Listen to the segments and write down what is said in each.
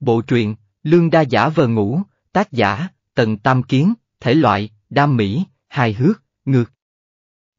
Bộ truyện, Lương Đa Giả Vờ Ngủ, tác giả, Tần Tam Kiến, thể loại, đam mỹ, hài hước, ngược.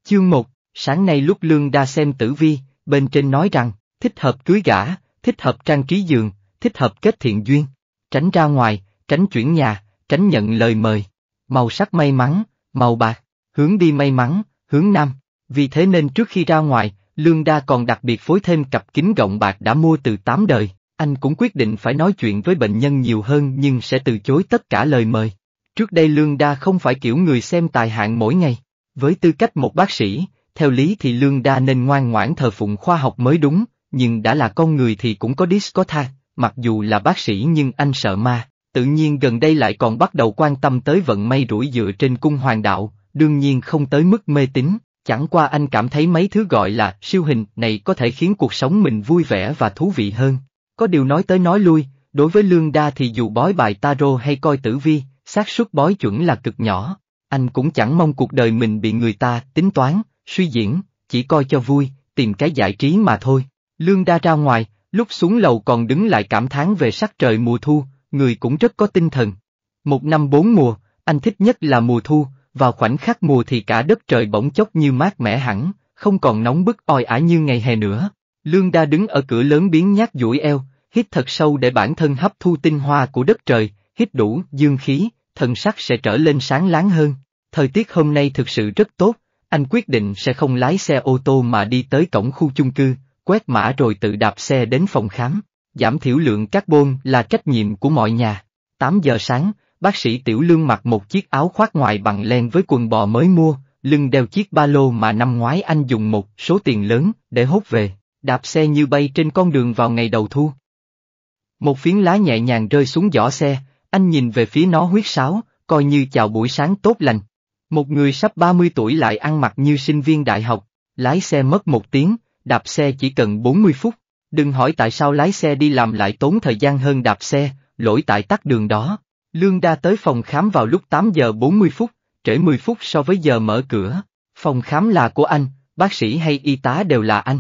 Chương 1, sáng nay lúc Lương Đa xem tử vi, bên trên nói rằng, thích hợp cưới gã, thích hợp trang trí giường, thích hợp kết thiện duyên, tránh ra ngoài, tránh chuyển nhà, tránh nhận lời mời. Màu sắc may mắn, màu bạc, hướng đi may mắn, hướng nam. Vì thế nên trước khi ra ngoài, Lương Đa còn đặc biệt phối thêm cặp kính gọng bạc đã mua từ tám đời. Anh cũng quyết định phải nói chuyện với bệnh nhân nhiều hơn nhưng sẽ từ chối tất cả lời mời. Trước đây Lương Đa không phải kiểu người xem tài hạng mỗi ngày. Với tư cách một bác sĩ, theo lý thì Lương Đa nên ngoan ngoãn thờ phụng khoa học mới đúng, nhưng đã là con người thì cũng có dis có tha, mặc dù là bác sĩ nhưng anh sợ ma, tự nhiên gần đây lại còn bắt đầu quan tâm tới vận may rủi dựa trên cung hoàng đạo, đương nhiên không tới mức mê tín. Chẳng qua anh cảm thấy mấy thứ gọi là siêu hình này có thể khiến cuộc sống mình vui vẻ và thú vị hơn, có điều nói tới nói lui, đối với lương đa thì dù bói bài taro hay coi tử vi, xác suất bói chuẩn là cực nhỏ. Anh cũng chẳng mong cuộc đời mình bị người ta tính toán, suy diễn, chỉ coi cho vui, tìm cái giải trí mà thôi. Lương đa ra ngoài, lúc xuống lầu còn đứng lại cảm thán về sắc trời mùa thu, người cũng rất có tinh thần. Một năm bốn mùa, anh thích nhất là mùa thu, vào khoảnh khắc mùa thì cả đất trời bỗng chốc như mát mẻ hẳn, không còn nóng bức oi ả như ngày hè nữa. Lương đa đứng ở cửa lớn biến nhát duỗi eo, hít thật sâu để bản thân hấp thu tinh hoa của đất trời, hít đủ dương khí, thần sắc sẽ trở lên sáng láng hơn. Thời tiết hôm nay thực sự rất tốt, anh quyết định sẽ không lái xe ô tô mà đi tới cổng khu chung cư, quét mã rồi tự đạp xe đến phòng khám. Giảm thiểu lượng carbon là trách nhiệm của mọi nhà. 8 giờ sáng, bác sĩ Tiểu Lương mặc một chiếc áo khoác ngoài bằng len với quần bò mới mua, lưng đeo chiếc ba lô mà năm ngoái anh dùng một số tiền lớn để hốt về, đạp xe như bay trên con đường vào ngày đầu thu. Một phiến lá nhẹ nhàng rơi xuống giỏ xe, anh nhìn về phía nó huyết sáo, coi như chào buổi sáng tốt lành. Một người sắp 30 tuổi lại ăn mặc như sinh viên đại học, lái xe mất một tiếng, đạp xe chỉ cần 40 phút. Đừng hỏi tại sao lái xe đi làm lại tốn thời gian hơn đạp xe, lỗi tại tắt đường đó. Lương Đa tới phòng khám vào lúc 8 giờ 40 phút, trễ 10 phút so với giờ mở cửa. Phòng khám là của anh, bác sĩ hay y tá đều là anh.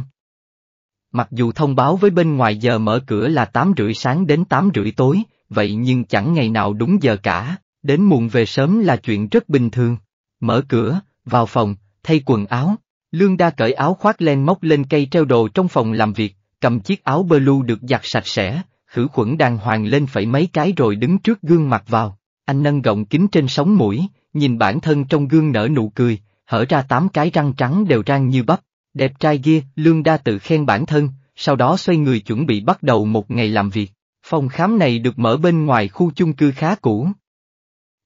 Mặc dù thông báo với bên ngoài giờ mở cửa là tám rưỡi sáng đến tám rưỡi tối, vậy nhưng chẳng ngày nào đúng giờ cả, đến muộn về sớm là chuyện rất bình thường. Mở cửa, vào phòng, thay quần áo. Lương Đa cởi áo khoác len móc lên cây treo đồ trong phòng làm việc, cầm chiếc áo bơ lu được giặt sạch sẽ, khử khuẩn đàng hoàng lên phẩy mấy cái rồi đứng trước gương mặt vào. Anh nâng gọng kính trên sóng mũi, nhìn bản thân trong gương nở nụ cười, hở ra tám cái răng trắng đều rang như bắp. Đẹp trai ghia, Lương Đa tự khen bản thân, sau đó xoay người chuẩn bị bắt đầu một ngày làm việc. Phòng khám này được mở bên ngoài khu chung cư khá cũ.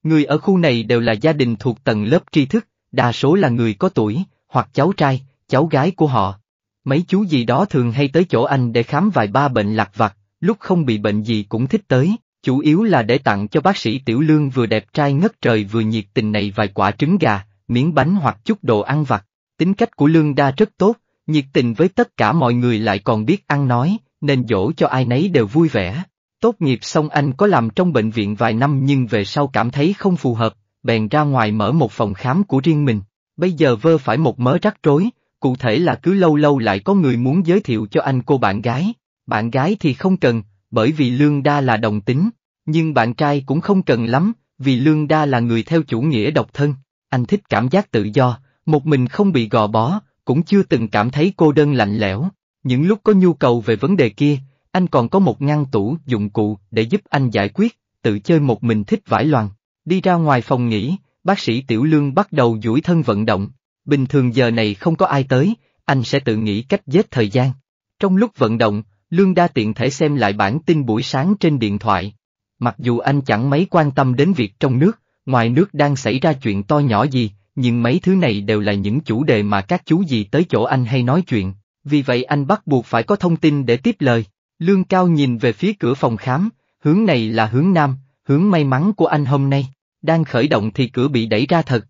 Người ở khu này đều là gia đình thuộc tầng lớp tri thức, đa số là người có tuổi, hoặc cháu trai, cháu gái của họ. Mấy chú gì đó thường hay tới chỗ anh để khám vài ba bệnh lạc vặt, lúc không bị bệnh gì cũng thích tới, chủ yếu là để tặng cho bác sĩ Tiểu Lương vừa đẹp trai ngất trời vừa nhiệt tình này vài quả trứng gà, miếng bánh hoặc chút đồ ăn vặt. Tính cách của Lương Đa rất tốt, nhiệt tình với tất cả mọi người lại còn biết ăn nói, nên dỗ cho ai nấy đều vui vẻ. Tốt nghiệp xong anh có làm trong bệnh viện vài năm nhưng về sau cảm thấy không phù hợp, bèn ra ngoài mở một phòng khám của riêng mình. Bây giờ vơ phải một mớ rắc rối, cụ thể là cứ lâu lâu lại có người muốn giới thiệu cho anh cô bạn gái. Bạn gái thì không cần, bởi vì Lương Đa là đồng tính, nhưng bạn trai cũng không cần lắm, vì Lương Đa là người theo chủ nghĩa độc thân. Anh thích cảm giác tự do, một mình không bị gò bó, cũng chưa từng cảm thấy cô đơn lạnh lẽo. Những lúc có nhu cầu về vấn đề kia, anh còn có một ngăn tủ dụng cụ để giúp anh giải quyết, tự chơi một mình thích vải loàn. Đi ra ngoài phòng nghỉ, bác sĩ Tiểu Lương bắt đầu duỗi thân vận động. Bình thường giờ này không có ai tới, anh sẽ tự nghĩ cách giết thời gian. Trong lúc vận động, Lương Đa tiện thể xem lại bản tin buổi sáng trên điện thoại. Mặc dù anh chẳng mấy quan tâm đến việc trong nước, ngoài nước đang xảy ra chuyện to nhỏ gì, nhưng mấy thứ này đều là những chủ đề mà các chú gì tới chỗ anh hay nói chuyện, vì vậy anh bắt buộc phải có thông tin để tiếp lời. Lương Cao nhìn về phía cửa phòng khám, hướng này là hướng nam, hướng may mắn của anh hôm nay, đang khởi động thì cửa bị đẩy ra thật.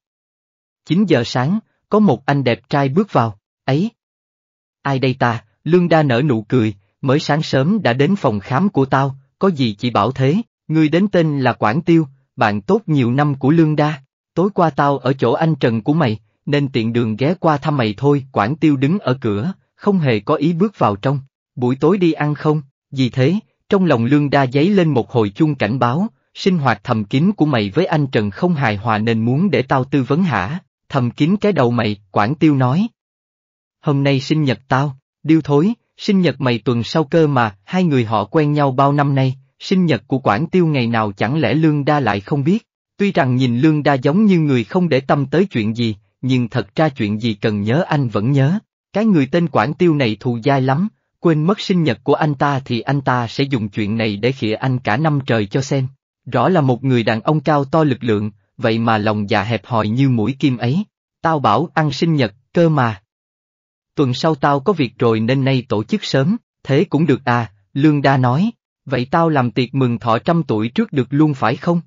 9 giờ sáng, có một anh đẹp trai bước vào, ấy. Ai đây ta, Lương Đa nở nụ cười, mới sáng sớm đã đến phòng khám của tao, có gì chỉ bảo thế, người đến tên là Quảng Tiêu, bạn tốt nhiều năm của Lương Đa. Tối qua tao ở chỗ anh Trần của mày, nên tiện đường ghé qua thăm mày thôi. Quản tiêu đứng ở cửa, không hề có ý bước vào trong. Buổi tối đi ăn không? Vì thế, trong lòng lương đa giấy lên một hồi chung cảnh báo, sinh hoạt thầm kín của mày với anh Trần không hài hòa nên muốn để tao tư vấn hả? Thầm kín cái đầu mày, Quản tiêu nói. Hôm nay sinh nhật tao, điêu thối, sinh nhật mày tuần sau cơ mà, hai người họ quen nhau bao năm nay, sinh nhật của Quản Tiêu ngày nào chẳng lẽ Lương Đa lại không biết, Tuy rằng nhìn Lương Đa giống như người không để tâm tới chuyện gì, nhưng thật ra chuyện gì cần nhớ anh vẫn nhớ. Cái người tên Quảng Tiêu này thù dai lắm, quên mất sinh nhật của anh ta thì anh ta sẽ dùng chuyện này để khịa anh cả năm trời cho xem. Rõ là một người đàn ông cao to lực lượng, vậy mà lòng già hẹp hòi như mũi kim ấy. Tao bảo ăn sinh nhật, cơ mà. Tuần sau tao có việc rồi nên nay tổ chức sớm, thế cũng được à, Lương Đa nói. Vậy tao làm tiệc mừng thọ trăm tuổi trước được luôn phải không?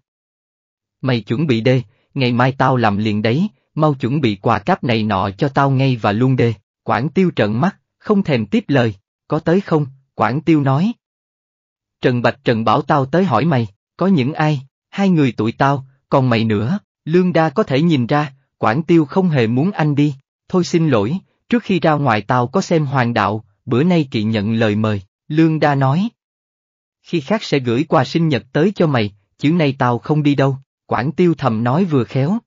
Mày chuẩn bị đê, ngày mai tao làm liền đấy, mau chuẩn bị quà cáp này nọ cho tao ngay và luôn đê. Quản tiêu trợn mắt, không thèm tiếp lời, có tới không, Quản tiêu nói. Trần Bạch Trần bảo tao tới hỏi mày, có những ai, hai người tụi tao, còn mày nữa, Lương Đa có thể nhìn ra, Quản Tiêu không hề muốn anh đi, thôi xin lỗi, trước khi ra ngoài tao có xem Hoàng Đạo, bữa nay kỵ nhận lời mời, Lương Đa nói. Khi khác sẽ gửi quà sinh nhật tới cho mày, chữ này tao không đi đâu, Quản tiêu thầm nói vừa khéo.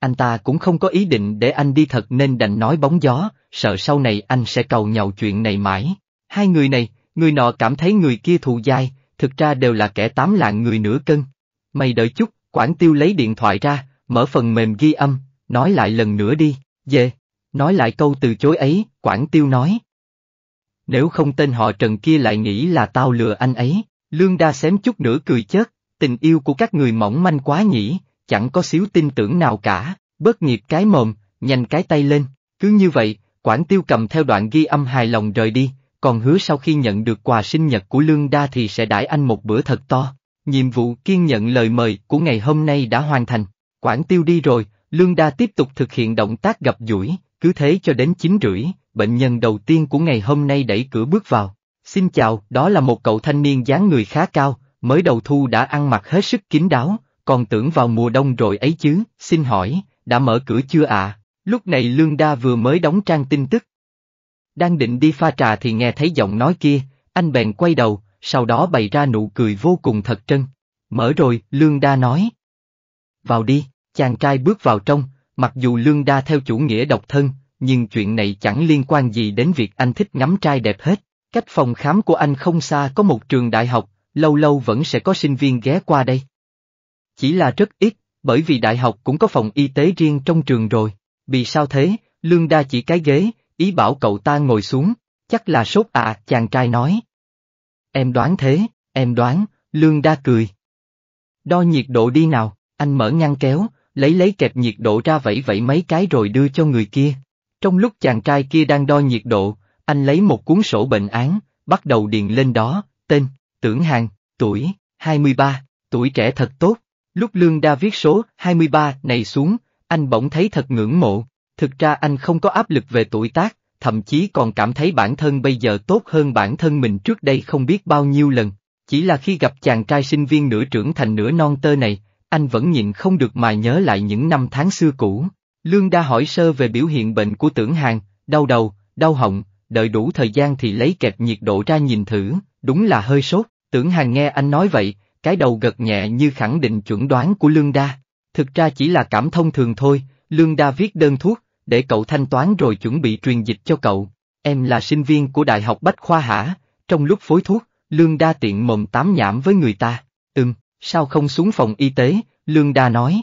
Anh ta cũng không có ý định để anh đi thật nên đành nói bóng gió, sợ sau này anh sẽ cầu nhậu chuyện này mãi. Hai người này, người nọ cảm thấy người kia thù dai, thực ra đều là kẻ tám lạng người nửa cân. Mày đợi chút, Quản tiêu lấy điện thoại ra, mở phần mềm ghi âm, nói lại lần nữa đi, về. Nói lại câu từ chối ấy, Quản tiêu nói. Nếu không tên họ Trần kia lại nghĩ là tao lừa anh ấy, Lương Đa xém chút nữa cười chết tình yêu của các người mỏng manh quá nhỉ, chẳng có xíu tin tưởng nào cả, bớt nghiệp cái mồm, nhanh cái tay lên, cứ như vậy, Quản Tiêu cầm theo đoạn ghi âm hài lòng rời đi, còn hứa sau khi nhận được quà sinh nhật của Lương Đa thì sẽ đãi anh một bữa thật to. Nhiệm vụ kiên nhận lời mời của ngày hôm nay đã hoàn thành, Quản Tiêu đi rồi, Lương Đa tiếp tục thực hiện động tác gặp duỗi, cứ thế cho đến 9 rưỡi, bệnh nhân đầu tiên của ngày hôm nay đẩy cửa bước vào. Xin chào, đó là một cậu thanh niên dáng người khá cao, mới đầu thu đã ăn mặc hết sức kín đáo, còn tưởng vào mùa đông rồi ấy chứ, xin hỏi, đã mở cửa chưa ạ? À? Lúc này Lương Đa vừa mới đóng trang tin tức. Đang định đi pha trà thì nghe thấy giọng nói kia, anh bèn quay đầu, sau đó bày ra nụ cười vô cùng thật trân. Mở rồi, Lương Đa nói. Vào đi, chàng trai bước vào trong, mặc dù Lương Đa theo chủ nghĩa độc thân, nhưng chuyện này chẳng liên quan gì đến việc anh thích ngắm trai đẹp hết. Cách phòng khám của anh không xa có một trường đại học, lâu lâu vẫn sẽ có sinh viên ghé qua đây. Chỉ là rất ít, bởi vì đại học cũng có phòng y tế riêng trong trường rồi. Vì sao thế, Lương Đa chỉ cái ghế, ý bảo cậu ta ngồi xuống, chắc là sốt à, chàng trai nói. Em đoán thế, em đoán, Lương Đa cười. Đo nhiệt độ đi nào, anh mở ngăn kéo, lấy lấy kẹp nhiệt độ ra vẫy vẫy mấy cái rồi đưa cho người kia. Trong lúc chàng trai kia đang đo nhiệt độ, anh lấy một cuốn sổ bệnh án, bắt đầu điền lên đó, tên, Tưởng Hàng, tuổi, 23, tuổi trẻ thật tốt. Lúc Lương Đa viết số 23 này xuống, anh bỗng thấy thật ngưỡng mộ. Thực ra anh không có áp lực về tuổi tác, thậm chí còn cảm thấy bản thân bây giờ tốt hơn bản thân mình trước đây không biết bao nhiêu lần. Chỉ là khi gặp chàng trai sinh viên nửa trưởng thành nửa non tơ này, anh vẫn nhịn không được mà nhớ lại những năm tháng xưa cũ. Lương Đa hỏi sơ về biểu hiện bệnh của tưởng hàng, đau đầu, đau họng, đợi đủ thời gian thì lấy kẹp nhiệt độ ra nhìn thử, đúng là hơi sốt. Tưởng hàng nghe anh nói vậy, cái đầu gật nhẹ như khẳng định chuẩn đoán của Lương Đa. Thực ra chỉ là cảm thông thường thôi, Lương Đa viết đơn thuốc, để cậu thanh toán rồi chuẩn bị truyền dịch cho cậu. Em là sinh viên của Đại học Bách Khoa hả? Trong lúc phối thuốc, Lương Đa tiện mồm tám nhảm với người ta. Ừm, sao không xuống phòng y tế, Lương Đa nói.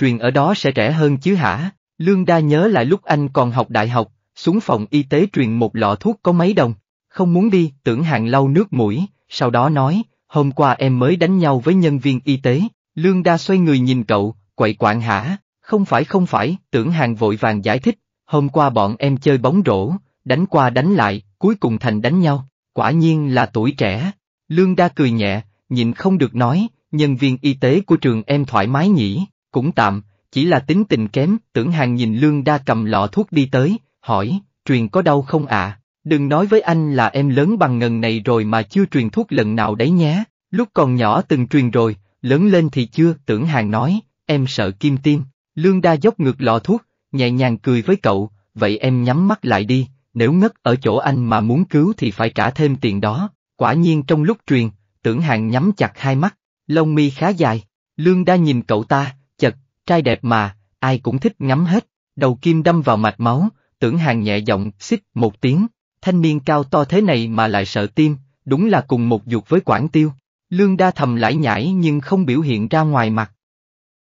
Truyền ở đó sẽ rẻ hơn chứ hả? Lương Đa nhớ lại lúc anh còn học đại học, xuống phòng y tế truyền một lọ thuốc có mấy đồng. Không muốn đi, tưởng hàng lau nước mũi, sau đó nói, hôm qua em mới đánh nhau với nhân viên y tế, Lương Đa xoay người nhìn cậu, quậy quạng hả, không phải không phải, tưởng hàng vội vàng giải thích, hôm qua bọn em chơi bóng rổ, đánh qua đánh lại, cuối cùng thành đánh nhau, quả nhiên là tuổi trẻ. Lương Đa cười nhẹ, nhịn không được nói, nhân viên y tế của trường em thoải mái nhỉ, cũng tạm, chỉ là tính tình kém, tưởng hàng nhìn Lương Đa cầm lọ thuốc đi tới, hỏi, truyền có đau không ạ? À? Đừng nói với anh là em lớn bằng ngần này rồi mà chưa truyền thuốc lần nào đấy nhé, lúc còn nhỏ từng truyền rồi, lớn lên thì chưa, tưởng hàng nói, em sợ kim tim, lương đa dốc ngược lọ thuốc, nhẹ nhàng cười với cậu, vậy em nhắm mắt lại đi, nếu ngất ở chỗ anh mà muốn cứu thì phải trả thêm tiền đó, quả nhiên trong lúc truyền, tưởng hàng nhắm chặt hai mắt, lông mi khá dài, lương đa nhìn cậu ta, chật, trai đẹp mà, ai cũng thích ngắm hết, đầu kim đâm vào mạch máu, tưởng hàng nhẹ giọng, xích một tiếng thanh niên cao to thế này mà lại sợ tim, đúng là cùng một dục với quản Tiêu. Lương đa thầm lải nhải nhưng không biểu hiện ra ngoài mặt.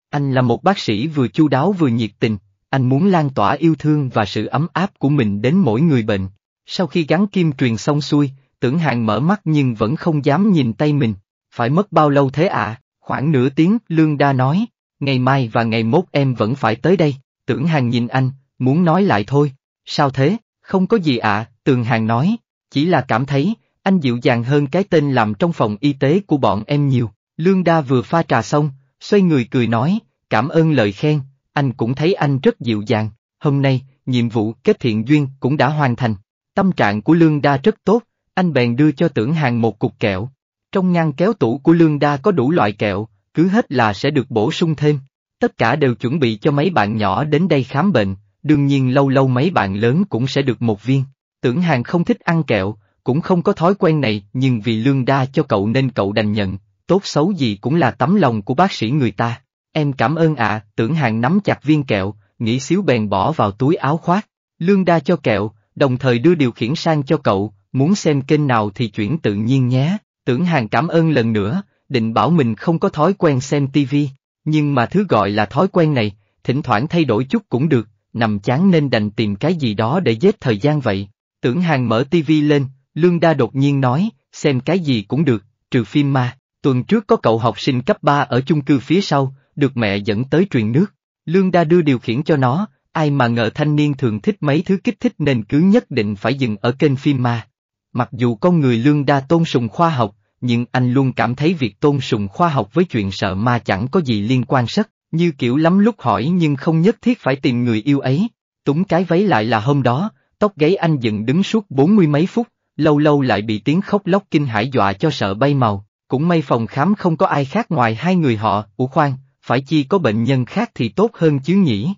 Anh là một bác sĩ vừa chu đáo vừa nhiệt tình, anh muốn lan tỏa yêu thương và sự ấm áp của mình đến mỗi người bệnh. Sau khi gắn kim truyền xong xuôi, tưởng hàng mở mắt nhưng vẫn không dám nhìn tay mình. Phải mất bao lâu thế ạ? Khoảng nửa tiếng, Lương Đa nói, ngày mai và ngày mốt em vẫn phải tới đây. Tưởng hàng nhìn anh, muốn nói lại thôi. Sao thế? Không có gì ạ, Tường Hàng nói, chỉ là cảm thấy, anh dịu dàng hơn cái tên làm trong phòng y tế của bọn em nhiều. Lương Đa vừa pha trà xong, xoay người cười nói, cảm ơn lời khen, anh cũng thấy anh rất dịu dàng. Hôm nay, nhiệm vụ kết thiện duyên cũng đã hoàn thành. Tâm trạng của Lương Đa rất tốt, anh bèn đưa cho tưởng hàng một cục kẹo. Trong ngăn kéo tủ của Lương Đa có đủ loại kẹo, cứ hết là sẽ được bổ sung thêm. Tất cả đều chuẩn bị cho mấy bạn nhỏ đến đây khám bệnh, đương nhiên lâu lâu mấy bạn lớn cũng sẽ được một viên. Tưởng hàng không thích ăn kẹo, cũng không có thói quen này nhưng vì lương đa cho cậu nên cậu đành nhận, tốt xấu gì cũng là tấm lòng của bác sĩ người ta. Em cảm ơn ạ, tưởng hàng nắm chặt viên kẹo, nghĩ xíu bèn bỏ vào túi áo khoác. Lương đa cho kẹo, đồng thời đưa điều khiển sang cho cậu, muốn xem kênh nào thì chuyển tự nhiên nhé. Tưởng hàng cảm ơn lần nữa, định bảo mình không có thói quen xem tivi, nhưng mà thứ gọi là thói quen này, thỉnh thoảng thay đổi chút cũng được, nằm chán nên đành tìm cái gì đó để giết thời gian vậy. Tưởng hàng mở tivi lên, Lương Đa đột nhiên nói, xem cái gì cũng được, trừ phim ma. Tuần trước có cậu học sinh cấp 3 ở chung cư phía sau, được mẹ dẫn tới truyền nước. Lương Đa đưa điều khiển cho nó, ai mà ngờ thanh niên thường thích mấy thứ kích thích nên cứ nhất định phải dừng ở kênh phim ma. Mặc dù con người Lương Đa tôn sùng khoa học, nhưng anh luôn cảm thấy việc tôn sùng khoa học với chuyện sợ ma chẳng có gì liên quan sắc, như kiểu lắm lúc hỏi nhưng không nhất thiết phải tìm người yêu ấy. Túng cái váy lại là hôm đó, Tóc gáy anh dựng đứng suốt bốn mươi mấy phút, lâu lâu lại bị tiếng khóc lóc kinh hãi dọa cho sợ bay màu, cũng may phòng khám không có ai khác ngoài hai người họ, ủ khoan, phải chi có bệnh nhân khác thì tốt hơn chứ nhỉ.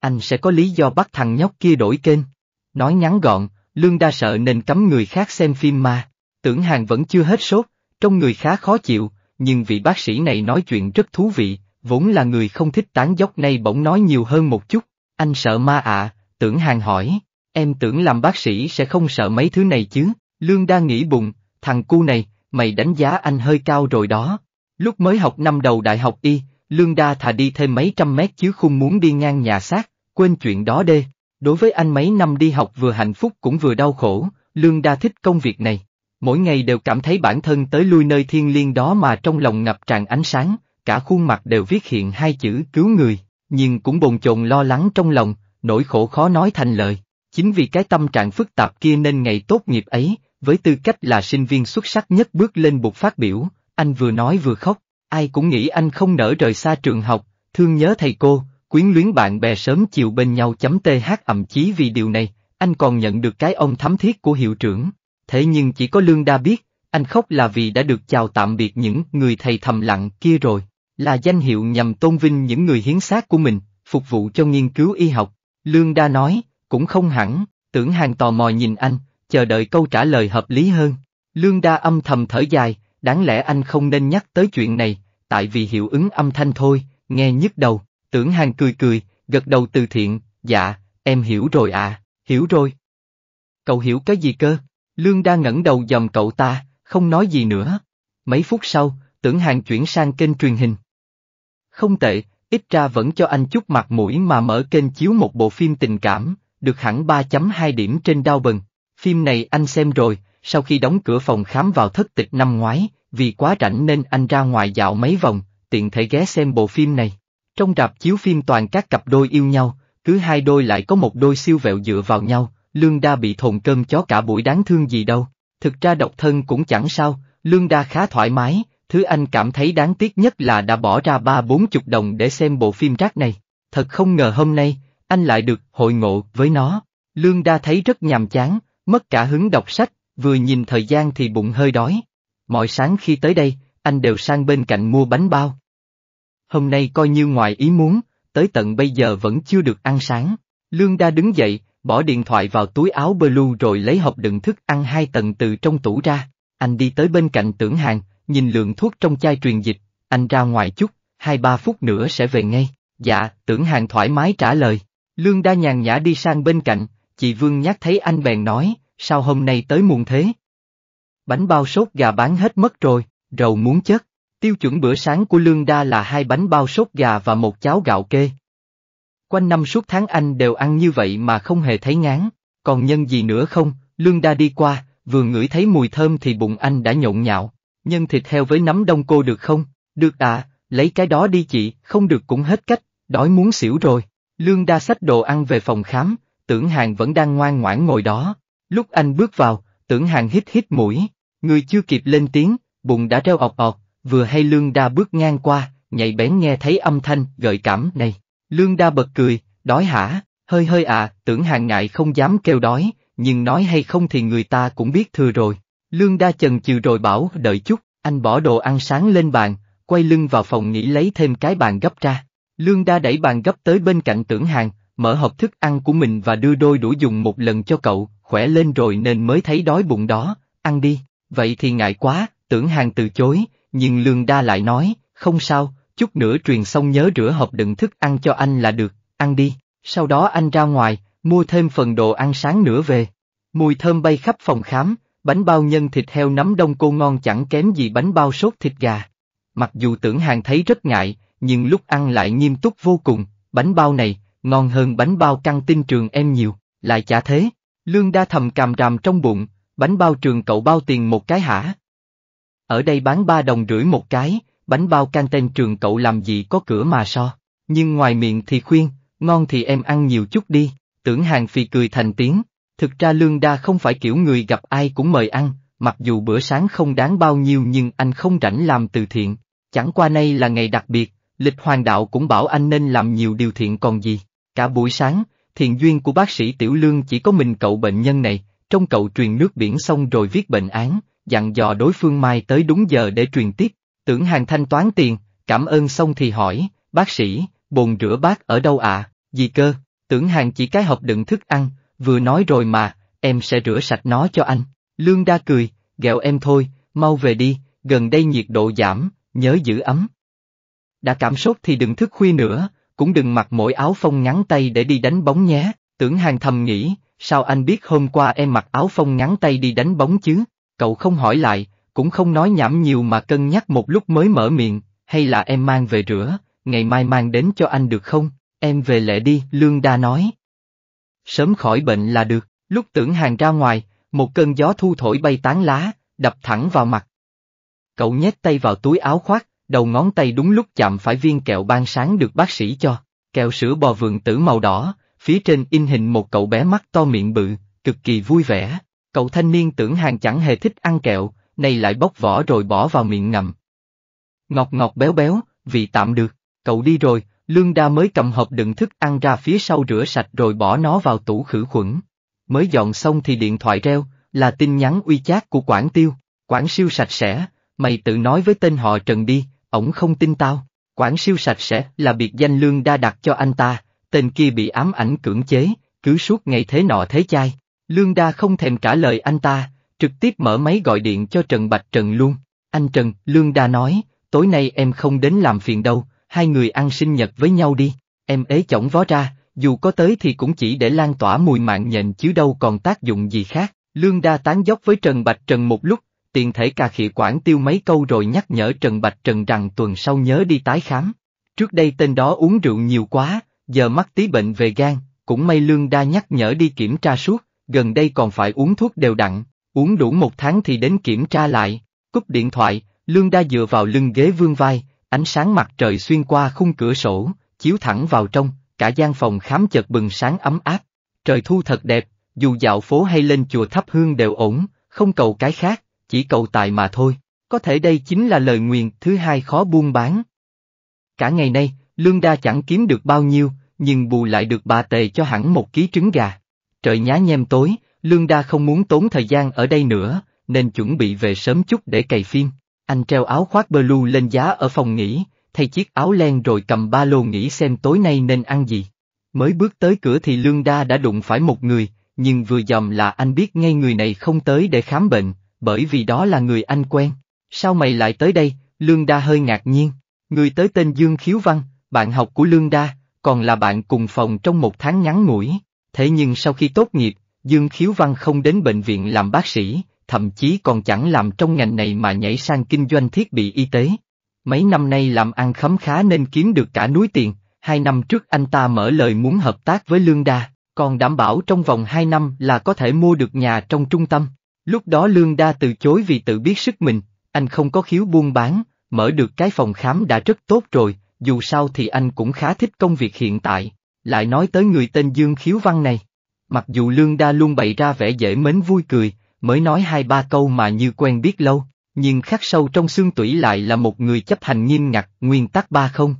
Anh sẽ có lý do bắt thằng nhóc kia đổi kênh. Nói ngắn gọn, Lương đa sợ nên cấm người khác xem phim mà. tưởng hàng vẫn chưa hết sốt, trong người khá khó chịu, nhưng vị bác sĩ này nói chuyện rất thú vị, vốn là người không thích tán dốc nay bỗng nói nhiều hơn một chút, anh sợ ma ạ, à, tưởng hàng hỏi. Em tưởng làm bác sĩ sẽ không sợ mấy thứ này chứ, Lương đang nghĩ bụng, thằng cu này, mày đánh giá anh hơi cao rồi đó. Lúc mới học năm đầu đại học y, Lương Đa thà đi thêm mấy trăm mét chứ không muốn đi ngang nhà xác, quên chuyện đó đê. Đối với anh mấy năm đi học vừa hạnh phúc cũng vừa đau khổ, Lương Đa thích công việc này. Mỗi ngày đều cảm thấy bản thân tới lui nơi thiên liêng đó mà trong lòng ngập tràn ánh sáng, cả khuôn mặt đều viết hiện hai chữ cứu người, nhưng cũng bồn chồn lo lắng trong lòng, nỗi khổ khó nói thành lời. Chính vì cái tâm trạng phức tạp kia nên ngày tốt nghiệp ấy, với tư cách là sinh viên xuất sắc nhất bước lên bục phát biểu, anh vừa nói vừa khóc, ai cũng nghĩ anh không nỡ rời xa trường học, thương nhớ thầy cô, quyến luyến bạn bè sớm chiều bên nhau chấm th ậm chí vì điều này, anh còn nhận được cái ông thấm thiết của hiệu trưởng. Thế nhưng chỉ có Lương Đa biết, anh khóc là vì đã được chào tạm biệt những người thầy thầm lặng kia rồi, là danh hiệu nhằm tôn vinh những người hiến xác của mình, phục vụ cho nghiên cứu y học. Lương Đa nói, cũng không hẳn, tưởng hàng tò mò nhìn anh, chờ đợi câu trả lời hợp lý hơn. Lương đa âm thầm thở dài, đáng lẽ anh không nên nhắc tới chuyện này, tại vì hiệu ứng âm thanh thôi, nghe nhức đầu, tưởng hàng cười cười, gật đầu từ thiện, dạ, em hiểu rồi à, hiểu rồi. Cậu hiểu cái gì cơ? Lương đa ngẩng đầu dòm cậu ta, không nói gì nữa. Mấy phút sau, tưởng hàng chuyển sang kênh truyền hình. Không tệ, ít ra vẫn cho anh chút mặt mũi mà mở kênh chiếu một bộ phim tình cảm, được hẳn 3.2 điểm trên đao bần. Phim này anh xem rồi, sau khi đóng cửa phòng khám vào thất tịch năm ngoái, vì quá rảnh nên anh ra ngoài dạo mấy vòng, tiện thể ghé xem bộ phim này. Trong rạp chiếu phim toàn các cặp đôi yêu nhau, cứ hai đôi lại có một đôi siêu vẹo dựa vào nhau, Lương Đa bị thồn cơm chó cả buổi đáng thương gì đâu. Thực ra độc thân cũng chẳng sao, Lương Đa khá thoải mái, thứ anh cảm thấy đáng tiếc nhất là đã bỏ ra ba bốn chục đồng để xem bộ phim rác này. Thật không ngờ hôm nay, anh lại được hội ngộ với nó. Lương Đa thấy rất nhàm chán, mất cả hứng đọc sách, vừa nhìn thời gian thì bụng hơi đói. Mọi sáng khi tới đây, anh đều sang bên cạnh mua bánh bao. Hôm nay coi như ngoài ý muốn, tới tận bây giờ vẫn chưa được ăn sáng. Lương Đa đứng dậy, bỏ điện thoại vào túi áo blue rồi lấy hộp đựng thức ăn hai tầng từ trong tủ ra. Anh đi tới bên cạnh tưởng hàng, nhìn lượng thuốc trong chai truyền dịch, anh ra ngoài chút, hai ba phút nữa sẽ về ngay. Dạ, tưởng hàng thoải mái trả lời. Lương đa nhàn nhã đi sang bên cạnh, chị Vương nhát thấy anh bèn nói, sao hôm nay tới muộn thế? Bánh bao sốt gà bán hết mất rồi, rầu muốn chất. Tiêu chuẩn bữa sáng của Lương Đa là hai bánh bao sốt gà và một cháo gạo kê. Quanh năm suốt tháng anh đều ăn như vậy mà không hề thấy ngán, còn nhân gì nữa không, Lương Đa đi qua, vừa ngửi thấy mùi thơm thì bụng anh đã nhộn nhạo, nhân thịt heo với nấm đông cô được không, được à, lấy cái đó đi chị, không được cũng hết cách, đói muốn xỉu rồi. Lương đa sách đồ ăn về phòng khám, tưởng hàng vẫn đang ngoan ngoãn ngồi đó. Lúc anh bước vào, tưởng hàng hít hít mũi, người chưa kịp lên tiếng, bụng đã reo ọc ọc. vừa hay lương đa bước ngang qua, nhạy bén nghe thấy âm thanh gợi cảm này. Lương đa bật cười, đói hả, hơi hơi à, tưởng hàng ngại không dám kêu đói, nhưng nói hay không thì người ta cũng biết thừa rồi. Lương đa chần chừ rồi bảo đợi chút, anh bỏ đồ ăn sáng lên bàn, quay lưng vào phòng nghỉ lấy thêm cái bàn gấp ra. Lương Đa đẩy bàn gấp tới bên cạnh tưởng hàng, mở hộp thức ăn của mình và đưa đôi đũa dùng một lần cho cậu, khỏe lên rồi nên mới thấy đói bụng đó, ăn đi, vậy thì ngại quá, tưởng hàng từ chối, nhưng Lương Đa lại nói, không sao, chút nữa truyền xong nhớ rửa hộp đựng thức ăn cho anh là được, ăn đi, sau đó anh ra ngoài, mua thêm phần đồ ăn sáng nữa về. Mùi thơm bay khắp phòng khám, bánh bao nhân thịt heo nấm đông cô ngon chẳng kém gì bánh bao sốt thịt gà. Mặc dù tưởng hàng thấy rất ngại, nhưng lúc ăn lại nghiêm túc vô cùng, bánh bao này, ngon hơn bánh bao căng tin trường em nhiều, lại chả thế. Lương đa thầm càm ràm trong bụng, bánh bao trường cậu bao tiền một cái hả? Ở đây bán ba đồng rưỡi một cái, bánh bao căng tên trường cậu làm gì có cửa mà so, nhưng ngoài miệng thì khuyên, ngon thì em ăn nhiều chút đi, tưởng hàng phi cười thành tiếng, thực ra lương đa không phải kiểu người gặp ai cũng mời ăn, mặc dù bữa sáng không đáng bao nhiêu nhưng anh không rảnh làm từ thiện, chẳng qua nay là ngày đặc biệt, Lịch hoàng đạo cũng bảo anh nên làm nhiều điều thiện còn gì. Cả buổi sáng, thiện duyên của bác sĩ Tiểu Lương chỉ có mình cậu bệnh nhân này, trong cậu truyền nước biển xong rồi viết bệnh án, dặn dò đối phương mai tới đúng giờ để truyền tiếp. Tưởng hàng thanh toán tiền, cảm ơn xong thì hỏi, bác sĩ, bồn rửa bác ở đâu ạ, gì cơ, tưởng hàng chỉ cái hộp đựng thức ăn, vừa nói rồi mà, em sẽ rửa sạch nó cho anh. Lương đa cười, ghẹo em thôi, mau về đi, gần đây nhiệt độ giảm, nhớ giữ ấm đã cảm sốt thì đừng thức khuya nữa, cũng đừng mặc mỗi áo phông ngắn tay để đi đánh bóng nhé, tưởng hàng thầm nghĩ, sao anh biết hôm qua em mặc áo phông ngắn tay đi đánh bóng chứ, cậu không hỏi lại, cũng không nói nhảm nhiều mà cân nhắc một lúc mới mở miệng, hay là em mang về rửa, ngày mai mang đến cho anh được không, em về lẹ đi, Lương Đa nói. Sớm khỏi bệnh là được, lúc tưởng hàng ra ngoài, một cơn gió thu thổi bay tán lá, đập thẳng vào mặt. Cậu nhét tay vào túi áo khoác, đầu ngón tay đúng lúc chạm phải viên kẹo ban sáng được bác sĩ cho, kẹo sữa bò vườn tử màu đỏ, phía trên in hình một cậu bé mắt to miệng bự, cực kỳ vui vẻ. Cậu thanh niên tưởng hàng chẳng hề thích ăn kẹo, nay lại bóc vỏ rồi bỏ vào miệng ngậm. Ngọt ngọt béo béo, vị tạm được, cậu đi rồi, Lương Đa mới cầm hộp đựng thức ăn ra phía sau rửa sạch rồi bỏ nó vào tủ khử khuẩn. Mới dọn xong thì điện thoại reo, là tin nhắn uy chát của quản Tiêu, quản siêu sạch sẽ, mày tự nói với tên họ Trần đi, ổng không tin tao, quản siêu sạch sẽ là biệt danh lương đa đặt cho anh ta, tên kia bị ám ảnh cưỡng chế, cứ suốt ngày thế nọ thế chai. Lương đa không thèm trả lời anh ta, trực tiếp mở máy gọi điện cho Trần Bạch Trần luôn. Anh Trần, Lương đa nói, tối nay em không đến làm phiền đâu, hai người ăn sinh nhật với nhau đi, em ế chổng vó ra, dù có tới thì cũng chỉ để lan tỏa mùi mạng nhện chứ đâu còn tác dụng gì khác. Lương Đa tán dốc với Trần Bạch Trần một lúc, tiền thể cà khịa quản tiêu mấy câu rồi nhắc nhở Trần Bạch Trần rằng tuần sau nhớ đi tái khám. Trước đây tên đó uống rượu nhiều quá, giờ mắc tí bệnh về gan, cũng may lương đa nhắc nhở đi kiểm tra suốt, gần đây còn phải uống thuốc đều đặn, uống đủ một tháng thì đến kiểm tra lại, cúp điện thoại, lương đa dựa vào lưng ghế vương vai, ánh sáng mặt trời xuyên qua khung cửa sổ, chiếu thẳng vào trong, cả gian phòng khám chợt bừng sáng ấm áp. Trời thu thật đẹp, dù dạo phố hay lên chùa thắp hương đều ổn, không cầu cái khác, chỉ cầu tài mà thôi, có thể đây chính là lời nguyền thứ hai khó buôn bán. Cả ngày nay, lương đa chẳng kiếm được bao nhiêu, nhưng bù lại được bà tề cho hẳn một ký trứng gà. Trời nhá nhem tối, lương đa không muốn tốn thời gian ở đây nữa, nên chuẩn bị về sớm chút để cày phim. Anh treo áo khoác blue lên giá ở phòng nghỉ, thay chiếc áo len rồi cầm ba lô nghĩ xem tối nay nên ăn gì. Mới bước tới cửa thì Lương Đa đã đụng phải một người, nhưng vừa dòm là anh biết ngay người này không tới để khám bệnh, bởi vì đó là người anh quen. Sao mày lại tới đây, Lương Đa hơi ngạc nhiên. Người tới tên Dương Khiếu Văn, bạn học của Lương Đa, còn là bạn cùng phòng trong một tháng ngắn ngủi. Thế nhưng sau khi tốt nghiệp, Dương Khiếu Văn không đến bệnh viện làm bác sĩ, thậm chí còn chẳng làm trong ngành này mà nhảy sang kinh doanh thiết bị y tế. Mấy năm nay làm ăn khấm khá nên kiếm được cả núi tiền, hai năm trước anh ta mở lời muốn hợp tác với Lương Đa, còn đảm bảo trong vòng hai năm là có thể mua được nhà trong trung tâm. Lúc đó Lương Đa từ chối vì tự biết sức mình, anh không có khiếu buôn bán, mở được cái phòng khám đã rất tốt rồi, dù sao thì anh cũng khá thích công việc hiện tại. Lại nói tới người tên Dương Khiếu Văn này. Mặc dù Lương Đa luôn bày ra vẻ dễ mến vui cười, mới nói hai ba câu mà như quen biết lâu, nhưng khắc sâu trong xương tủy lại là một người chấp hành nghiêm ngặt nguyên tắc ba không.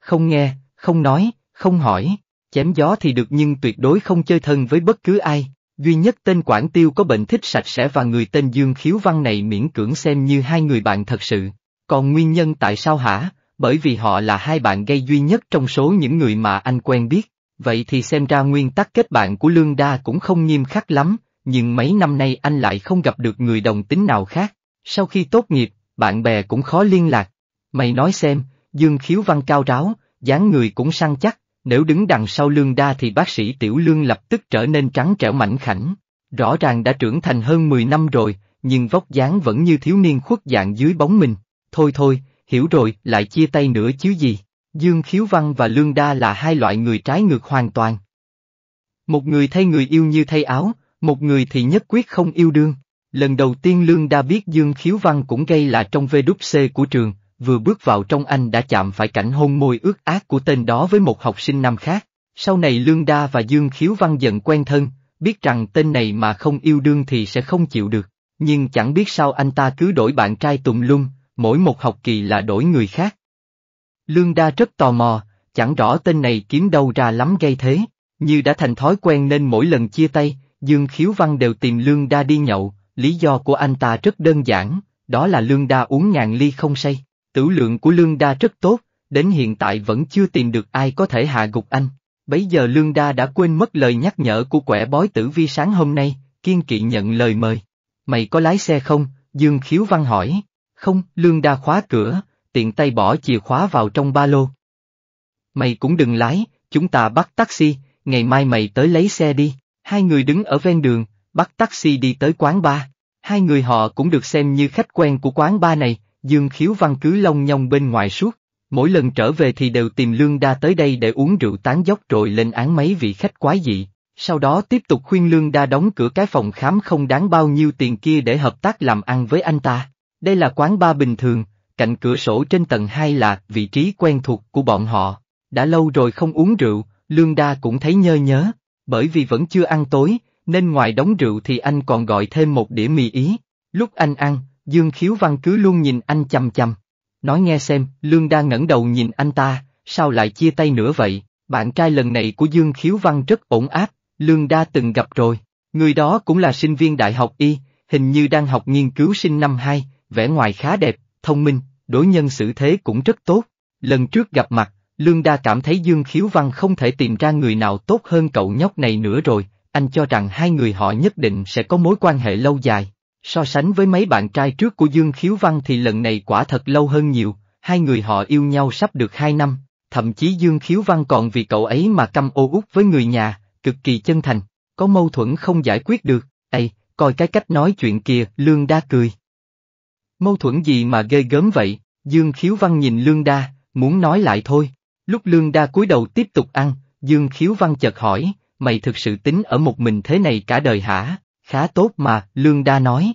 Không nghe, không nói, không hỏi, chém gió thì được nhưng tuyệt đối không chơi thân với bất cứ ai. Duy nhất tên quản Tiêu có bệnh thích sạch sẽ và người tên Dương Khiếu Văn này miễn cưỡng xem như hai người bạn thật sự. Còn nguyên nhân tại sao hả? Bởi vì họ là hai bạn gây duy nhất trong số những người mà anh quen biết. Vậy thì xem ra nguyên tắc kết bạn của Lương Đa cũng không nghiêm khắc lắm, nhưng mấy năm nay anh lại không gặp được người đồng tính nào khác. Sau khi tốt nghiệp, bạn bè cũng khó liên lạc. Mày nói xem, Dương Khiếu Văn cao ráo, dáng người cũng săn chắc, nếu đứng đằng sau lương đa thì bác sĩ tiểu lương lập tức trở nên trắng trẻo mảnh khảnh. Rõ ràng đã trưởng thành hơn mười năm rồi, nhưng vóc dáng vẫn như thiếu niên khuất dạng dưới bóng mình. Thôi thôi, hiểu rồi, lại chia tay nữa chứ gì. Dương Khiếu Văn và Lương Đa là hai loại người trái ngược hoàn toàn. Một người thay người yêu như thay áo, một người thì nhất quyết không yêu đương. Lần đầu tiên Lương Đa biết Dương Khiếu Văn cũng gây là trong VWC của trường, Vừa bước vào trong anh đã chạm phải cảnh hôn môi ướt ác của tên đó với một học sinh nam khác. Sau này Lương Đa và Dương Khiếu Văn dần quen thân, biết rằng tên này mà không yêu đương thì sẽ không chịu được. Nhưng chẳng biết sao anh ta cứ đổi bạn trai tùm lum, mỗi một học kỳ là đổi người khác. Lương Đa rất tò mò, chẳng rõ tên này kiếm đâu ra lắm gây thế, như đã thành thói quen nên mỗi lần chia tay, Dương Khiếu Văn đều tìm Lương Đa đi nhậu, lý do của anh ta rất đơn giản, đó là Lương Đa uống ngàn ly không say. Tử lượng của Lương Đa rất tốt, đến hiện tại vẫn chưa tìm được ai có thể hạ gục anh. Bấy giờ Lương Đa đã quên mất lời nhắc nhở của quẻ bói tử vi sáng hôm nay, kiên kỵ nhận lời mời. Mày có lái xe không? Dương Khiếu Văn hỏi. Không, Lương Đa khóa cửa, tiện tay bỏ chìa khóa vào trong ba lô. Mày cũng đừng lái, chúng ta bắt taxi, ngày mai mày tới lấy xe đi. Hai người đứng ở ven đường, bắt taxi đi tới quán bar. Hai người họ cũng được xem như khách quen của quán bar này, Dương Khiếu Văn cứ lông nhông bên ngoài suốt, mỗi lần trở về thì đều tìm Lương Đa tới đây để uống rượu tán dốc rồi lên án mấy vị khách quái dị, sau đó tiếp tục khuyên Lương Đa đóng cửa cái phòng khám không đáng bao nhiêu tiền kia để hợp tác làm ăn với anh ta. Đây là quán ba bình thường, cạnh cửa sổ trên tầng 2 là vị trí quen thuộc của bọn họ. Đã lâu rồi không uống rượu, Lương Đa cũng thấy nhơ nhớ, bởi vì vẫn chưa ăn tối, nên ngoài đóng rượu thì anh còn gọi thêm một đĩa mì ý. Lúc anh ăn, Dương Khiếu Văn cứ luôn nhìn anh chầm chầm. Nói nghe xem, Lương Đa ngẩng đầu nhìn anh ta, sao lại chia tay nữa vậy? Bạn trai lần này của Dương Khiếu Văn rất ổn áp, Lương Đa từng gặp rồi. Người đó cũng là sinh viên đại học Y, hình như đang học nghiên cứu sinh năm 2, vẻ ngoài khá đẹp, thông minh, đối nhân xử thế cũng rất tốt. Lần trước gặp mặt, Lương Đa cảm thấy Dương Khiếu Văn không thể tìm ra người nào tốt hơn cậu nhóc này nữa rồi, anh cho rằng hai người họ nhất định sẽ có mối quan hệ lâu dài. So sánh với mấy bạn trai trước của Dương Khiếu Văn thì lần này quả thật lâu hơn nhiều, hai người họ yêu nhau sắp được hai năm, thậm chí Dương Khiếu Văn còn vì cậu ấy mà căm ô út với người nhà, cực kỳ chân thành, có mâu thuẫn không giải quyết được, ây, coi cái cách nói chuyện kìa, Lương Đa cười. Mâu thuẫn gì mà ghê gớm vậy, Dương Khiếu Văn nhìn Lương Đa, muốn nói lại thôi. Lúc Lương Đa cúi đầu tiếp tục ăn, Dương Khiếu Văn chợt hỏi, mày thực sự tính ở một mình thế này cả đời hả? Khá tốt mà, Lương Đa nói.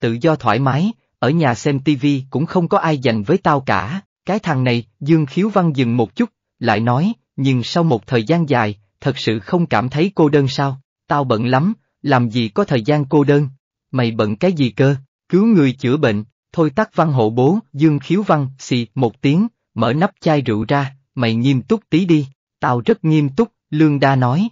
Tự do thoải mái, ở nhà xem tivi cũng không có ai dành với tao cả, cái thằng này, Dương Khiếu Văn dừng một chút, lại nói, nhưng sau một thời gian dài, thật sự không cảm thấy cô đơn sao, tao bận lắm, làm gì có thời gian cô đơn, mày bận cái gì cơ, cứu người chữa bệnh, thôi tắt văn hộ bố, Dương Khiếu Văn, xì, một tiếng, mở nắp chai rượu ra, mày nghiêm túc tí đi, tao rất nghiêm túc, Lương Đa nói.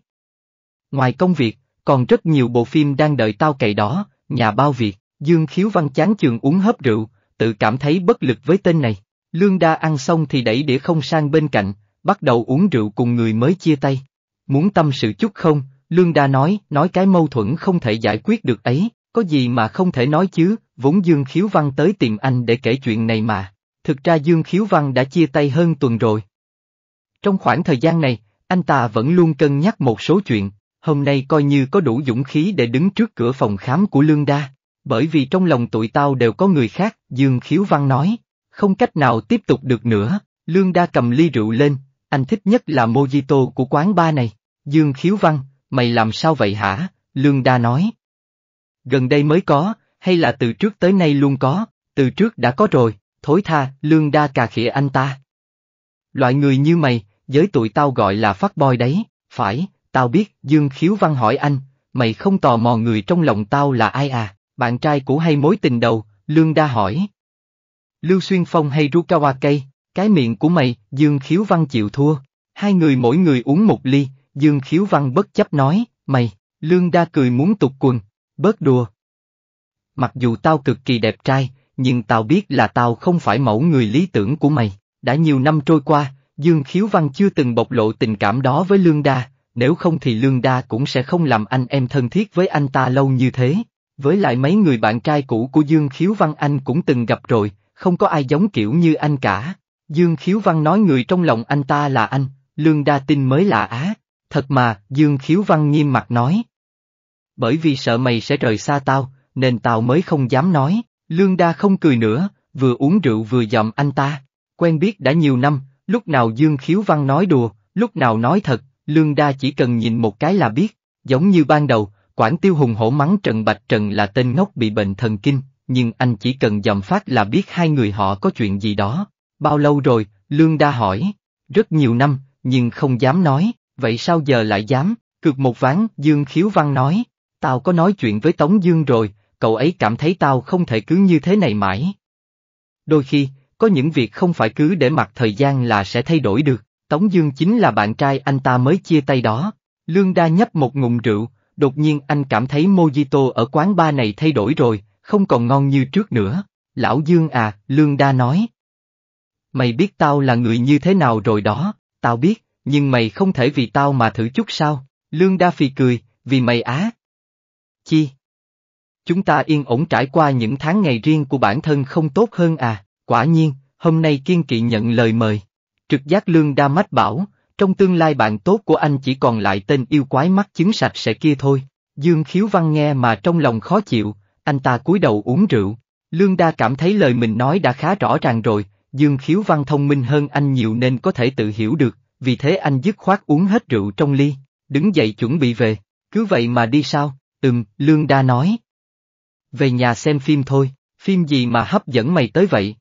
Ngoài công việc, còn rất nhiều bộ phim đang đợi tao cậy đó, nhà bao việc, Dương Khiếu Văn chán chường uống hớp rượu, tự cảm thấy bất lực với tên này. Lương Đa ăn xong thì đẩy đĩa không sang bên cạnh, bắt đầu uống rượu cùng người mới chia tay. Muốn tâm sự chút không, Lương Đa nói, nói cái mâu thuẫn không thể giải quyết được ấy, có gì mà không thể nói chứ, vốn Dương Khiếu Văn tới tìm anh để kể chuyện này mà. Thực ra Dương Khiếu Văn đã chia tay hơn tuần rồi. Trong khoảng thời gian này, anh ta vẫn luôn cân nhắc một số chuyện, hôm nay coi như có đủ dũng khí để đứng trước cửa phòng khám của Lương Đa, bởi vì trong lòng tụi tao đều có người khác, Dương Khiếu Văn nói, không cách nào tiếp tục được nữa, Lương Đa cầm ly rượu lên, anh thích nhất là mojito của quán ba này, Dương Khiếu Văn, mày làm sao vậy hả, Lương Đa nói. Gần đây mới có, hay là từ trước tới nay luôn có, từ trước đã có rồi, thối tha, Lương Đa cà khịa anh ta. Loại người như mày, giới tụi tao gọi là phát boy đấy, phải, Tao biết, Dương Khiếu Văn hỏi anh, mày không tò mò người trong lòng tao là ai à, bạn trai cũ hay mối tình đầu, Lương Đa hỏi. Lưu Xuyên Phong hay cây? cái miệng của mày, Dương Khiếu Văn chịu thua, hai người mỗi người uống một ly, Dương Khiếu Văn bất chấp nói, mày, Lương Đa cười muốn tục quần, bớt đùa. Mặc dù tao cực kỳ đẹp trai, nhưng tao biết là tao không phải mẫu người lý tưởng của mày, đã nhiều năm trôi qua, Dương Khiếu Văn chưa từng bộc lộ tình cảm đó với Lương Đa, nếu không thì Lương Đa cũng sẽ không làm anh em thân thiết với anh ta lâu như thế. Với lại mấy người bạn trai cũ của Dương Khiếu Văn anh cũng từng gặp rồi, không có ai giống kiểu như anh cả. Dương Khiếu Văn nói người trong lòng anh ta là anh, Lương Đa tin mới là á. Thật mà, Dương Khiếu Văn nghiêm mặt nói. Bởi vì sợ mày sẽ rời xa tao, nên tao mới không dám nói. Lương Đa không cười nữa, vừa uống rượu vừa dòm anh ta. Quen biết đã nhiều năm, lúc nào Dương Khiếu Văn nói đùa, lúc nào nói thật, Lương Đa chỉ cần nhìn một cái là biết, giống như ban đầu, quản Tiêu Hùng hổ mắng Trần Bạch Trần là tên ngốc bị bệnh thần kinh, nhưng anh chỉ cần dòm phát là biết hai người họ có chuyện gì đó. Bao lâu rồi, Lương Đa hỏi, rất nhiều năm, nhưng không dám nói, vậy sao giờ lại dám, Cực một ván, Dương Khiếu Văn nói, tao có nói chuyện với Tống Dương rồi, cậu ấy cảm thấy tao không thể cứ như thế này mãi. Đôi khi, có những việc không phải cứ để mặc thời gian là sẽ thay đổi được. Tống Dương chính là bạn trai anh ta mới chia tay đó. Lương Đa nhấp một ngụm rượu, đột nhiên anh cảm thấy mojito ở quán ba này thay đổi rồi, không còn ngon như trước nữa. Lão Dương à, Lương Đa nói. Mày biết tao là người như thế nào rồi đó, tao biết, nhưng mày không thể vì tao mà thử chút sao, Lương Đa phì cười, vì mày á. Chi? Chúng ta yên ổn trải qua những tháng ngày riêng của bản thân không tốt hơn à, quả nhiên, hôm nay kiên kỵ nhận lời mời. Trực giác lương đa mách bảo, trong tương lai bạn tốt của anh chỉ còn lại tên yêu quái mắt chứng sạch sẽ kia thôi. Dương khiếu văn nghe mà trong lòng khó chịu, anh ta cúi đầu uống rượu. Lương đa cảm thấy lời mình nói đã khá rõ ràng rồi, Dương khiếu văn thông minh hơn anh nhiều nên có thể tự hiểu được, vì thế anh dứt khoát uống hết rượu trong ly, đứng dậy chuẩn bị về, cứ vậy mà đi sao, ừm, Lương Đa nói. Về nhà xem phim thôi, phim gì mà hấp dẫn mày tới vậy?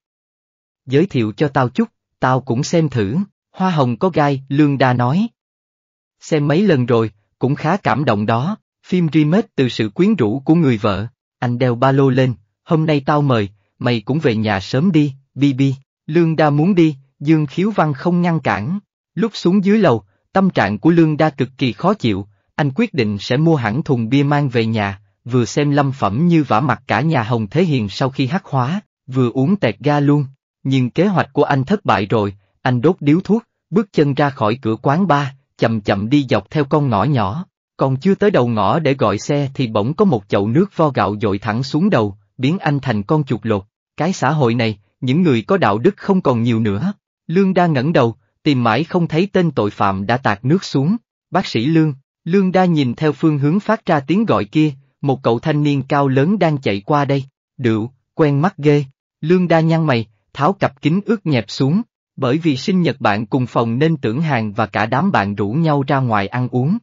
Giới thiệu cho tao chút tao cũng xem thử, hoa hồng có gai, Lương Đa nói. Xem mấy lần rồi, cũng khá cảm động đó, phim remake từ sự quyến rũ của người vợ, anh đeo ba lô lên, hôm nay tao mời, mày cũng về nhà sớm đi, Bibi, Lương Đa muốn đi, Dương Khiếu Văn không ngăn cản. Lúc xuống dưới lầu, tâm trạng của Lương Đa cực kỳ khó chịu, anh quyết định sẽ mua hẳn thùng bia mang về nhà, vừa xem lâm phẩm như vả mặt cả nhà Hồng Thế Hiền sau khi hắc hóa, vừa uống tẹt ga luôn. Nhưng kế hoạch của anh thất bại rồi, anh đốt điếu thuốc, bước chân ra khỏi cửa quán bar, chậm chậm đi dọc theo con ngõ nhỏ. Còn chưa tới đầu ngõ để gọi xe thì bỗng có một chậu nước vo gạo dội thẳng xuống đầu, biến anh thành con chuột lột. Cái xã hội này, những người có đạo đức không còn nhiều nữa. Lương đa ngẩng đầu, tìm mãi không thấy tên tội phạm đã tạt nước xuống. Bác sĩ Lương, Lương đa nhìn theo phương hướng phát ra tiếng gọi kia, một cậu thanh niên cao lớn đang chạy qua đây. Đựu, quen mắt ghê. Lương đa nhăn mày, tháo cặp kính ướt nhẹp xuống, bởi vì sinh nhật bạn cùng phòng nên tưởng hàng và cả đám bạn rủ nhau ra ngoài ăn uống.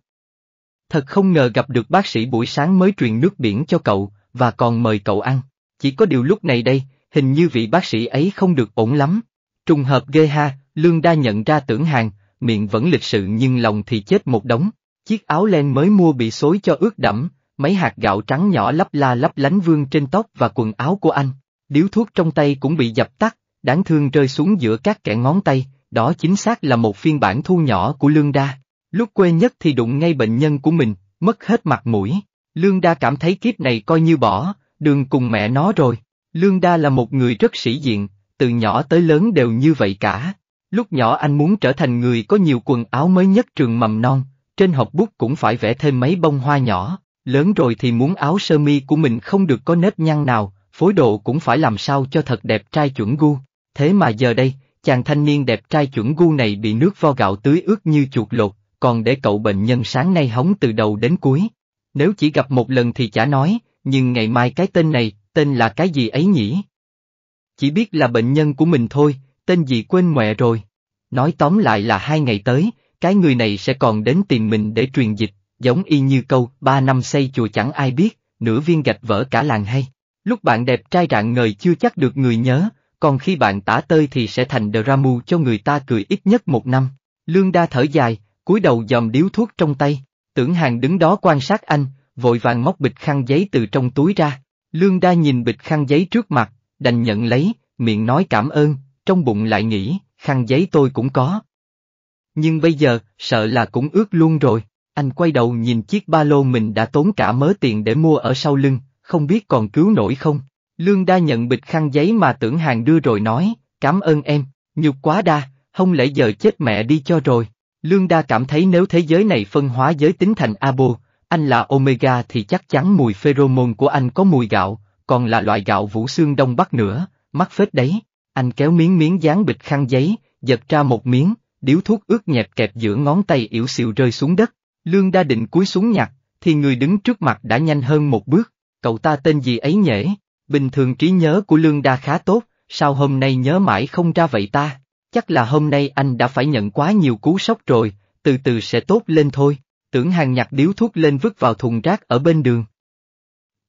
Thật không ngờ gặp được bác sĩ buổi sáng mới truyền nước biển cho cậu, và còn mời cậu ăn. Chỉ có điều lúc này đây, hình như vị bác sĩ ấy không được ổn lắm. Trùng hợp ghê ha, Lương Đa nhận ra tưởng hàng, miệng vẫn lịch sự nhưng lòng thì chết một đống. Chiếc áo len mới mua bị xối cho ướt đẫm, mấy hạt gạo trắng nhỏ lấp la lấp lánh vương trên tóc và quần áo của anh. Điếu thuốc trong tay cũng bị dập tắt, đáng thương rơi xuống giữa các kẻ ngón tay, đó chính xác là một phiên bản thu nhỏ của Lương Đa. Lúc quê nhất thì đụng ngay bệnh nhân của mình, mất hết mặt mũi. Lương Đa cảm thấy kiếp này coi như bỏ, đường cùng mẹ nó rồi. Lương Đa là một người rất sĩ diện, từ nhỏ tới lớn đều như vậy cả. Lúc nhỏ anh muốn trở thành người có nhiều quần áo mới nhất trường mầm non, trên hộp bút cũng phải vẽ thêm mấy bông hoa nhỏ, lớn rồi thì muốn áo sơ mi của mình không được có nếp nhăn nào, phối độ cũng phải làm sao cho thật đẹp trai chuẩn gu, thế mà giờ đây, chàng thanh niên đẹp trai chuẩn gu này bị nước vo gạo tưới ướt như chuột lột, còn để cậu bệnh nhân sáng nay hóng từ đầu đến cuối. Nếu chỉ gặp một lần thì chả nói, nhưng ngày mai cái tên này, tên là cái gì ấy nhỉ? Chỉ biết là bệnh nhân của mình thôi, tên gì quên mẹ rồi. Nói tóm lại là hai ngày tới, cái người này sẽ còn đến tìm mình để truyền dịch, giống y như câu ba năm xây chùa chẳng ai biết, nửa viên gạch vỡ cả làng hay. Lúc bạn đẹp trai rạng ngời chưa chắc được người nhớ, còn khi bạn tả tơi thì sẽ thành dramu cho người ta cười ít nhất một năm. Lương đa thở dài, cúi đầu dòm điếu thuốc trong tay, tưởng hàng đứng đó quan sát anh, vội vàng móc bịch khăn giấy từ trong túi ra. Lương đa nhìn bịch khăn giấy trước mặt, đành nhận lấy, miệng nói cảm ơn, trong bụng lại nghĩ, khăn giấy tôi cũng có. Nhưng bây giờ, sợ là cũng ướt luôn rồi, anh quay đầu nhìn chiếc ba lô mình đã tốn cả mớ tiền để mua ở sau lưng, không biết còn cứu nổi không? Lương đa nhận bịch khăn giấy mà tưởng hàng đưa rồi nói, cảm ơn em, nhục quá đa, không lẽ giờ chết mẹ đi cho rồi. Lương đa cảm thấy nếu thế giới này phân hóa giới tính thành abo, anh là omega thì chắc chắn mùi pheromone của anh có mùi gạo, còn là loại gạo vũ xương đông bắc nữa, mắc phết đấy. Anh kéo miếng miếng dán bịch khăn giấy, giật ra một miếng, điếu thuốc ướt nhẹp kẹp giữa ngón tay yểu xịu rơi xuống đất. Lương đa định cúi xuống nhặt, thì người đứng trước mặt đã nhanh hơn một bước cậu ta tên gì ấy nhỉ? Bình thường trí nhớ của Lương Đa khá tốt, sao hôm nay nhớ mãi không ra vậy ta? Chắc là hôm nay anh đã phải nhận quá nhiều cú sốc rồi, từ từ sẽ tốt lên thôi. Tưởng hàng nhặt điếu thuốc lên vứt vào thùng rác ở bên đường.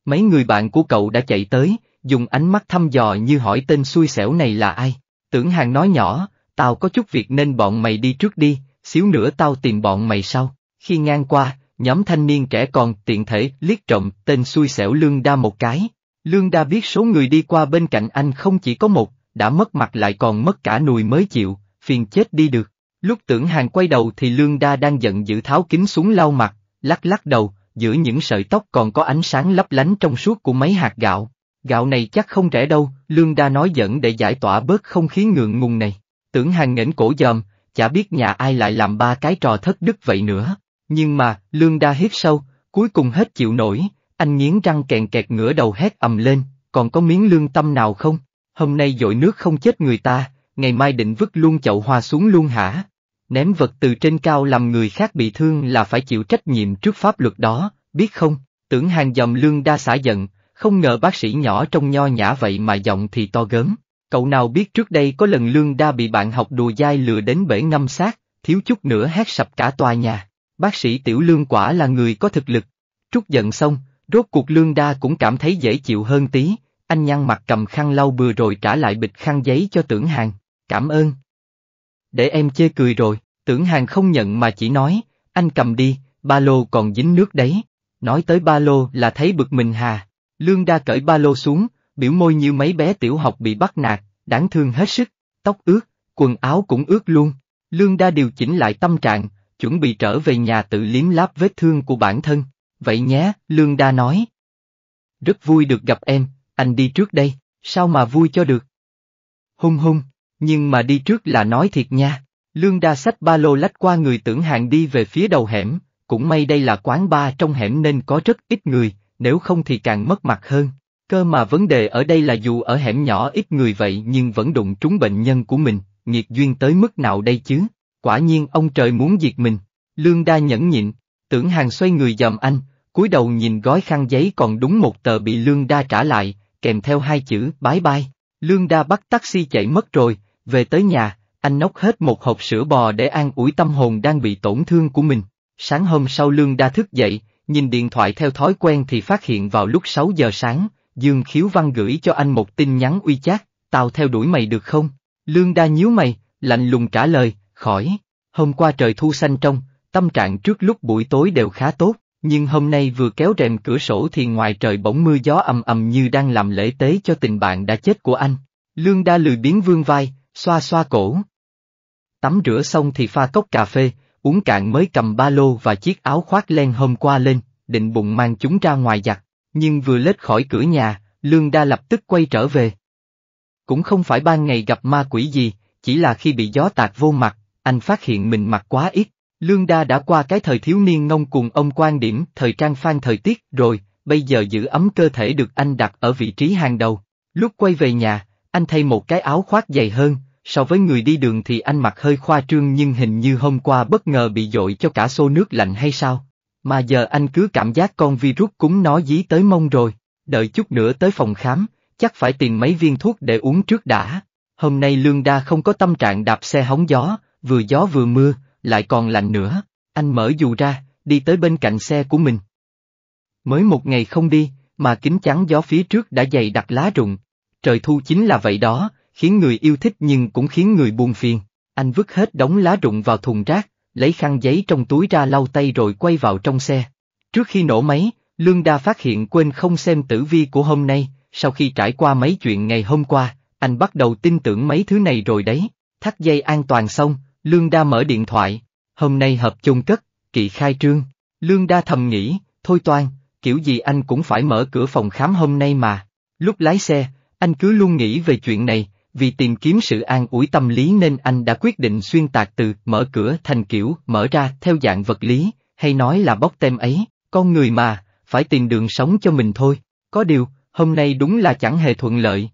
Mấy người bạn của cậu đã chạy tới, dùng ánh mắt thăm dò như hỏi tên xui xẻo này là ai. Tưởng hàng nói nhỏ, tao có chút việc nên bọn mày đi trước đi, xíu nữa tao tìm bọn mày sau. Khi ngang qua, nhóm thanh niên trẻ còn tiện thể liếc trộm tên xui xẻo Lương Đa một cái. Lương Đa biết số người đi qua bên cạnh anh không chỉ có một, đã mất mặt lại còn mất cả nùi mới chịu, phiền chết đi được. Lúc tưởng hàng quay đầu thì Lương Đa đang giận dữ tháo kính xuống lau mặt, lắc lắc đầu, giữa những sợi tóc còn có ánh sáng lấp lánh trong suốt của mấy hạt gạo. Gạo này chắc không rẻ đâu, Lương Đa nói giận để giải tỏa bớt không khí ngượng ngùng này. Tưởng hàng nghển cổ dòm, chả biết nhà ai lại làm ba cái trò thất đức vậy nữa. Nhưng mà, lương đa hít sâu, cuối cùng hết chịu nổi, anh nghiến răng kẹn kẹt ngửa đầu hét ầm lên, còn có miếng lương tâm nào không? Hôm nay dội nước không chết người ta, ngày mai định vứt luôn chậu hoa xuống luôn hả? Ném vật từ trên cao làm người khác bị thương là phải chịu trách nhiệm trước pháp luật đó, biết không? Tưởng hàng dòm lương đa xả giận, không ngờ bác sĩ nhỏ trong nho nhã vậy mà giọng thì to gớm. Cậu nào biết trước đây có lần lương đa bị bạn học đùa dai lừa đến bể ngâm sát, thiếu chút nữa hét sập cả tòa nhà bác sĩ Tiểu Lương quả là người có thực lực. Trút giận xong, rốt cuộc Lương Đa cũng cảm thấy dễ chịu hơn tí, anh nhăn mặt cầm khăn lau bừa rồi trả lại bịch khăn giấy cho tưởng hàng, cảm ơn. Để em chê cười rồi, tưởng hàng không nhận mà chỉ nói, anh cầm đi, ba lô còn dính nước đấy. Nói tới ba lô là thấy bực mình hà, Lương Đa cởi ba lô xuống, biểu môi như mấy bé tiểu học bị bắt nạt, đáng thương hết sức, tóc ướt, quần áo cũng ướt luôn. Lương Đa điều chỉnh lại tâm trạng, chuẩn bị trở về nhà tự liếm láp vết thương của bản thân. Vậy nhé, Lương Đa nói. Rất vui được gặp em, anh đi trước đây, sao mà vui cho được. Hung hung, nhưng mà đi trước là nói thiệt nha. Lương Đa sách ba lô lách qua người tưởng hàng đi về phía đầu hẻm, cũng may đây là quán ba trong hẻm nên có rất ít người, nếu không thì càng mất mặt hơn. Cơ mà vấn đề ở đây là dù ở hẻm nhỏ ít người vậy nhưng vẫn đụng trúng bệnh nhân của mình, nghiệt duyên tới mức nào đây chứ? quả nhiên ông trời muốn diệt mình. Lương đa nhẫn nhịn, tưởng hàng xoay người dòm anh, cúi đầu nhìn gói khăn giấy còn đúng một tờ bị lương đa trả lại, kèm theo hai chữ bái bai. Lương đa bắt taxi chạy mất rồi, về tới nhà, anh nốc hết một hộp sữa bò để an ủi tâm hồn đang bị tổn thương của mình. Sáng hôm sau Lương Đa thức dậy, nhìn điện thoại theo thói quen thì phát hiện vào lúc sáu giờ sáng, Dương Khiếu Văn gửi cho anh một tin nhắn uy chát, tao theo đuổi mày được không? Lương Đa nhíu mày, lạnh lùng trả lời, khỏi. Hôm qua trời thu xanh trong, tâm trạng trước lúc buổi tối đều khá tốt, nhưng hôm nay vừa kéo rèm cửa sổ thì ngoài trời bỗng mưa gió ầm ầm như đang làm lễ tế cho tình bạn đã chết của anh. Lương đa lười biến vương vai, xoa xoa cổ. Tắm rửa xong thì pha cốc cà phê, uống cạn mới cầm ba lô và chiếc áo khoác len hôm qua lên, định bụng mang chúng ra ngoài giặt, nhưng vừa lết khỏi cửa nhà, Lương Đa lập tức quay trở về. Cũng không phải ban ngày gặp ma quỷ gì, chỉ là khi bị gió tạt vô mặt, anh phát hiện mình mặc quá ít. Lương Đa đã qua cái thời thiếu niên ngông cùng ông quan điểm thời trang phan thời tiết rồi, bây giờ giữ ấm cơ thể được anh đặt ở vị trí hàng đầu. Lúc quay về nhà, anh thay một cái áo khoác dày hơn, so với người đi đường thì anh mặc hơi khoa trương nhưng hình như hôm qua bất ngờ bị dội cho cả xô nước lạnh hay sao. Mà giờ anh cứ cảm giác con virus cúng nó dí tới mông rồi, đợi chút nữa tới phòng khám, chắc phải tìm mấy viên thuốc để uống trước đã. Hôm nay Lương Đa không có tâm trạng đạp xe hóng gió, vừa gió vừa mưa, lại còn lạnh nữa. Anh mở dù ra, đi tới bên cạnh xe của mình. Mới một ngày không đi, mà kính chắn gió phía trước đã dày đặc lá rụng. Trời thu chính là vậy đó, khiến người yêu thích nhưng cũng khiến người buồn phiền. Anh vứt hết đống lá rụng vào thùng rác, lấy khăn giấy trong túi ra lau tay rồi quay vào trong xe. Trước khi nổ máy, Lương Đa phát hiện quên không xem tử vi của hôm nay, sau khi trải qua mấy chuyện ngày hôm qua, anh bắt đầu tin tưởng mấy thứ này rồi đấy. Thắt dây an toàn xong, Lương Đa mở điện thoại, hôm nay hợp chung cất, kỵ khai trương. Lương Đa thầm nghĩ, thôi toan, kiểu gì anh cũng phải mở cửa phòng khám hôm nay mà. Lúc lái xe, anh cứ luôn nghĩ về chuyện này, vì tìm kiếm sự an ủi tâm lý nên anh đã quyết định xuyên tạc từ mở cửa thành kiểu mở ra theo dạng vật lý, hay nói là bóc tem ấy, con người mà, phải tìm đường sống cho mình thôi. Có điều, hôm nay đúng là chẳng hề thuận lợi.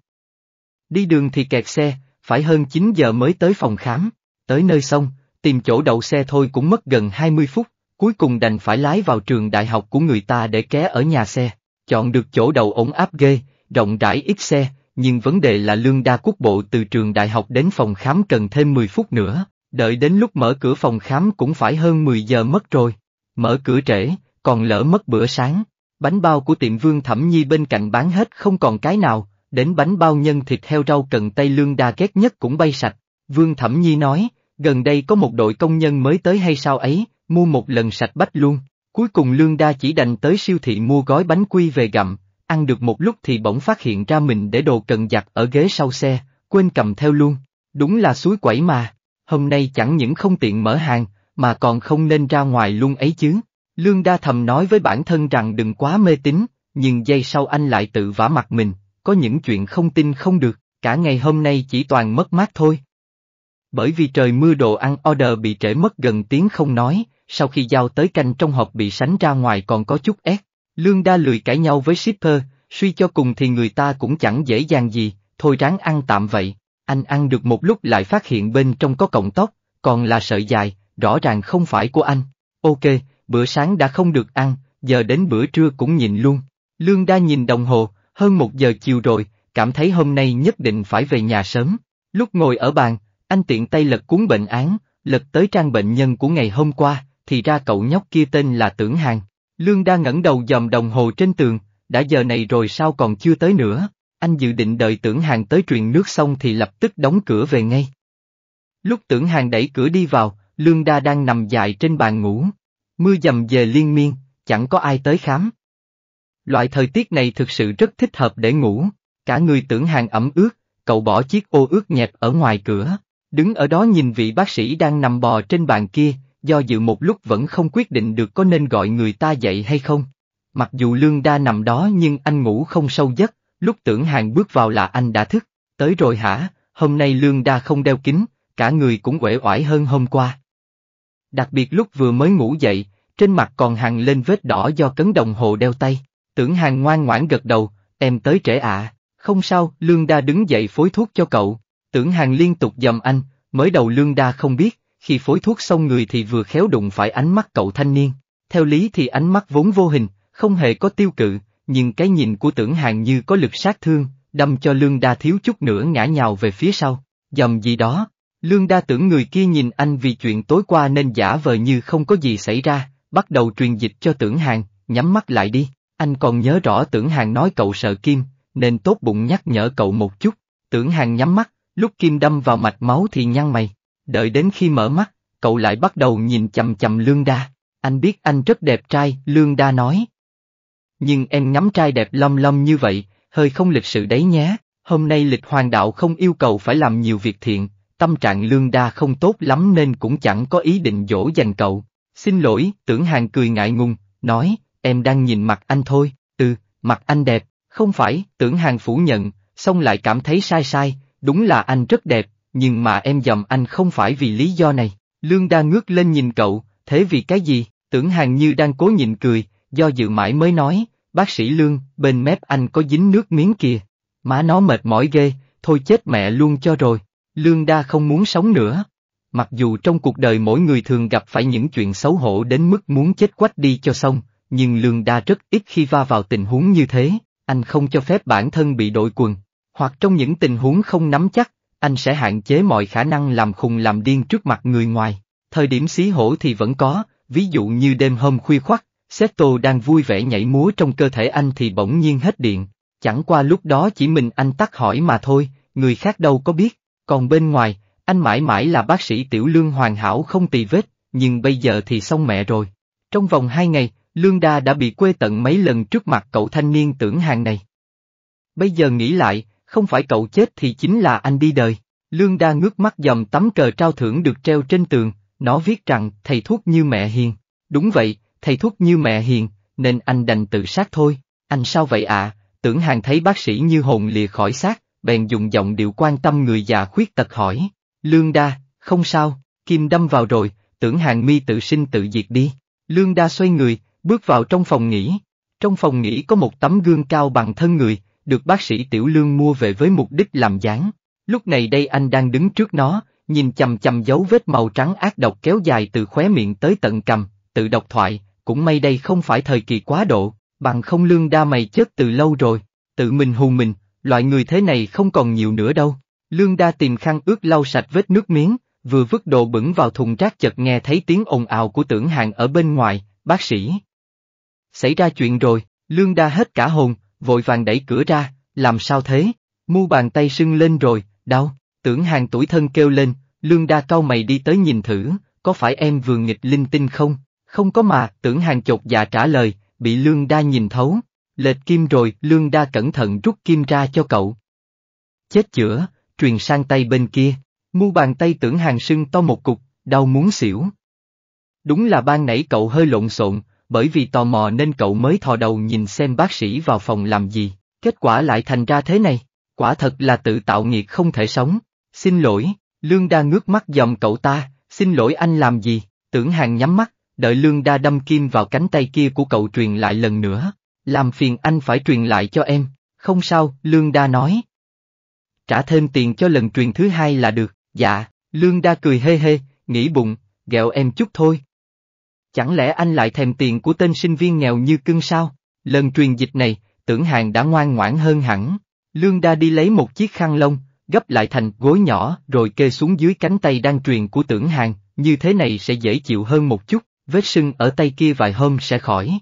Đi đường thì kẹt xe, phải hơn 9 giờ mới tới phòng khám tới nơi xong, tìm chỗ đậu xe thôi cũng mất gần 20 phút, cuối cùng đành phải lái vào trường đại học của người ta để ké ở nhà xe, chọn được chỗ đậu ổn áp ghê, rộng rãi ít xe, nhưng vấn đề là lương đa quốc bộ từ trường đại học đến phòng khám cần thêm 10 phút nữa, đợi đến lúc mở cửa phòng khám cũng phải hơn 10 giờ mất rồi, mở cửa trễ, còn lỡ mất bữa sáng, bánh bao của tiệm Vương Thẩm Nhi bên cạnh bán hết không còn cái nào, đến bánh bao nhân thịt heo rau cần tây lương đa ghét nhất cũng bay sạch, Vương Thẩm Nhi nói, gần đây có một đội công nhân mới tới hay sao ấy, mua một lần sạch bách luôn. Cuối cùng Lương Đa chỉ đành tới siêu thị mua gói bánh quy về gặm, ăn được một lúc thì bỗng phát hiện ra mình để đồ cần giặt ở ghế sau xe, quên cầm theo luôn. Đúng là suối quẩy mà, hôm nay chẳng những không tiện mở hàng, mà còn không nên ra ngoài luôn ấy chứ. Lương Đa thầm nói với bản thân rằng đừng quá mê tín, nhưng giây sau anh lại tự vả mặt mình, có những chuyện không tin không được, cả ngày hôm nay chỉ toàn mất mát thôi. Bởi vì trời mưa đồ ăn order bị trễ mất gần tiếng không nói, sau khi giao tới canh trong hộp bị sánh ra ngoài còn có chút ép. Lương đa lười cãi nhau với shipper, suy cho cùng thì người ta cũng chẳng dễ dàng gì, thôi ráng ăn tạm vậy. Anh ăn được một lúc lại phát hiện bên trong có cọng tóc, còn là sợi dài, rõ ràng không phải của anh. Ok, bữa sáng đã không được ăn, giờ đến bữa trưa cũng nhìn luôn. Lương đa nhìn đồng hồ, hơn một giờ chiều rồi, cảm thấy hôm nay nhất định phải về nhà sớm. Lúc ngồi ở bàn, anh tiện tay lật cuốn bệnh án, lật tới trang bệnh nhân của ngày hôm qua, thì ra cậu nhóc kia tên là Tưởng Hàng. Lương đa ngẩng đầu dòm đồng hồ trên tường, đã giờ này rồi sao còn chưa tới nữa, anh dự định đợi Tưởng Hàng tới truyền nước xong thì lập tức đóng cửa về ngay. Lúc Tưởng Hàng đẩy cửa đi vào, Lương đa đang nằm dài trên bàn ngủ. Mưa dầm về liên miên, chẳng có ai tới khám. Loại thời tiết này thực sự rất thích hợp để ngủ, cả người Tưởng Hàng ẩm ướt, cậu bỏ chiếc ô ướt nhẹp ở ngoài cửa, Đứng ở đó nhìn vị bác sĩ đang nằm bò trên bàn kia, do dự một lúc vẫn không quyết định được có nên gọi người ta dậy hay không. Mặc dù lương đa nằm đó nhưng anh ngủ không sâu giấc, lúc tưởng hàng bước vào là anh đã thức, tới rồi hả, hôm nay lương đa không đeo kính, cả người cũng uể oải hơn hôm qua. Đặc biệt lúc vừa mới ngủ dậy, trên mặt còn hàng lên vết đỏ do cấn đồng hồ đeo tay, tưởng hàng ngoan ngoãn gật đầu, em tới trễ ạ, không sao, lương đa đứng dậy phối thuốc cho cậu, Tưởng hàng liên tục dầm anh, mới đầu lương đa không biết, khi phối thuốc xong người thì vừa khéo đụng phải ánh mắt cậu thanh niên. Theo lý thì ánh mắt vốn vô hình, không hề có tiêu cự, nhưng cái nhìn của tưởng hàng như có lực sát thương, đâm cho lương đa thiếu chút nữa ngã nhào về phía sau. Dầm gì đó, lương đa tưởng người kia nhìn anh vì chuyện tối qua nên giả vờ như không có gì xảy ra, bắt đầu truyền dịch cho tưởng hàng, nhắm mắt lại đi. Anh còn nhớ rõ tưởng hàng nói cậu sợ kim, nên tốt bụng nhắc nhở cậu một chút. Tưởng hàng nhắm mắt, lúc kim đâm vào mạch máu thì nhăn mày, đợi đến khi mở mắt, cậu lại bắt đầu nhìn chằm chằm Lương Đa, anh biết anh rất đẹp trai, Lương Đa nói. Nhưng em ngắm trai đẹp long long như vậy, hơi không lịch sự đấy nhé, hôm nay lịch hoàng đạo không yêu cầu phải làm nhiều việc thiện, tâm trạng Lương Đa không tốt lắm nên cũng chẳng có ý định dỗ dành cậu. Xin lỗi, tưởng hàng cười ngại ngùng, nói, em đang nhìn mặt anh thôi, từ, mặt anh đẹp, không phải, tưởng hàng phủ nhận, xong lại cảm thấy sai sai, Đúng là anh rất đẹp, nhưng mà em dầm anh không phải vì lý do này. Lương Đa ngước lên nhìn cậu, thế vì cái gì? Tưởng hàng như đang cố nhịn cười, do dự mãi mới nói, bác sĩ Lương, bên mép anh có dính nước miếng kìa. Má nó mệt mỏi ghê, thôi chết mẹ luôn cho rồi. Lương Đa không muốn sống nữa. Mặc dù trong cuộc đời mỗi người thường gặp phải những chuyện xấu hổ đến mức muốn chết quách đi cho xong, nhưng Lương Đa rất ít khi va vào tình huống như thế, anh không cho phép bản thân bị đội quần, hoặc trong những tình huống không nắm chắc, anh sẽ hạn chế mọi khả năng làm khùng làm điên trước mặt người ngoài. Thời điểm xí hổ thì vẫn có, ví dụ như đêm hôm khuya khoắt, Seto đang vui vẻ nhảy múa trong cơ thể anh thì bỗng nhiên hết điện, chẳng qua lúc đó chỉ mình anh tắt hỏi mà thôi, người khác đâu có biết, còn bên ngoài, anh mãi mãi là bác sĩ tiểu lương hoàn hảo không tì vết, nhưng bây giờ thì xong mẹ rồi. Trong vòng hai ngày, Lương Đa đã bị quê tận mấy lần trước mặt cậu thanh niên tưởng hàng này. Bây giờ nghĩ lại, không phải cậu chết thì chính là anh đi đời. Lương Đa ngước mắt dòng tấm cờ trao thưởng được treo trên tường, nó viết rằng thầy thuốc như mẹ hiền. Đúng vậy, thầy thuốc như mẹ hiền, nên anh đành tự sát thôi. Anh sao vậy ạ? Tưởng hàng thấy bác sĩ như hồn lìa khỏi xác, bèn dùng giọng điệu quan tâm người già khuyết tật hỏi. Lương Đa, không sao, kim đâm vào rồi, tưởng hàng mi tự sinh tự diệt đi. Lương Đa xoay người, bước vào trong phòng nghỉ. Trong phòng nghỉ có một tấm gương cao bằng thân người, được bác sĩ Tiểu Lương mua về với mục đích làm dáng. Lúc này đây anh đang đứng trước nó, nhìn chầm chầm dấu vết màu trắng ác độc kéo dài từ khóe miệng tới tận cầm, tự độc thoại, cũng may đây không phải thời kỳ quá độ, bằng không lương đa mày chết từ lâu rồi, tự mình hù mình, loại người thế này không còn nhiều nữa đâu. Lương đa tìm khăn ướt lau sạch vết nước miếng, vừa vứt đồ bẩn vào thùng rác chợt nghe thấy tiếng ồn ào của tưởng hàng ở bên ngoài, bác sĩ. Xảy ra chuyện rồi, lương đa hết cả hồn, vội vàng đẩy cửa ra, làm sao thế, mu bàn tay sưng lên rồi, đau, tưởng hàng tuổi thân kêu lên, lương đa cau mày đi tới nhìn thử, có phải em vừa nghịch linh tinh không, không có mà, tưởng hàng chột dạ trả lời, bị lương đa nhìn thấu, lệch kim rồi, lương đa cẩn thận rút kim ra cho cậu. Chết chữa, truyền sang tay bên kia, mu bàn tay tưởng hàng sưng to một cục, đau muốn xỉu. Đúng là ban nãy cậu hơi lộn xộn, bởi vì tò mò nên cậu mới thò đầu nhìn xem bác sĩ vào phòng làm gì, kết quả lại thành ra thế này, quả thật là tự tạo nghiệt không thể sống, xin lỗi, Lương Đa ngước mắt dòm cậu ta, xin lỗi anh làm gì, tưởng hàng nhắm mắt, đợi Lương Đa đâm kim vào cánh tay kia của cậu truyền lại lần nữa, làm phiền anh phải truyền lại cho em, không sao, Lương Đa nói. Trả thêm tiền cho lần truyền thứ hai là được, dạ, Lương Đa cười hê hê, nghĩ bụng, gẹo em chút thôi, Chẳng lẽ anh lại thèm tiền của tên sinh viên nghèo như cưng sao? Lần truyền dịch này, tưởng hàng đã ngoan ngoãn hơn hẳn. Lương Đa đi lấy một chiếc khăn lông, gấp lại thành gối nhỏ rồi kê xuống dưới cánh tay đang truyền của tưởng hàng, như thế này sẽ dễ chịu hơn một chút, vết sưng ở tay kia vài hôm sẽ khỏi.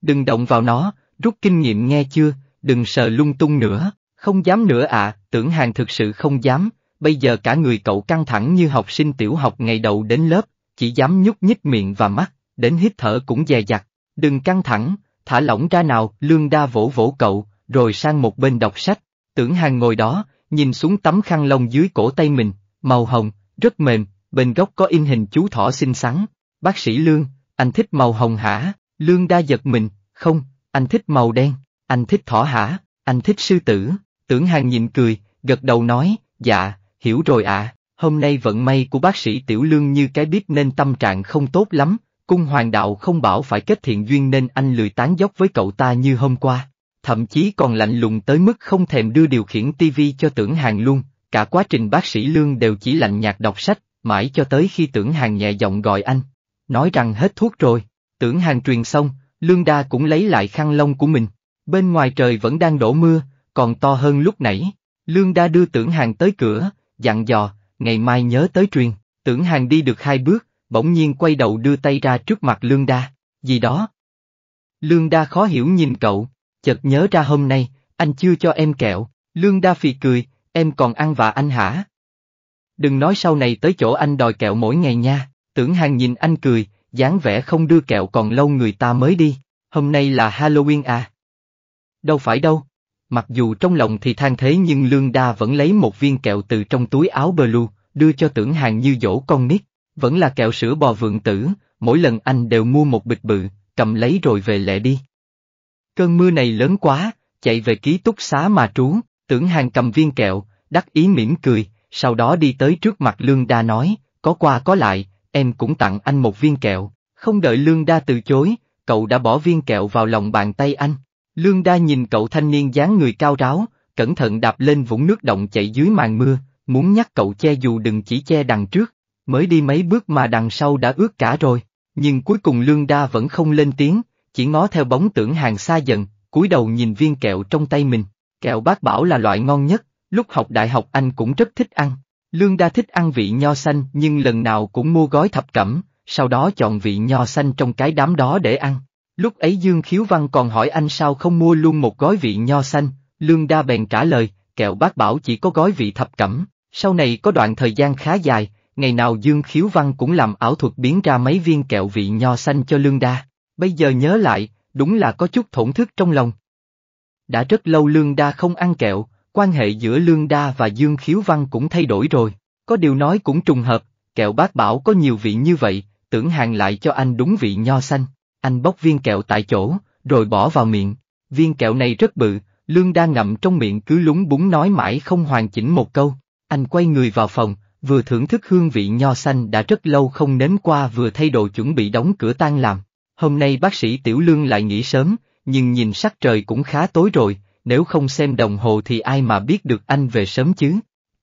Đừng động vào nó, rút kinh nghiệm nghe chưa, đừng sờ lung tung nữa, không dám nữa à, tưởng hàng thực sự không dám, bây giờ cả người cậu căng thẳng như học sinh tiểu học ngày đầu đến lớp, chỉ dám nhúc nhích miệng và mắt, đến hít thở cũng dè dặt. Đừng căng thẳng, thả lỏng ra nào, lương đa vỗ vỗ cậu, rồi sang một bên đọc sách. Tưởng hàng ngồi đó, nhìn xuống tấm khăn lông dưới cổ tay mình, màu hồng, rất mềm, bên góc có in hình chú thỏ xinh xắn. Bác sĩ Lương, anh thích màu hồng hả? Lương đa giật mình, không, anh thích màu đen, anh thích thỏ hả, anh thích sư tử. Tưởng hàng nhìn cười, gật đầu nói, dạ, hiểu rồi ạ hôm nay vận may của bác sĩ Tiểu Lương như cái biết nên tâm trạng không tốt lắm, cung hoàng đạo không bảo phải kết thiện duyên nên anh lười tán dốc với cậu ta như hôm qua, thậm chí còn lạnh lùng tới mức không thèm đưa điều khiển tivi cho tưởng hàng luôn, cả quá trình bác sĩ Lương đều chỉ lạnh nhạt đọc sách, mãi cho tới khi tưởng hàng nhẹ giọng gọi anh, nói rằng hết thuốc rồi, tưởng hàng truyền xong, Lương Đa cũng lấy lại khăn lông của mình, bên ngoài trời vẫn đang đổ mưa, còn to hơn lúc nãy, Lương Đa đưa tưởng hàng tới cửa, dặn dò, ngày mai nhớ tới truyền, tưởng hàng đi được hai bước, bỗng nhiên quay đầu đưa tay ra trước mặt Lương Đa, gì đó. Lương Đa khó hiểu nhìn cậu, chợt nhớ ra hôm nay, anh chưa cho em kẹo, Lương Đa phì cười, em còn ăn vạ anh hả? Đừng nói sau này tới chỗ anh đòi kẹo mỗi ngày nha, tưởng hàng nhìn anh cười, dáng vẻ không đưa kẹo còn lâu người ta mới đi, hôm nay là Halloween à? Đâu phải đâu, Mặc dù trong lòng thì than thế nhưng Lương Đa vẫn lấy một viên kẹo từ trong túi áo blue, đưa cho tưởng hàng như dỗ con nít, vẫn là kẹo sữa bò vượng tử, mỗi lần anh đều mua một bịch bự, cầm lấy rồi về lẹ đi. Cơn mưa này lớn quá, chạy về ký túc xá mà trú, tưởng hàng cầm viên kẹo, đắc ý mỉm cười, sau đó đi tới trước mặt Lương Đa nói, có qua có lại, em cũng tặng anh một viên kẹo, không đợi Lương Đa từ chối, cậu đã bỏ viên kẹo vào lòng bàn tay anh. Lương đa nhìn cậu thanh niên dáng người cao ráo, cẩn thận đạp lên vũng nước động chạy dưới màn mưa, muốn nhắc cậu che dù đừng chỉ che đằng trước, mới đi mấy bước mà đằng sau đã ướt cả rồi, nhưng cuối cùng Lương Đa vẫn không lên tiếng, chỉ ngó theo bóng tưởng hàng xa dần, cúi đầu nhìn viên kẹo trong tay mình, kẹo bác bảo là loại ngon nhất, lúc học đại học anh cũng rất thích ăn. Lương Đa thích ăn vị nho xanh nhưng lần nào cũng mua gói thập cẩm, sau đó chọn vị nho xanh trong cái đám đó để ăn. Lúc ấy Dương Khiếu Văn còn hỏi anh sao không mua luôn một gói vị nho xanh, Lương Đa bèn trả lời, kẹo bác bảo chỉ có gói vị thập cẩm, sau này có đoạn thời gian khá dài, ngày nào Dương Khiếu Văn cũng làm ảo thuật biến ra mấy viên kẹo vị nho xanh cho Lương Đa, bây giờ nhớ lại, đúng là có chút thổn thức trong lòng. Đã rất lâu Lương Đa không ăn kẹo, quan hệ giữa Lương Đa và Dương Khiếu Văn cũng thay đổi rồi, có điều nói cũng trùng hợp, kẹo bác bảo có nhiều vị như vậy, tưởng hàng lại cho anh đúng vị nho xanh, anh bóc viên kẹo tại chỗ, rồi bỏ vào miệng. Viên kẹo này rất bự, lương đa ngậm trong miệng cứ lúng búng nói mãi không hoàn chỉnh một câu. Anh quay người vào phòng, vừa thưởng thức hương vị nho xanh đã rất lâu không nếm qua vừa thay đồ chuẩn bị đóng cửa tan làm. Hôm nay bác sĩ Tiểu Lương lại nghỉ sớm, nhưng nhìn sắc trời cũng khá tối rồi, nếu không xem đồng hồ thì ai mà biết được anh về sớm chứ.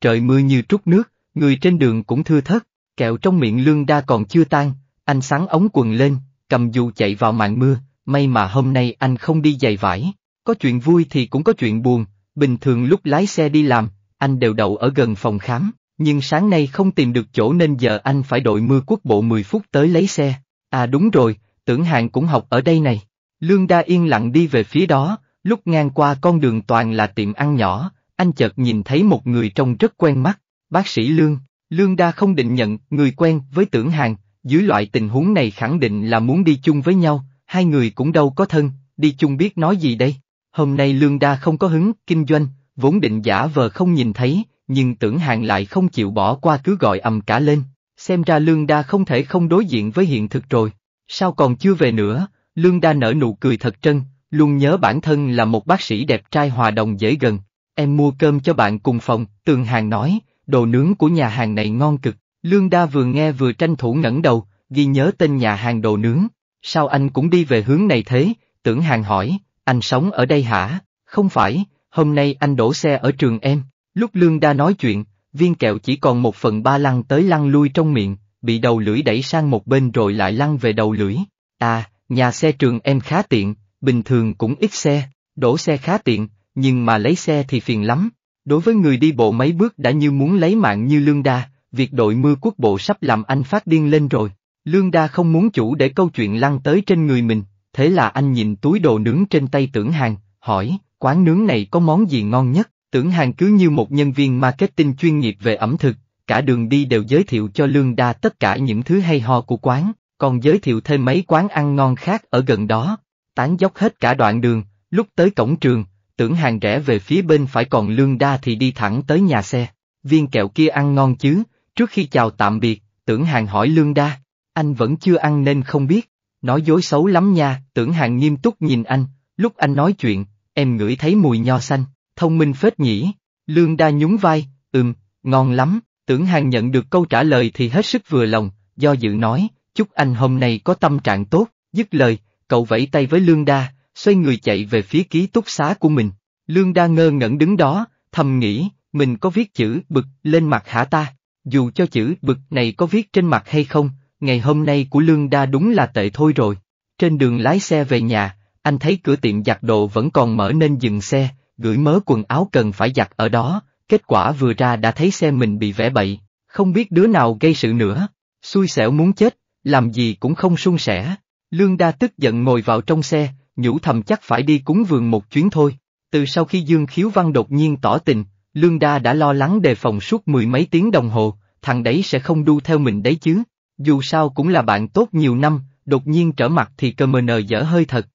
Trời mưa như trút nước, người trên đường cũng thưa thớt, kẹo trong miệng Lương Đa còn chưa tan, anh sáng ống quần lên, cầm dù chạy vào màn mưa, may mà hôm nay anh không đi giày vải. Có chuyện vui thì cũng có chuyện buồn, bình thường lúc lái xe đi làm, anh đều đậu ở gần phòng khám, nhưng sáng nay không tìm được chỗ nên giờ anh phải đội mưa quốc bộ 10 phút tới lấy xe. À đúng rồi, tưởng hàng cũng học ở đây này. Lương Đa yên lặng đi về phía đó, lúc ngang qua con đường toàn là tiệm ăn nhỏ, anh chợt nhìn thấy một người trông rất quen mắt, bác sĩ Lương. Lương Đa không định nhận người quen với tưởng hàng, dưới loại tình huống này khẳng định là muốn đi chung với nhau, hai người cũng đâu có thân, đi chung biết nói gì đây. Hôm nay Lương Đa không có hứng, kinh doanh, vốn định giả vờ không nhìn thấy, nhưng tưởng hàng lại không chịu bỏ qua cứ gọi ầm cả lên. Xem ra Lương Đa không thể không đối diện với hiện thực rồi. Sao còn chưa về nữa, Lương Đa nở nụ cười thật trân, luôn nhớ bản thân là một bác sĩ đẹp trai hòa đồng dễ gần. Em mua cơm cho bạn cùng phòng, Tường Hàng nói, đồ nướng của nhà hàng này ngon cực. Lương Đa vừa nghe vừa tranh thủ ngẩng đầu, ghi nhớ tên nhà hàng đồ nướng. Sao anh cũng đi về hướng này thế? Tưởng hàng hỏi, anh sống ở đây hả? Không phải, hôm nay anh đổ xe ở trường em. Lúc Lương Đa nói chuyện, viên kẹo chỉ còn một phần ba lăn tới lăn lui trong miệng, bị đầu lưỡi đẩy sang một bên rồi lại lăn về đầu lưỡi. À, nhà xe trường em khá tiện, bình thường cũng ít xe, đổ xe khá tiện, nhưng mà lấy xe thì phiền lắm. Đối với người đi bộ mấy bước đã như muốn lấy mạng như Lương Đa, việc đội mưa quốc bộ sắp làm anh phát điên lên rồi. Lương Đa không muốn chủ để câu chuyện lăn tới trên người mình, thế là anh nhìn túi đồ nướng trên tay tưởng hàng, hỏi, quán nướng này có món gì ngon nhất? Tưởng hàng cứ như một nhân viên marketing chuyên nghiệp về ẩm thực, cả đường đi đều giới thiệu cho Lương Đa tất cả những thứ hay ho của quán, còn giới thiệu thêm mấy quán ăn ngon khác ở gần đó. Tán dốc hết cả đoạn đường, lúc tới cổng trường, tưởng hàng rẽ về phía bên phải còn Lương Đa thì đi thẳng tới nhà xe. Viên kẹo kia ăn ngon chứ, Trước khi chào tạm biệt, tưởng hàng hỏi Lương Đa, anh vẫn chưa ăn nên không biết, nói dối xấu lắm nha, tưởng hàng nghiêm túc nhìn anh, lúc anh nói chuyện, em ngửi thấy mùi nho xanh, thông minh phết nhỉ, Lương Đa nhún vai, ừm, ngon lắm, tưởng hàng nhận được câu trả lời thì hết sức vừa lòng, do dự nói, chúc anh hôm nay có tâm trạng tốt, dứt lời, cậu vẫy tay với Lương Đa, xoay người chạy về phía ký túc xá của mình, Lương Đa ngơ ngẩn đứng đó, thầm nghĩ, mình có viết chữ bực lên mặt hả ta? dù cho chữ bực này có viết trên mặt hay không, ngày hôm nay của Lương Đa đúng là tệ thôi rồi. Trên đường lái xe về nhà, anh thấy cửa tiệm giặt đồ vẫn còn mở nên dừng xe, gửi mớ quần áo cần phải giặt ở đó, kết quả vừa ra đã thấy xe mình bị vẽ bậy, không biết đứa nào gây sự nữa, xui xẻo muốn chết, làm gì cũng không suôn sẻ. Lương Đa tức giận ngồi vào trong xe, nhủ thầm chắc phải đi cúng vườn một chuyến thôi. Từ sau khi Dương Khiếu Văn đột nhiên tỏ tình, Lương Đa đã lo lắng đề phòng suốt mười mấy tiếng đồng hồ, thằng đấy sẽ không đu theo mình đấy chứ. Dù sao cũng là bạn tốt nhiều năm, đột nhiên trở mặt thì cơ mờ nờ dở hơi thật.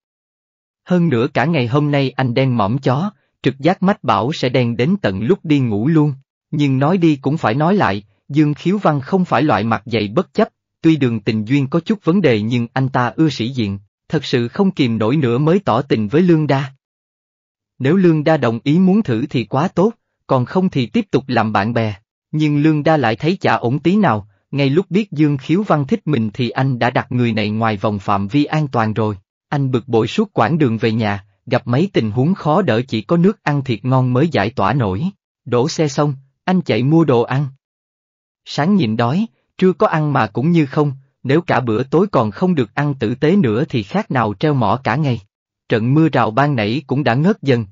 Hơn nữa cả ngày hôm nay anh đen mỏm chó, trực giác mách bảo sẽ đen đến tận lúc đi ngủ luôn. Nhưng nói đi cũng phải nói lại, Dương Khiếu Văn không phải loại mặt dày bất chấp, tuy đường tình duyên có chút vấn đề nhưng anh ta ưa sĩ diện, thật sự không kìm nổi nữa mới tỏ tình với Lương Đa. Nếu Lương Đa đồng ý muốn thử thì quá tốt, còn không thì tiếp tục làm bạn bè. Nhưng Lương Đa lại thấy chả ổn tí nào, ngay lúc biết Dương Khiếu Văn thích mình thì anh đã đặt người này ngoài vòng phạm vi an toàn rồi. Anh bực bội suốt quãng đường về nhà, gặp mấy tình huống khó đỡ chỉ có nước ăn thiệt ngon mới giải tỏa nổi. Đổ xe xong, anh chạy mua đồ ăn. Sáng nhịn đói, trưa có ăn mà cũng như không, nếu cả bữa tối còn không được ăn tử tế nữa thì khác nào treo mỏ cả ngày. Trận mưa rào ban nãy cũng đã ngớt dần,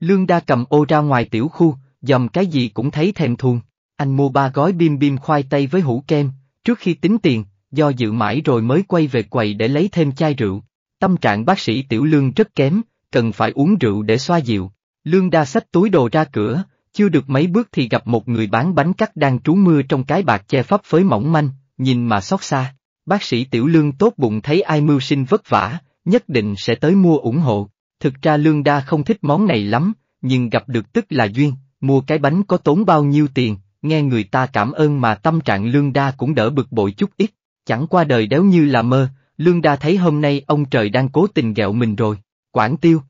Lương đa cầm ô ra ngoài tiểu khu, dầm cái gì cũng thấy thèm thuồng. Anh mua ba gói bim bim khoai tây với hũ kem, trước khi tính tiền, do dự mãi rồi mới quay về quầy để lấy thêm chai rượu. Tâm trạng bác sĩ tiểu lương rất kém, cần phải uống rượu để xoa dịu. Lương đa xách túi đồ ra cửa, chưa được mấy bước thì gặp một người bán bánh cắt đang trú mưa trong cái bạc che pháp phới mỏng manh, nhìn mà xót xa. Bác sĩ tiểu lương tốt bụng thấy ai mưu sinh vất vả, nhất định sẽ tới mua ủng hộ. Thực ra Lương Đa không thích món này lắm, nhưng gặp được tức là duyên, mua cái bánh có tốn bao nhiêu tiền, nghe người ta cảm ơn mà tâm trạng Lương Đa cũng đỡ bực bội chút ít, chẳng qua đời đéo như là mơ, Lương Đa thấy hôm nay ông trời đang cố tình ghẹo mình rồi, quản Tiêu.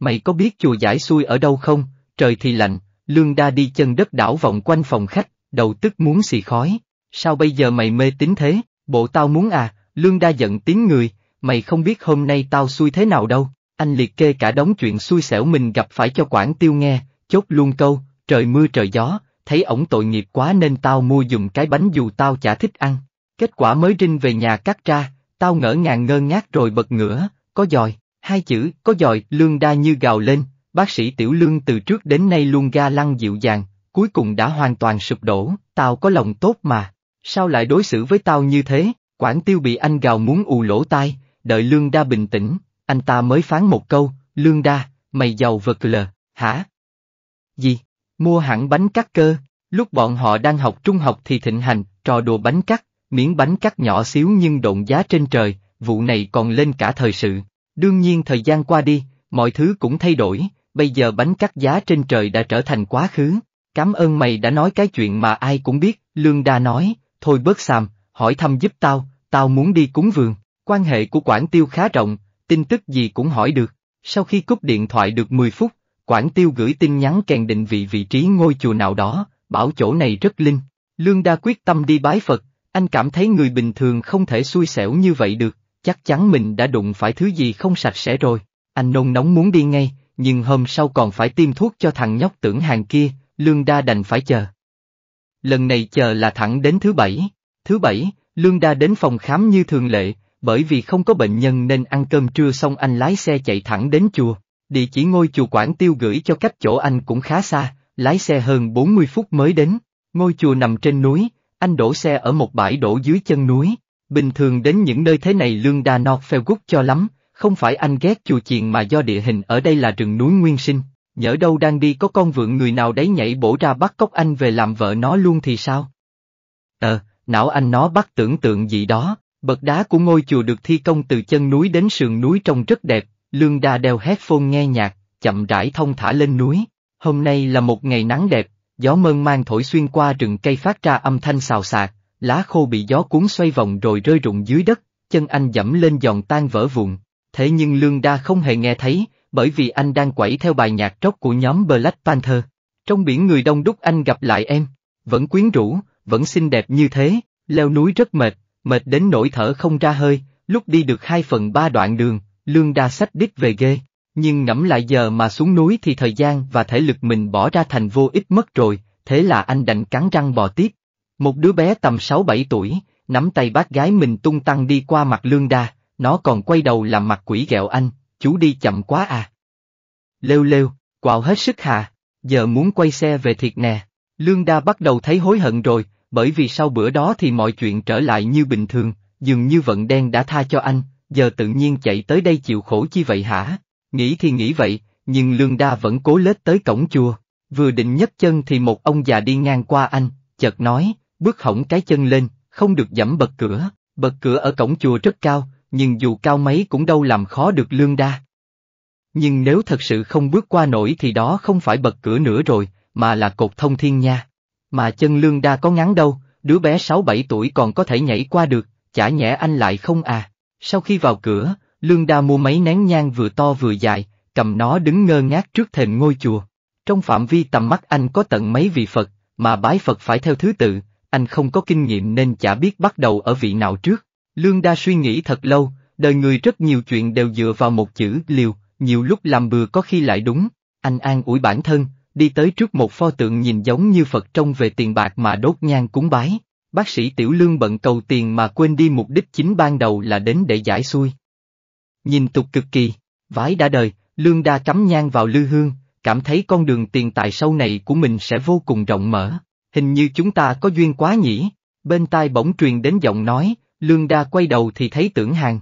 Mày có biết chùa giải xuôi ở đâu không, trời thì lạnh, Lương Đa đi chân đất đảo vòng quanh phòng khách, đầu tức muốn xì khói, sao bây giờ mày mê tín thế, bộ tao muốn à, Lương Đa giận tiếng người, mày không biết hôm nay tao xui thế nào đâu. Anh liệt kê cả đống chuyện xui xẻo mình gặp phải cho quản tiêu nghe, chốt luôn câu, trời mưa trời gió, thấy ổng tội nghiệp quá nên tao mua dùng cái bánh dù tao chả thích ăn. Kết quả mới rinh về nhà cắt ra, tao ngỡ ngàng ngơ ngác rồi bật ngửa, có giòi, hai chữ, có giòi, lương đa như gào lên, bác sĩ tiểu lương từ trước đến nay luôn ga lăng dịu dàng, cuối cùng đã hoàn toàn sụp đổ, tao có lòng tốt mà, sao lại đối xử với tao như thế, Quản tiêu bị anh gào muốn ù lỗ tai, đợi lương đa bình tĩnh, anh ta mới phán một câu, lương đa, mày giàu vật lờ, hả? Gì? Mua hẳn bánh cắt cơ, lúc bọn họ đang học trung học thì thịnh hành, trò đùa bánh cắt, miếng bánh cắt nhỏ xíu nhưng độn giá trên trời, vụ này còn lên cả thời sự. Đương nhiên thời gian qua đi, mọi thứ cũng thay đổi, bây giờ bánh cắt giá trên trời đã trở thành quá khứ. cám ơn mày đã nói cái chuyện mà ai cũng biết, Lương Đa nói, thôi bớt xàm, hỏi thăm giúp tao, tao muốn đi cúng vườn. Quan hệ của quản Tiêu khá rộng, tin tức gì cũng hỏi được. Sau khi cúp điện thoại được 10 phút, Quảng Tiêu gửi tin nhắn kèn định vị vị trí ngôi chùa nào đó, bảo chỗ này rất linh. Lương Đa quyết tâm đi bái Phật, anh cảm thấy người bình thường không thể xui xẻo như vậy được, chắc chắn mình đã đụng phải thứ gì không sạch sẽ rồi. Anh nôn nóng muốn đi ngay, nhưng hôm sau còn phải tiêm thuốc cho thằng nhóc tưởng hàng kia, Lương Đa đành phải chờ. Lần này chờ là thẳng đến thứ bảy. Thứ bảy, Lương Đa đến phòng khám như thường lệ, bởi vì không có bệnh nhân nên ăn cơm trưa xong anh lái xe chạy thẳng đến chùa. Địa chỉ ngôi chùa Quảng Tiêu gửi cho cách chỗ anh cũng khá xa, lái xe hơn 40 phút mới đến. Ngôi chùa nằm trên núi, anh đổ xe ở một bãi đổ dưới chân núi. Bình thường đến những nơi thế này lương đa nọt phèo gút cho lắm, không phải anh ghét chùa chiền mà do địa hình ở đây là rừng núi nguyên sinh. Nhỡ đâu đang đi có con vượng người nào đấy nhảy bổ ra bắt cóc anh về làm vợ nó luôn thì sao? Ờ, não anh nó bắt tưởng tượng gì đó. Bậc đá của ngôi chùa được thi công từ chân núi đến sườn núi trông rất đẹp, lương đa đeo hét nghe nhạc, chậm rãi thông thả lên núi. Hôm nay là một ngày nắng đẹp, gió mơn mang thổi xuyên qua rừng cây phát ra âm thanh xào xạc, lá khô bị gió cuốn xoay vòng rồi rơi rụng dưới đất, chân anh dẫm lên giòn tan vỡ vụn. Thế nhưng Lương Đa không hề nghe thấy, bởi vì anh đang quẩy theo bài nhạc rock của nhóm Black Panther. Trong biển người đông đúc anh gặp lại em, vẫn quyến rũ, vẫn xinh đẹp như thế, leo núi rất mệt, mệt đến nỗi thở không ra hơi, lúc đi được hai phần ba đoạn đường, lương đa sách đít về ghê, nhưng ngẫm lại giờ mà xuống núi thì thời gian và thể lực mình bỏ ra thành vô ích mất rồi, thế là anh đành cắn răng bò tiếp. Một đứa bé tầm 6-7 tuổi, nắm tay bác gái mình tung tăng đi qua mặt lương đa, nó còn quay đầu làm mặt quỷ ghẹo anh, chú đi chậm quá à. Lêu lêu, quạo hết sức hà, giờ muốn quay xe về thiệt nè, lương đa bắt đầu thấy hối hận rồi, bởi vì sau bữa đó thì mọi chuyện trở lại như bình thường, dường như vận đen đã tha cho anh, giờ tự nhiên chạy tới đây chịu khổ chi vậy hả? Nghĩ thì nghĩ vậy, nhưng Lương Đa vẫn cố lết tới cổng chùa, vừa định nhấc chân thì một ông già đi ngang qua anh, chợt nói, bước hỏng cái chân lên, không được dẫm bật cửa, bật cửa ở cổng chùa rất cao, nhưng dù cao mấy cũng đâu làm khó được Lương Đa. Nhưng nếu thật sự không bước qua nổi thì đó không phải bật cửa nữa rồi, mà là cột thông thiên nha. Mà chân lương đa có ngắn đâu, đứa bé 6-7 tuổi còn có thể nhảy qua được, chả nhẽ anh lại không à. Sau khi vào cửa, lương đa mua mấy nén nhang vừa to vừa dài, cầm nó đứng ngơ ngác trước thềm ngôi chùa. Trong phạm vi tầm mắt anh có tận mấy vị Phật, mà bái Phật phải theo thứ tự, anh không có kinh nghiệm nên chả biết bắt đầu ở vị nào trước. Lương đa suy nghĩ thật lâu, đời người rất nhiều chuyện đều dựa vào một chữ liều, nhiều lúc làm bừa có khi lại đúng. Anh an ủi bản thân, đi tới trước một pho tượng nhìn giống như Phật trông về tiền bạc mà đốt nhang cúng bái. Bác sĩ Tiểu Lương bận cầu tiền mà quên đi mục đích chính ban đầu là đến để giải xuôi. Nhìn tục cực kỳ, vái đã đời, Lương đa cắm nhang vào lư hương, cảm thấy con đường tiền tài sau này của mình sẽ vô cùng rộng mở. Hình như chúng ta có duyên quá nhỉ, bên tai bỗng truyền đến giọng nói, Lương đa quay đầu thì thấy tưởng hàng.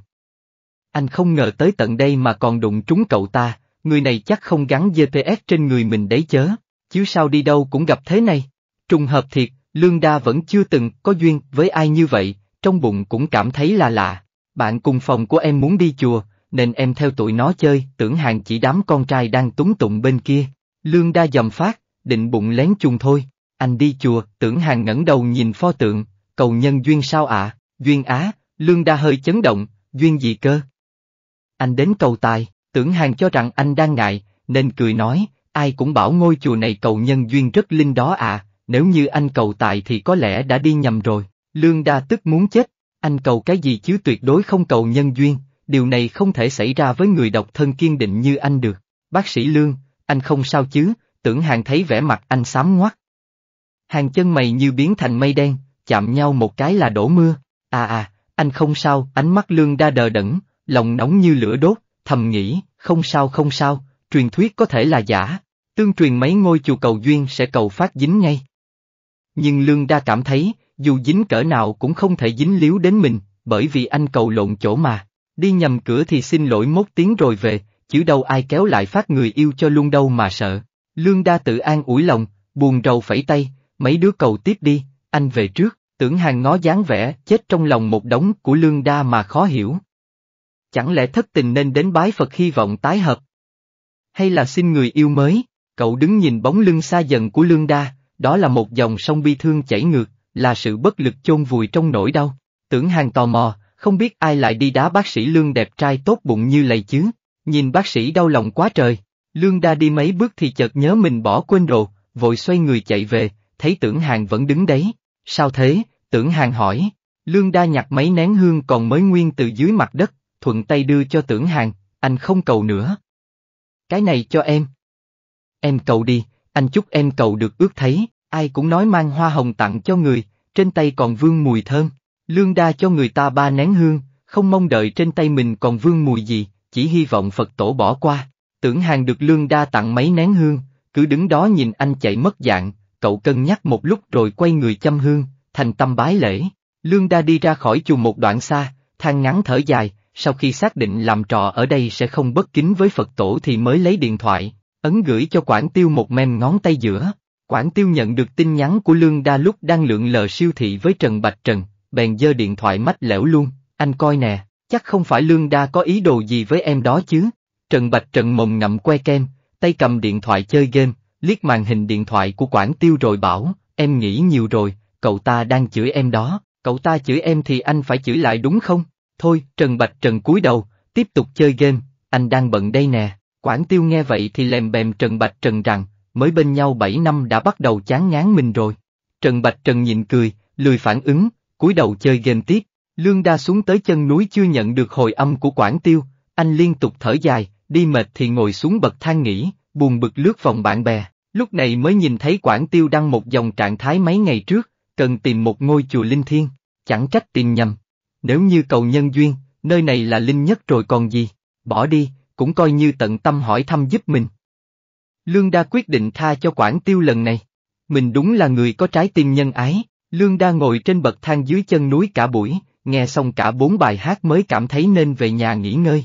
Anh không ngờ tới tận đây mà còn đụng trúng cậu ta, người này chắc không gắn GPS trên người mình đấy chớ, chứ sao đi đâu cũng gặp thế này. Trùng hợp thiệt, Lương Đa vẫn chưa từng có duyên với ai như vậy, trong bụng cũng cảm thấy là lạ. Bạn cùng phòng của em muốn đi chùa, nên em theo tụi nó chơi, tưởng hàng chỉ đám con trai đang túng tụng bên kia. Lương Đa dầm phát, định bụng lén chung thôi. Anh đi chùa, tưởng hàng ngẩng đầu nhìn pho tượng, cầu nhân duyên sao ạ, duyên á, Lương Đa hơi chấn động, duyên gì cơ? Anh đến cầu tài. Tưởng hàng cho rằng anh đang ngại, nên cười nói, ai cũng bảo ngôi chùa này cầu nhân duyên rất linh đó à, nếu như anh cầu tài thì có lẽ đã đi nhầm rồi. Lương đa tức muốn chết, anh cầu cái gì chứ tuyệt đối không cầu nhân duyên, điều này không thể xảy ra với người độc thân kiên định như anh được. Bác sĩ Lương, anh không sao chứ, tưởng hàng thấy vẻ mặt anh xám ngoắt. Hàng chân mày như biến thành mây đen, chạm nhau một cái là đổ mưa. À à, anh không sao, ánh mắt Lương đa đờ đẫn, lòng nóng như lửa đốt, thầm nghĩ, không sao không sao, truyền thuyết có thể là giả, tương truyền mấy ngôi chùa cầu duyên sẽ cầu phát dính ngay. Nhưng Lương Đa cảm thấy, dù dính cỡ nào cũng không thể dính líu đến mình, bởi vì anh cầu lộn chỗ mà, đi nhầm cửa thì xin lỗi mốt tiếng rồi về, chứ đâu ai kéo lại phát người yêu cho luôn đâu mà sợ. Lương Đa tự an ủi lòng, buồn rầu phẩy tay, mấy đứa cầu tiếp đi, anh về trước, tưởng hàng ngó dáng vẻ, chết trong lòng một đống của Lương Đa mà khó hiểu. Chẳng lẽ thất tình nên đến bái Phật hy vọng tái hợp? Hay là xin người yêu mới? Cậu đứng nhìn bóng lưng xa dần của Lương Đa, đó là một dòng sông bi thương chảy ngược, là sự bất lực chôn vùi trong nỗi đau. Tưởng hàng tò mò, không biết ai lại đi đá bác sĩ Lương đẹp trai tốt bụng như lầy chứ. Nhìn bác sĩ đau lòng quá trời, Lương Đa đi mấy bước thì chợt nhớ mình bỏ quên đồ, vội xoay người chạy về, thấy tưởng hàng vẫn đứng đấy. Sao thế, tưởng hàng hỏi, Lương Đa nhặt mấy nén hương còn mới nguyên từ dưới mặt đất, thuận tay đưa cho tưởng hàng, anh không cầu nữa. Cái này cho em. Em cầu đi, anh chúc em cầu được ước thấy, ai cũng nói mang hoa hồng tặng cho người, trên tay còn vương mùi thơm, lương đa cho người ta ba nén hương, không mong đợi trên tay mình còn vương mùi gì, chỉ hy vọng Phật tổ bỏ qua. Tưởng hàng được lương đa tặng mấy nén hương, cứ đứng đó nhìn anh chạy mất dạng, cậu cân nhắc một lúc rồi quay người chăm hương, thành tâm bái lễ. Lương đa đi ra khỏi chùa một đoạn xa, than ngắn thở dài, sau khi xác định làm trò ở đây sẽ không bất kính với Phật tổ thì mới lấy điện thoại, ấn gửi cho Quảng Tiêu một mem ngón tay giữa. Quảng Tiêu nhận được tin nhắn của Lương Đa lúc đang lượn lờ siêu thị với Trần Bạch Trần, bèn giơ điện thoại mách lẻo luôn, anh coi nè, chắc không phải Lương Đa có ý đồ gì với em đó chứ. Trần Bạch Trần mồm ngậm que kem, tay cầm điện thoại chơi game, liếc màn hình điện thoại của Quảng Tiêu rồi bảo, em nghĩ nhiều rồi, cậu ta đang chửi em đó, cậu ta chửi em thì anh phải chửi lại đúng không? Thôi, Trần Bạch Trần cúi đầu, tiếp tục chơi game, anh đang bận đây nè. Quảng tiêu nghe vậy thì lèm bèm Trần Bạch Trần rằng, mới bên nhau 7 năm đã bắt đầu chán ngán mình rồi. Trần Bạch Trần nhịn cười, lười phản ứng, cúi đầu chơi game tiếp. Lương Đa xuống tới chân núi chưa nhận được hồi âm của Quảng Tiêu, anh liên tục thở dài, đi mệt thì ngồi xuống bậc thang nghỉ, buồn bực lướt vòng bạn bè. Lúc này mới nhìn thấy Quảng Tiêu đăng một dòng trạng thái mấy ngày trước, cần tìm một ngôi chùa linh thiêng, chẳng trách tìm nhầm. Nếu như cầu nhân duyên, nơi này là linh nhất rồi còn gì, bỏ đi, cũng coi như tận tâm hỏi thăm giúp mình. Lương Đa quyết định tha cho Quảng Tiêu lần này. Mình đúng là người có trái tim nhân ái, Lương Đa ngồi trên bậc thang dưới chân núi cả buổi, nghe xong cả bốn bài hát mới cảm thấy nên về nhà nghỉ ngơi.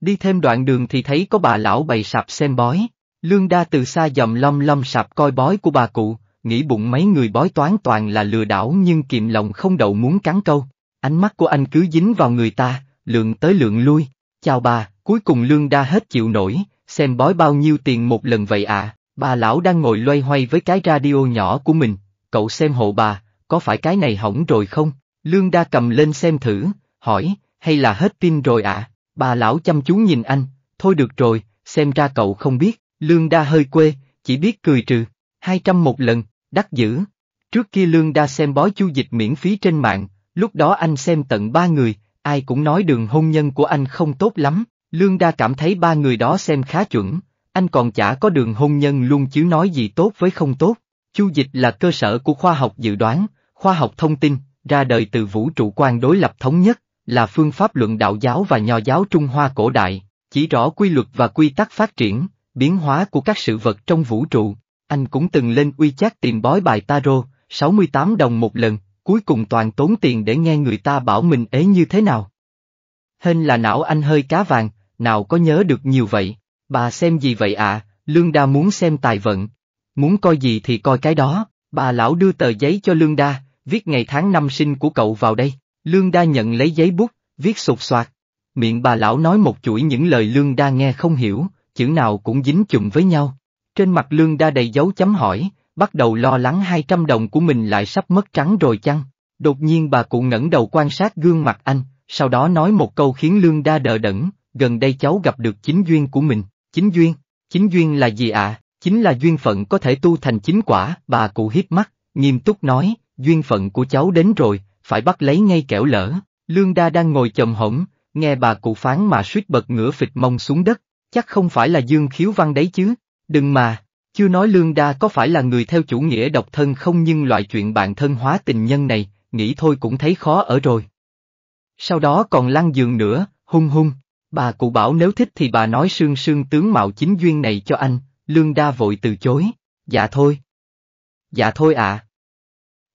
Đi thêm đoạn đường thì thấy có bà lão bày sạp xem bói, Lương Đa từ xa dòm lom lom sạp coi bói của bà cụ, nghĩ bụng mấy người bói toán toàn là lừa đảo nhưng kiệm lòng không đậu muốn cắn câu. Ánh mắt của anh cứ dính vào người ta, lượn tới lượn lui, chào bà, cuối cùng lương đa hết chịu nổi, xem bói bao nhiêu tiền một lần vậy à, bà lão đang ngồi loay hoay với cái radio nhỏ của mình, cậu xem hộ bà, có phải cái này hỏng rồi không? Lương đa cầm lên xem thử, hỏi, hay là hết pin rồi ạ? À? Bà lão chăm chú nhìn anh, thôi được rồi, xem ra cậu không biết, lương đa hơi quê, chỉ biết cười trừ, 200 một lần, đắt dữ. Trước kia lương đa xem bói chu dịch miễn phí trên mạng, Lúc đó anh xem tận ba người, ai cũng nói đường hôn nhân của anh không tốt lắm, Lương Đa cảm thấy ba người đó xem khá chuẩn, anh còn chả có đường hôn nhân luôn chứ nói gì tốt với không tốt. Chu dịch là cơ sở của khoa học dự đoán, khoa học thông tin, ra đời từ vũ trụ quan đối lập thống nhất, là phương pháp luận đạo giáo và nho giáo Trung Hoa cổ đại, chỉ rõ quy luật và quy tắc phát triển, biến hóa của các sự vật trong vũ trụ. Anh cũng từng lên uy chát tìm bói bài tarot, 68 đồng một lần, cuối cùng toàn tốn tiền để nghe người ta bảo mình ế như thế nào. Hên là não anh hơi cá vàng, nào có nhớ được nhiều vậy, bà xem gì vậy ạ, Lương Đa muốn xem tài vận, muốn coi gì thì coi cái đó, bà lão đưa tờ giấy cho Lương Đa, viết ngày tháng năm sinh của cậu vào đây, Lương Đa nhận lấy giấy bút, viết sụt soạt, miệng bà lão nói một chuỗi những lời Lương Đa nghe không hiểu, chữ nào cũng dính chùm với nhau. Trên mặt Lương Đa đầy dấu chấm hỏi, bắt đầu lo lắng 200 đồng của mình lại sắp mất trắng rồi chăng? Đột nhiên bà cụ ngẩng đầu quan sát gương mặt anh, sau đó nói một câu khiến Lương Đa đờ đẫn, gần đây cháu gặp được chính duyên của mình, chính duyên, chính duyên là gì ạ? Chính là duyên phận có thể tu thành chính quả, bà cụ hiếp mắt, nghiêm túc nói, duyên phận của cháu đến rồi, phải bắt lấy ngay kẻo lỡ. Lương Đa đang ngồi chồm hổm, nghe bà cụ phán mà suýt bật ngửa phịch mông xuống đất, chắc không phải là Dương Khiếu Văn đấy chứ, đừng mà, chưa nói Lương Đa có phải là người theo chủ nghĩa độc thân không nhưng loại chuyện bạn thân hóa tình nhân này, nghĩ thôi cũng thấy khó ở rồi. Sau đó còn lăn giường nữa, hung hung, bà cụ bảo nếu thích thì bà nói sương sương tướng mạo chính duyên này cho anh, Lương Đa vội từ chối, dạ thôi. Dạ thôi ạ.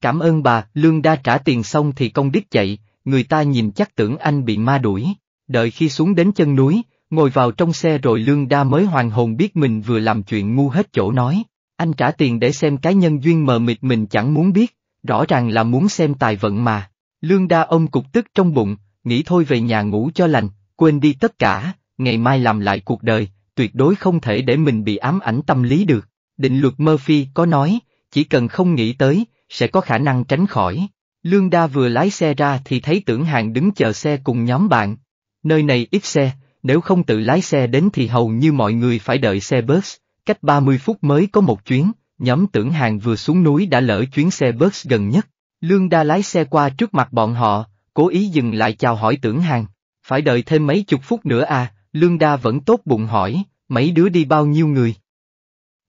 Cảm ơn bà, Lương Đa trả tiền xong thì công đích chạy, người ta nhìn chắc tưởng anh bị ma đuổi. Đợi khi xuống đến chân núi, Ngồi vào trong xe rồi Lương Đa mới hoàn hồn biết mình vừa làm chuyện ngu hết chỗ nói. Anh trả tiền để xem cái nhân duyên mờ mịt mình chẳng muốn biết, rõ ràng là muốn xem tài vận mà. Lương Đa ông cục tức trong bụng, nghĩ thôi về nhà ngủ cho lành, quên đi tất cả, ngày mai làm lại cuộc đời, tuyệt đối không thể để mình bị ám ảnh tâm lý được. Định luật Murphy có nói, chỉ cần không nghĩ tới, sẽ có khả năng tránh khỏi. Lương Đa vừa lái xe ra thì thấy tưởng hàng đứng chờ xe cùng nhóm bạn. Nơi này ít xe, nếu không tự lái xe đến thì hầu như mọi người phải đợi xe bus, cách 30 phút mới có một chuyến, nhóm tưởng hàng vừa xuống núi đã lỡ chuyến xe bus gần nhất. Lương Đa lái xe qua trước mặt bọn họ, cố ý dừng lại chào hỏi tưởng hàng, phải đợi thêm mấy chục phút nữa à, Lương Đa vẫn tốt bụng hỏi, mấy đứa đi bao nhiêu người?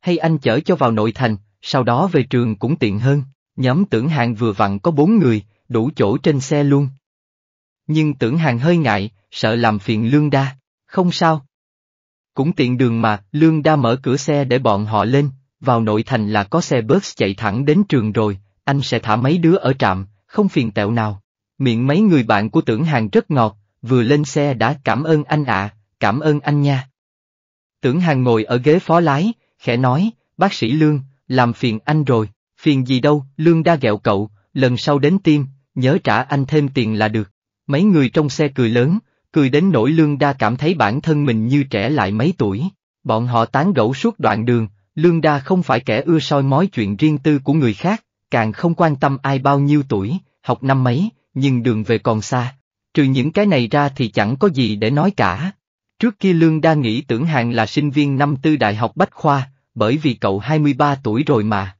Hay anh chở cho vào nội thành, sau đó về trường cũng tiện hơn, nhóm tưởng hàng vừa vặn có bốn người, đủ chỗ trên xe luôn. Nhưng tưởng hàng hơi ngại, sợ làm phiền Lương Đa không sao. Cũng tiện đường mà, Lương Đa mở cửa xe để bọn họ lên, vào nội thành là có xe bus chạy thẳng đến trường rồi, anh sẽ thả mấy đứa ở trạm, không phiền tẹo nào. Miệng mấy người bạn của tưởng hàng rất ngọt, vừa lên xe đã cảm ơn anh ạ, cảm ơn anh nha. Tưởng hàng ngồi ở ghế phó lái, khẽ nói, bác sĩ Lương, làm phiền anh rồi, phiền gì đâu, Lương Đa ghẹo cậu, lần sau đến tim, nhớ trả anh thêm tiền là được. Mấy người trong xe cười lớn, cười đến nỗi Lương Đa cảm thấy bản thân mình như trẻ lại mấy tuổi. Bọn họ tán gẫu suốt đoạn đường, Lương Đa không phải kẻ ưa soi mói chuyện riêng tư của người khác, càng không quan tâm ai bao nhiêu tuổi, học năm mấy, nhưng đường về còn xa. Trừ những cái này ra thì chẳng có gì để nói cả. Trước kia Lương Đa nghĩ tưởng hàng là sinh viên năm tư đại học Bách Khoa, bởi vì cậu hai mươi ba tuổi rồi mà.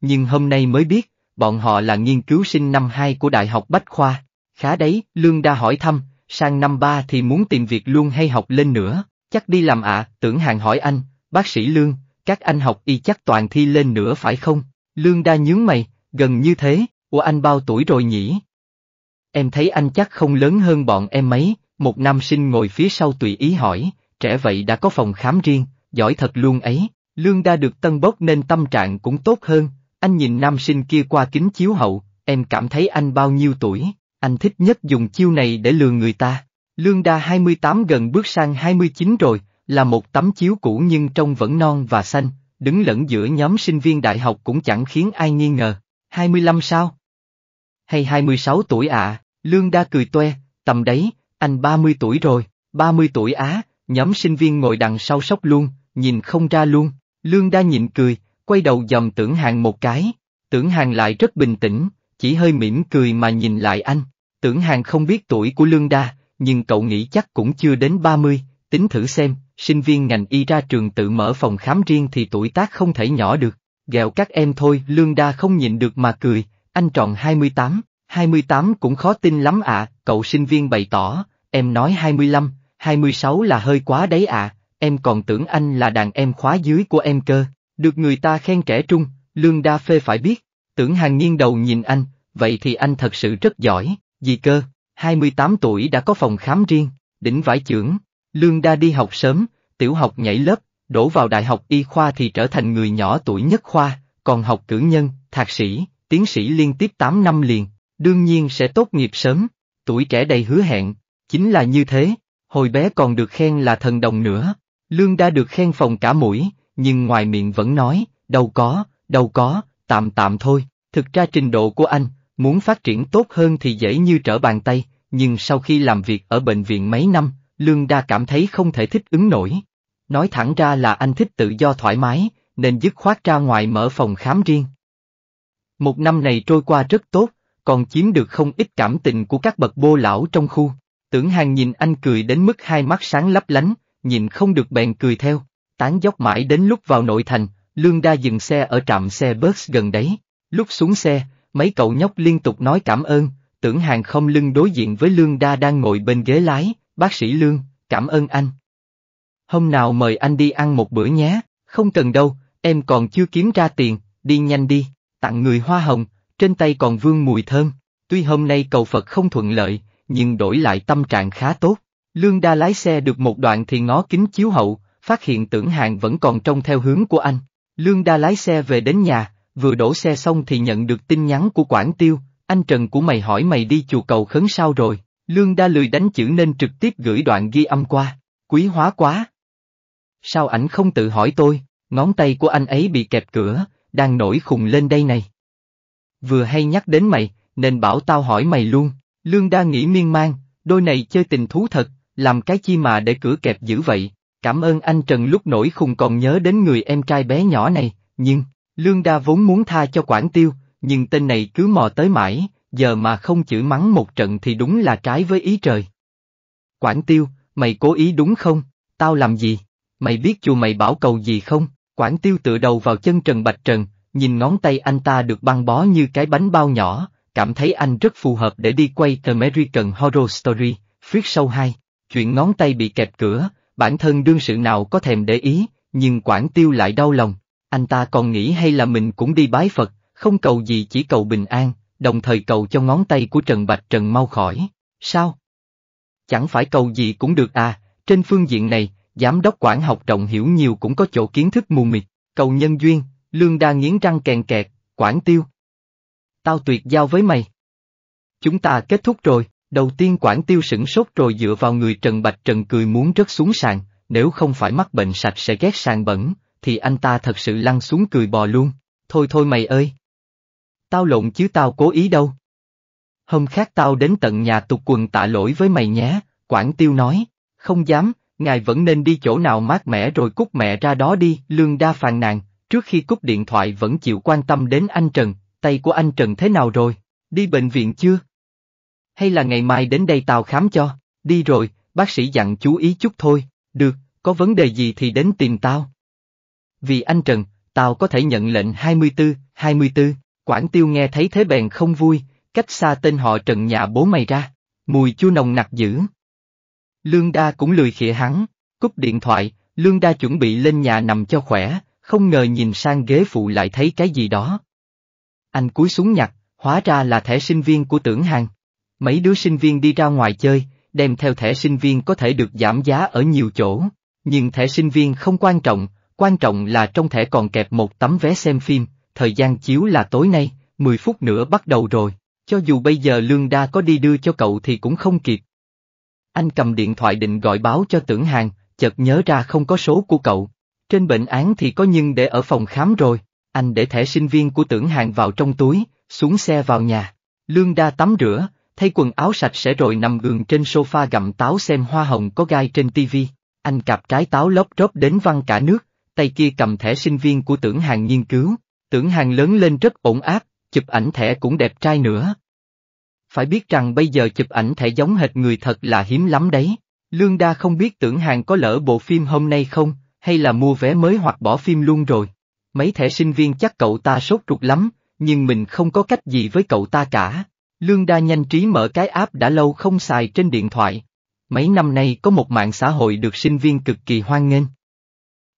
Nhưng hôm nay mới biết, bọn họ là nghiên cứu sinh năm hai của Đại học Bách Khoa. Khá đấy, Lương Đa hỏi thăm, sang năm ba thì muốn tìm việc luôn hay học lên nữa, chắc đi làm ạ, tưởng hàng hỏi anh, bác sĩ Lương, các anh học y chắc toàn thi lên nữa phải không? Lương đa nhướng mày, gần như thế, của anh bao tuổi rồi nhỉ? Em thấy anh chắc không lớn hơn bọn em mấy, một nam sinh ngồi phía sau tùy ý hỏi, trẻ vậy đã có phòng khám riêng, giỏi thật luôn ấy, Lương đa được tân bốc nên tâm trạng cũng tốt hơn, anh nhìn nam sinh kia qua kính chiếu hậu, em cảm thấy anh bao nhiêu tuổi? Anh thích nhất dùng chiêu này để lừa người ta. Lương đa 28 gần bước sang 29 rồi, là một tấm chiếu cũ nhưng trông vẫn non và xanh, đứng lẫn giữa nhóm sinh viên đại học cũng chẳng khiến ai nghi ngờ. 25 sao? Hay 26 tuổi ạ, Lương đa cười toe, tầm đấy, anh 30 tuổi rồi, 30 tuổi á, nhóm sinh viên ngồi đằng sau sốc luôn, nhìn không ra luôn. Lương đa nhịn cười, quay đầu dòm tưởng hàng một cái. Tưởng hàng lại rất bình tĩnh, chỉ hơi mỉm cười mà nhìn lại anh. Tưởng hàng không biết tuổi của Lương Đa, nhưng cậu nghĩ chắc cũng chưa đến 30, tính thử xem, sinh viên ngành y ra trường tự mở phòng khám riêng thì tuổi tác không thể nhỏ được. Gẹo các em thôi, Lương Đa không nhìn được mà cười, anh tròn 28, 28 cũng khó tin lắm ạ, à, cậu sinh viên bày tỏ, em nói 25, 26 là hơi quá đấy ạ, à, em còn tưởng anh là đàn em khóa dưới của em cơ. Được người ta khen trẻ trung, Lương Đa Phê phải biết, Tưởng hàng nghiêng đầu nhìn anh, vậy thì anh thật sự rất giỏi, gì cơ, 28 tuổi đã có phòng khám riêng, đỉnh vải trưởng, lương đa đi học sớm, tiểu học nhảy lớp, đổ vào đại học y khoa thì trở thành người nhỏ tuổi nhất khoa, còn học cử nhân, thạc sĩ, tiến sĩ liên tiếp 8 năm liền, đương nhiên sẽ tốt nghiệp sớm, tuổi trẻ đầy hứa hẹn, chính là như thế, hồi bé còn được khen là thần đồng nữa, lương đa được khen phòng cả mũi, nhưng ngoài miệng vẫn nói, đâu có, đâu có, tạm tạm thôi, thực ra trình độ của anh, muốn phát triển tốt hơn thì dễ như trở bàn tay, nhưng sau khi làm việc ở bệnh viện mấy năm, Lương Đa cảm thấy không thể thích ứng nổi. Nói thẳng ra là anh thích tự do thoải mái, nên dứt khoát ra ngoài mở phòng khám riêng. Một năm này trôi qua rất tốt, còn chiếm được không ít cảm tình của các bậc bô lão trong khu. Tưởng hàng nhìn anh cười đến mức hai mắt sáng lấp lánh, nhìn không được bèn cười theo, tán dốc mãi đến lúc vào nội thành, Lương Đa dừng xe ở trạm xe bus gần đấy. Lúc xuống xe, mấy cậu nhóc liên tục nói cảm ơn, tưởng hàng không lưng đối diện với Lương Đa đang ngồi bên ghế lái, bác sĩ Lương, cảm ơn anh. Hôm nào mời anh đi ăn một bữa nhé, không cần đâu, em còn chưa kiếm ra tiền, đi nhanh đi, tặng người hoa hồng, trên tay còn vương mùi thơm. Tuy hôm nay cầu Phật không thuận lợi, nhưng đổi lại tâm trạng khá tốt. Lương Đa lái xe được một đoạn thì ngó kính chiếu hậu, phát hiện tưởng hàng vẫn còn trông theo hướng của anh. Lương Đa lái xe về đến nhà, vừa đổ xe xong thì nhận được tin nhắn của Quảng Tiêu, anh Trần của mày hỏi mày đi chùa cầu khấn sao rồi, Lương Đa lười đánh chữ nên trực tiếp gửi đoạn ghi âm qua, quý hóa quá. Sao ảnh không tự hỏi tôi, ngón tay của anh ấy bị kẹp cửa, đang nổi khùng lên đây này. Vừa hay nhắc đến mày, nên bảo tao hỏi mày luôn, Lương Đa nghĩ miên man, đôi này chơi tình thú thật, làm cái chi mà để cửa kẹp dữ vậy, Cảm ơn anh Trần lúc nổi khùng còn nhớ đến người em trai bé nhỏ này, nhưng, Lương Đa vốn muốn tha cho Quảng Tiêu, nhưng tên này cứ mò tới mãi, giờ mà không chửi mắng một trận thì đúng là trái với ý trời. Quảng Tiêu, mày cố ý đúng không? Tao làm gì? Mày biết chùa mày bảo cầu gì không? Quảng Tiêu tựa đầu vào chân Trần Bạch Trần, nhìn ngón tay anh ta được băng bó như cái bánh bao nhỏ, cảm thấy anh rất phù hợp để đi quay The American Horror Story, phía sau 2, chuyện ngón tay bị kẹp cửa, bản thân đương sự nào có thèm để ý, nhưng quản Tiêu lại đau lòng, anh ta còn nghĩ hay là mình cũng đi bái Phật, không cầu gì chỉ cầu bình an, đồng thời cầu cho ngón tay của Trần Bạch Trần mau khỏi, sao? Chẳng phải cầu gì cũng được à, trên phương diện này, giám đốc quản học rộng hiểu nhiều cũng có chỗ kiến thức mù mịt, cầu nhân duyên, lương đa nghiến răng kèn kẹt, quản Tiêu. Tao tuyệt giao với mày. Chúng ta kết thúc rồi. Đầu tiên quản Tiêu sửng sốt rồi dựa vào người Trần Bạch Trần cười muốn rớt xuống sàn, nếu không phải mắc bệnh sạch sẽ ghét sàn bẩn, thì anh ta thật sự lăn xuống cười bò luôn. Thôi thôi mày ơi! Tao lộn chứ tao cố ý đâu. Hôm khác tao đến tận nhà tục quần tạ lỗi với mày nhé, quản Tiêu nói, không dám, ngài vẫn nên đi chỗ nào mát mẻ rồi cút mẹ ra đó đi, Lương Đa phàn nàn, trước khi cút điện thoại vẫn chịu quan tâm đến anh Trần, tay của anh Trần thế nào rồi, đi bệnh viện chưa? hay là ngày mai đến đây tao khám cho, đi rồi, bác sĩ dặn chú ý chút thôi, được, có vấn đề gì thì đến tìm tao. Vì anh Trần, tao có thể nhận lệnh 24, 24, Quản Tiêu nghe thấy thế bèn không vui, cách xa tên họ Trần nhà bố mày ra, mùi chua nồng nặc dữ. Lương Đa cũng lười khịa hắn, cúp điện thoại, Lương Đa chuẩn bị lên nhà nằm cho khỏe, không ngờ nhìn sang ghế phụ lại thấy cái gì đó. Anh cúi xuống nhặt, hóa ra là thẻ sinh viên của tưởng hàng. Mấy đứa sinh viên đi ra ngoài chơi, đem theo thẻ sinh viên có thể được giảm giá ở nhiều chỗ, nhưng thẻ sinh viên không quan trọng, quan trọng là trong thẻ còn kẹp một tấm vé xem phim, thời gian chiếu là tối nay, 10 phút nữa bắt đầu rồi, cho dù bây giờ Lương Đa có đi đưa cho cậu thì cũng không kịp. Anh cầm điện thoại định gọi báo cho tưởng hàng, chợt nhớ ra không có số của cậu. Trên bệnh án thì có nhưng để ở phòng khám rồi, anh để thẻ sinh viên của tưởng hàng vào trong túi, xuống xe vào nhà. Lương Đa tắm rửa, thay quần áo sạch sẽ rồi nằm gường trên sofa gặm táo xem hoa hồng có gai trên tivi. Anh cạp trái táo lóc róp đến văng cả nước, tay kia cầm thẻ sinh viên của tưởng hàng nghiên cứu. Tưởng hàng lớn lên rất ổn áp, chụp ảnh thẻ cũng đẹp trai nữa. Phải biết rằng bây giờ chụp ảnh thẻ giống hệt người thật là hiếm lắm đấy. Lương Đa không biết tưởng hàng có lỡ bộ phim hôm nay không, hay là mua vé mới hoặc bỏ phim luôn rồi. Mấy thẻ sinh viên chắc cậu ta sốt ruột lắm, nhưng mình không có cách gì với cậu ta cả. Lương Đa nhanh trí mở cái app đã lâu không xài trên điện thoại. Mấy năm nay có một mạng xã hội được sinh viên cực kỳ hoan nghênh.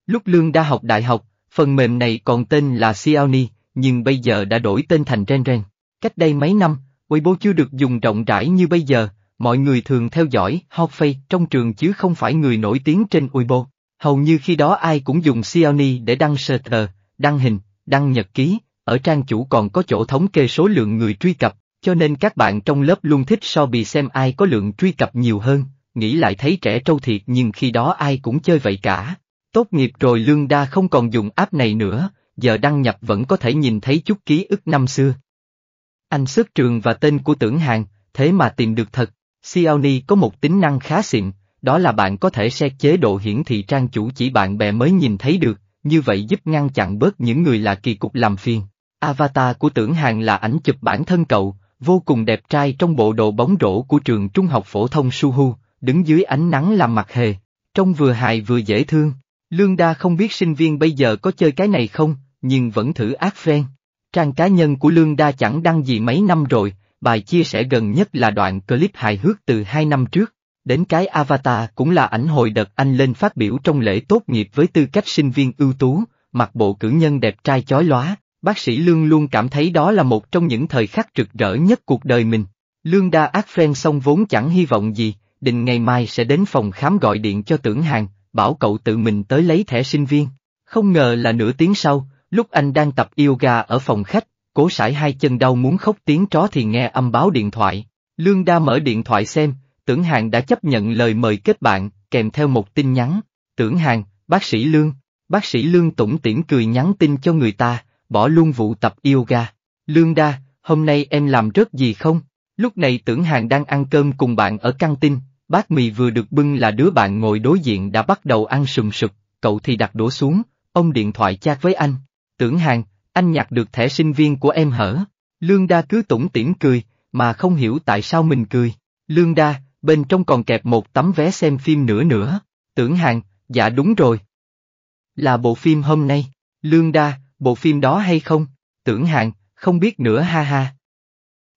Lúc Lương Đa học đại học, phần mềm này còn tên là Xiaomi, nhưng bây giờ đã đổi tên thành Renren. Cách đây mấy năm, Weibo chưa được dùng rộng rãi như bây giờ, mọi người thường theo dõi Hotface trong trường chứ không phải người nổi tiếng trên Weibo. Hầu như khi đó ai cũng dùng Xiaomi để đăng sơ server, đăng hình, đăng nhật ký, ở trang chủ còn có chỗ thống kê số lượng người truy cập, cho nên các bạn trong lớp luôn thích so bì xem ai có lượng truy cập nhiều hơn, nghĩ lại thấy trẻ trâu thiệt nhưng khi đó ai cũng chơi vậy cả. Tốt nghiệp rồi Lương Đa không còn dùng app này nữa, giờ đăng nhập vẫn có thể nhìn thấy chút ký ức năm xưa. Anh xuất trường và tên của tưởng hàng, thế mà tìm được thật. Xiaomi có một tính năng khá xịn, đó là bạn có thể set chế độ hiển thị trang chủ chỉ bạn bè mới nhìn thấy được, như vậy giúp ngăn chặn bớt những người là kỳ cục làm phiền. Avatar của tưởng hàng là ảnh chụp bản thân cậu, vô cùng đẹp trai trong bộ đồ bóng rổ của trường trung học phổ thông Suhu, đứng dưới ánh nắng làm mặt hề, trông vừa hài vừa dễ thương. Lương Đa không biết sinh viên bây giờ có chơi cái này không, nhưng vẫn thử ác phen. Trang cá nhân của Lương Đa chẳng đăng gì mấy năm rồi, bài chia sẻ gần nhất là đoạn clip hài hước từ hai năm trước. Đến cái avatar cũng là ảnh hồi đợt anh lên phát biểu trong lễ tốt nghiệp với tư cách sinh viên ưu tú, mặc bộ cử nhân đẹp trai chói lóa, Bác sĩ Lương luôn cảm thấy đó là một trong những thời khắc rực rỡ nhất cuộc đời mình. Lương đa ác phen xong vốn chẳng hy vọng gì, định ngày mai sẽ đến phòng khám gọi điện cho tưởng hàng, bảo cậu tự mình tới lấy thẻ sinh viên. Không ngờ là nửa tiếng sau, lúc anh đang tập yoga ở phòng khách, cố sải hai chân đau muốn khóc tiếng chó thì nghe âm báo điện thoại. Lương đa mở điện thoại xem, tưởng hàng đã chấp nhận lời mời kết bạn, kèm theo một tin nhắn. Tưởng hàng, bác sĩ Lương, bác sĩ Lương tủng tiễn cười nhắn tin cho người ta, bỏ luôn vụ tập yoga. Lương Đa, hôm nay em làm rớt gì không? Lúc này tưởng hàng đang ăn cơm cùng bạn ở căng tin, bát mì vừa được bưng là đứa bạn ngồi đối diện đã bắt đầu ăn sùm sụp, cậu thì đặt đũa xuống, ông điện thoại chat với anh. Tưởng hàng, anh nhặt được thẻ sinh viên của em hở? Lương Đa cứ tủm tỉm cười, mà không hiểu tại sao mình cười. Lương Đa, bên trong còn kẹp một tấm vé xem phim nữa nữa. Tưởng hàng, dạ đúng rồi. Là bộ phim hôm nay. Lương Đa, bộ phim đó hay không? Tưởng hạng, không biết nữa ha ha.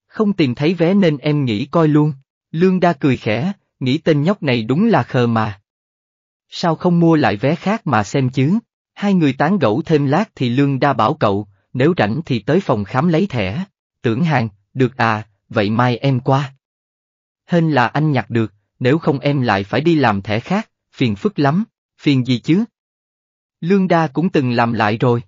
Không tìm thấy vé nên em nghĩ coi luôn. Lương Đa cười khẽ, nghĩ tên nhóc này đúng là khờ mà. Sao không mua lại vé khác mà xem chứ? Hai người tán gẫu thêm lát thì Lương Đa bảo cậu, nếu rảnh thì tới phòng khám lấy thẻ. Tưởng Hạng, được à, vậy mai em qua. Hên là anh nhặt được, nếu không em lại phải đi làm thẻ khác, phiền phức lắm, phiền gì chứ? Lương Đa cũng từng làm lại rồi.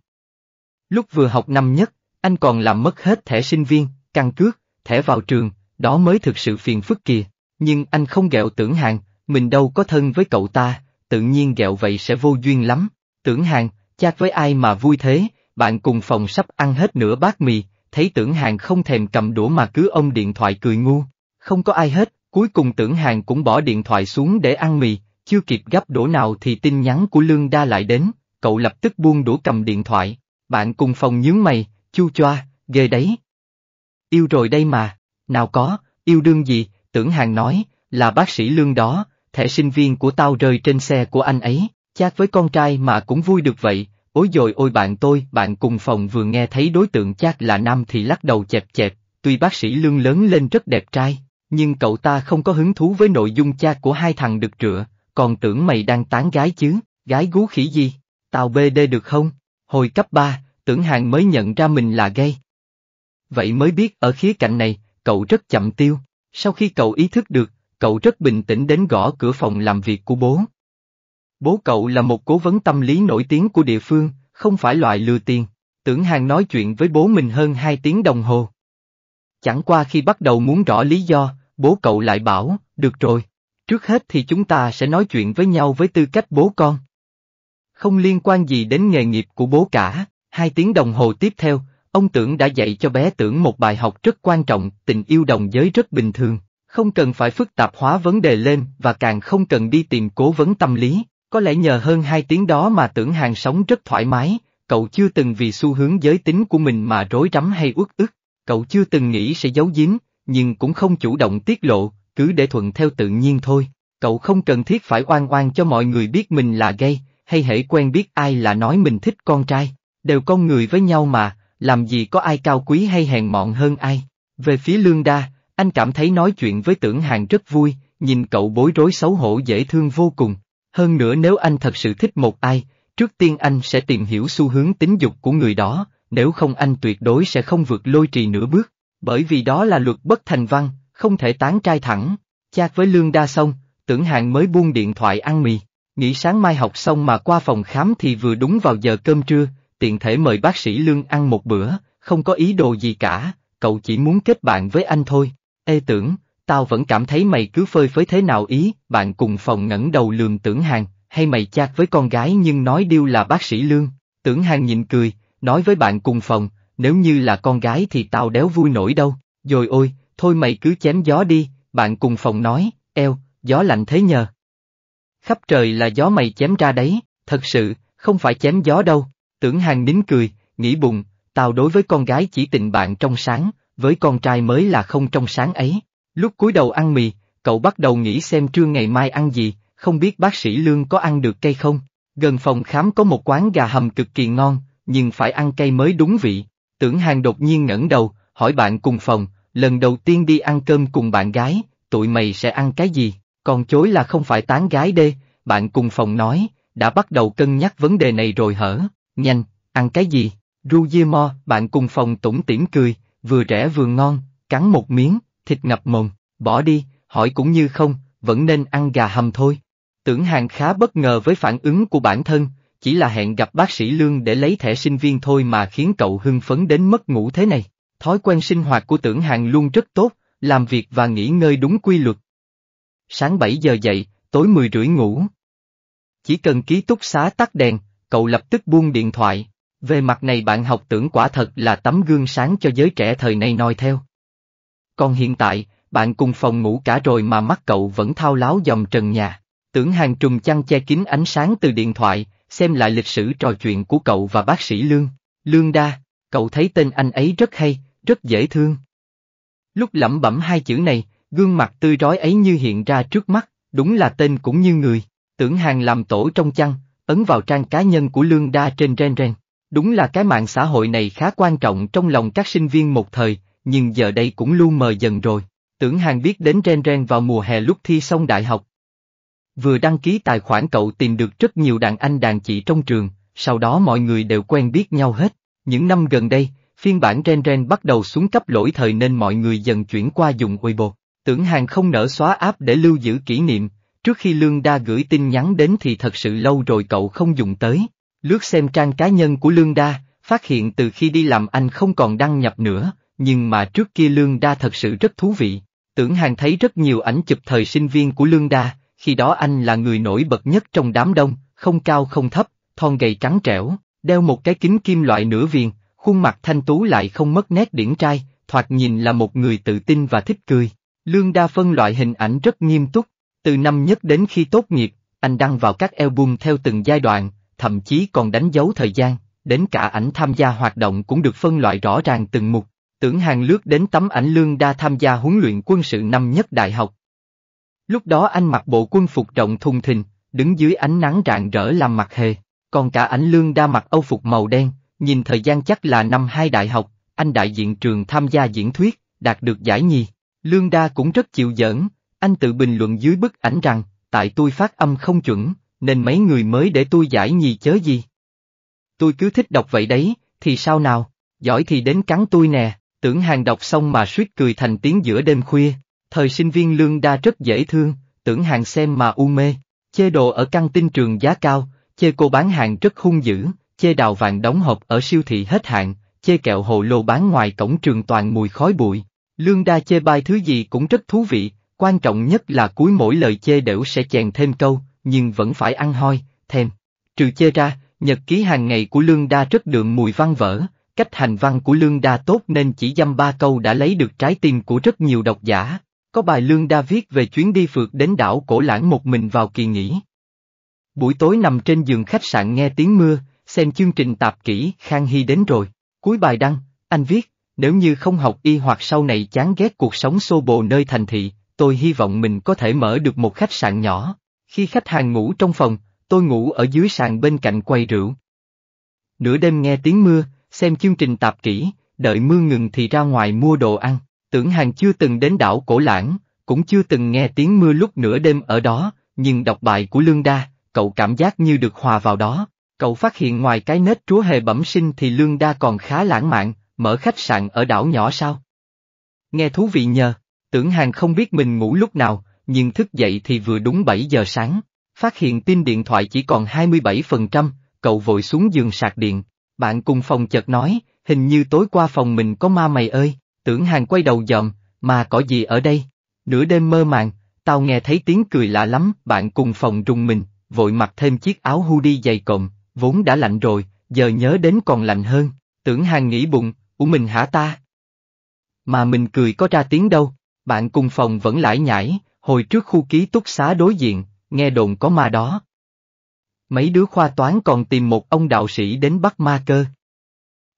Lúc vừa học năm nhất, anh còn làm mất hết thẻ sinh viên, căn cước, thẻ vào trường, đó mới thực sự phiền phức kìa. Nhưng anh không ghẹo tưởng hàng, mình đâu có thân với cậu ta, tự nhiên ghẹo vậy sẽ vô duyên lắm. Tưởng hàng, chát với ai mà vui thế, bạn cùng phòng sắp ăn hết nửa bát mì, thấy tưởng hàng không thèm cầm đũa mà cứ ông điện thoại cười ngu. Không có ai hết, cuối cùng tưởng hàng cũng bỏ điện thoại xuống để ăn mì, chưa kịp gấp đũa nào thì tin nhắn của Lương Đa lại đến, cậu lập tức buông đũa cầm điện thoại, bạn cùng phòng nhướng mày, chu choa, ghê đấy. Yêu rồi đây mà, nào có, yêu đương gì, tưởng hàng nói, là bác sĩ lương đó, thẻ sinh viên của tao rơi trên xe của anh ấy, chát với con trai mà cũng vui được vậy, ối dồi ôi bạn tôi, bạn cùng phòng vừa nghe thấy đối tượng chát là nam thì lắc đầu chẹp chẹp, tuy bác sĩ lương lớn lên rất đẹp trai, nhưng cậu ta không có hứng thú với nội dung chát của hai thằng được rửa, còn tưởng mày đang tán gái chứ, gái gú khỉ gì, tao bê đê được không? Hồi cấp 3, tưởng hàng mới nhận ra mình là gay. Vậy mới biết ở khía cạnh này, cậu rất chậm tiêu. Sau khi cậu ý thức được, cậu rất bình tĩnh đến gõ cửa phòng làm việc của bố. Bố cậu là một cố vấn tâm lý nổi tiếng của địa phương, không phải loại lừa tiền. Tưởng hàng nói chuyện với bố mình hơn 2 tiếng đồng hồ. Chẳng qua khi bắt đầu muốn rõ lý do, bố cậu lại bảo, được rồi, trước hết thì chúng ta sẽ nói chuyện với nhau với tư cách bố con không liên quan gì đến nghề nghiệp của bố cả. Hai tiếng đồng hồ tiếp theo, ông tưởng đã dạy cho bé tưởng một bài học rất quan trọng, tình yêu đồng giới rất bình thường, không cần phải phức tạp hóa vấn đề lên và càng không cần đi tìm cố vấn tâm lý. Có lẽ nhờ hơn hai tiếng đó mà tưởng hàng sống rất thoải mái, cậu chưa từng vì xu hướng giới tính của mình mà rối rắm hay uất ức, cậu chưa từng nghĩ sẽ giấu giếm, nhưng cũng không chủ động tiết lộ, cứ để thuận theo tự nhiên thôi. Cậu không cần thiết phải oan oan cho mọi người biết mình là gay, hay hễ quen biết ai là nói mình thích con trai, đều con người với nhau mà, làm gì có ai cao quý hay hèn mọn hơn ai. Về phía Lương Đa, anh cảm thấy nói chuyện với tưởng hàng rất vui, nhìn cậu bối rối xấu hổ dễ thương vô cùng. Hơn nữa nếu anh thật sự thích một ai, trước tiên anh sẽ tìm hiểu xu hướng tính dục của người đó, nếu không anh tuyệt đối sẽ không vượt lôi trì nửa bước, bởi vì đó là luật bất thành văn, không thể tán trai thẳng. Chát với Lương Đa xong, tưởng hàng mới buông điện thoại ăn mì. Nghĩ sáng mai học xong mà qua phòng khám thì vừa đúng vào giờ cơm trưa, tiện thể mời bác sĩ Lương ăn một bữa, không có ý đồ gì cả, cậu chỉ muốn kết bạn với anh thôi. Ê tưởng, tao vẫn cảm thấy mày cứ phơi phới thế nào ý, bạn cùng phòng ngẩng đầu lườm tưởng hàng, hay mày chát với con gái nhưng nói điêu là bác sĩ Lương. Tưởng hàng nhìn cười, nói với bạn cùng phòng, nếu như là con gái thì tao đéo vui nổi đâu, rồi ôi, thôi mày cứ chém gió đi, bạn cùng phòng nói, eo, gió lạnh thế nhờ khắp trời là gió mày chém ra đấy, thật sự, không phải chém gió đâu. Tưởng hàng nín cười, nghĩ bụng, tao đối với con gái chỉ tình bạn trong sáng, với con trai mới là không trong sáng ấy. Lúc cuối đầu ăn mì, cậu bắt đầu nghĩ xem trưa ngày mai ăn gì, không biết bác sĩ Lương có ăn được cây không. Gần phòng khám có một quán gà hầm cực kỳ ngon, nhưng phải ăn cây mới đúng vị. Tưởng hàng đột nhiên ngẩng đầu, hỏi bạn cùng phòng, lần đầu tiên đi ăn cơm cùng bạn gái, tụi mày sẽ ăn cái gì? Còn chối là không phải tán gái đê, bạn cùng phòng nói, đã bắt đầu cân nhắc vấn đề này rồi hở, nhanh, ăn cái gì? Rujimo, bạn cùng phòng tủng tỉm cười, vừa rẻ vừa ngon, cắn một miếng, thịt ngập mồm, bỏ đi, hỏi cũng như không, vẫn nên ăn gà hầm thôi. Tưởng hàng khá bất ngờ với phản ứng của bản thân, chỉ là hẹn gặp bác sĩ Lương để lấy thẻ sinh viên thôi mà khiến cậu hưng phấn đến mất ngủ thế này. Thói quen sinh hoạt của tưởng hàng luôn rất tốt, làm việc và nghỉ ngơi đúng quy luật, sáng 7 giờ dậy, tối 10 rưỡi ngủ. Chỉ cần ký túc xá tắt đèn, cậu lập tức buông điện thoại. Về mặt này bạn học tưởng quả thật là tấm gương sáng cho giới trẻ thời nay noi theo. Còn hiện tại, bạn cùng phòng ngủ cả rồi mà mắt cậu vẫn thao láo dòng trần nhà. Tưởng hàng trùng chăn che kín ánh sáng từ điện thoại, xem lại lịch sử trò chuyện của cậu và bác sĩ Lương. Lương Đa, cậu thấy tên anh ấy rất hay, rất dễ thương. Lúc lẩm bẩm hai chữ này, Gương mặt tươi rói ấy như hiện ra trước mắt, đúng là tên cũng như người, tưởng hàng làm tổ trong chăn, ấn vào trang cá nhân của Lương Đa trên Renren. Đúng là cái mạng xã hội này khá quan trọng trong lòng các sinh viên một thời, nhưng giờ đây cũng lu mờ dần rồi. Tưởng hàng biết đến Renren vào mùa hè lúc thi xong đại học. Vừa đăng ký tài khoản cậu tìm được rất nhiều đàn anh đàn chị trong trường, sau đó mọi người đều quen biết nhau hết. Những năm gần đây, phiên bản Renren bắt đầu xuống cấp lỗi thời nên mọi người dần chuyển qua dùng Weibo. Tưởng hàng không nỡ xóa áp để lưu giữ kỷ niệm, trước khi Lương Đa gửi tin nhắn đến thì thật sự lâu rồi cậu không dùng tới. Lướt xem trang cá nhân của Lương Đa, phát hiện từ khi đi làm anh không còn đăng nhập nữa, nhưng mà trước kia Lương Đa thật sự rất thú vị. Tưởng hàng thấy rất nhiều ảnh chụp thời sinh viên của Lương Đa, khi đó anh là người nổi bật nhất trong đám đông, không cao không thấp, thon gầy trắng trẻo, đeo một cái kính kim loại nửa viền, khuôn mặt thanh tú lại không mất nét điển trai, thoạt nhìn là một người tự tin và thích cười. Lương Đa phân loại hình ảnh rất nghiêm túc, từ năm nhất đến khi tốt nghiệp, anh đăng vào các album theo từng giai đoạn, thậm chí còn đánh dấu thời gian, đến cả ảnh tham gia hoạt động cũng được phân loại rõ ràng từng mục. Tưởng hàng lướt đến tấm ảnh Lương Đa tham gia huấn luyện quân sự năm nhất đại học. Lúc đó anh mặc bộ quân phục rộng thùng thình, đứng dưới ánh nắng rạng rỡ làm mặt hề, còn cả ảnh Lương Đa mặc âu phục màu đen, nhìn thời gian chắc là năm hai đại học, anh đại diện trường tham gia diễn thuyết, đạt được giải nhì. Lương Đa cũng rất chịu giỡn, anh tự bình luận dưới bức ảnh rằng, tại tôi phát âm không chuẩn, nên mấy người mới để tôi giải nhì chớ gì. Tôi cứ thích đọc vậy đấy, thì sao nào, giỏi thì đến cắn tôi nè, tưởng hàng đọc xong mà suýt cười thành tiếng giữa đêm khuya, thời sinh viên Lương Đa rất dễ thương, tưởng hàng xem mà u mê, chê đồ ở căng tin trường giá cao, chê cô bán hàng rất hung dữ, chê đào vàng đóng hộp ở siêu thị hết hạn, chê kẹo hồ lô bán ngoài cổng trường toàn mùi khói bụi, Lương đa chê bai thứ gì cũng rất thú vị, quan trọng nhất là cuối mỗi lời chê đều sẽ chèn thêm câu, nhưng vẫn phải ăn hoi, thèm. Trừ chê ra, nhật ký hàng ngày của Lương Đa rất đượm mùi văn vở, cách hành văn của Lương Đa tốt nên chỉ dăm ba câu đã lấy được trái tim của rất nhiều độc giả. Có bài Lương Đa viết về chuyến đi phượt đến đảo Cổ Lãng một mình vào kỳ nghỉ. Buổi tối nằm trên giường khách sạn nghe tiếng mưa, xem chương trình tạp kỹ Khang Hy đến rồi, cuối bài đăng, anh viết, nếu như không học y hoặc sau này chán ghét cuộc sống xô bồ nơi thành thị, tôi hy vọng mình có thể mở được một khách sạn nhỏ. Khi khách hàng ngủ trong phòng, tôi ngủ ở dưới sàn bên cạnh quầy rượu. Nửa đêm nghe tiếng mưa, xem chương trình tạp kỹ, đợi mưa ngừng thì ra ngoài mua đồ ăn, tưởng hàng chưa từng đến đảo Cổ Lãng, cũng chưa từng nghe tiếng mưa lúc nửa đêm ở đó, nhưng đọc bài của Lương Đa, cậu cảm giác như được hòa vào đó. Cậu phát hiện ngoài cái nết chúa hề bẩm sinh thì Lương Đa còn khá lãng mạn, mở khách sạn ở đảo nhỏ sao? Nghe thú vị nhờ, tưởng hàng không biết mình ngủ lúc nào, nhưng thức dậy thì vừa đúng 7 giờ sáng, phát hiện tin điện thoại chỉ còn 27%, cậu vội xuống giường sạc điện, bạn cùng phòng chợt nói, hình như tối qua phòng mình có ma mày ơi, tưởng hàng quay đầu dòm, mà có gì ở đây? Nửa đêm mơ màng, tao nghe thấy tiếng cười lạ lắm, bạn cùng phòng rùng mình, vội mặc thêm chiếc áo hoodie dày cộm, vốn đã lạnh rồi, giờ nhớ đến còn lạnh hơn, tưởng hàng nghĩ bụng, của mình hả ta? Mà mình cười có ra tiếng đâu, bạn cùng phòng vẫn lải nhải, hồi trước khu ký túc xá đối diện, nghe đồn có ma đó. Mấy đứa khoa toán còn tìm một ông đạo sĩ đến bắt ma cơ.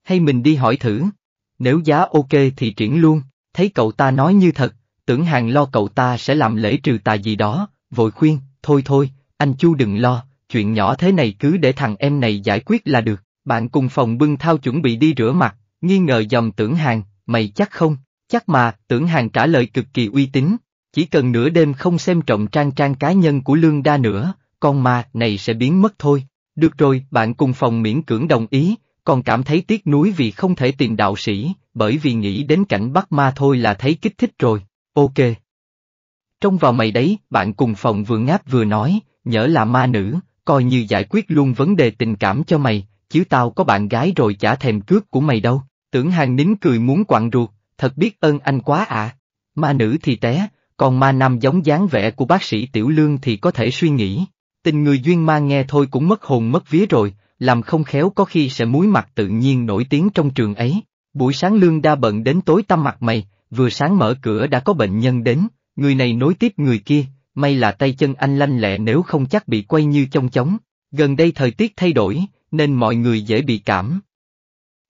Hay mình đi hỏi thử, nếu giá ok thì triển luôn, thấy cậu ta nói như thật, tưởng hàng lo cậu ta sẽ làm lễ trừ tà gì đó, vội khuyên, thôi thôi, anh chu đừng lo, chuyện nhỏ thế này cứ để thằng em này giải quyết là được, bạn cùng phòng bưng thao chuẩn bị đi rửa mặt, nghi ngờ dòng tưởng hàng, mày chắc không, chắc mà, tưởng hàng trả lời cực kỳ uy tín, chỉ cần nửa đêm không xem trọng trang trang cá nhân của lương đa nữa, con ma này sẽ biến mất thôi. Được rồi, bạn cùng phòng miễn cưỡng đồng ý, còn cảm thấy tiếc nuối vì không thể tìm đạo sĩ, bởi vì nghĩ đến cảnh bắt ma thôi là thấy kích thích rồi, ok. Trong vào mày đấy, bạn cùng phòng vừa ngáp vừa nói, nhỡ là ma nữ, coi như giải quyết luôn vấn đề tình cảm cho mày, chứ tao có bạn gái rồi chả thèm cướp của mày đâu, tưởng hàng nín cười muốn quặn ruột, thật biết ơn anh quá ạ. À. Ma nữ thì té, còn ma nam giống dáng vẻ của bác sĩ Tiểu Lương thì có thể suy nghĩ, tình người duyên ma nghe thôi cũng mất hồn mất vía rồi, làm không khéo có khi sẽ muối mặt tự nhiên nổi tiếng trong trường ấy. Buổi sáng Lương đa bận đến tối tăm mặt mày, vừa sáng mở cửa đã có bệnh nhân đến, người này nối tiếp người kia, may là tay chân anh lanh lẹ nếu không chắc bị quay như trong chóng. Gần đây thời tiết thay đổi, nên mọi người dễ bị cảm.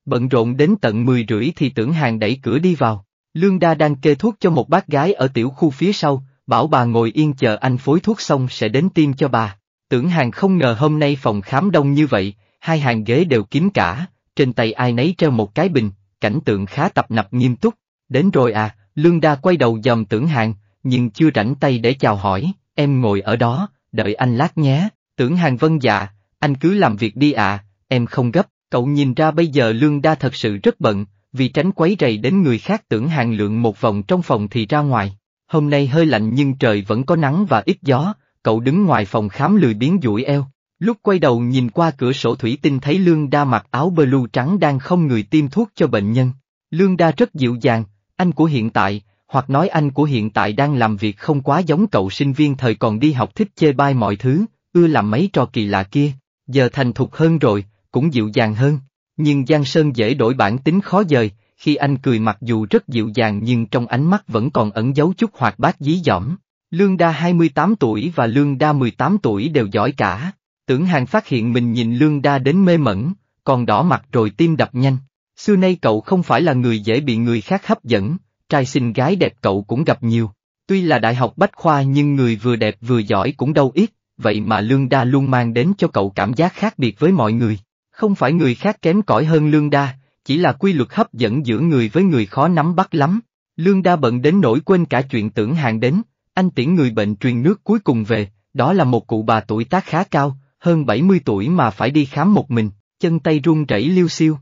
Bận rộn đến tận 10 rưỡi thì tưởng hàng đẩy cửa đi vào, Lương Đa đang kê thuốc cho một bác gái ở tiểu khu phía sau, bảo bà ngồi yên chờ anh phối thuốc xong sẽ đến tiêm cho bà. Tưởng hàng không ngờ hôm nay phòng khám đông như vậy, hai hàng ghế đều kín cả, trên tay ai nấy treo một cái bình, cảnh tượng khá tập nập nghiêm túc. Đến rồi à, Lương Đa quay đầu dòm tưởng hàng, nhưng chưa rảnh tay để chào hỏi, em ngồi ở đó, đợi anh lát nhé. Tưởng hàng vân dạ, anh cứ làm việc đi ạ em không gấp, cậu nhìn ra bây giờ Lương Đa thật sự rất bận, vì tránh quấy rầy đến người khác tưởng hàng lượng một vòng trong phòng thì ra ngoài. Hôm nay hơi lạnh nhưng trời vẫn có nắng và ít gió, cậu đứng ngoài phòng khám lười biến duỗi eo. Lúc quay đầu nhìn qua cửa sổ thủy tinh thấy Lương Đa mặc áo blue trắng đang không người tiêm thuốc cho bệnh nhân. Lương Đa rất dịu dàng, anh của hiện tại, hoặc nói anh của hiện tại đang làm việc không quá giống cậu sinh viên thời còn đi học thích chê bai mọi thứ, ưa làm mấy trò kỳ lạ kia giờ thành thục hơn rồi, cũng dịu dàng hơn, nhưng Giang Sơn dễ đổi bản tính khó dời, khi anh cười mặc dù rất dịu dàng nhưng trong ánh mắt vẫn còn ẩn giấu chút hoạt bát dí dỏm. Lương Đa 28 tuổi và Lương Đa 18 tuổi đều giỏi cả. Tưởng hàng phát hiện mình nhìn Lương Đa đến mê mẩn, còn đỏ mặt rồi tim đập nhanh. Xưa nay cậu không phải là người dễ bị người khác hấp dẫn, trai xinh gái đẹp cậu cũng gặp nhiều. Tuy là đại học bách khoa nhưng người vừa đẹp vừa giỏi cũng đâu ít vậy mà Lương Đa luôn mang đến cho cậu cảm giác khác biệt với mọi người. Không phải người khác kém cỏi hơn Lương Đa, chỉ là quy luật hấp dẫn giữa người với người khó nắm bắt lắm. Lương Đa bận đến nỗi quên cả chuyện tưởng hàng đến, anh tiễn người bệnh truyền nước cuối cùng về, đó là một cụ bà tuổi tác khá cao, hơn 70 tuổi mà phải đi khám một mình, chân tay run rẩy liêu xiêu.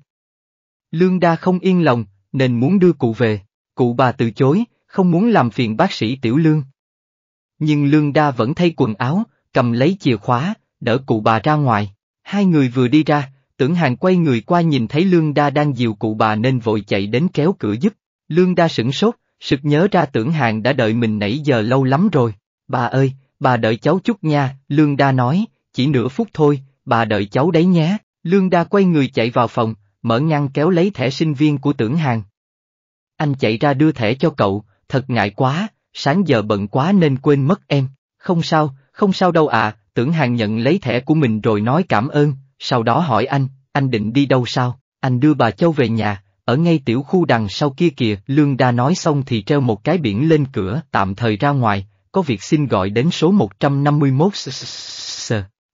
Lương Đa không yên lòng, nên muốn đưa cụ về, cụ bà từ chối, không muốn làm phiền bác sĩ Tiểu Lương. Nhưng Lương Đa vẫn thay quần áo, cầm lấy chìa khóa, đỡ cụ bà ra ngoài. Hai người vừa đi ra, tưởng hàng quay người qua nhìn thấy Lương Đa đang dìu cụ bà nên vội chạy đến kéo cửa giúp. Lương Đa sửng sốt, sực nhớ ra tưởng hàng đã đợi mình nãy giờ lâu lắm rồi. Bà ơi, bà đợi cháu chút nha, Lương Đa nói, chỉ nửa phút thôi, bà đợi cháu đấy nhé. Lương Đa quay người chạy vào phòng, mở ngăn kéo lấy thẻ sinh viên của tưởng hàng. Anh chạy ra đưa thẻ cho cậu, thật ngại quá, sáng giờ bận quá nên quên mất em, không sao, không sao đâu à, tưởng hàng nhận lấy thẻ của mình rồi nói cảm ơn, sau đó hỏi anh, anh định đi đâu sao, anh đưa bà Châu về nhà, ở ngay tiểu khu đằng sau kia kìa, Lương Đa nói xong thì treo một cái biển lên cửa, tạm thời ra ngoài, có việc xin gọi đến số một trăm năm mươi mốt.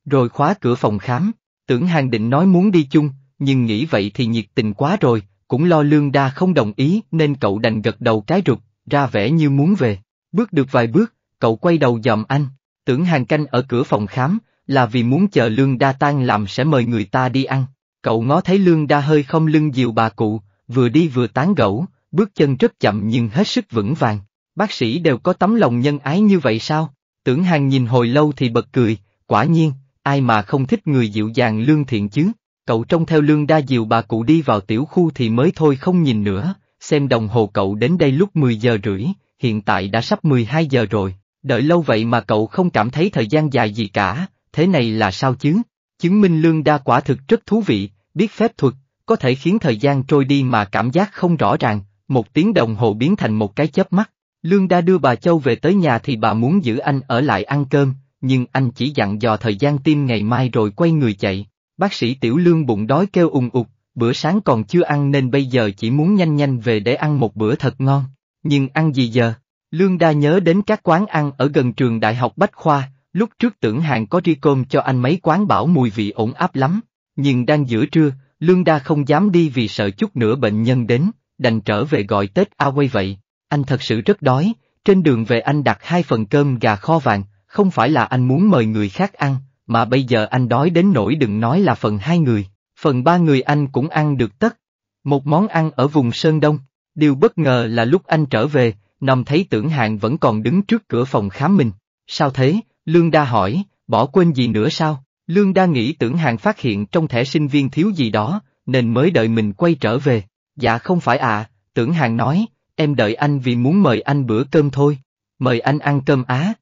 rồi khóa cửa phòng khám, tưởng hàng định nói muốn đi chung, nhưng nghĩ vậy thì nhiệt tình quá rồi, cũng lo Lương Đa không đồng ý nên cậu đành gật đầu cái rụt, ra vẻ như muốn về, bước được vài bước, cậu quay đầu dòm anh, Tưởng hàng canh ở cửa phòng khám, là vì muốn chờ lương đa tan làm sẽ mời người ta đi ăn. Cậu ngó thấy lương đa hơi không lưng dìu bà cụ, vừa đi vừa tán gẫu, bước chân rất chậm nhưng hết sức vững vàng. Bác sĩ đều có tấm lòng nhân ái như vậy sao? Tưởng hàng nhìn hồi lâu thì bật cười, quả nhiên, ai mà không thích người dịu dàng lương thiện chứ? Cậu trông theo lương đa dìu bà cụ đi vào tiểu khu thì mới thôi không nhìn nữa, xem đồng hồ cậu đến đây lúc 10 giờ rưỡi, hiện tại đã sắp 12 giờ rồi. Đợi lâu vậy mà cậu không cảm thấy thời gian dài gì cả, thế này là sao chứ? Chứng minh lương đa quả thực rất thú vị, biết phép thuật, có thể khiến thời gian trôi đi mà cảm giác không rõ ràng, một tiếng đồng hồ biến thành một cái chớp mắt. Lương đa đưa bà Châu về tới nhà thì bà muốn giữ anh ở lại ăn cơm, nhưng anh chỉ dặn dò thời gian tiêm ngày mai rồi quay người chạy. Bác sĩ tiểu lương bụng đói kêu ung ục, bữa sáng còn chưa ăn nên bây giờ chỉ muốn nhanh nhanh về để ăn một bữa thật ngon. Nhưng ăn gì giờ? Lương Đa nhớ đến các quán ăn ở gần trường Đại học Bách Khoa, lúc trước tưởng hàng có ri cơm cho anh mấy quán bảo mùi vị ổn áp lắm, nhưng đang giữa trưa, Lương Đa không dám đi vì sợ chút nữa bệnh nhân đến, đành trở về gọi Tết A quay vậy. Anh thật sự rất đói, trên đường về anh đặt hai phần cơm gà kho vàng, không phải là anh muốn mời người khác ăn, mà bây giờ anh đói đến nỗi đừng nói là phần hai người, phần ba người anh cũng ăn được tất. Một món ăn ở vùng Sơn Đông, điều bất ngờ là lúc anh trở về, Nằm thấy tưởng hàng vẫn còn đứng trước cửa phòng khám mình. Sao thế? Lương Đa hỏi, bỏ quên gì nữa sao? Lương Đa nghĩ tưởng hàng phát hiện trong thẻ sinh viên thiếu gì đó, nên mới đợi mình quay trở về. Dạ không phải à, tưởng hàng nói, em đợi anh vì muốn mời anh bữa cơm thôi. Mời anh ăn cơm á.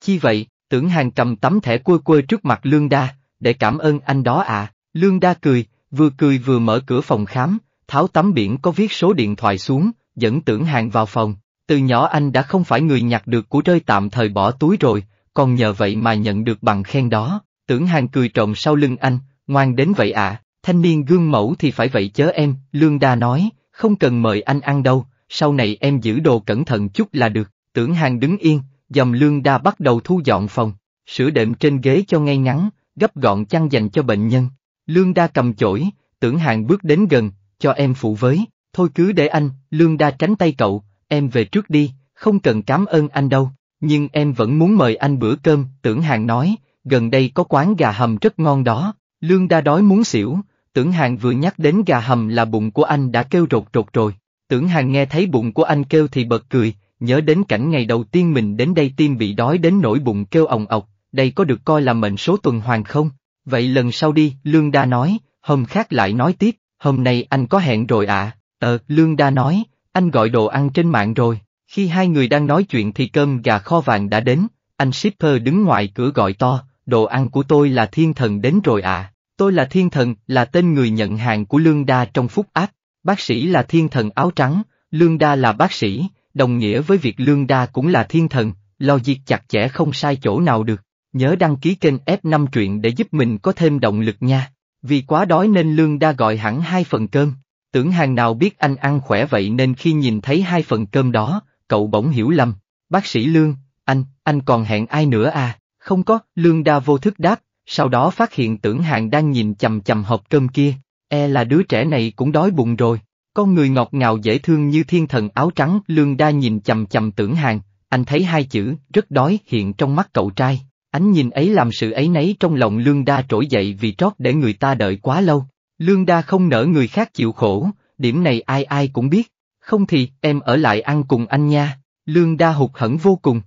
Chi vậy, tưởng hàng cầm tấm thẻ quơ quơ trước mặt Lương Đa, để cảm ơn anh đó à. Lương Đa cười, vừa cười vừa mở cửa phòng khám, tháo tấm biển có viết số điện thoại xuống, dẫn tưởng hàng vào phòng, từ nhỏ anh đã không phải người nhặt được của rơi tạm thời bỏ túi rồi, còn nhờ vậy mà nhận được bằng khen đó, tưởng hàng cười trộm sau lưng anh, ngoan đến vậy ạ, à. thanh niên gương mẫu thì phải vậy chớ em, Lương Đa nói, không cần mời anh ăn đâu, sau này em giữ đồ cẩn thận chút là được, tưởng hàng đứng yên, dầm Lương Đa bắt đầu thu dọn phòng, sửa đệm trên ghế cho ngay ngắn, gấp gọn chăn dành cho bệnh nhân, Lương Đa cầm chổi, tưởng hàng bước đến gần, cho em phụ với, Thôi cứ để anh, Lương Đa tránh tay cậu, em về trước đi, không cần cảm ơn anh đâu, nhưng em vẫn muốn mời anh bữa cơm, tưởng hàng nói, gần đây có quán gà hầm rất ngon đó, Lương Đa đói muốn xỉu, tưởng hàng vừa nhắc đến gà hầm là bụng của anh đã kêu rột rột rồi, tưởng hàng nghe thấy bụng của anh kêu thì bật cười, nhớ đến cảnh ngày đầu tiên mình đến đây tim bị đói đến nỗi bụng kêu ồng ọc, đây có được coi là mệnh số tuần hoàn không? Vậy lần sau đi, Lương Đa nói, Hầm khác lại nói tiếp, hôm nay anh có hẹn rồi ạ. À. Ờ, Lương Đa nói, anh gọi đồ ăn trên mạng rồi. Khi hai người đang nói chuyện thì cơm gà kho vàng đã đến, anh shipper đứng ngoài cửa gọi to, đồ ăn của tôi là thiên thần đến rồi ạ. À. Tôi là thiên thần, là tên người nhận hàng của Lương Đa trong phút ác. Bác sĩ là thiên thần áo trắng, Lương Đa là bác sĩ, đồng nghĩa với việc Lương Đa cũng là thiên thần, lo diệt chặt chẽ không sai chỗ nào được. Nhớ đăng ký kênh F5 truyện để giúp mình có thêm động lực nha. Vì quá đói nên Lương Đa gọi hẳn hai phần cơm. Tưởng hàng nào biết anh ăn khỏe vậy nên khi nhìn thấy hai phần cơm đó, cậu bỗng hiểu lầm. Bác sĩ Lương, anh, anh còn hẹn ai nữa à? Không có, Lương đa vô thức đáp, sau đó phát hiện tưởng hàng đang nhìn chầm chầm hộp cơm kia. E là đứa trẻ này cũng đói bụng rồi. Con người ngọt ngào dễ thương như thiên thần áo trắng, Lương đa nhìn chầm chầm tưởng hàng, anh thấy hai chữ, rất đói hiện trong mắt cậu trai. Ánh nhìn ấy làm sự ấy nấy trong lòng Lương đa trỗi dậy vì trót để người ta đợi quá lâu. Lương đa không nỡ người khác chịu khổ, điểm này ai ai cũng biết, không thì em ở lại ăn cùng anh nha, lương đa hụt hẫng vô cùng.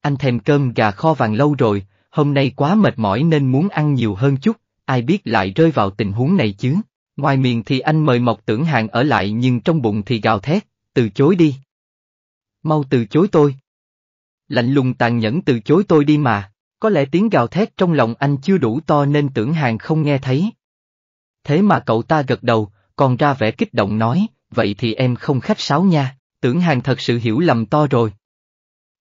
Anh thèm cơm gà kho vàng lâu rồi, hôm nay quá mệt mỏi nên muốn ăn nhiều hơn chút, ai biết lại rơi vào tình huống này chứ. Ngoài miệng thì anh mời Mộc Tưởng Hàng ở lại nhưng trong bụng thì gào thét, từ chối đi. Mau từ chối tôi. Lạnh lùng tàn nhẫn từ chối tôi đi mà, có lẽ tiếng gào thét trong lòng anh chưa đủ to nên Tưởng Hàng không nghe thấy, Thế mà cậu ta gật đầu, còn ra vẻ kích động nói, vậy thì em không khách sáo nha, tưởng hàng thật sự hiểu lầm to rồi.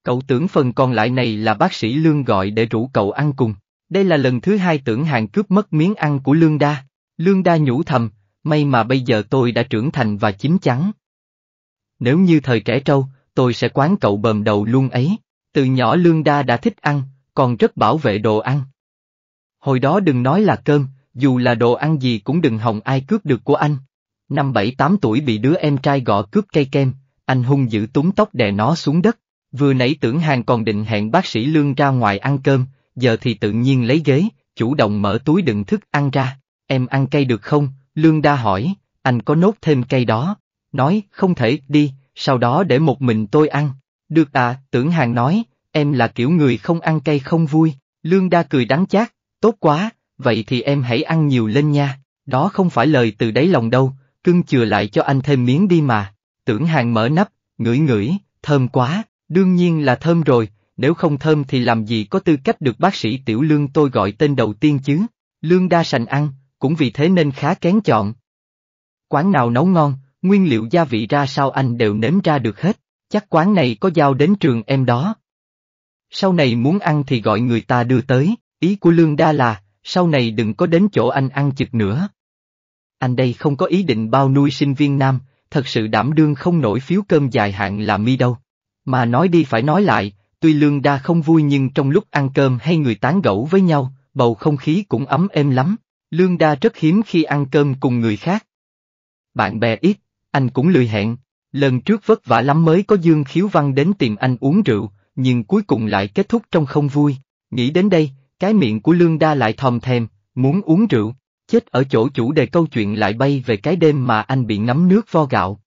Cậu tưởng phần còn lại này là bác sĩ Lương gọi để rủ cậu ăn cùng. Đây là lần thứ hai tưởng hàng cướp mất miếng ăn của Lương Đa. Lương Đa nhủ thầm, may mà bây giờ tôi đã trưởng thành và chín chắn. Nếu như thời trẻ trâu, tôi sẽ quán cậu bờm đầu luôn ấy. Từ nhỏ Lương Đa đã thích ăn, còn rất bảo vệ đồ ăn. Hồi đó đừng nói là cơm, dù là đồ ăn gì cũng đừng hòng ai cướp được của anh. Năm bảy tám tuổi bị đứa em trai gọ cướp cây kem, anh hung giữ túng tóc đè nó xuống đất. Vừa nãy tưởng hàng còn định hẹn bác sĩ Lương ra ngoài ăn cơm, giờ thì tự nhiên lấy ghế, chủ động mở túi đựng thức ăn ra. Em ăn cây được không? Lương đa hỏi, anh có nốt thêm cây đó. Nói, không thể, đi, sau đó để một mình tôi ăn. Được à, tưởng hàng nói, em là kiểu người không ăn cây không vui. Lương đa cười đắng chát, tốt quá, vậy thì em hãy ăn nhiều lên nha, đó không phải lời từ đáy lòng đâu, cưng chừa lại cho anh thêm miếng đi mà. Tưởng hàng mở nắp, ngửi ngửi, thơm quá, đương nhiên là thơm rồi, nếu không thơm thì làm gì có tư cách được bác sĩ tiểu lương tôi gọi tên đầu tiên chứ. Lương đa sành ăn, cũng vì thế nên khá kén chọn. Quán nào nấu ngon, nguyên liệu gia vị ra sao anh đều nếm ra được hết, chắc quán này có giao đến trường em đó. Sau này muốn ăn thì gọi người ta đưa tới, ý của Lương Đa là, sau này đừng có đến chỗ anh ăn chực nữa. Anh đây không có ý định bao nuôi sinh viên nam, thật sự đảm đương không nổi phiếu cơm dài hạn là mi đâu. Mà nói đi phải nói lại, tuy lương đa không vui nhưng trong lúc ăn cơm hay người tán gẫu với nhau, bầu không khí cũng ấm êm lắm, lương đa rất hiếm khi ăn cơm cùng người khác. Bạn bè ít, anh cũng lười hẹn, lần trước vất vả lắm mới có Dương Khiếu Văn đến tìm anh uống rượu, nhưng cuối cùng lại kết thúc trong không vui, nghĩ đến đây, cái miệng của Lương Đa lại thòm thèm, muốn uống rượu, chết ở chỗ chủ đề câu chuyện lại bay về cái đêm mà anh bị ngấm nước vo gạo.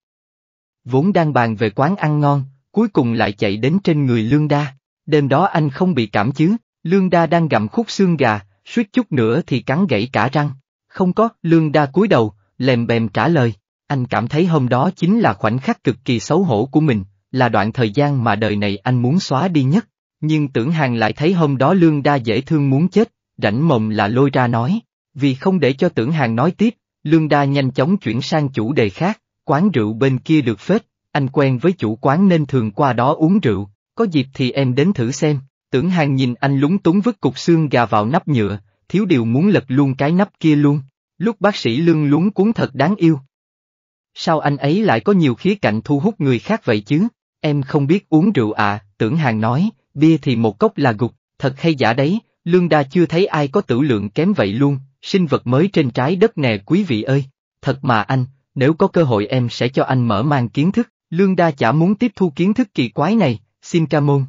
Vốn đang bàn về quán ăn ngon, cuối cùng lại chạy đến trên người Lương Đa, đêm đó anh không bị cảm chứ, Lương Đa đang gặm khúc xương gà, suýt chút nữa thì cắn gãy cả răng. Không có, Lương Đa cúi đầu, lèm bèm trả lời, anh cảm thấy hôm đó chính là khoảnh khắc cực kỳ xấu hổ của mình, là đoạn thời gian mà đời này anh muốn xóa đi nhất. Nhưng tưởng hàng lại thấy hôm đó lương đa dễ thương muốn chết, rảnh mồm là lôi ra nói. Vì không để cho tưởng hàng nói tiếp, lương đa nhanh chóng chuyển sang chủ đề khác, quán rượu bên kia được phết, anh quen với chủ quán nên thường qua đó uống rượu, có dịp thì em đến thử xem. Tưởng hàng nhìn anh lúng túng vứt cục xương gà vào nắp nhựa, thiếu điều muốn lật luôn cái nắp kia luôn. Lúc bác sĩ lương lúng cuốn thật đáng yêu. Sao anh ấy lại có nhiều khía cạnh thu hút người khác vậy chứ? Em không biết uống rượu à, tưởng hàng nói, bia thì một cốc là gục, thật hay giả đấy, lương đa chưa thấy ai có tử lượng kém vậy luôn, sinh vật mới trên trái đất nè quý vị ơi. Thật mà anh, nếu có cơ hội em sẽ cho anh mở mang kiến thức, lương đa chả muốn tiếp thu kiến thức kỳ quái này, xin ca môn.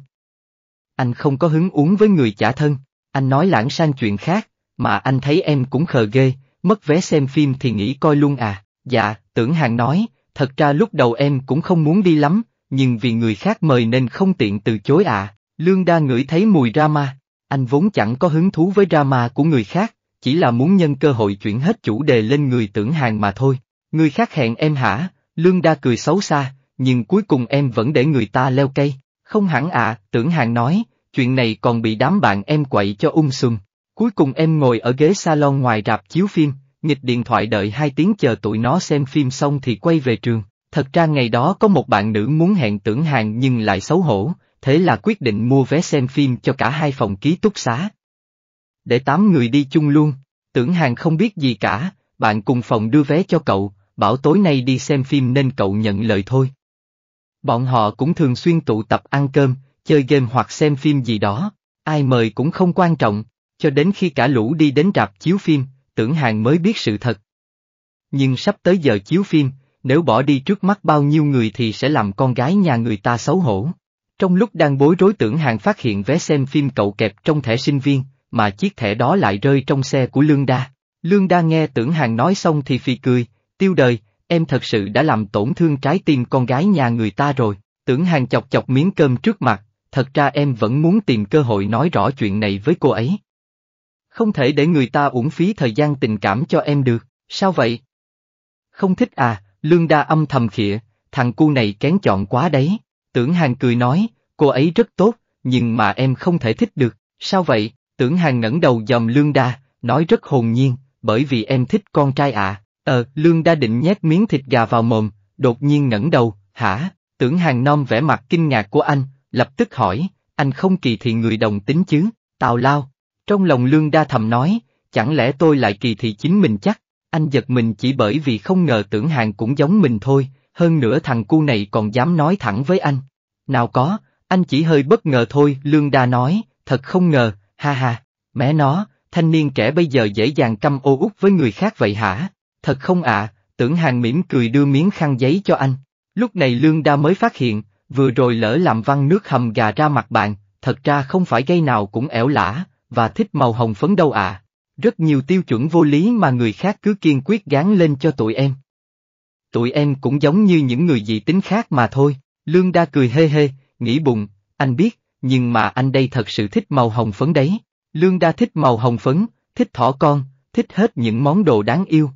Anh không có hứng uống với người chả thân, anh nói lãng sang chuyện khác, mà anh thấy em cũng khờ ghê, mất vé xem phim thì nghĩ coi luôn à, dạ, tưởng hàng nói, thật ra lúc đầu em cũng không muốn đi lắm, nhưng vì người khác mời nên không tiện từ chối à, Lương đa ngửi thấy mùi drama, anh vốn chẳng có hứng thú với drama của người khác, chỉ là muốn nhân cơ hội chuyển hết chủ đề lên người tưởng hàng mà thôi. Người khác hẹn em hả, Lương đa cười xấu xa, nhưng cuối cùng em vẫn để người ta leo cây. Không hẳn ạ, tưởng hàng nói, chuyện này còn bị đám bạn em quậy cho ung sùm. Cuối cùng em ngồi ở ghế salon ngoài rạp chiếu phim, nghịch điện thoại đợi hai tiếng chờ tụi nó xem phim xong thì quay về trường. Thật ra ngày đó có một bạn nữ muốn hẹn tưởng hàng nhưng lại xấu hổ, thế là quyết định mua vé xem phim cho cả hai phòng ký túc xá. Để tám người đi chung luôn, tưởng hàng không biết gì cả, bạn cùng phòng đưa vé cho cậu, bảo tối nay đi xem phim nên cậu nhận lời thôi. Bọn họ cũng thường xuyên tụ tập ăn cơm, chơi game hoặc xem phim gì đó, ai mời cũng không quan trọng, cho đến khi cả lũ đi đến rạp chiếu phim, tưởng hàng mới biết sự thật. Nhưng sắp tới giờ chiếu phim, nếu bỏ đi trước mắt bao nhiêu người thì sẽ làm con gái nhà người ta xấu hổ. Trong lúc đang bối rối tưởng hàng phát hiện vé xem phim cậu kẹp trong thẻ sinh viên, mà chiếc thẻ đó lại rơi trong xe của Lương Đa. Lương Đa nghe tưởng hàng nói xong thì phì cười, tiêu đời, em thật sự đã làm tổn thương trái tim con gái nhà người ta rồi. Tưởng hàng chọc chọc miếng cơm trước mặt, thật ra em vẫn muốn tìm cơ hội nói rõ chuyện này với cô ấy. Không thể để người ta uổng phí thời gian tình cảm cho em được, sao vậy? Không thích à, Lương Đa âm thầm khịa, thằng cu này kén chọn quá đấy. Tưởng Hàng cười nói, cô ấy rất tốt, nhưng mà em không thể thích được, sao vậy? Tưởng Hàng ngẩng đầu dòm Lương Đa, nói rất hồn nhiên, bởi vì em thích con trai ạ. Ờ, Lương Đa định nhét miếng thịt gà vào mồm, đột nhiên ngẩng đầu, hả? Tưởng Hàng non vẻ mặt kinh ngạc của anh, lập tức hỏi, anh không kỳ thị người đồng tính chứ, tào lao. Trong lòng Lương Đa thầm nói, chẳng lẽ tôi lại kỳ thị chính mình chắc, anh giật mình chỉ bởi vì không ngờ tưởng hàng cũng giống mình thôi, hơn nữa thằng cu này còn dám nói thẳng với anh. Nào có, anh chỉ hơi bất ngờ thôi, Lương Đa nói, thật không ngờ, ha ha, mẹ nó, thanh niên trẻ bây giờ dễ dàng căm ô út với người khác vậy hả? Thật không ạ, tưởng hàng mỉm cười đưa miếng khăn giấy cho anh. Lúc này Lương Đa mới phát hiện, vừa rồi lỡ làm văn nước hầm gà ra mặt bạn, thật ra không phải gây nào cũng ẻo lã và thích màu hồng phấn đâu ạ. À. Rất nhiều tiêu chuẩn vô lý mà người khác cứ kiên quyết gán lên cho tụi em tụi em cũng giống như những người dị tính khác mà thôi. Lương Đa cười hê hê, nghĩ bụng, anh biết, nhưng mà anh đây thật sự thích màu hồng phấn đấy. Lương Đa thích màu hồng phấn, thích thỏ con, thích hết những món đồ đáng yêu.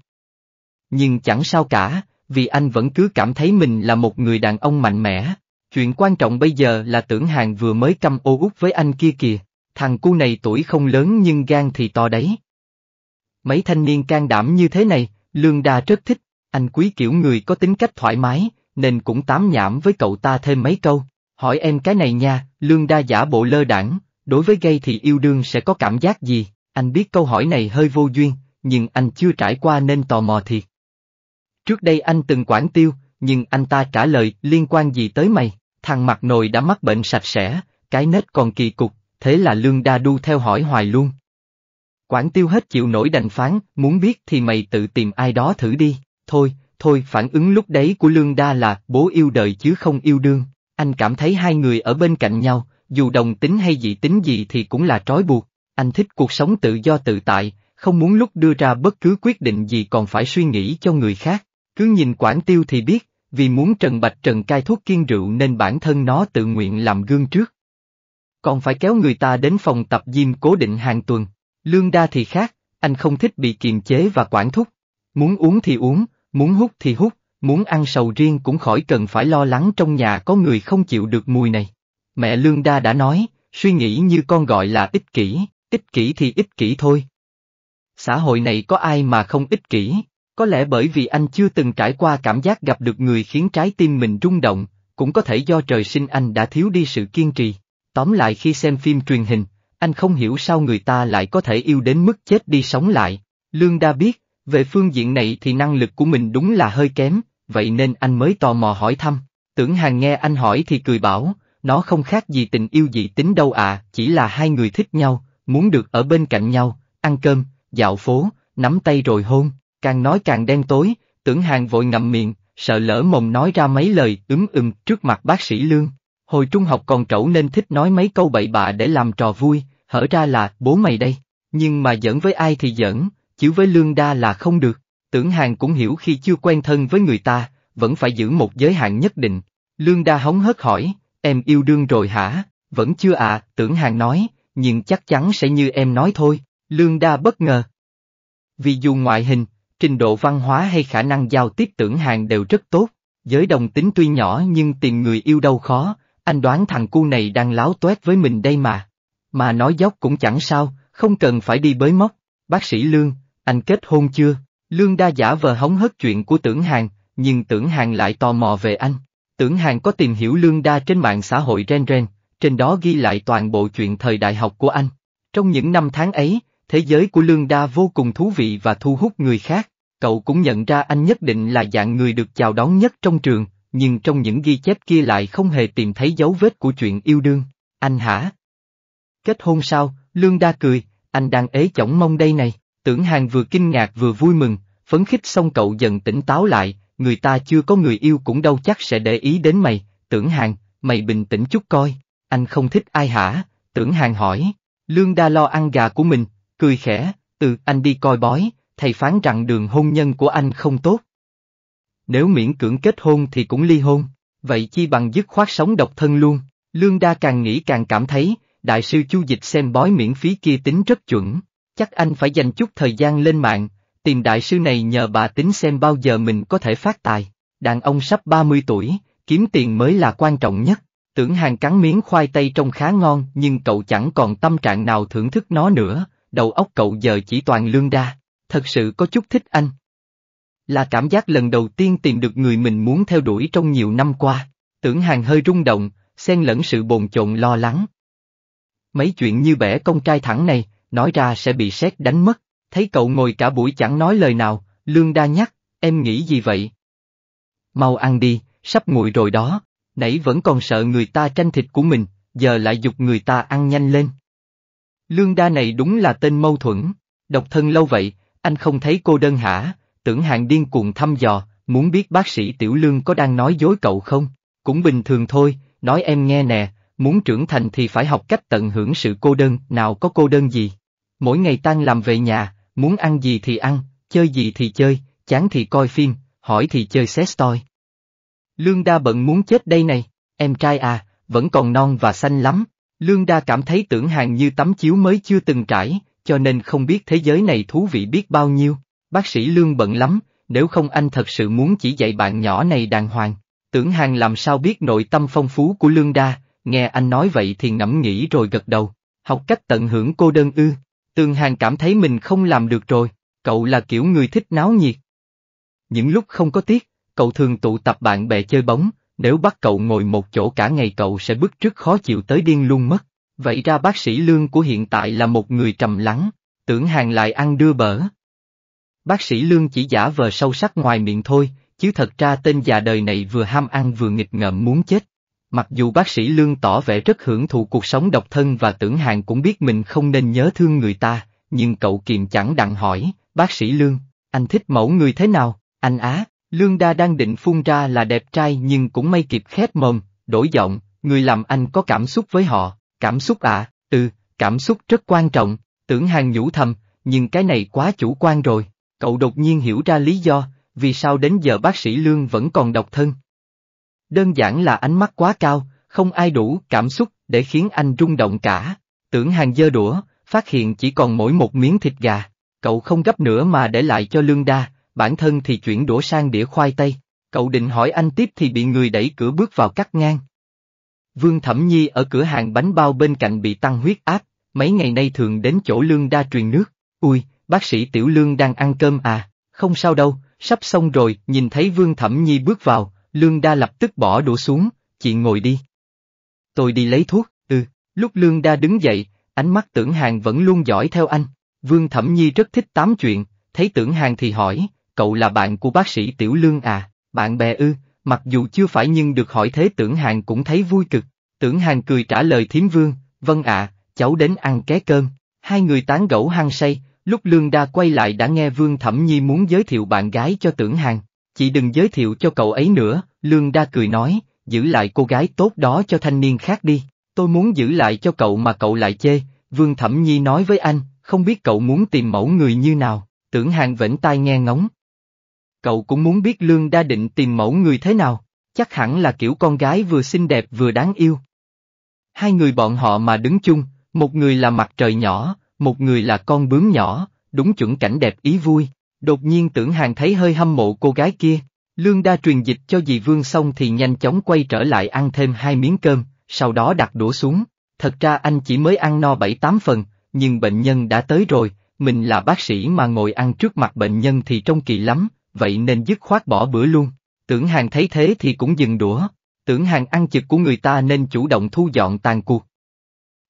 Nhưng chẳng sao cả, vì anh vẫn cứ cảm thấy mình là một người đàn ông mạnh mẽ. Chuyện quan trọng bây giờ là tưởng hàng vừa mới căm ô út với anh kia kìa, thằng cu này tuổi không lớn nhưng gan thì to đấy. Mấy thanh niên can đảm như thế này, Lương Đa rất thích. Anh quý kiểu người có tính cách thoải mái, nên cũng tám nhảm với cậu ta thêm mấy câu. Hỏi em cái này nha, lương đa giả bộ lơ đảng, đối với gay thì yêu đương sẽ có cảm giác gì? Anh biết câu hỏi này hơi vô duyên, nhưng anh chưa trải qua nên tò mò thiệt. Trước đây anh từng quản tiêu, nhưng anh ta trả lời liên quan gì tới mày, thằng mặt nồi đã mắc bệnh sạch sẽ, cái nết còn kỳ cục, thế là lương đa đu theo hỏi hoài luôn. Quản tiêu hết chịu nổi đành phán, muốn biết thì mày tự tìm ai đó thử đi. Thôi, thôi phản ứng lúc đấy của Lương Đa là bố yêu đời chứ không yêu đương. Anh cảm thấy hai người ở bên cạnh nhau, dù đồng tính hay dị tính gì thì cũng là trói buộc. Anh thích cuộc sống tự do tự tại, không muốn lúc đưa ra bất cứ quyết định gì còn phải suy nghĩ cho người khác. Cứ nhìn quản Tiêu thì biết, vì muốn Trần Bạch Trần cai thuốc kiên rượu nên bản thân nó tự nguyện làm gương trước. Còn phải kéo người ta đến phòng tập gym cố định hàng tuần. Lương Đa thì khác, anh không thích bị kiềm chế và quản thúc. Muốn uống thì uống, Muốn hút thì hút, muốn ăn sầu riêng cũng khỏi cần phải lo lắng trong nhà có người không chịu được mùi này. Mẹ Lương Đa đã nói, suy nghĩ như con gọi là ích kỷ, ích kỷ thì ích kỷ thôi. Xã hội này có ai mà không ích kỷ, có lẽ bởi vì anh chưa từng trải qua cảm giác gặp được người khiến trái tim mình rung động, cũng có thể do trời sinh anh đã thiếu đi sự kiên trì. Tóm lại khi xem phim truyền hình, anh không hiểu sao người ta lại có thể yêu đến mức chết đi sống lại. Lương Đa biết, về phương diện này thì năng lực của mình đúng là hơi kém, vậy nên anh mới tò mò hỏi thăm. Tưởng hàng nghe anh hỏi thì cười bảo, nó không khác gì tình yêu dị tính đâu à, chỉ là hai người thích nhau, muốn được ở bên cạnh nhau, ăn cơm, dạo phố, nắm tay rồi hôn, càng nói càng đen tối, tưởng hàng vội ngậm miệng, sợ lỡ mồm nói ra mấy lời ấm ừm trước mặt bác sĩ Lương. Hồi trung học còn trẩu nên thích nói mấy câu bậy bạ để làm trò vui, hở ra là bố mày đây, nhưng mà giỡn với ai thì giỡn, chứ với lương đa là không được. Tưởng hàng cũng hiểu khi chưa quen thân với người ta, vẫn phải giữ một giới hạn nhất định. Lương đa hóng hớt hỏi, em yêu đương rồi hả? Vẫn chưa à, tưởng hàng nói, nhưng chắc chắn sẽ như em nói thôi. Lương đa bất ngờ. Vì dù ngoại hình, trình độ văn hóa hay khả năng giao tiếp tưởng hàng đều rất tốt, giới đồng tính tuy nhỏ nhưng tìm người yêu đâu khó, anh đoán thằng cu này đang láo toét với mình đây mà. Mà nói dốc cũng chẳng sao, không cần phải đi bới móc. Bác sĩ Lương, anh kết hôn chưa? Lương đa giả vờ hóng hớt chuyện của tưởng hàng, nhưng tưởng hàng lại tò mò về anh. Tưởng hàng có tìm hiểu lương đa trên mạng xã hội Ren Ren, trên đó ghi lại toàn bộ chuyện thời đại học của anh. Trong những năm tháng ấy, thế giới của lương đa vô cùng thú vị và thu hút người khác. Cậu cũng nhận ra anh nhất định là dạng người được chào đón nhất trong trường, nhưng trong những ghi chép kia lại không hề tìm thấy dấu vết của chuyện yêu đương. Anh hả? Kết hôn sao? Lương đa cười, anh đang ế chổng mong đây này. Tưởng hàng vừa kinh ngạc vừa vui mừng, phấn khích xong cậu dần tỉnh táo lại, người ta chưa có người yêu cũng đâu chắc sẽ để ý đến mày, tưởng hàng, mày bình tĩnh chút coi, anh không thích ai hả, tưởng hàng hỏi, lương đa lo ăn gà của mình, cười khẽ, từ anh đi coi bói, thầy phán rằng đường hôn nhân của anh không tốt. Nếu miễn cưỡng kết hôn thì cũng ly hôn, vậy chi bằng dứt khoát sống độc thân luôn, lương đa càng nghĩ càng cảm thấy, đại sư chu dịch xem bói miễn phí kia tính rất chuẩn, Chắc anh phải dành chút thời gian lên mạng, tìm đại sư này nhờ bà tính xem bao giờ mình có thể phát tài. Đàn ông sắp 30 tuổi, kiếm tiền mới là quan trọng nhất. Tưởng hàng cắn miếng khoai tây trông khá ngon nhưng cậu chẳng còn tâm trạng nào thưởng thức nó nữa, đầu óc cậu giờ chỉ toàn lương đa, thật sự có chút thích anh. Là cảm giác lần đầu tiên tìm được người mình muốn theo đuổi trong nhiều năm qua, tưởng hàng hơi rung động, xen lẫn sự bồn chồn lo lắng. Mấy chuyện như bẻ công trai thẳng này, nói ra sẽ bị sét đánh mất, thấy cậu ngồi cả buổi chẳng nói lời nào, lương đa nhắc, em nghĩ gì vậy? Mau ăn đi, sắp nguội rồi đó, nãy vẫn còn sợ người ta tranh thịt của mình, giờ lại dục người ta ăn nhanh lên. Lương đa này đúng là tên mâu thuẫn, độc thân lâu vậy, anh không thấy cô đơn hả, tưởng hạng điên cuồng thăm dò, muốn biết bác sĩ Tiểu Lương có đang nói dối cậu không, cũng bình thường thôi, nói em nghe nè, Muốn trưởng thành thì phải học cách tận hưởng sự cô đơn, nào có cô đơn gì. Mỗi ngày tan làm về nhà, muốn ăn gì thì ăn, chơi gì thì chơi, chán thì coi phim, hỏi thì chơi xét toi. Lương Đa bận muốn chết đây này, em trai à, vẫn còn non và xanh lắm. Lương Đa cảm thấy tưởng hàng như tấm chiếu mới chưa từng trải, cho nên không biết thế giới này thú vị biết bao nhiêu. Bác sĩ Lương bận lắm, nếu không anh thật sự muốn chỉ dạy bạn nhỏ này đàng hoàng. Tưởng hàng làm sao biết nội tâm phong phú của Lương Đa, Nghe anh nói vậy thì ngẫm nghĩ rồi gật đầu, học cách tận hưởng cô đơn ư, tương hàng cảm thấy mình không làm được rồi, cậu là kiểu người thích náo nhiệt. Những lúc không có tiếc, cậu thường tụ tập bạn bè chơi bóng, nếu bắt cậu ngồi một chỗ cả ngày cậu sẽ bức trước khó chịu tới điên luôn mất. Vậy ra bác sĩ lương của hiện tại là một người trầm lắng, tưởng hàng lại ăn đưa bở. Bác sĩ lương chỉ giả vờ sâu sắc ngoài miệng thôi, chứ thật ra tên già đời này vừa ham ăn vừa nghịch ngợm muốn chết. Mặc dù bác sĩ Lương tỏ vẻ rất hưởng thụ cuộc sống độc thân và tưởng hàng cũng biết mình không nên nhớ thương người ta, nhưng cậu kiềm chẳng đặng hỏi, bác sĩ Lương, anh thích mẫu người thế nào, anh Á, Lương Đa đang định phun ra là đẹp trai nhưng cũng may kịp khép mồm, đổi giọng, người làm anh có cảm xúc với họ, cảm xúc ạ, từ cảm xúc rất quan trọng, tưởng hàng nhủ thầm, nhưng cái này quá chủ quan rồi, cậu đột nhiên hiểu ra lý do, vì sao đến giờ bác sĩ Lương vẫn còn độc thân. Đơn giản là ánh mắt quá cao, không ai đủ cảm xúc để khiến anh rung động cả. Tưởng hàng dơ đũa, phát hiện chỉ còn mỗi một miếng thịt gà, cậu không gấp nữa mà để lại cho lương đa, bản thân thì chuyển đũa sang đĩa khoai tây. Cậu định hỏi anh tiếp thì bị người đẩy cửa bước vào cắt ngang. Vương Thẩm Nhi ở cửa hàng bánh bao bên cạnh bị tăng huyết áp, mấy ngày nay thường đến chỗ lương đa truyền nước. Ui, bác sĩ Tiểu Lương đang ăn cơm à, không sao đâu, sắp xong rồi, nhìn thấy Vương Thẩm Nhi bước vào, Lương Đa lập tức bỏ đũa xuống, chị ngồi đi. Tôi đi lấy thuốc, ừ, lúc Lương Đa đứng dậy, ánh mắt tưởng hàng vẫn luôn dõi theo anh. Vương Thẩm Nhi rất thích tám chuyện, thấy tưởng hàng thì hỏi, cậu là bạn của bác sĩ Tiểu Lương à, bạn bè ư, mặc dù chưa phải nhưng được hỏi thế tưởng hàng cũng thấy vui cực. Tưởng hàng cười trả lời thiếm vương, vâng ạ, cháu đến ăn ké cơm. Hai người tán gẫu hăng say, lúc Lương Đa quay lại đã nghe Vương Thẩm Nhi muốn giới thiệu bạn gái cho tưởng hàng. Chị đừng giới thiệu cho cậu ấy nữa, Lương Đa cười nói, giữ lại cô gái tốt đó cho thanh niên khác đi, tôi muốn giữ lại cho cậu mà cậu lại chê, Vương Thẩm Nhi nói với anh, không biết cậu muốn tìm mẫu người như nào, tưởng hàng vẫn tai nghe ngóng. Cậu cũng muốn biết Lương Đa định tìm mẫu người thế nào, chắc hẳn là kiểu con gái vừa xinh đẹp vừa đáng yêu. Hai người bọn họ mà đứng chung, một người là mặt trời nhỏ, một người là con bướm nhỏ, đúng chuẩn cảnh đẹp ý vui. Đột nhiên tưởng hàng thấy hơi hâm mộ cô gái kia, lương đa truyền dịch cho dì Vương xong thì nhanh chóng quay trở lại ăn thêm hai miếng cơm, sau đó đặt đũa xuống. Thật ra anh chỉ mới ăn no bảy tám phần, nhưng bệnh nhân đã tới rồi, mình là bác sĩ mà ngồi ăn trước mặt bệnh nhân thì trông kỳ lắm, vậy nên dứt khoát bỏ bữa luôn. Tưởng hàng thấy thế thì cũng dừng đũa, tưởng hàng ăn chực của người ta nên chủ động thu dọn tàn cuộc.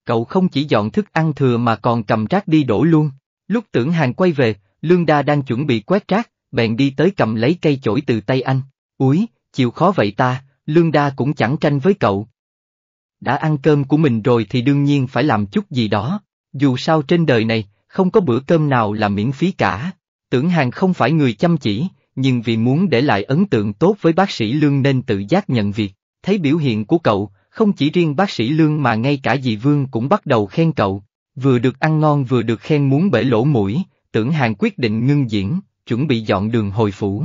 Cậu không chỉ dọn thức ăn thừa mà còn cầm rác đi đổ luôn. Lúc tưởng hàng quay về, Lương Đa đang chuẩn bị quét rác, bèn đi tới cầm lấy cây chổi từ tay anh. Úi, chịu khó vậy ta, Lương Đa cũng chẳng tranh với cậu. Đã ăn cơm của mình rồi thì đương nhiên phải làm chút gì đó, dù sao trên đời này, không có bữa cơm nào là miễn phí cả. Tưởng hàng không phải người chăm chỉ, nhưng vì muốn để lại ấn tượng tốt với bác sĩ Lương nên tự giác nhận việc. Thấy biểu hiện của cậu, không chỉ riêng bác sĩ Lương mà ngay cả dì Vương cũng bắt đầu khen cậu. Vừa được ăn ngon vừa được khen muốn bể lỗ mũi, tưởng hàng quyết định ngưng diễn, chuẩn bị dọn đường hồi phủ.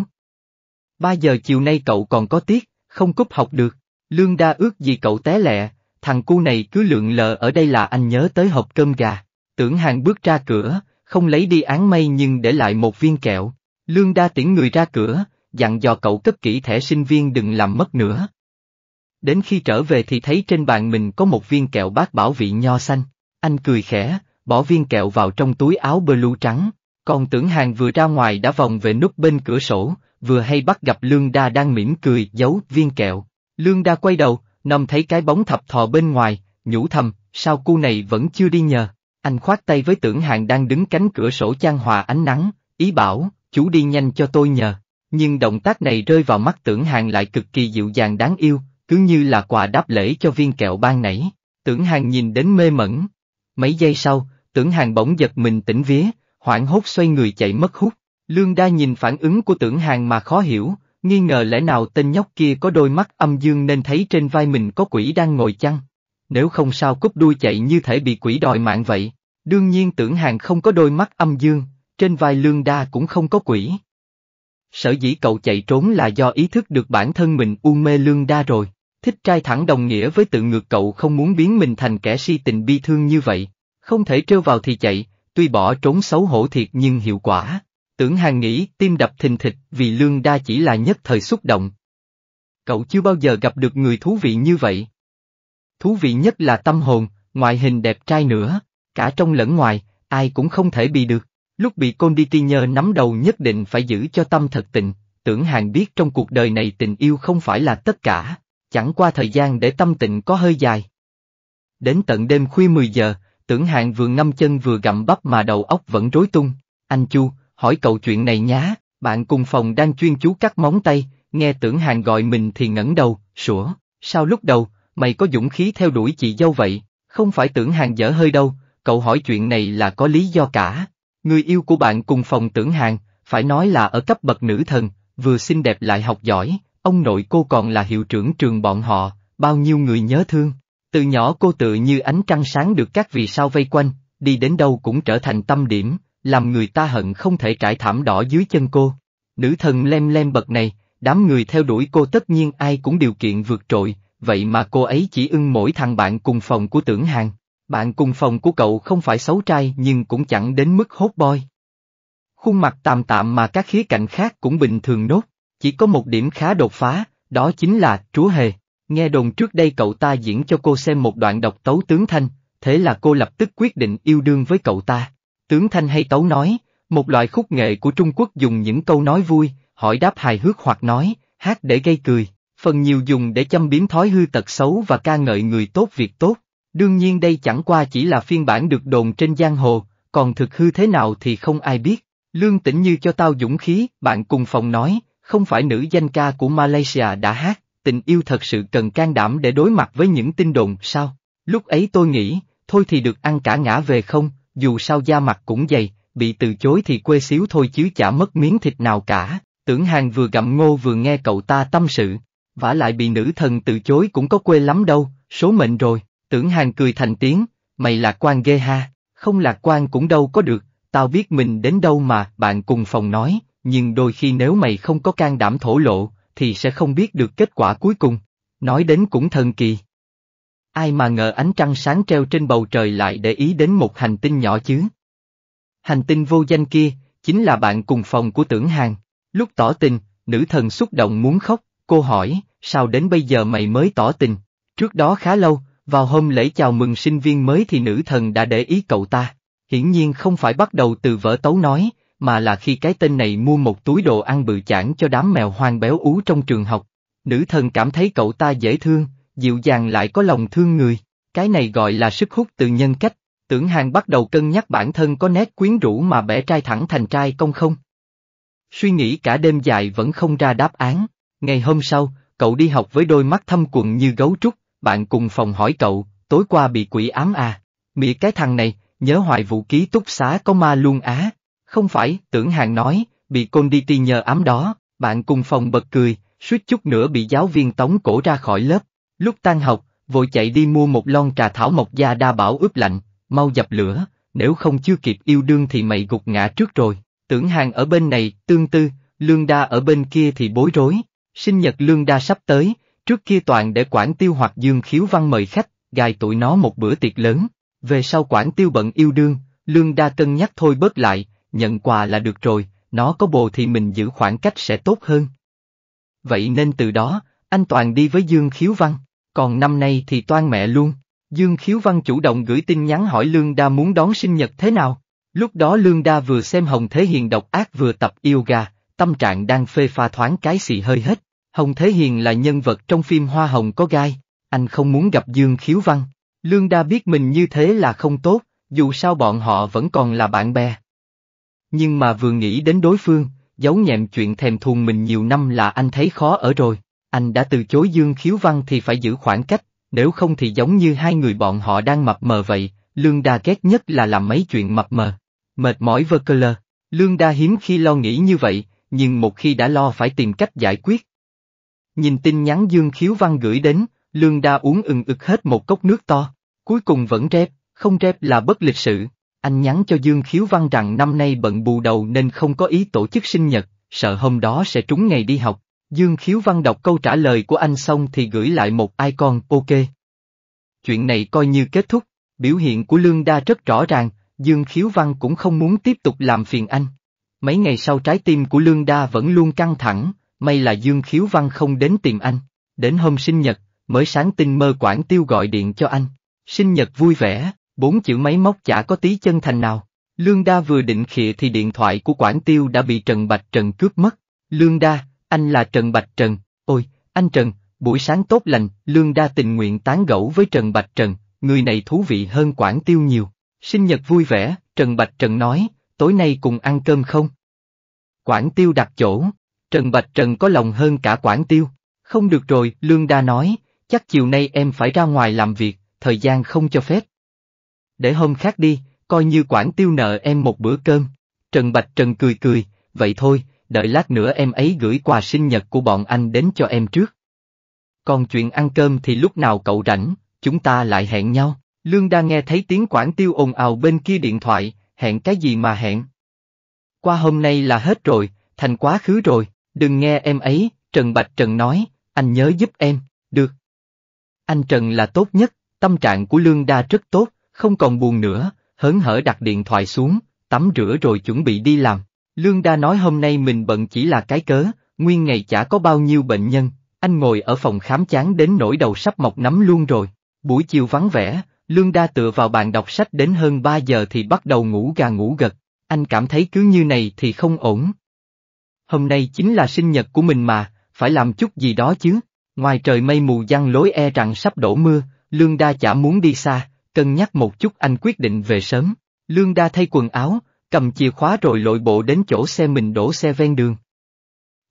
Ba giờ chiều nay cậu còn có tiết, không cúp học được, lương đa ước gì cậu té lẹ, thằng cu này cứ lượn lờ ở đây là anh nhớ tới hộp cơm gà. Tưởng hàng bước ra cửa, không lấy đi án mây nhưng để lại một viên kẹo. Lương đa tiễn người ra cửa, dặn dò cậu cất kỹ thẻ sinh viên đừng làm mất nữa. Đến khi trở về thì thấy trên bàn mình có một viên kẹo bát bảo vị nho xanh. Anh cười khẽ, bỏ viên kẹo vào trong túi áo blue trắng. Còn tưởng hàng vừa ra ngoài đã vòng về nút bên cửa sổ, vừa hay bắt gặp Lương Đa đang mỉm cười giấu viên kẹo. Lương Đa quay đầu, nằm thấy cái bóng thập thò bên ngoài, nhủ thầm, sao cu này vẫn chưa đi nhờ. Anh khoát tay với tưởng hàng đang đứng cánh cửa sổ chan hòa ánh nắng, ý bảo, chú đi nhanh cho tôi nhờ. Nhưng động tác này rơi vào mắt tưởng hàng lại cực kỳ dịu dàng đáng yêu, cứ như là quà đáp lễ cho viên kẹo ban nãy. Tưởng hàng nhìn đến mê mẩn. Mấy giây sau, tưởng hàng bỗng giật mình tỉnh vía, hoảng hốt xoay người chạy mất hút. Lương đa nhìn phản ứng của tưởng hàng mà khó hiểu, nghi ngờ lẽ nào tên nhóc kia có đôi mắt âm dương nên thấy trên vai mình có quỷ đang ngồi chăng? Nếu không sao cúp đuôi chạy như thể bị quỷ đòi mạng vậy. Đương nhiên tưởng hàng không có đôi mắt âm dương, trên vai lương đa cũng không có quỷ. Sở dĩ cậu chạy trốn là do ý thức được bản thân mình u mê lương đa rồi, thích trai thẳng đồng nghĩa với tự ngược cậu không muốn biến mình thành kẻ si tình bi thương như vậy, không thể trêu vào thì chạy, tuy bỏ trốn xấu hổ thiệt nhưng hiệu quả. Tưởng hàng nghĩ tim đập thình thịch vì lương đa chỉ là nhất thời xúc động. Cậu chưa bao giờ gặp được người thú vị như vậy. Thú vị nhất là tâm hồn, ngoại hình đẹp trai nữa, cả trong lẫn ngoài, ai cũng không thể bị được. Lúc bị côn đi ti nhơ nắm đầu nhất định phải giữ cho tâm thật tình, tưởng hàng biết trong cuộc đời này tình yêu không phải là tất cả, chẳng qua thời gian để tâm tịnh có hơi dài. Đến tận đêm khuya 10 giờ, Tưởng hạng vừa ngâm chân vừa gặm bắp mà đầu óc vẫn rối tung. Anh Chu, hỏi cậu chuyện này nhá, bạn cùng phòng đang chuyên chú cắt móng tay, nghe tưởng hạng gọi mình thì ngẩng đầu, sủa, sao lúc đầu, mày có dũng khí theo đuổi chị dâu vậy, không phải tưởng hạng dở hơi đâu, cậu hỏi chuyện này là có lý do cả. Người yêu của bạn cùng phòng tưởng hạng, phải nói là ở cấp bậc nữ thần, vừa xinh đẹp lại học giỏi, ông nội cô còn là hiệu trưởng trường bọn họ, bao nhiêu người nhớ thương. Từ nhỏ cô tự như ánh trăng sáng được các vì sao vây quanh, đi đến đâu cũng trở thành tâm điểm, làm người ta hận không thể trải thảm đỏ dưới chân cô. Nữ thần lem lem bậc này, đám người theo đuổi cô tất nhiên ai cũng điều kiện vượt trội, vậy mà cô ấy chỉ ưng mỗi thằng bạn cùng phòng của tưởng hàng. Bạn cùng phòng của cậu không phải xấu trai nhưng cũng chẳng đến mức hốt boy. Khuôn mặt tạm tạm mà các khía cạnh khác cũng bình thường nốt, chỉ có một điểm khá đột phá, đó chính là trúa hề. Nghe đồn trước đây cậu ta diễn cho cô xem một đoạn đọc tấu tướng thanh, thế là cô lập tức quyết định yêu đương với cậu ta. Tướng thanh hay tấu nói, một loại khúc nghệ của Trung Quốc dùng những câu nói vui, hỏi đáp hài hước hoặc nói, hát để gây cười, phần nhiều dùng để châm biếm thói hư tật xấu và ca ngợi người tốt việc tốt. Đương nhiên đây chẳng qua chỉ là phiên bản được đồn trên giang hồ, còn thực hư thế nào thì không ai biết. Lương Tĩnh Như cho tao dũng khí, bạn cùng phòng nói, không phải nữ danh ca của Malaysia đã hát tình yêu thật sự cần can đảm để đối mặt với những tin đồn sao? Lúc ấy tôi nghĩ, thôi thì được ăn cả ngã về không, dù sao da mặt cũng dày, bị từ chối thì quê xíu thôi chứ chả mất miếng thịt nào cả. Tưởng hàng vừa gặm ngô vừa nghe cậu ta tâm sự, vả lại bị nữ thần từ chối cũng có quê lắm đâu, số mệnh rồi, tưởng hàng cười thành tiếng, mày lạc quan ghê ha, không lạc quan cũng đâu có được, tao biết mình đến đâu mà, bạn cùng phòng nói, nhưng đôi khi nếu mày không có can đảm thổ lộ, thì sẽ không biết được kết quả cuối cùng. Nói đến cũng thần kỳ. Ai mà ngờ ánh trăng sáng treo trên bầu trời lại để ý đến một hành tinh nhỏ chứ. Hành tinh vô danh kia, chính là bạn cùng phòng của tưởng hàng. Lúc tỏ tình, nữ thần xúc động muốn khóc, cô hỏi, sao đến bây giờ mày mới tỏ tình? Trước đó khá lâu, vào hôm lễ chào mừng sinh viên mới thì nữ thần đã để ý cậu ta. Hiển nhiên không phải bắt đầu từ vỡ tấu nói, mà là khi cái tên này mua một túi đồ ăn bự chản cho đám mèo hoang béo ú trong trường học. Nữ thần cảm thấy cậu ta dễ thương, dịu dàng lại có lòng thương người, cái này gọi là sức hút từ nhân cách. Tưởng hàng bắt đầu cân nhắc bản thân có nét quyến rũ mà bẻ trai thẳng thành trai công không. Suy nghĩ cả đêm dài vẫn không ra đáp án. Ngày hôm sau, cậu đi học với đôi mắt thâm quần như gấu trúc, bạn cùng phòng hỏi cậu, tối qua bị quỷ ám à. Mịa cái thằng này, nhớ hoài vũ ký túc xá có ma luôn á. Không phải, tưởng hàng nói, bị côn đi ti nhờ ám đó, bạn cùng phòng bật cười, suýt chút nữa bị giáo viên tống cổ ra khỏi lớp. Lúc tan học, vội chạy đi mua một lon trà thảo mộc gia đa bảo ướp lạnh, mau dập lửa, nếu không chưa kịp yêu đương thì mày gục ngã trước rồi. Tưởng hàng ở bên này, tương tư, lương đa ở bên kia thì bối rối. Sinh nhật lương đa sắp tới, trước kia toàn để quản tiêu hoặc dương khiếu văn mời khách, gài tụi nó một bữa tiệc lớn. Về sau quản tiêu bận yêu đương, lương đa cân nhắc thôi bớt lại, nhận quà là được rồi, nó có bồ thì mình giữ khoảng cách sẽ tốt hơn. Vậy nên từ đó, anh Toàn đi với Dương Khiếu Văn, còn năm nay thì toan mẹ luôn. Dương Khiếu Văn chủ động gửi tin nhắn hỏi Lương Đa muốn đón sinh nhật thế nào. Lúc đó Lương Đa vừa xem Hồng Thế Hiền độc ác vừa tập yoga, tâm trạng đang phê pha thoáng cái xì hơi hết. Hồng Thế Hiền là nhân vật trong phim Hoa Hồng có gai, anh không muốn gặp Dương Khiếu Văn. Lương Đa biết mình như thế là không tốt, dù sao bọn họ vẫn còn là bạn bè. Nhưng mà vừa nghĩ đến đối phương, giấu nhẹm chuyện thèm thuồng mình nhiều năm là anh thấy khó ở rồi. Anh đã từ chối Dương Khiếu Văn thì phải giữ khoảng cách, nếu không thì giống như hai người bọn họ đang mập mờ vậy, Lương Đa ghét nhất là làm mấy chuyện mập mờ. Mệt mỏi vơ cơ lơ, Lương Đa hiếm khi lo nghĩ như vậy, nhưng một khi đã lo phải tìm cách giải quyết. Nhìn tin nhắn Dương Khiếu Văn gửi đến, Lương Đa uống ừng ực hết một cốc nước to, cuối cùng vẫn rep, không rep là bất lịch sự. Anh nhắn cho Dương Khiếu Văn rằng năm nay bận bù đầu nên không có ý tổ chức sinh nhật, sợ hôm đó sẽ trúng ngày đi học. Dương Khiếu Văn đọc câu trả lời của anh xong thì gửi lại một icon ok. Chuyện này coi như kết thúc, biểu hiện của Lương Đa rất rõ ràng, Dương Khiếu Văn cũng không muốn tiếp tục làm phiền anh. Mấy ngày sau trái tim của Lương Đa vẫn luôn căng thẳng, may là Dương Khiếu Văn không đến tìm anh. Đến hôm sinh nhật, mới sáng tinh mơ Quảng Tiêu gọi điện cho anh. Sinh nhật vui vẻ. Bốn chữ máy móc chả có tí chân thành nào. Lương Đa vừa định khịa thì điện thoại của Quảng Tiêu đã bị Trần Bạch Trần cướp mất. Lương Đa, anh là Trần Bạch Trần, ôi, anh Trần, buổi sáng tốt lành, Lương Đa tình nguyện tán gẫu với Trần Bạch Trần, người này thú vị hơn Quảng Tiêu nhiều. Sinh nhật vui vẻ, Trần Bạch Trần nói, tối nay cùng ăn cơm không? Quảng Tiêu đặt chỗ, Trần Bạch Trần có lòng hơn cả Quảng Tiêu. Không được rồi, Lương Đa nói, chắc chiều nay em phải ra ngoài làm việc, thời gian không cho phép, để hôm khác đi, coi như quản tiêu nợ em một bữa cơm. Trần Bạch Trần cười cười, vậy thôi, đợi lát nữa em ấy gửi quà sinh nhật của bọn anh đến cho em trước. Còn chuyện ăn cơm thì lúc nào cậu rảnh, chúng ta lại hẹn nhau. Lương đa nghe thấy tiếng quản tiêu ồn ào bên kia điện thoại, hẹn cái gì mà hẹn. Qua hôm nay là hết rồi, thành quá khứ rồi, đừng nghe em ấy, Trần Bạch Trần nói, anh nhớ giúp em, được. Anh Trần là tốt nhất, tâm trạng của Lương Đa rất tốt, không còn buồn nữa, hớn hở đặt điện thoại xuống, tắm rửa rồi chuẩn bị đi làm. Lương Đa nói hôm nay mình bận chỉ là cái cớ, nguyên ngày chả có bao nhiêu bệnh nhân, anh ngồi ở phòng khám chán đến nỗi đầu sắp mọc nắm luôn rồi. Buổi chiều vắng vẻ, Lương Đa tựa vào bàn đọc sách đến hơn 3 giờ thì bắt đầu ngủ gà ngủ gật, anh cảm thấy cứ như này thì không ổn. Hôm nay chính là sinh nhật của mình mà, phải làm chút gì đó chứ. Ngoài trời mây mù giăng lối e rằng sắp đổ mưa, Lương Đa chả muốn đi xa, cân nhắc một chút anh quyết định về sớm. Lương đa thay quần áo, cầm chìa khóa rồi lội bộ đến chỗ xe mình đổ xe ven đường.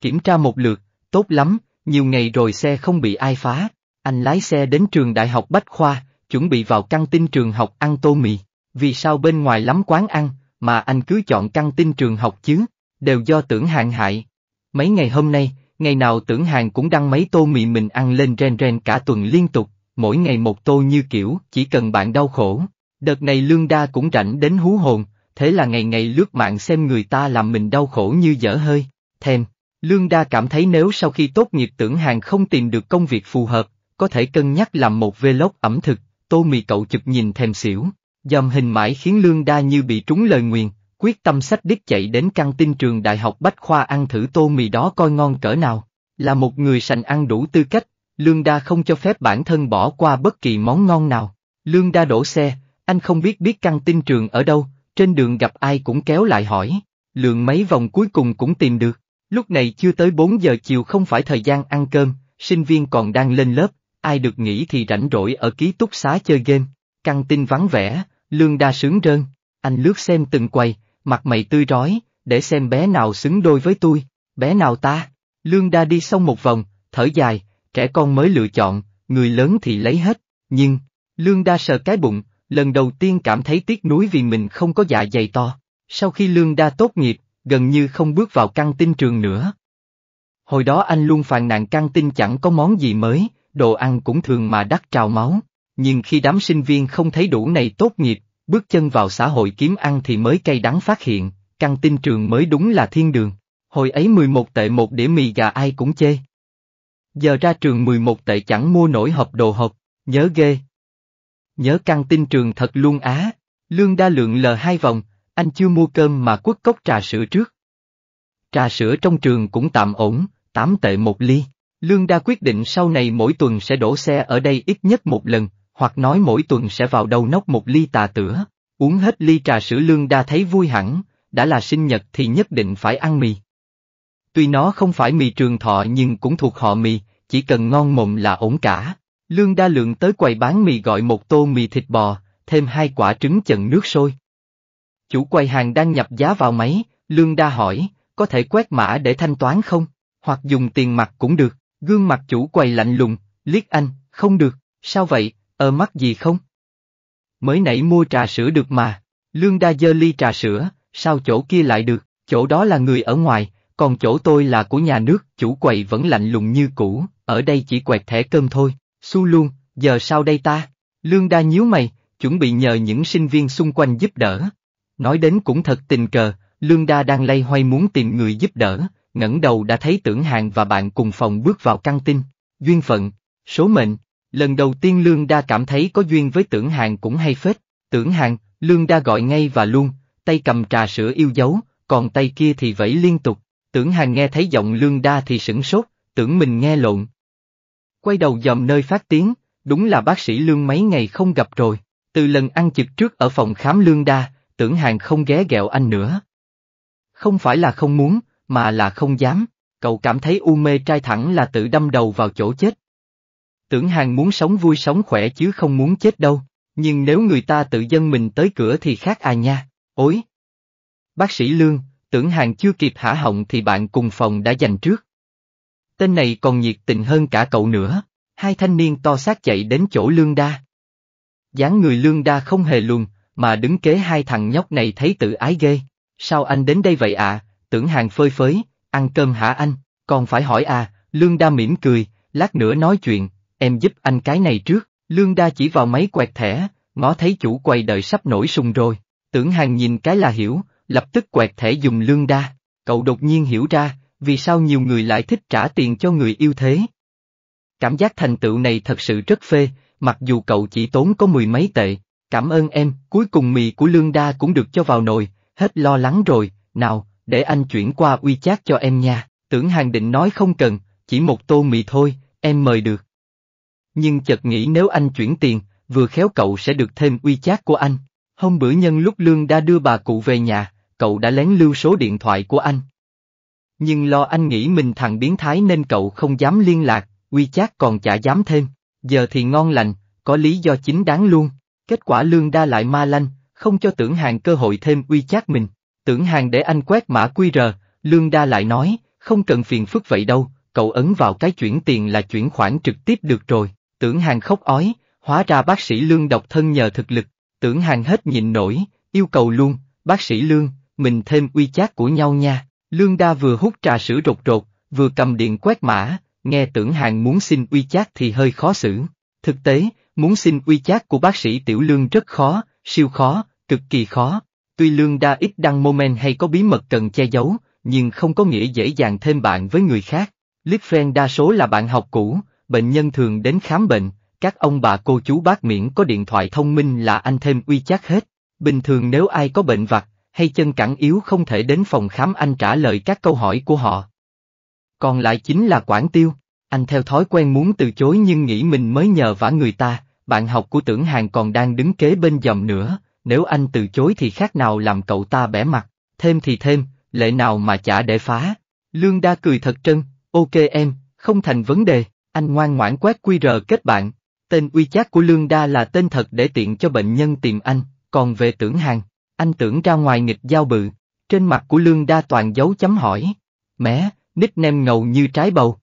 Kiểm tra một lượt, tốt lắm, nhiều ngày rồi xe không bị ai phá. Anh lái xe đến trường đại học Bách Khoa, chuẩn bị vào căng tin trường học ăn tô mì. Vì sao bên ngoài lắm quán ăn, mà anh cứ chọn căng tin trường học chứ? Đều do tưởng hàng hại. Mấy ngày hôm nay, ngày nào tưởng hàng cũng đăng mấy tô mì mình ăn lên ren ren cả tuần liên tục, mỗi ngày một tô như kiểu, chỉ cần bạn đau khổ. Đợt này lương đa cũng rảnh đến hú hồn, thế là ngày ngày lướt mạng xem người ta làm mình đau khổ như dở hơi, thèm. Lương Đa cảm thấy nếu sau khi tốt nghiệp tưởng hàng không tìm được công việc phù hợp, có thể cân nhắc làm một vlog ẩm thực, tô mì cậu chụp nhìn thèm xỉu. Dòm hình mãi khiến Lương Đa như bị trúng lời nguyền, quyết tâm sách đích chạy đến căng tin trường đại học Bách Khoa ăn thử tô mì đó coi ngon cỡ nào. Là một người sành ăn đủ tư cách, Lương Đa không cho phép bản thân bỏ qua bất kỳ món ngon nào. Lương Đa đổ xe, anh không biết biết căn tin trường ở đâu, trên đường gặp ai cũng kéo lại hỏi. Lượng mấy vòng cuối cùng cũng tìm được. Lúc này chưa tới 4 giờ chiều không phải thời gian ăn cơm, sinh viên còn đang lên lớp, ai được nghỉ thì rảnh rỗi ở ký túc xá chơi game. Căn tin vắng vẻ, Lương Đa sướng rơn. Anh lướt xem từng quầy, mặt mày tươi rói, để xem bé nào xứng đôi với tôi, bé nào ta. Lương Đa đi xong một vòng, thở dài, trẻ con mới lựa chọn, người lớn thì lấy hết, nhưng, Lương Đa sờ cái bụng, lần đầu tiên cảm thấy tiếc nuối vì mình không có dạ dày to. Sau khi Lương Đa tốt nghiệp, gần như không bước vào căng tin trường nữa. Hồi đó anh luôn phàn nàn căng tin chẳng có món gì mới, đồ ăn cũng thường mà đắt trào máu. Nhưng khi đám sinh viên không thấy đủ này tốt nghiệp, bước chân vào xã hội kiếm ăn thì mới cay đắng phát hiện, căng tin trường mới đúng là thiên đường. Hồi ấy 11 tệ một đĩa mì gà ai cũng chê giờ ra trường 11 tệ chẳng mua nổi hộp đồ hộp, nhớ ghê. Nhớ căng tin trường thật luôn á, lương đa lượng lờ hai vòng, anh chưa mua cơm mà quất cốc trà sữa trước. Trà sữa trong trường cũng tạm ổn, 8 tệ một ly. Lương Đa quyết định sau này mỗi tuần sẽ đổ xe ở đây ít nhất một lần, hoặc nói mỗi tuần sẽ vào đầu nóc một ly tà tửa. Uống hết ly trà sữa Lương Đa thấy vui hẳn, đã là sinh nhật thì nhất định phải ăn mì. Tuy nó không phải mì trường thọ nhưng cũng thuộc họ mì, chỉ cần ngon mồm là ổn cả. Lương Đa Lượng tới quầy bán mì gọi một tô mì thịt bò, thêm hai quả trứng chần nước sôi. Chủ quầy hàng đang nhập giá vào máy, Lương Đa hỏi, có thể quét mã để thanh toán không? Hoặc dùng tiền mặt cũng được, gương mặt chủ quầy lạnh lùng, liếc anh, không được, sao vậy, ờ mắc gì không? Mới nãy mua trà sữa được mà, Lương Đa dơ ly trà sữa, sao chỗ kia lại được, chỗ đó là người ở ngoài, còn chỗ tôi là của nhà nước, chủ quầy vẫn lạnh lùng như cũ, ở đây chỉ quẹt thẻ cơm thôi, su luôn, giờ sao đây ta? Lương đa nhíu mày, chuẩn bị nhờ những sinh viên xung quanh giúp đỡ. Nói đến cũng thật tình cờ, Lương Đa đang lay hoay muốn tìm người giúp đỡ, ngẩng đầu đã thấy tưởng hàng và bạn cùng phòng bước vào căn tin. Duyên phận, số mệnh, lần đầu tiên Lương Đa cảm thấy có duyên với tưởng hàng cũng hay phết. Tưởng hàng, Lương Đa gọi ngay và luôn, tay cầm trà sữa yêu dấu, còn tay kia thì vẫy liên tục. Tưởng hàng nghe thấy giọng lương đa thì sửng sốt, tưởng mình nghe lộn. Quay đầu dòm nơi phát tiếng, đúng là bác sĩ lương mấy ngày không gặp rồi, từ lần ăn chực trước ở phòng khám lương đa, tưởng hàng không ghé ghẹo anh nữa. Không phải là không muốn, mà là không dám, cậu cảm thấy u mê trai thẳng là tự đâm đầu vào chỗ chết. Tưởng hàng muốn sống vui sống khỏe chứ không muốn chết đâu, nhưng nếu người ta tự dân mình tới cửa thì khác à nha, ối. Bác sĩ Lương, tưởng hàng chưa kịp hả họng thì bạn cùng phòng đã giành trước. Tên này còn nhiệt tình hơn cả cậu nữa, hai thanh niên to xác chạy đến chỗ Lương Đa. dáng người Lương Đa không hề luồn, mà đứng kế hai thằng nhóc này thấy tự ái ghê. Sao anh đến đây vậy ạ? tưởng hàng phơi phới, ăn cơm hả anh, còn phải hỏi à, Lương Đa mỉm cười, lát nữa nói chuyện, em giúp anh cái này trước, Lương Đa chỉ vào máy quẹt thẻ, ngó thấy chủ quầy đợi sắp nổi sung rồi, tưởng hàng nhìn cái là hiểu, lập tức quẹt thẻ dùng lương đa, cậu đột nhiên hiểu ra, vì sao nhiều người lại thích trả tiền cho người yêu thế. Cảm giác thành tựu này thật sự rất phê, mặc dù cậu chỉ tốn có mười mấy tệ, cảm ơn em, cuối cùng mì của lương đa cũng được cho vào nồi, hết lo lắng rồi, nào, để anh chuyển qua uy chát cho em nha, tưởng hàng định nói không cần, chỉ một tô mì thôi, em mời được. Nhưng chợt nghĩ nếu anh chuyển tiền, vừa khéo cậu sẽ được thêm uy chát của anh. Hôm bữa nhân lúc lương đã đưa bà cụ về nhà, cậu đã lén lưu số điện thoại của anh. Nhưng lo anh nghĩ mình thằng biến thái nên cậu không dám liên lạc, Uy chát còn chả dám thêm. Giờ thì ngon lành, có lý do chính đáng luôn. Kết quả lương đa lại ma lanh, không cho tưởng hàng cơ hội thêm uy chát mình. Tưởng hàng để anh quét mã QR, lương đa lại nói, không cần phiền phức vậy đâu, cậu ấn vào cái chuyển tiền là chuyển khoản trực tiếp được rồi. Tưởng hàng khóc ói, hóa ra bác sĩ lương độc thân nhờ thực lực. Tưởng hàng hết nhịn nổi, yêu cầu luôn, bác sĩ lương, mình thêm uy chát của nhau nha. Lương Đa vừa hút trà sữa rột rột, vừa cầm điện quét mã, nghe tưởng hàng muốn xin uy chát thì hơi khó xử. Thực tế, muốn xin uy chát của bác sĩ Tiểu Lương rất khó, siêu khó, cực kỳ khó. Tuy Lương Đa ít đăng moment hay có bí mật cần che giấu, nhưng không có nghĩa dễ dàng thêm bạn với người khác. Lít friend đa số là bạn học cũ, bệnh nhân thường đến khám bệnh, các ông bà cô chú bác miễn có điện thoại thông minh là anh thêm uy chát hết. Bình thường nếu ai có bệnh vặt, hay chân cẳng yếu không thể đến phòng khám anh trả lời các câu hỏi của họ. Còn lại chính là quản Tiêu, anh theo thói quen muốn từ chối nhưng nghĩ mình mới nhờ vả người ta, bạn học của tưởng hàng còn đang đứng kế bên dòng nữa, nếu anh từ chối thì khác nào làm cậu ta bẻ mặt, thêm thì thêm, lệ nào mà chả để phá. Lương Đa cười thật trân, ok em, không thành vấn đề, anh ngoan ngoãn quét QR kết bạn. Tên uy chát của Lương Đa là tên thật để tiện cho bệnh nhân tìm anh, còn về tưởng hàng, anh tưởng ra ngoài nghịch giao bự, trên mặt của Lương Đa toàn dấu chấm hỏi. Mẹ, nickname ngầu như trái bầu.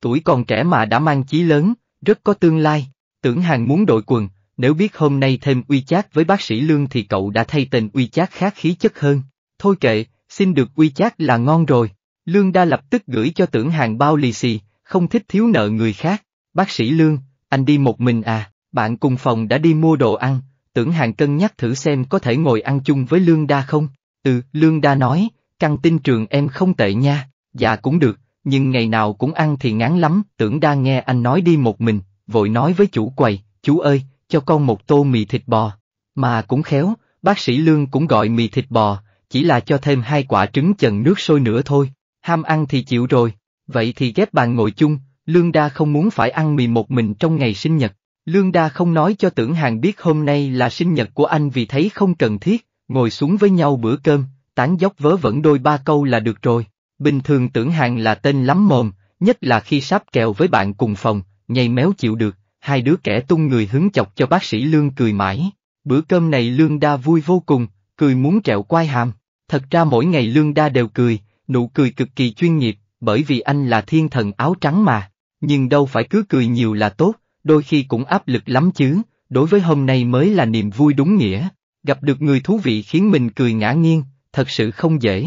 Tuổi còn trẻ mà đã mang chí lớn, rất có tương lai, tưởng hàng muốn đội quần, nếu biết hôm nay thêm uy chát với bác sĩ Lương thì cậu đã thay tình uy chát khác khí chất hơn. Thôi kệ, xin được uy chát là ngon rồi. Lương Đa lập tức gửi cho tưởng hàng bao lì xì, không thích thiếu nợ người khác. Bác sĩ Lương, anh đi một mình à, bạn cùng phòng đã đi mua đồ ăn, tưởng hàng cân nhắc thử xem có thể ngồi ăn chung với Lương Đa không? Ừ, Lương Đa nói, căng tin trường em không tệ nha, dạ cũng được, nhưng ngày nào cũng ăn thì ngán lắm, tưởng Đa nghe anh nói đi một mình, vội nói với chủ quầy, chú ơi, cho con một tô mì thịt bò. Mà cũng khéo, bác sĩ Lương cũng gọi mì thịt bò, chỉ là cho thêm hai quả trứng chần nước sôi nữa thôi, ham ăn thì chịu rồi, vậy thì ghép bàn ngồi chung, Lương Đa không muốn phải ăn mì một mình trong ngày sinh nhật. Lương Đa không nói cho tưởng hàng biết hôm nay là sinh nhật của anh vì thấy không cần thiết, ngồi xuống với nhau bữa cơm, tán dốc vớ vẩn đôi ba câu là được rồi. Bình thường tưởng hàng là tên lắm mồm, nhất là khi sáp kèo với bạn cùng phòng, nhầy méo chịu được, hai đứa kẻ tung người hứng chọc cho bác sĩ Lương cười mãi. Bữa cơm này Lương Đa vui vô cùng, cười muốn trẹo quai hàm. Thật ra mỗi ngày Lương Đa đều cười, nụ cười cực kỳ chuyên nghiệp, bởi vì anh là thiên thần áo trắng mà. Nhưng đâu phải cứ cười nhiều là tốt, đôi khi cũng áp lực lắm chứ, đối với hôm nay mới là niềm vui đúng nghĩa, gặp được người thú vị khiến mình cười ngã nghiêng, thật sự không dễ.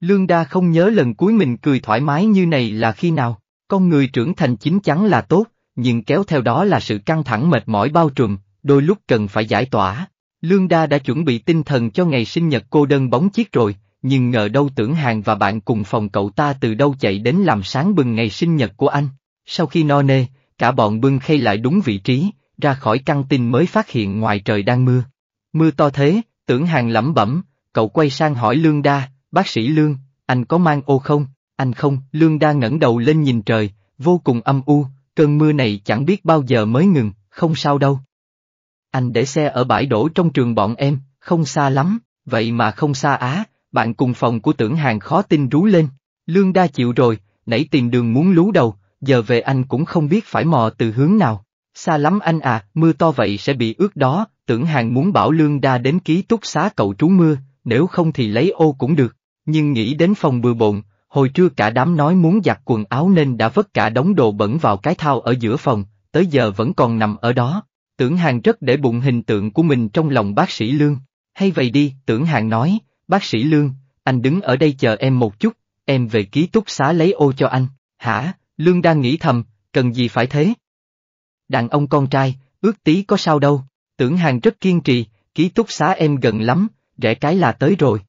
Lương Đa không nhớ lần cuối mình cười thoải mái như này là khi nào, con người trưởng thành chính chắn là tốt, nhưng kéo theo đó là sự căng thẳng mệt mỏi bao trùm, đôi lúc cần phải giải tỏa. Lương Đa đã chuẩn bị tinh thần cho ngày sinh nhật cô đơn bóng chiếc rồi, nhưng ngờ đâu tưởng hàng và bạn cùng phòng cậu ta từ đâu chạy đến làm sáng bừng ngày sinh nhật của anh. Sau khi no nê, cả bọn bưng khay lại đúng vị trí, ra khỏi căng tin mới phát hiện ngoài trời đang mưa. Mưa to thế, tưởng hàng lẩm bẩm, cậu quay sang hỏi Lương Đa, bác sĩ Lương, anh có mang ô không? Anh không, Lương Đa ngẩng đầu lên nhìn trời, vô cùng âm u, cơn mưa này chẳng biết bao giờ mới ngừng, không sao đâu. Anh để xe ở bãi đổ trong trường bọn em, không xa lắm, vậy mà không xa á, bạn cùng phòng của tưởng hàng khó tin rú lên. Lương Đa chịu rồi, nảy tìm đường muốn lú đầu, giờ về anh cũng không biết phải mò từ hướng nào. Xa lắm anh à, mưa to vậy sẽ bị ướt đó, tưởng hàng muốn bảo Lương Đa đến ký túc xá cậu trú mưa, nếu không thì lấy ô cũng được. Nhưng nghĩ đến phòng bừa bộn, hồi trưa cả đám nói muốn giặt quần áo nên đã vất cả đống đồ bẩn vào cái thao ở giữa phòng, tới giờ vẫn còn nằm ở đó. Tưởng hàng rất để bụng hình tượng của mình trong lòng bác sĩ Lương. Hay vậy đi, tưởng hàng nói, bác sĩ Lương, anh đứng ở đây chờ em một chút, em về ký túc xá lấy ô cho anh. Hả, Lương đang nghĩ thầm, cần gì phải thế? Đàn ông con trai, ước tí có sao đâu, tưởng hàng rất kiên trì, ký túc xá em gần lắm, rẻ cái là tới rồi.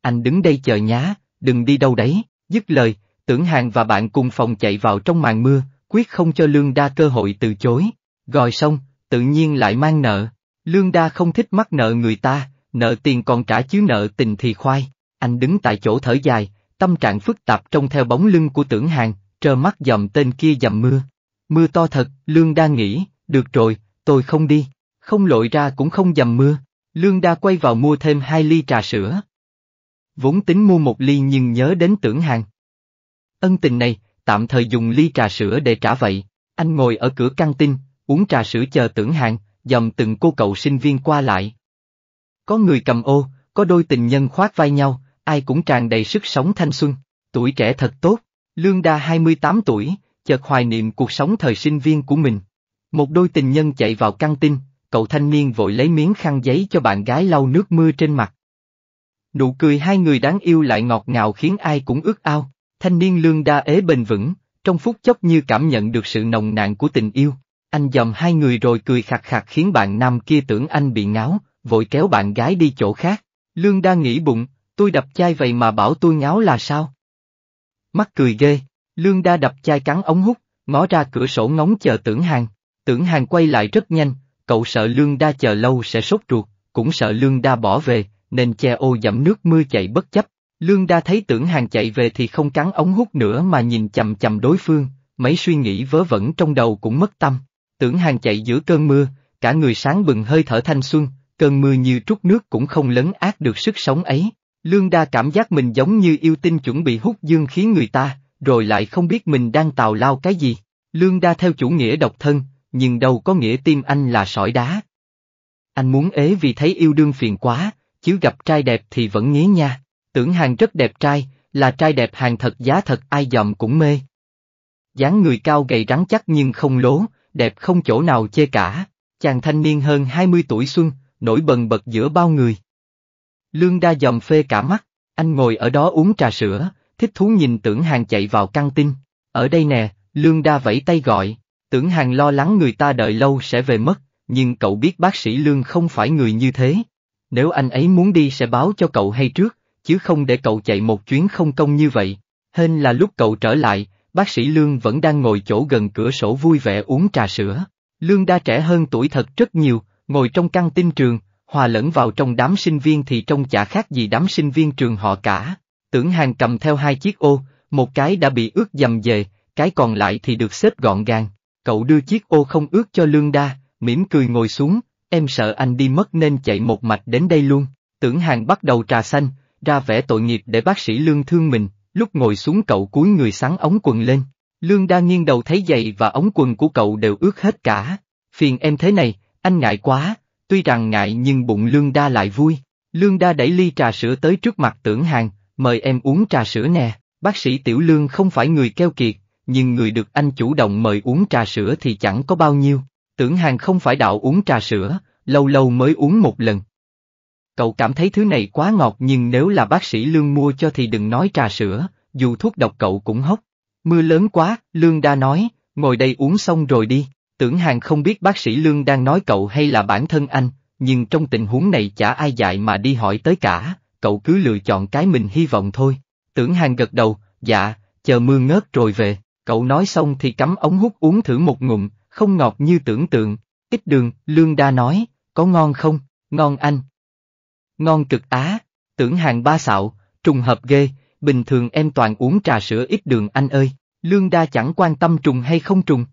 Anh đứng đây chờ nhá, đừng đi đâu đấy, dứt lời, tưởng hàng và bạn cùng phòng chạy vào trong màn mưa, quyết không cho Lương Đa cơ hội từ chối. Gọi xong, tự nhiên lại mang nợ. Lương Đa không thích mắc nợ người ta, nợ tiền còn trả chứ nợ tình thì khoai. Anh đứng tại chỗ thở dài, tâm trạng phức tạp trông theo bóng lưng của tưởng hàng, trơ mắt dòm tên kia dầm mưa. Mưa to thật, Lương Đa nghĩ, được rồi, tôi không đi, không lội ra cũng không dầm mưa. Lương Đa quay vào mua thêm hai ly trà sữa. Vốn tính mua một ly nhưng nhớ đến tưởng hàng. Ân tình này, tạm thời dùng ly trà sữa để trả vậy. Anh ngồi ở cửa căng tin, uống trà sữa chờ tưởng hàng, dòm từng cô cậu sinh viên qua lại. Có người cầm ô, có đôi tình nhân khoác vai nhau, ai cũng tràn đầy sức sống thanh xuân, tuổi trẻ thật tốt. Lương Đa 28 tuổi, chợt hoài niệm cuộc sống thời sinh viên của mình. Một đôi tình nhân chạy vào căng tin, cậu thanh niên vội lấy miếng khăn giấy cho bạn gái lau nước mưa trên mặt. Nụ cười hai người đáng yêu lại ngọt ngào khiến ai cũng ước ao, thanh niên lương đa ế bền vững, trong phút chốc như cảm nhận được sự nồng nàn của tình yêu. Anh dòm hai người rồi cười khạc khạc khiến bạn nam kia tưởng anh bị ngáo, vội kéo bạn gái đi chỗ khác. Lương đa nghĩ bụng, tôi đập chai vậy mà bảo tôi ngáo là sao? Mắt cười ghê, lương đa đập chai cắn ống hút, ngó ra cửa sổ ngóng chờ tưởng hàng. Tưởng hàng quay lại rất nhanh, cậu sợ lương đa chờ lâu sẽ sốt ruột, cũng sợ lương đa bỏ về, nên che ô dẫm nước mưa chạy bất chấp. Lương đa thấy tưởng hàng chạy về thì không cắn ống hút nữa mà nhìn chầm chầm đối phương, mấy suy nghĩ vớ vẩn trong đầu cũng mất tâm. Tưởng hàng chạy giữa cơn mưa, cả người sáng bừng hơi thở thanh xuân, cơn mưa như trút nước cũng không lấn át được sức sống ấy. Lương Đa cảm giác mình giống như yêu tinh chuẩn bị hút dương khí người ta, rồi lại không biết mình đang tào lao cái gì. Lương Đa theo chủ nghĩa độc thân, nhưng đâu có nghĩa tim anh là sỏi đá. Anh muốn ế vì thấy yêu đương phiền quá, chứ gặp trai đẹp thì vẫn nghế nha. Tưởng hàng rất đẹp trai, là trai đẹp hàng thật giá thật ai dòm cũng mê. dáng người cao gầy rắn chắc nhưng không lố, đẹp không chỗ nào chê cả. Chàng thanh niên hơn 20 tuổi xuân, nổi bần bật giữa bao người. Lương đa dòm phê cả mắt, anh ngồi ở đó uống trà sữa, thích thú nhìn tưởng hàng chạy vào căng tin. Ở đây nè, Lương đa vẫy tay gọi, tưởng hàng lo lắng người ta đợi lâu sẽ về mất, nhưng cậu biết bác sĩ Lương không phải người như thế. Nếu anh ấy muốn đi sẽ báo cho cậu hay trước, chứ không để cậu chạy một chuyến không công như vậy. Hên là lúc cậu trở lại, bác sĩ Lương vẫn đang ngồi chỗ gần cửa sổ vui vẻ uống trà sữa. Lương đa trẻ hơn tuổi thật rất nhiều, ngồi trong căn tin trường, hòa lẫn vào trong đám sinh viên thì trông chả khác gì đám sinh viên trường họ cả. Tưởng hàng cầm theo hai chiếc ô, một cái đã bị ướt dầm dề, cái còn lại thì được xếp gọn gàng. Cậu đưa chiếc ô không ướt cho Lương Đa, mỉm cười ngồi xuống, em sợ anh đi mất nên chạy một mạch đến đây luôn. Tưởng hàng bắt đầu trà xanh, ra vẻ tội nghiệp để bác sĩ Lương thương mình, lúc ngồi xuống cậu cúi người sáng ống quần lên. Lương Đa nghiêng đầu thấy giày và ống quần của cậu đều ướt hết cả. Phiền em thế này, anh ngại quá, Tuy rằng ngại nhưng bụng Lương Đa lại vui. Lương Đa đẩy ly trà sữa tới trước mặt tưởng hàng, mời em uống trà sữa nè. Bác sĩ Tiểu Lương không phải người keo kiệt, nhưng người được anh chủ động mời uống trà sữa thì chẳng có bao nhiêu. Tưởng hàng không phải đạo uống trà sữa, lâu lâu mới uống một lần. Cậu cảm thấy thứ này quá ngọt nhưng nếu là bác sĩ Lương mua cho thì đừng nói trà sữa, dù thuốc độc cậu cũng hốc. Mưa lớn quá, Lương Đa nói, ngồi đây uống xong rồi đi. Tưởng hàng không biết bác sĩ Lương đang nói cậu hay là bản thân anh, nhưng trong tình huống này chả ai dạy mà đi hỏi tới cả, cậu cứ lựa chọn cái mình hy vọng thôi. Tưởng hàng gật đầu, dạ, chờ mưa ngớt rồi về, cậu nói xong thì cắm ống hút uống thử một ngụm, không ngọt như tưởng tượng. Ít đường, Lương Đa nói, có ngon không, ngon anh. Ngon cực á, tưởng hàng ba xạo, trùng hợp ghê, bình thường em toàn uống trà sữa ít đường anh ơi, Lương Đa chẳng quan tâm trùng hay không trùng,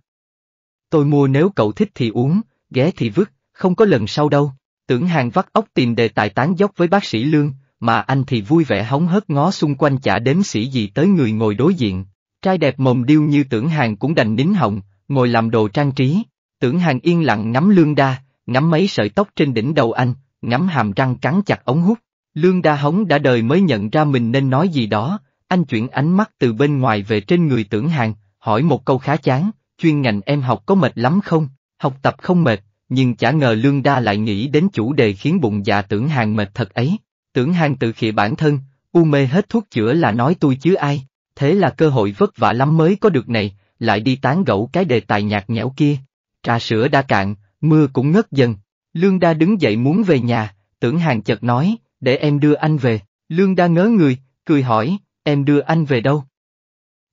Tôi mua nếu cậu thích thì uống, ghé thì vứt, không có lần sau đâu. Tưởng hàng vắt óc tìm đề tài tán dốc với bác sĩ Lương, mà anh thì vui vẻ hóng hớt ngó xung quanh chả đếm sĩ gì tới người ngồi đối diện. Trai đẹp mồm điêu như tưởng hàng cũng đành nín hồng, ngồi làm đồ trang trí. Tưởng hàng yên lặng ngắm Lương Đa, ngắm mấy sợi tóc trên đỉnh đầu anh, ngắm hàm răng cắn chặt ống hút. Lương Đa hóng đã đời mới nhận ra mình nên nói gì đó, anh chuyển ánh mắt từ bên ngoài về trên người tưởng hàng, hỏi một câu khá chán, chuyên ngành em học có mệt lắm không? Học tập không mệt, nhưng chả ngờ Lương Đa lại nghĩ đến chủ đề khiến bụng dạ tưởng hàng mệt thật ấy. Tưởng hàng tự khịa bản thân, u mê hết thuốc chữa là nói tôi chứ ai, thế là cơ hội vất vả lắm mới có được này, lại đi tán gẫu cái đề tài nhạt nhẽo kia. Trà sữa đã cạn, mưa cũng ngất dần. Lương Đa đứng dậy muốn về nhà, tưởng hàng chợt nói, để em đưa anh về. Lương Đa ngớ người, cười hỏi, em đưa anh về đâu?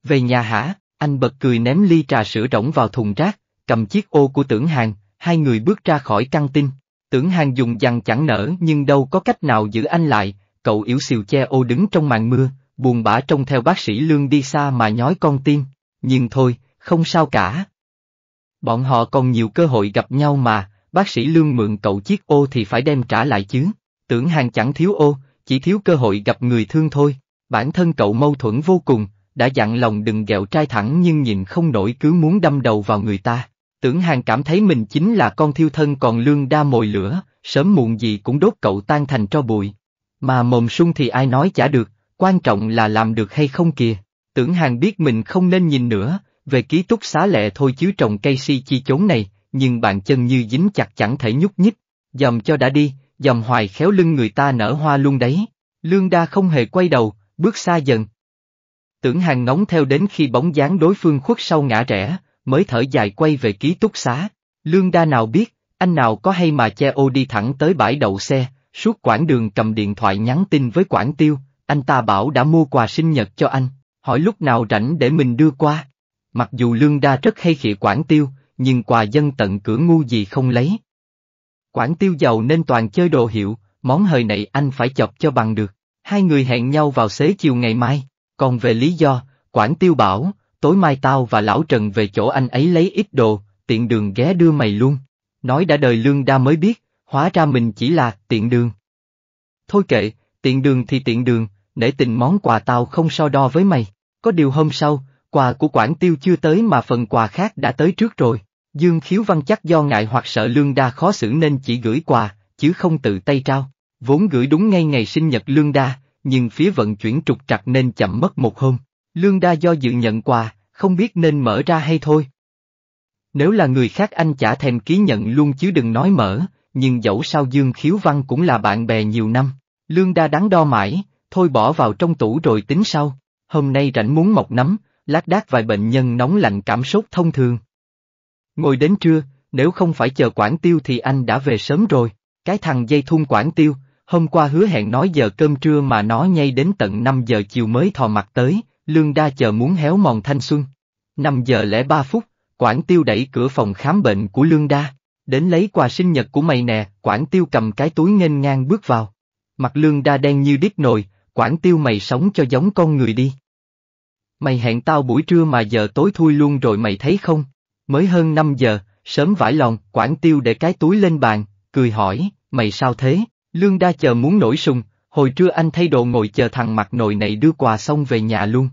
Về nhà hả? Anh bật cười ném ly trà sữa rỗng vào thùng rác, cầm chiếc ô của tưởng hàng, hai người bước ra khỏi căng tin. Tưởng hàng dùng dằn chẳng nở nhưng đâu có cách nào giữ anh lại, cậu yếu xìu che ô đứng trong màn mưa, buồn bã trông theo bác sĩ lương đi xa mà nhói con tim. Nhưng thôi, không sao cả. Bọn họ còn nhiều cơ hội gặp nhau mà, bác sĩ lương mượn cậu chiếc ô thì phải đem trả lại chứ. Tưởng hàng chẳng thiếu ô, chỉ thiếu cơ hội gặp người thương thôi. Bản thân cậu mâu thuẫn vô cùng, đã dặn lòng đừng ghẹo trai thẳng nhưng nhìn không nổi cứ muốn đâm đầu vào người ta. Tưởng hàng cảm thấy mình chính là con thiêu thân còn lương đa mồi lửa, sớm muộn gì cũng đốt cậu tan thành cho bụi. Mà mồm sung thì ai nói chả được, quan trọng là làm được hay không kìa. Tưởng hàng biết mình không nên nhìn nữa, về ký túc xá lệ thôi chứ trồng cây si chi chốn này, nhưng bàn chân như dính chặt chẳng thể nhúc nhích, dòm cho đã đi, dòm hoài khéo lưng người ta nở hoa luôn đấy. Lương đa không hề quay đầu, bước xa dần, Tưởng hàng ngóng theo đến khi bóng dáng đối phương khuất sau ngã rẽ, mới thở dài quay về ký túc xá. Lương đa nào biết, anh nào có hay mà che ô đi thẳng tới bãi đậu xe, suốt quãng đường cầm điện thoại nhắn tin với quản tiêu, anh ta bảo đã mua quà sinh nhật cho anh, hỏi lúc nào rảnh để mình đưa qua. Mặc dù lương đa rất hay khịa quản tiêu, nhưng quà dân tận cửa ngu gì không lấy. quản tiêu giàu nên toàn chơi đồ hiệu, món hời này anh phải chọc cho bằng được. Hai người hẹn nhau vào xế chiều ngày mai. Còn về lý do, quản Tiêu bảo, tối mai tao và lão Trần về chỗ anh ấy lấy ít đồ, tiện đường ghé đưa mày luôn. Nói đã đời lương đa mới biết, hóa ra mình chỉ là tiện đường. Thôi kệ, tiện đường thì tiện đường, để tình món quà tao không so đo với mày. Có điều hôm sau, quà của quản Tiêu chưa tới mà phần quà khác đã tới trước rồi. Dương Khiếu Văn chắc do ngại hoặc sợ Lương Đa khó xử nên chỉ gửi quà, chứ không tự tay trao. Vốn gửi đúng ngay ngày sinh nhật Lương Đa, nhưng phía vận chuyển trục trặc nên chậm mất một hôm. Lương Đa do dự nhận quà, không biết nên mở ra hay thôi. Nếu là người khác anh chả thèm ký nhận luôn chứ đừng nói mở, nhưng dẫu sao Dương Khiếu Văn cũng là bạn bè nhiều năm. Lương Đa đắn đo mãi, thôi bỏ vào trong tủ rồi tính sau. Hôm nay rảnh muốn mọc nắm, lát đác vài bệnh nhân nóng lạnh cảm xúc thông thường. Ngồi đến trưa, nếu không phải chờ quản tiêu thì anh đã về sớm rồi, cái thằng dây thun quản tiêu, Hôm qua hứa hẹn nói giờ cơm trưa mà nó nhây đến tận 5 giờ chiều mới thò mặt tới, lương đa chờ muốn héo mòn thanh xuân. 5 giờ lẻ 3 phút, Quản Tiêu đẩy cửa phòng khám bệnh của lương đa. Đến lấy quà sinh nhật của mày nè, Quản Tiêu cầm cái túi nghênh ngang bước vào. Mặt lương đa đen như đít nồi, Quản Tiêu mày sống cho giống con người đi. Mày hẹn tao buổi trưa mà giờ tối thui luôn rồi mày thấy không? Mới hơn 5 giờ, sớm vải lòng, Quản Tiêu để cái túi lên bàn, cười hỏi, mày sao thế? Lương đa chờ muốn nổi sùng, hồi trưa anh thay đồ ngồi chờ thằng mặt nội này đưa quà xong về nhà luôn.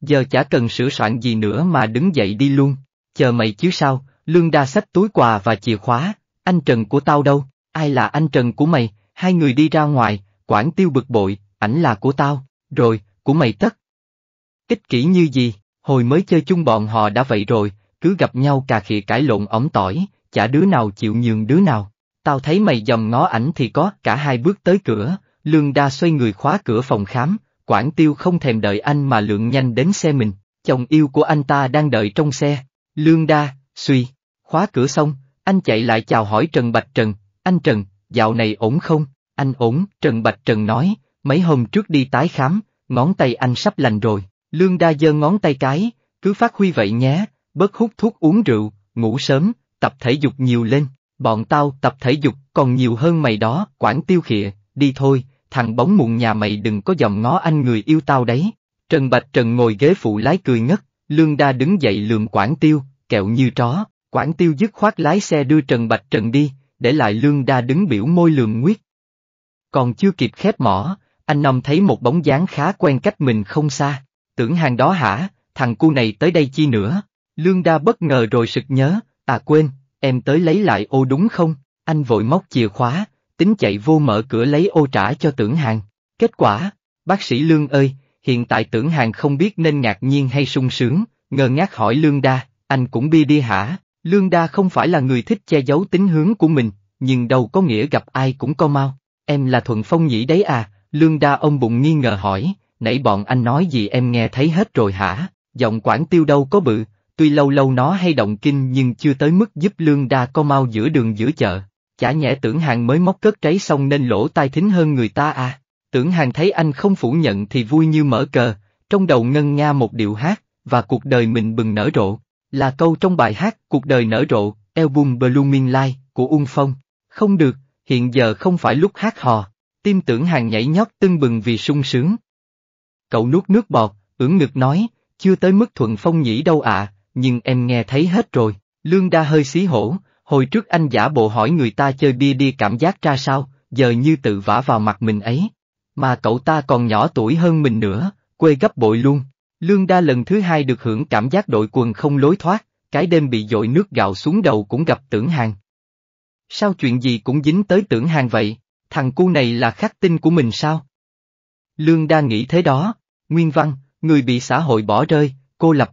Giờ chả cần sửa soạn gì nữa mà đứng dậy đi luôn, chờ mày chứ sao, lương đa xách túi quà và chìa khóa, anh Trần của tao đâu, ai là anh Trần của mày, hai người đi ra ngoài, quản tiêu bực bội, ảnh là của tao, rồi, của mày tất. Ích kỷ như gì, hồi mới chơi chung bọn họ đã vậy rồi, cứ gặp nhau cà khịa cãi lộn ổng tỏi, chả đứa nào chịu nhường đứa nào tao thấy mày dòm ngó ảnh thì có, cả hai bước tới cửa, lương đa xoay người khóa cửa phòng khám, quản Tiêu không thèm đợi anh mà lượn nhanh đến xe mình, chồng yêu của anh ta đang đợi trong xe, lương đa, suy, khóa cửa xong, anh chạy lại chào hỏi Trần Bạch Trần, anh Trần, dạo này ổn không, anh ổn, Trần Bạch Trần nói, mấy hôm trước đi tái khám, ngón tay anh sắp lành rồi, lương đa dơ ngón tay cái, cứ phát huy vậy nhé, bớt hút thuốc uống rượu, ngủ sớm, tập thể dục nhiều lên, bọn tao tập thể dục còn nhiều hơn mày đó, quản tiêu khịa, đi thôi, thằng bóng mụn nhà mày đừng có dòm ngó anh người yêu tao đấy. Trần Bạch Trần ngồi ghế phụ lái cười ngất, Lương Đa đứng dậy lườm quản tiêu, kẹo như chó, quản tiêu dứt khoát lái xe đưa Trần Bạch Trần đi, để lại Lương Đa đứng biểu môi lườm nguyết. Còn chưa kịp khép mỏ, anh Năm thấy một bóng dáng khá quen cách mình không xa, tưởng hàng đó hả, thằng cu này tới đây chi nữa. Lương Đa bất ngờ rồi sực nhớ, à quên, Em tới lấy lại ô đúng không? Anh vội móc chìa khóa, tính chạy vô mở cửa lấy ô trả cho tưởng hàng. Kết quả, bác sĩ Lương ơi, hiện tại tưởng hàng không biết nên ngạc nhiên hay sung sướng, ngờ ngác hỏi Lương Đa, anh cũng bi đi hả? Lương Đa không phải là người thích che giấu tính hướng của mình, nhưng đâu có nghĩa gặp ai cũng co mau. Em là Thuận Phong nhỉ đấy à, Lương Đa ông bụng nghi ngờ hỏi, nãy bọn anh nói gì em nghe thấy hết rồi hả, giọng quản tiêu đâu có bự, tuy lâu lâu nó hay động kinh nhưng chưa tới mức giúp lương đa co mau giữa đường giữa chợ. Chả nhẽ tưởng hàng mới móc cất trái xong nên lỗ tai thính hơn người ta à. Tưởng hàng thấy anh không phủ nhận thì vui như mở cờ, trong đầu ngân nga một điệu hát, và cuộc đời mình bừng nở rộ. Là câu trong bài hát Cuộc đời nở rộ, album Blooming Light của Ung Phong. Không được, hiện giờ không phải lúc hát hò. Tim tưởng hàng nhảy nhót tưng bừng vì sung sướng. Cậu nuốt nước bọt, ưỡn ngực nói, chưa tới mức thuận phong nhĩ đâu ạ, à, nhưng em nghe thấy hết rồi, Lương Đa hơi xí hổ, hồi trước anh giả bộ hỏi người ta chơi bia đi cảm giác ra sao, giờ như tự vả vào mặt mình ấy. Mà cậu ta còn nhỏ tuổi hơn mình nữa, quê gấp bội luôn. Lương Đa lần thứ hai được hưởng cảm giác đội quần không lối thoát, cái đêm bị dội nước gạo xuống đầu cũng gặp tưởng hàng. Sao chuyện gì cũng dính tới tưởng hàng vậy, thằng cu này là khắc tinh của mình sao? Lương Đa nghĩ thế đó, Nguyên Văn, người bị xã hội bỏ rơi, cô lập,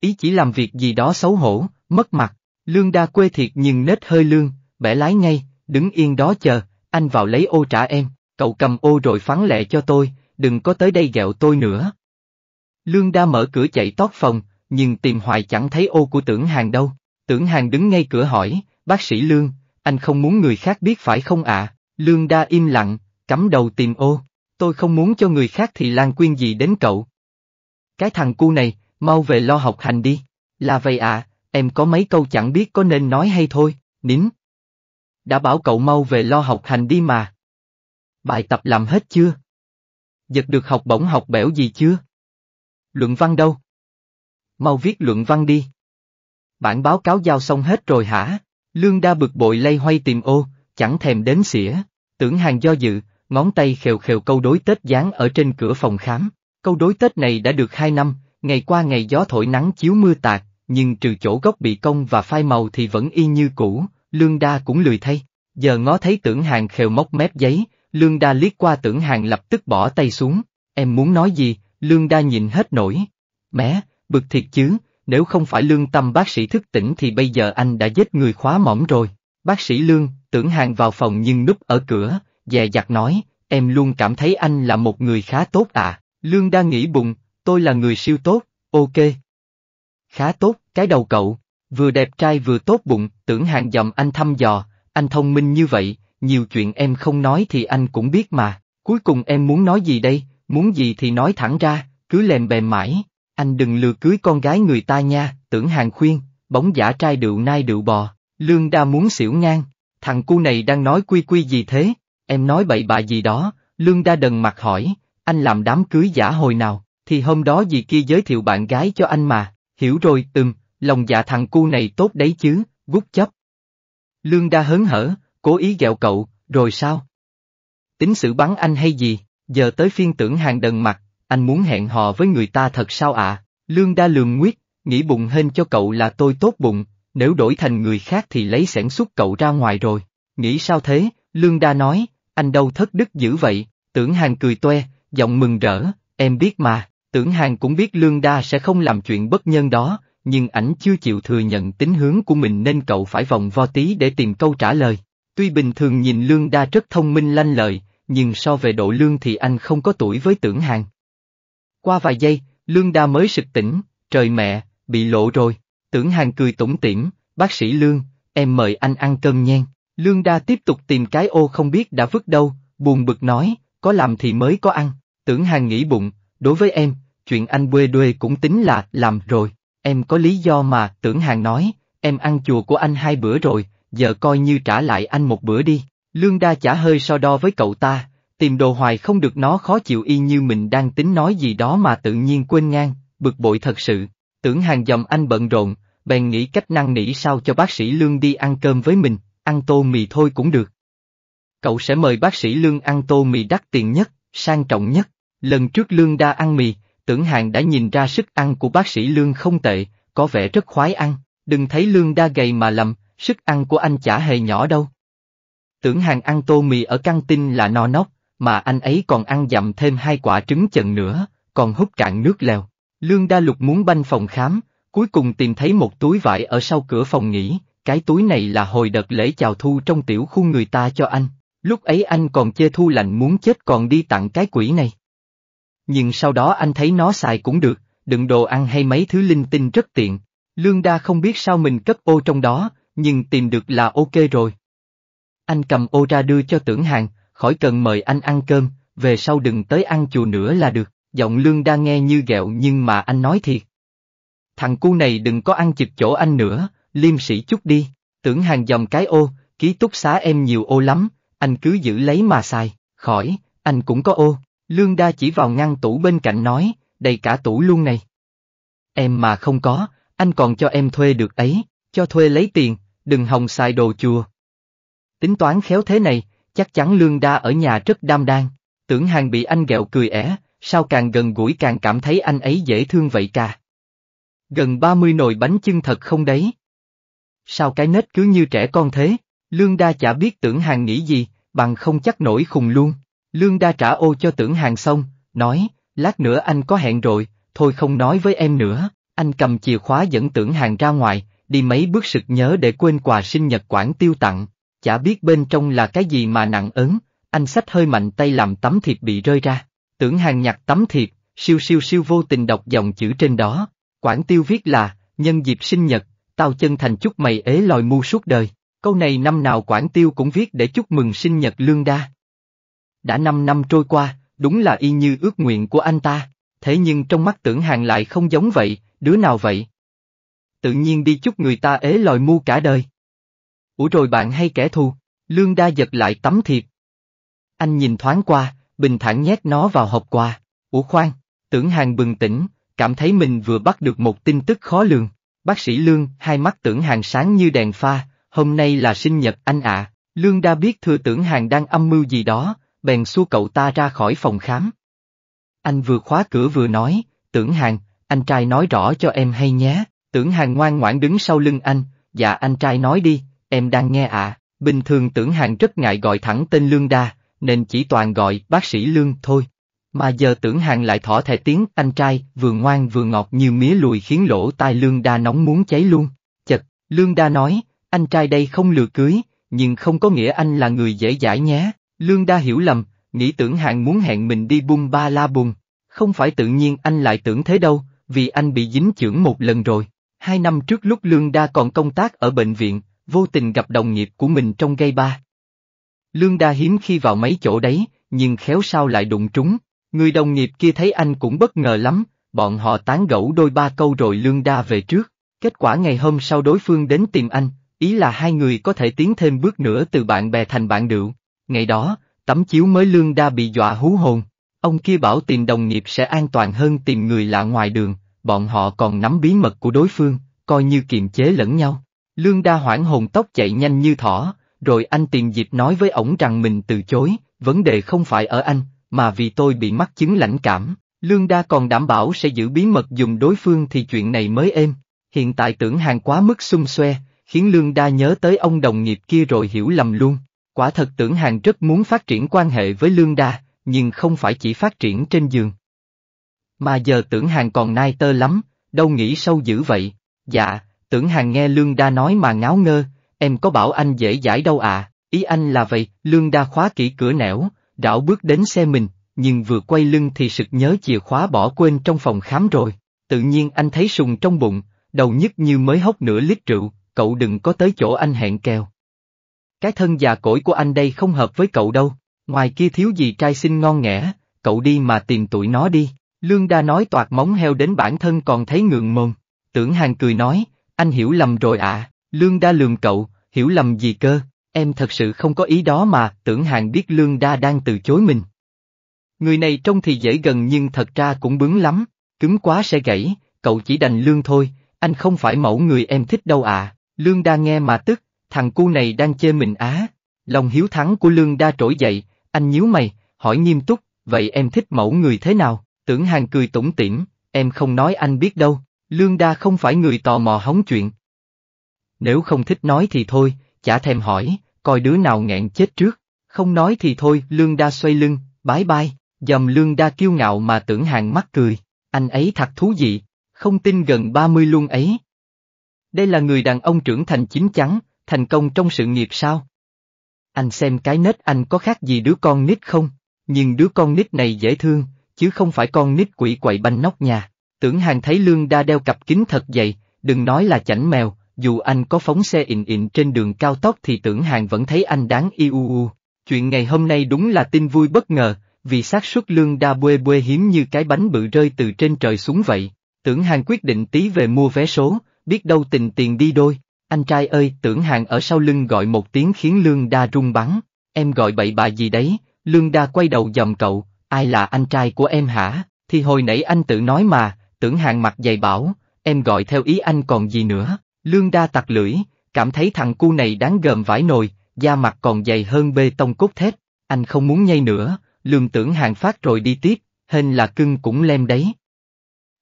ý chỉ làm việc gì đó xấu hổ, mất mặt, lương đa quê thiệt nhưng nết hơi lương, bẻ lái ngay, đứng yên đó chờ, anh vào lấy ô trả em, cậu cầm ô rồi phán lệ cho tôi, đừng có tới đây ghẹo tôi nữa. Lương đa mở cửa chạy tót phòng, nhưng tìm hoài chẳng thấy ô của tưởng hàng đâu, tưởng hàng đứng ngay cửa hỏi, bác sĩ Lương, anh không muốn người khác biết phải không ạ, Lương đa im lặng, cắm đầu tìm ô, tôi không muốn cho người khác thì lan quyên gì đến cậu. Cái thằng cu này, Mau về lo học hành đi. Là vậy à, em có mấy câu chẳng biết có nên nói hay thôi, nín. Đã bảo cậu mau về lo học hành đi mà. Bài tập làm hết chưa? Giật được học bổng học bẻo gì chưa? Luận văn đâu? Mau viết luận văn đi. Bản báo cáo giao xong hết rồi hả? Lương đa bực bội lây hoay tìm ô, chẳng thèm đến xỉa. Tưởng hàng do dự, ngón tay khều khều câu đối Tết dán ở trên cửa phòng khám. Câu đối Tết này đã được hai năm, ngày qua ngày gió thổi nắng chiếu mưa tạt, nhưng trừ chỗ gốc bị công và phai màu thì vẫn y như cũ, lương đa cũng lười thay. Giờ ngó thấy tưởng hàng khều móc mép giấy, lương đa liếc qua tưởng hàng lập tức bỏ tay xuống, em muốn nói gì, lương đa nhìn hết nổi. Mẹ, bực thiệt chứ, nếu không phải lương tâm bác sĩ thức tỉnh thì bây giờ anh đã giết người khóa mỏm rồi. Bác sĩ lương, tưởng hàng vào phòng nhưng núp ở cửa, dè dặt nói, em luôn cảm thấy anh là một người khá tốt à. Lương đa nghĩ bụng, tôi là người siêu tốt, ok. Khá tốt, cái đầu cậu, vừa đẹp trai vừa tốt bụng, tưởng hàng dòm anh thăm dò, anh thông minh như vậy, nhiều chuyện em không nói thì anh cũng biết mà, cuối cùng em muốn nói gì đây, muốn gì thì nói thẳng ra, cứ lèm bèm mãi, anh đừng lừa cưới con gái người ta nha, tưởng hàng khuyên, bóng giả trai đựu nai đựu bò, lương đa muốn xỉu ngang, thằng cu này đang nói quy quy gì thế, em nói bậy bạ gì đó, lương đa đần mặt hỏi, anh làm đám cưới giả hồi nào, thì hôm đó dì kia giới thiệu bạn gái cho anh mà, hiểu rồi, ừm, lòng dạ thằng cu này tốt đấy chứ, gút chấp. Lương đa hớn hở, cố ý gẹo cậu, rồi sao? Tính xử bắn anh hay gì, giờ tới phiên tưởng hàng đần mặt, anh muốn hẹn hò với người ta thật sao ạ? Lương đa lường nguyết, nghĩ bụng hên cho cậu là tôi tốt bụng, nếu đổi thành người khác thì lấy sản xuất cậu ra ngoài rồi. Nghĩ sao thế, Lương đa nói, anh đâu thất đức dữ vậy, tưởng hàng cười toe, giọng mừng rỡ, em biết mà. Tưởng hàng cũng biết Lương Đa sẽ không làm chuyện bất nhân đó, nhưng ảnh chưa chịu thừa nhận tính hướng của mình nên cậu phải vòng vo tí để tìm câu trả lời. Tuy bình thường nhìn Lương Đa rất thông minh lanh lợi, nhưng so về độ lương thì anh không có tuổi với tưởng hàng. Qua vài giây, Lương Đa mới sực tỉnh, trời mẹ, bị lộ rồi. Tưởng hàng cười tủm tỉm, bác sĩ Lương, em mời anh ăn cơm nhen. Lương Đa tiếp tục tìm cái ô không biết đã vứt đâu, buồn bực nói, có làm thì mới có ăn. Tưởng hàng nghĩ bụng, Đối với em, chuyện anh quê đuê cũng tính là làm rồi. Em có lý do mà, tưởng hàng nói, em ăn chùa của anh hai bữa rồi, giờ coi như trả lại anh một bữa đi. Lương đa chả hơi so đo với cậu ta, tìm đồ hoài không được nó khó chịu y như mình đang tính nói gì đó mà tự nhiên quên ngang, bực bội thật sự. Tưởng hàng dòng anh bận rộn, bèn nghĩ cách năng nỉ sao cho bác sĩ Lương đi ăn cơm với mình, ăn tô mì thôi cũng được. Cậu sẽ mời bác sĩ Lương ăn tô mì đắt tiền nhất, sang trọng nhất. Lần trước Lương đa ăn mì, tưởng hàng đã nhìn ra sức ăn của bác sĩ Lương không tệ, có vẻ rất khoái ăn, đừng thấy Lương đa gầy mà lầm, sức ăn của anh chả hề nhỏ đâu. Tưởng hàng ăn tô mì ở căng tin là no nóc, mà anh ấy còn ăn dặm thêm hai quả trứng chần nữa, còn hút cạn nước lèo. Lương đa lục muốn banh phòng khám, cuối cùng tìm thấy một túi vải ở sau cửa phòng nghỉ, cái túi này là hồi đợt lễ chào thu trong tiểu khu người ta cho anh, lúc ấy anh còn chê thu lạnh muốn chết còn đi tặng cái quỷ này nhưng sau đó anh thấy nó xài cũng được, đựng đồ ăn hay mấy thứ linh tinh rất tiện. Lương Đa không biết sao mình cất ô trong đó, nhưng tìm được là ok rồi. Anh cầm ô ra đưa cho tưởng hàng, khỏi cần mời anh ăn cơm, về sau đừng tới ăn chùa nữa là được, giọng Lương Đa nghe như ghẹo nhưng mà anh nói thiệt. Thằng cu này đừng có ăn chịp chỗ anh nữa, liêm sĩ chút đi, tưởng hàng dòng cái ô, ký túc xá em nhiều ô lắm, anh cứ giữ lấy mà xài, khỏi, anh cũng có ô. Lương Đa chỉ vào ngăn tủ bên cạnh nói, đầy cả tủ luôn này. Em mà không có, anh còn cho em thuê được ấy, cho thuê lấy tiền, đừng hòng xài đồ chùa. Tính toán khéo thế này, chắc chắn Lương Đa ở nhà rất đam đan, tưởng hàng bị anh ghẹo cười ẻ, sao càng gần gũi càng cảm thấy anh ấy dễ thương vậy cả. Gần 30 nồi bánh chưng thật không đấy. Sao cái nết cứ như trẻ con thế, Lương Đa chả biết tưởng hàng nghĩ gì, bằng không chắc nổi khùng luôn. Lương đa trả ô cho tưởng hàng xong, nói, lát nữa anh có hẹn rồi, thôi không nói với em nữa, anh cầm chìa khóa dẫn tưởng hàng ra ngoài, đi mấy bước sực nhớ để quên quà sinh nhật quản tiêu tặng, chả biết bên trong là cái gì mà nặng ấn, anh sách hơi mạnh tay làm tấm thiệp bị rơi ra, tưởng hàng nhặt tấm thiệp, siêu siêu siêu vô tình đọc dòng chữ trên đó, quản tiêu viết là, nhân dịp sinh nhật, tao chân thành chúc mày ế lòi mu suốt đời, câu này năm nào quản tiêu cũng viết để chúc mừng sinh nhật lương đa. Đã 5 năm trôi qua, đúng là y như ước nguyện của anh ta, thế nhưng trong mắt tưởng hàng lại không giống vậy, đứa nào vậy? Tự nhiên đi chúc người ta ế lòi mu cả đời. Ủa rồi bạn hay kẻ thù, lương đa giật lại tấm thiệp. Anh nhìn thoáng qua, bình thản nhét nó vào hộp quà. Ủa khoan, tưởng hàng bừng tỉnh, cảm thấy mình vừa bắt được một tin tức khó lường. Bác sĩ Lương, hai mắt tưởng hàng sáng như đèn pha, hôm nay là sinh nhật anh ạ. Lương đa biết thừa tưởng hàng đang âm mưu gì đó, bèn xua cậu ta ra khỏi phòng khám. Anh vừa khóa cửa vừa nói, tưởng hàng, anh trai nói rõ cho em hay nhé, tưởng hàng ngoan ngoãn đứng sau lưng anh, dạ anh trai nói đi, em đang nghe ạ, bình thường tưởng hàng rất ngại gọi thẳng tên Lương Đa, nên chỉ toàn gọi bác sĩ Lương thôi. Mà giờ tưởng hàng lại thỏ thẻ tiếng anh trai vừa ngoan vừa ngọt như mía lùi khiến lỗ tai Lương Đa nóng muốn cháy luôn. Chật, Lương Đa nói, anh trai đây không lừa cưới, nhưng không có nghĩa anh là người dễ dãi nhé. Lương Đa hiểu lầm, nghĩ tưởng hạng muốn hẹn mình đi bung ba la bung. Không phải tự nhiên anh lại tưởng thế đâu, vì anh bị dính chưởng một lần rồi. Hai năm trước lúc Lương Đa còn công tác ở bệnh viện, vô tình gặp đồng nghiệp của mình trong gây ba. Lương Đa hiếm khi vào mấy chỗ đấy, nhưng khéo sao lại đụng trúng. Người đồng nghiệp kia thấy anh cũng bất ngờ lắm, bọn họ tán gẫu đôi ba câu rồi Lương Đa về trước. Kết quả ngày hôm sau đối phương đến tìm anh, ý là hai người có thể tiến thêm bước nữa từ bạn bè thành bạn đựu. Ngày đó, tấm chiếu mới lương đa bị dọa hú hồn. Ông kia bảo tìm đồng nghiệp sẽ an toàn hơn tìm người lạ ngoài đường, bọn họ còn nắm bí mật của đối phương, coi như kiềm chế lẫn nhau. Lương đa hoảng hồn tóc chạy nhanh như thỏ, rồi anh tìm dịp nói với ổng rằng mình từ chối, vấn đề không phải ở anh, mà vì tôi bị mắc chứng lãnh cảm. Lương đa còn đảm bảo sẽ giữ bí mật dùng đối phương thì chuyện này mới êm. Hiện tại tưởng hàng quá mức xung xoe, khiến Lương đa nhớ tới ông đồng nghiệp kia rồi hiểu lầm luôn. Quả thật tưởng hàng rất muốn phát triển quan hệ với Lương Đa, nhưng không phải chỉ phát triển trên giường. Mà giờ tưởng hàng còn nai tơ lắm, đâu nghĩ sâu dữ vậy. Dạ, tưởng hàng nghe Lương Đa nói mà ngáo ngơ, em có bảo anh dễ giải đâu à, ý anh là vậy, Lương Đa khóa kỹ cửa nẻo, rảo bước đến xe mình, nhưng vừa quay lưng thì sực nhớ chìa khóa bỏ quên trong phòng khám rồi. Tự nhiên anh thấy sùng trong bụng, đầu nhức như mới hốc nửa lít rượu, cậu đừng có tới chỗ anh hẹn kèo. Cái thân già cỗi của anh đây không hợp với cậu đâu, ngoài kia thiếu gì trai xinh ngon nghẻ, cậu đi mà tìm tụi nó đi. Lương Đa nói toạt móng heo đến bản thân còn thấy ngượng mồm. Tưởng Hàng cười nói, anh hiểu lầm rồi ạ, à. Lương Đa lường cậu, hiểu lầm gì cơ, em thật sự không có ý đó mà, tưởng Hàng biết Lương Đa đang từ chối mình. Người này trông thì dễ gần nhưng thật ra cũng bướng lắm, cứng quá sẽ gãy, cậu chỉ đành Lương thôi, anh không phải mẫu người em thích đâu ạ, à. Lương Đa nghe mà tức, thằng cu này đang chê mình á. Lòng hiếu thắng của Lương Đa trỗi dậy, anh nhíu mày, hỏi nghiêm túc, vậy em thích mẫu người thế nào? Tưởng hàng cười tủm tỉm, em không nói anh biết đâu, Lương Đa không phải người tò mò hóng chuyện. Nếu không thích nói thì thôi, chả thèm hỏi, coi đứa nào ngẹn chết trước, không nói thì thôi, Lương Đa xoay lưng, bái bai, dầm Lương Đa kiêu ngạo mà tưởng hàng mắt cười, anh ấy thật thú vị, không tin gần 30 luôn ấy. Đây là người đàn ông trưởng thành chính chắn, thành công trong sự nghiệp sao? Anh xem cái nết anh có khác gì đứa con nít không? Nhưng đứa con nít này dễ thương, chứ không phải con nít quỷ quậy banh nóc nhà. Tưởng hàng thấy lương đa đeo cặp kính thật dày, đừng nói là chảnh mèo, dù anh có phóng xe ịn ịn trên đường cao tốc thì tưởng hàng vẫn thấy anh đáng yêu Chuyện ngày hôm nay đúng là tin vui bất ngờ, vì xác suất lương đa bê bê hiếm như cái bánh bự rơi từ trên trời xuống vậy. Tưởng hàng quyết định tí về mua vé số, biết đâu tình tiền đi đôi. Anh trai ơi, tưởng hàng ở sau lưng gọi một tiếng khiến Lương Đa rung bắn, em gọi bậy bạ gì đấy, Lương Đa quay đầu dòm cậu, ai là anh trai của em hả, thì hồi nãy anh tự nói mà, tưởng hàng mặt dày bảo, em gọi theo ý anh còn gì nữa, Lương Đa tặc lưỡi, cảm thấy thằng cu này đáng gờm vải nồi, da mặt còn dày hơn bê tông cốt thép, anh không muốn nhây nữa, lương tưởng hàng phát rồi đi tiếp, hên là cưng cũng lem đấy.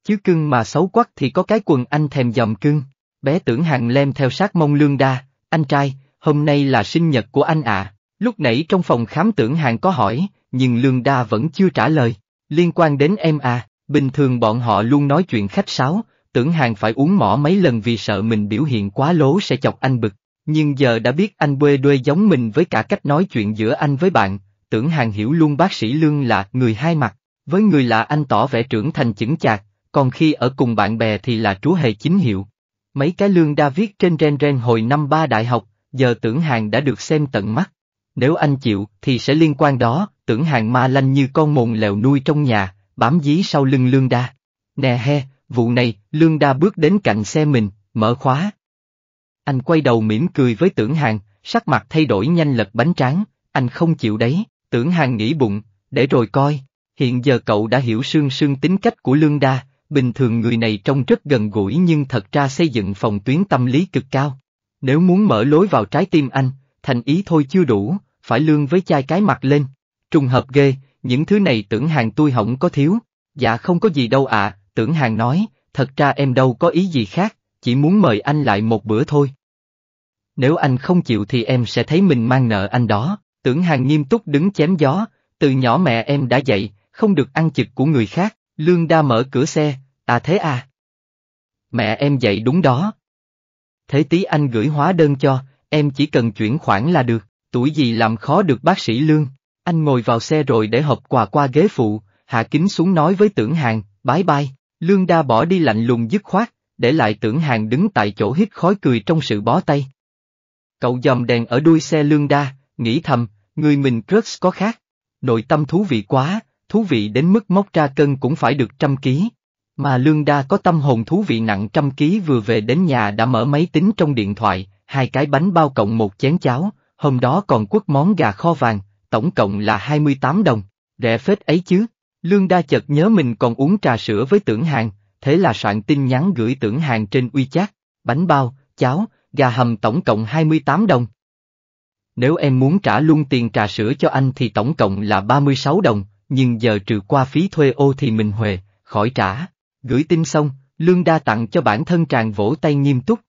Chứ cưng mà xấu quắc thì có cái quần anh thèm dòm cưng, Bé tưởng hàng lem theo sát mông lương đa, anh trai, hôm nay là sinh nhật của anh ạ. À. Lúc nãy trong phòng khám tưởng hàng có hỏi, nhưng lương đa vẫn chưa trả lời. Liên quan đến em à, bình thường bọn họ luôn nói chuyện khách sáo, tưởng hàng phải uống mỏ mấy lần vì sợ mình biểu hiện quá lố sẽ chọc anh bực. Nhưng giờ đã biết anh quê đuê giống mình với cả cách nói chuyện giữa anh với bạn, tưởng hàng hiểu luôn bác sĩ Lương là người hai mặt, với người lạ anh tỏ vẻ trưởng thành chững chạc, còn khi ở cùng bạn bè thì là chúa hề chính hiệu. Mấy cái lương đa viết trên ren ren hồi năm ba đại học, giờ tưởng hàng đã được xem tận mắt. Nếu anh chịu, thì sẽ liên quan đó, tưởng hàng ma lanh như con mồn lèo nuôi trong nhà, bám dí sau lưng lương đa. Nè he, vụ này, lương đa bước đến cạnh xe mình, mở khóa. Anh quay đầu mỉm cười với tưởng hàng, sắc mặt thay đổi nhanh lật bánh tráng, anh không chịu đấy, tưởng hàng nghĩ bụng, để rồi coi. Hiện giờ cậu đã hiểu sương sương tính cách của lương đa, bình thường người này trông rất gần gũi nhưng thật ra xây dựng phòng tuyến tâm lý cực cao. Nếu muốn mở lối vào trái tim anh, thành ý thôi chưa đủ, phải lương với chai cái mặt lên. Trùng hợp ghê, những thứ này tưởng hàng tôi hỏng có thiếu. Dạ không có gì đâu ạ, tưởng hàng nói, thật ra em đâu có ý gì khác, chỉ muốn mời anh lại một bữa thôi. Nếu anh không chịu thì em sẽ thấy mình mang nợ anh đó, tưởng hàng nghiêm túc đứng chém gió, từ nhỏ mẹ em đã dạy, không được ăn chực của người khác, Lương Đa mở cửa xe, à thế à? Mẹ em dạy đúng đó. Thế tí anh gửi hóa đơn cho, em chỉ cần chuyển khoản là được, tuổi gì làm khó được bác sĩ Lương. Anh ngồi vào xe rồi để hộp quà qua ghế phụ, hạ kính xuống nói với tưởng hàng, bái bai, Lương Đa bỏ đi lạnh lùng dứt khoát, để lại tưởng hàng đứng tại chỗ hít khói cười trong sự bó tay. Cậu dòm đèn ở đuôi xe Lương Đa, nghĩ thầm, người mình Crux có khác. Nội tâm thú vị quá, thú vị đến mức móc ra cân cũng phải được trăm ký. Mà Lương Đa có tâm hồn thú vị nặng trăm ký vừa về đến nhà đã mở máy tính trong điện thoại, hai cái bánh bao cộng một chén cháo, hôm đó còn quất món gà kho vàng, tổng cộng là 28 đồng, rẻ phết ấy chứ. Lương Đa chợt nhớ mình còn uống trà sữa với tưởng hàng, thế là soạn tin nhắn gửi tưởng hàng trên WeChat, bánh bao, cháo, gà hầm tổng cộng 28 đồng. Nếu em muốn trả luôn tiền trà sữa cho anh thì tổng cộng là 36 đồng, nhưng giờ trừ qua phí thuê ô thì mình huề, khỏi trả. Gửi tin xong, Lương Đa tặng cho bản thân tràn vỗ tay nghiêm túc.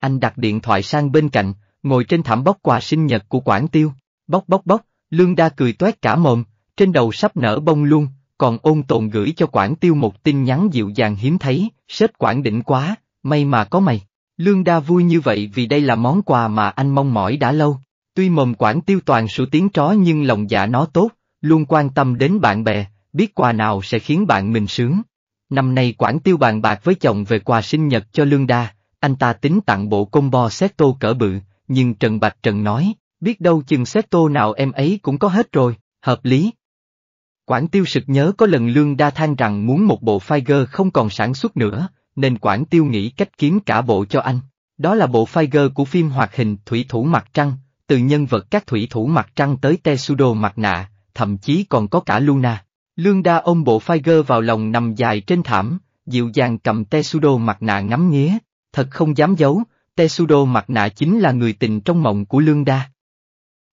Anh đặt điện thoại sang bên cạnh, ngồi trên thảm bóc quà sinh nhật của Quảng Tiêu, bóc bóc bóc, Lương Đa cười toét cả mồm, trên đầu sắp nở bông luôn, còn ôn tồn gửi cho Quảng Tiêu một tin nhắn dịu dàng hiếm thấy, sếp Quản định quá, may mà có mày. Lương Đa vui như vậy vì đây là món quà mà anh mong mỏi đã lâu. Tuy mồm Quảng Tiêu toàn sự tiếng chó nhưng lòng dạ nó tốt, Luôn quan tâm đến bạn bè, biết quà nào sẽ khiến bạn mình sướng. Năm nay Quảng Tiêu bàn bạc với chồng về quà sinh nhật cho Lương Đa, anh ta tính tặng bộ combo xét tô cỡ bự, nhưng Trần Bạch Trần nói, biết đâu chừng xét tô nào em ấy cũng có hết rồi, hợp lý. Quảng Tiêu sực nhớ có lần Lương Đa than rằng muốn một bộ Figer không còn sản xuất nữa, nên Quảng Tiêu nghĩ cách kiếm cả bộ cho anh. Đó là bộ Figer của phim hoạt hình Thủy Thủ Mặt Trăng, từ nhân vật các thủy thủ mặt trăng tới Tetsudo mặt nạ, thậm chí còn có cả Luna. Lương đa ôm bộ Figer vào lòng nằm dài trên thảm, dịu dàng cầm Tetsudo mặt nạ ngắm nghía, thật không dám giấu, Tetsudo mặt nạ chính là người tình trong mộng của Lương đa.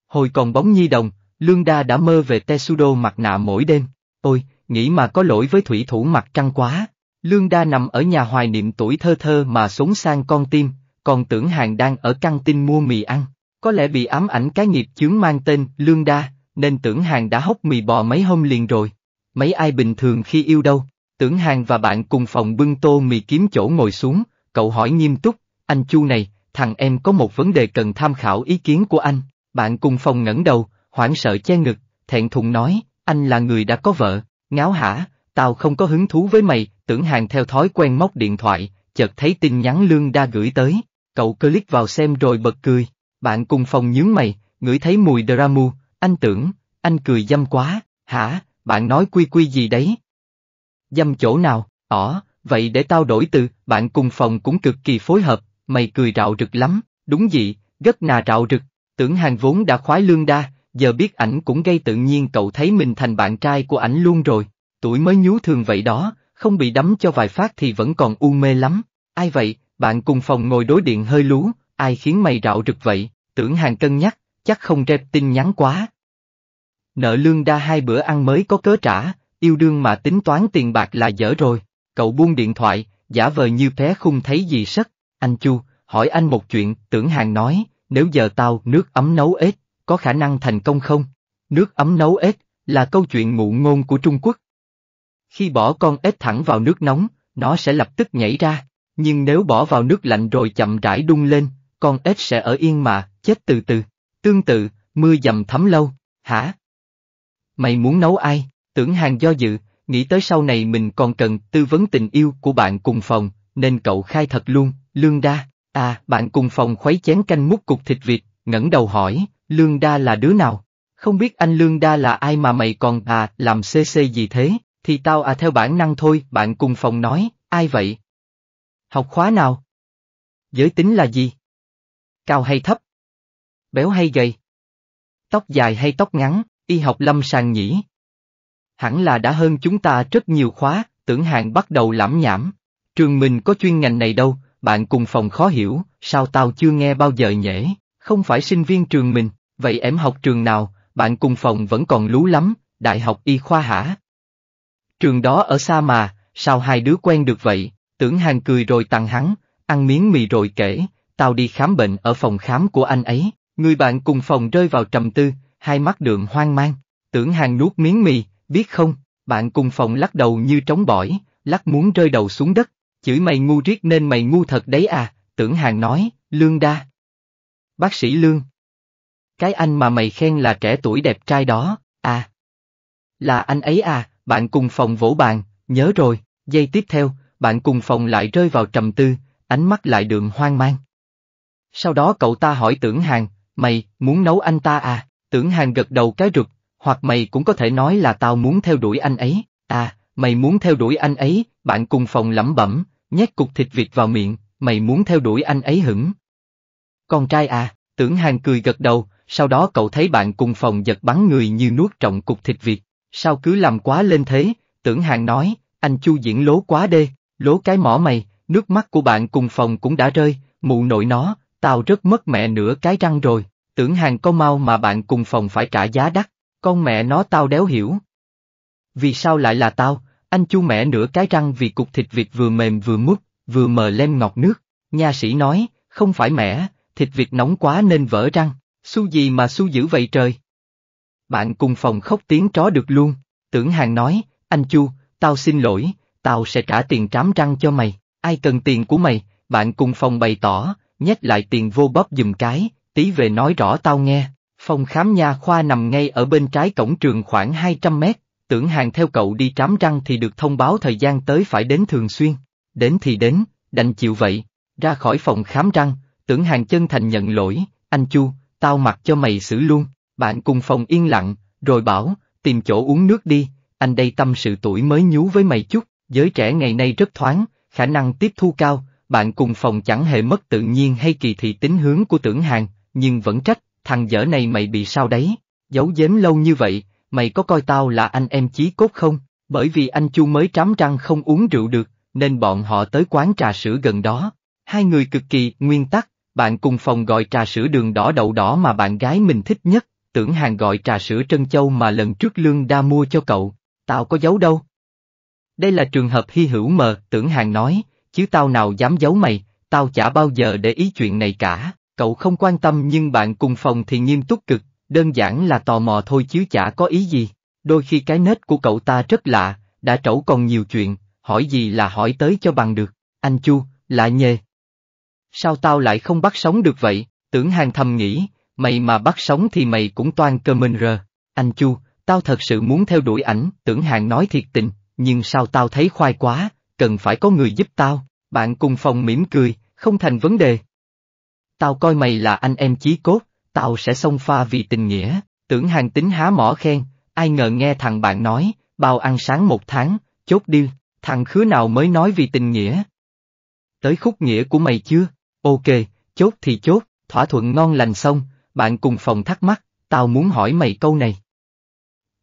Hồi còn bóng nhi đồng, Lương đa đã mơ về Tetsudo mặt nạ mỗi đêm, ôi, nghĩ mà có lỗi với thủy thủ mặt trăng quá. Lương đa nằm ở nhà hoài niệm tuổi thơ thơ mà sống sang con tim, còn tưởng hàng đang ở căng tin mua mì ăn, có lẽ bị ám ảnh cái nghiệp chướng mang tên Lương đa nên tưởng hàng đã hốc mì bò mấy hôm liền rồi. Mấy ai bình thường khi yêu đâu, tưởng hàng và bạn cùng phòng bưng tô mì kiếm chỗ ngồi xuống, cậu hỏi nghiêm túc, anh Chu này, thằng em có một vấn đề cần tham khảo ý kiến của anh, bạn cùng phòng ngẩng đầu, hoảng sợ che ngực, thẹn thùng nói, anh là người đã có vợ, ngáo hả, tao không có hứng thú với mày, tưởng hàng theo thói quen móc điện thoại, chợt thấy tin nhắn lương đa gửi tới, cậu click vào xem rồi bật cười, bạn cùng phòng nhướng mày, ngửi thấy mùi dramu, anh tưởng, anh cười dâm quá, hả, bạn nói quy quy gì đấy? Dâm chỗ nào, ỏ, vậy để tao đổi từ, bạn cùng phòng cũng cực kỳ phối hợp, mày cười rạo rực lắm, đúng vậy, rất nà rạo rực, tưởng hàng vốn đã khoái lương đa, giờ biết ảnh cũng gây tự nhiên cậu thấy mình thành bạn trai của ảnh luôn rồi, tuổi mới nhú thường vậy đó, không bị đấm cho vài phát thì vẫn còn u mê lắm, ai vậy, bạn cùng phòng ngồi đối điện hơi lú, ai khiến mày rạo rực vậy, tưởng hàng cân nhắc, chắc không rep tin nhắn quá. Nợ lương đa hai bữa ăn mới có cớ trả, yêu đương mà tính toán tiền bạc là dở rồi, cậu buông điện thoại, giả vờ như thế không thấy gì sắc anh Chu, hỏi anh một chuyện, tưởng hàng nói, nếu giờ tao nước ấm nấu ếch, có khả năng thành công không? Nước ấm nấu ếch, là câu chuyện ngụ ngôn của Trung Quốc. Khi bỏ con ếch thẳng vào nước nóng, nó sẽ lập tức nhảy ra, nhưng nếu bỏ vào nước lạnh rồi chậm rãi đun lên, con ếch sẽ ở yên mà, chết từ từ. Tương tự, mưa dầm thấm lâu, hả? Mày muốn nấu ai? Tưởng hàng do dự, nghĩ tới sau này mình còn cần tư vấn tình yêu của bạn cùng phòng, nên cậu khai thật luôn, Lương Đa. À, bạn cùng phòng khuấy chén canh múc cục thịt vịt, ngẩng đầu hỏi, Lương Đa là đứa nào? Không biết anh Lương Đa là ai mà mày còn à, làm cc gì thế, thì tao à theo bản năng thôi, bạn cùng phòng nói, ai vậy? Học khóa nào? Giới tính là gì? Cao hay thấp? Béo hay gầy? Tóc dài hay tóc ngắn, y học lâm sàng nhỉ? Hẳn là đã hơn chúng ta rất nhiều khóa, tưởng hạng bắt đầu lãm nhảm. Trường mình có chuyên ngành này đâu, bạn cùng phòng khó hiểu, sao tao chưa nghe bao giờ nhỉ? Không phải sinh viên trường mình, vậy em học trường nào, bạn cùng phòng vẫn còn lú lắm, đại học y khoa hả? Trường đó ở xa mà, sao hai đứa quen được vậy? Tưởng hàng cười rồi tặng hắn, ăn miếng mì rồi kể, tao đi khám bệnh ở phòng khám của anh ấy. Người bạn cùng phòng rơi vào trầm tư, hai mắt đường hoang mang, tưởng hàng nuốt miếng mì, biết không, bạn cùng phòng lắc đầu như trống bỏi, lắc muốn rơi đầu xuống đất, chửi mày ngu riết nên mày ngu thật đấy à, tưởng hàng nói, lương đa. Bác sĩ lương. Cái anh mà mày khen là trẻ tuổi đẹp trai đó, à. Là anh ấy à, bạn cùng phòng vỗ bàn, nhớ rồi, giây tiếp theo, bạn cùng phòng lại rơi vào trầm tư, ánh mắt lại đường hoang mang. Sau đó cậu ta hỏi tưởng hàng, Mày, muốn nấu anh ta à? Tưởng hàng gật đầu cái rực, hoặc mày cũng có thể nói là tao muốn theo đuổi anh ấy. À, mày muốn theo đuổi anh ấy, bạn cùng phòng lẩm bẩm, nhét cục thịt vịt vào miệng, mày muốn theo đuổi anh ấy hửng. Con trai à, tưởng hàng cười gật đầu, sau đó cậu thấy bạn cùng phòng giật bắn người như nuốt trọng cục thịt vịt. Sao cứ làm quá lên thế, tưởng hàng nói, anh chu diễn lố quá đê, lố cái mỏ mày, nước mắt của bạn cùng phòng cũng đã rơi, mụ nội nó, tao rất mất mẹ nửa cái răng rồi tưởng hàng có mau mà bạn cùng phòng phải trả giá đắt, con mẹ nó tao đéo hiểu. Vì sao lại là tao, anh chu mẹ nửa cái răng vì cục thịt vịt vừa mềm vừa mút, vừa mờ lem ngọt nước, nha sĩ nói, không phải mẹ, thịt vịt nóng quá nên vỡ răng, su gì mà su dữ vậy trời. Bạn cùng phòng khóc tiếng chó được luôn, tưởng hàng nói, anh chu, tao xin lỗi, tao sẽ trả tiền trám răng cho mày, ai cần tiền của mày, bạn cùng phòng bày tỏ, nhét lại tiền vô bóp dùm cái, tí về nói rõ tao nghe. Phòng khám nha khoa nằm ngay ở bên trái cổng trường khoảng 200 mét, tưởng hàng theo cậu đi trám răng thì được thông báo thời gian tới phải đến thường xuyên. Đến thì đến, đành chịu vậy. Ra khỏi phòng khám răng, tưởng hàng chân thành nhận lỗi, anh Chu, tao mặc cho mày xử luôn. Bạn cùng phòng yên lặng, rồi bảo, tìm chỗ uống nước đi, anh đây tâm sự tuổi mới nhú với mày chút, giới trẻ ngày nay rất thoáng, khả năng tiếp thu cao, bạn cùng phòng chẳng hề mất tự nhiên hay kỳ thị tính hướng của tưởng hàng, nhưng vẫn trách, thằng dở này mày bị sao đấy, giấu giếm lâu như vậy, mày có coi tao là anh em chí cốt không, bởi vì anh Chu mới trám răng không uống rượu được, nên bọn họ tới quán trà sữa gần đó. Hai người cực kỳ nguyên tắc, bạn cùng phòng gọi trà sữa đường đỏ đậu đỏ mà bạn gái mình thích nhất, tưởng hàng gọi trà sữa trân châu mà lần trước Lương Đa mua cho cậu, tao có giấu đâu. Đây là trường hợp hy hữu mờ, tưởng hàng nói, chứ tao nào dám giấu mày, tao chả bao giờ để ý chuyện này cả. Cậu không quan tâm nhưng bạn cùng phòng thì nghiêm túc cực, đơn giản là tò mò thôi chứ chả có ý gì. Đôi khi cái nết của cậu ta rất lạ, đã trẩu còn nhiều chuyện, hỏi gì là hỏi tới cho bằng được. Anh Chu, lại nhề. Sao tao lại không bắt sống được vậy, tưởng hàng thầm nghĩ, mày mà bắt sống thì mày cũng toan cơ mình rờ. Anh Chu, tao thật sự muốn theo đuổi ảnh, tưởng hàng nói thiệt tình, nhưng sao tao thấy khoai quá, cần phải có người giúp tao. Bạn cùng phòng mỉm cười, không thành vấn đề tao coi mày là anh em chí cốt, tao sẽ xông pha vì tình nghĩa, tưởng hàng tính há mỏ khen, ai ngờ nghe thằng bạn nói, bao ăn sáng một tháng, chốt điêu, thằng khứa nào mới nói vì tình nghĩa. Tới khúc nghĩa của mày chưa? Ok, chốt thì chốt, thỏa thuận ngon lành xong, bạn cùng phòng thắc mắc, tao muốn hỏi mày câu này.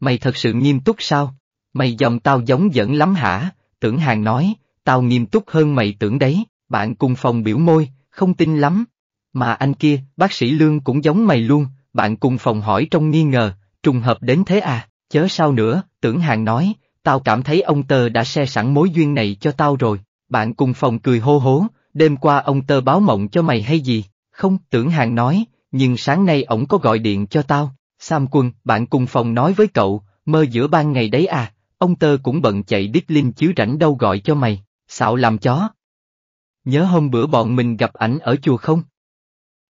Mày thật sự nghiêm túc sao? Mày dòng tao giống dẫn lắm hả? Tưởng hàng nói, tao nghiêm túc hơn mày tưởng đấy, bạn cùng phòng biểu môi, không tin lắm, mà anh kia, bác sĩ Lương cũng giống mày luôn, bạn cùng phòng hỏi trong nghi ngờ, trùng hợp đến thế à, chớ sao nữa, tưởng hàng nói, tao cảm thấy ông tờ đã xe sẵn mối duyên này cho tao rồi, bạn cùng phòng cười hô hố, đêm qua ông tơ báo mộng cho mày hay gì, không, tưởng hàng nói, nhưng sáng nay ổng có gọi điện cho tao, Sam Quân, bạn cùng phòng nói với cậu, mơ giữa ban ngày đấy à, ông tơ cũng bận chạy đít linh chứ rảnh đâu gọi cho mày, xạo làm chó. Nhớ hôm bữa bọn mình gặp ảnh ở chùa không?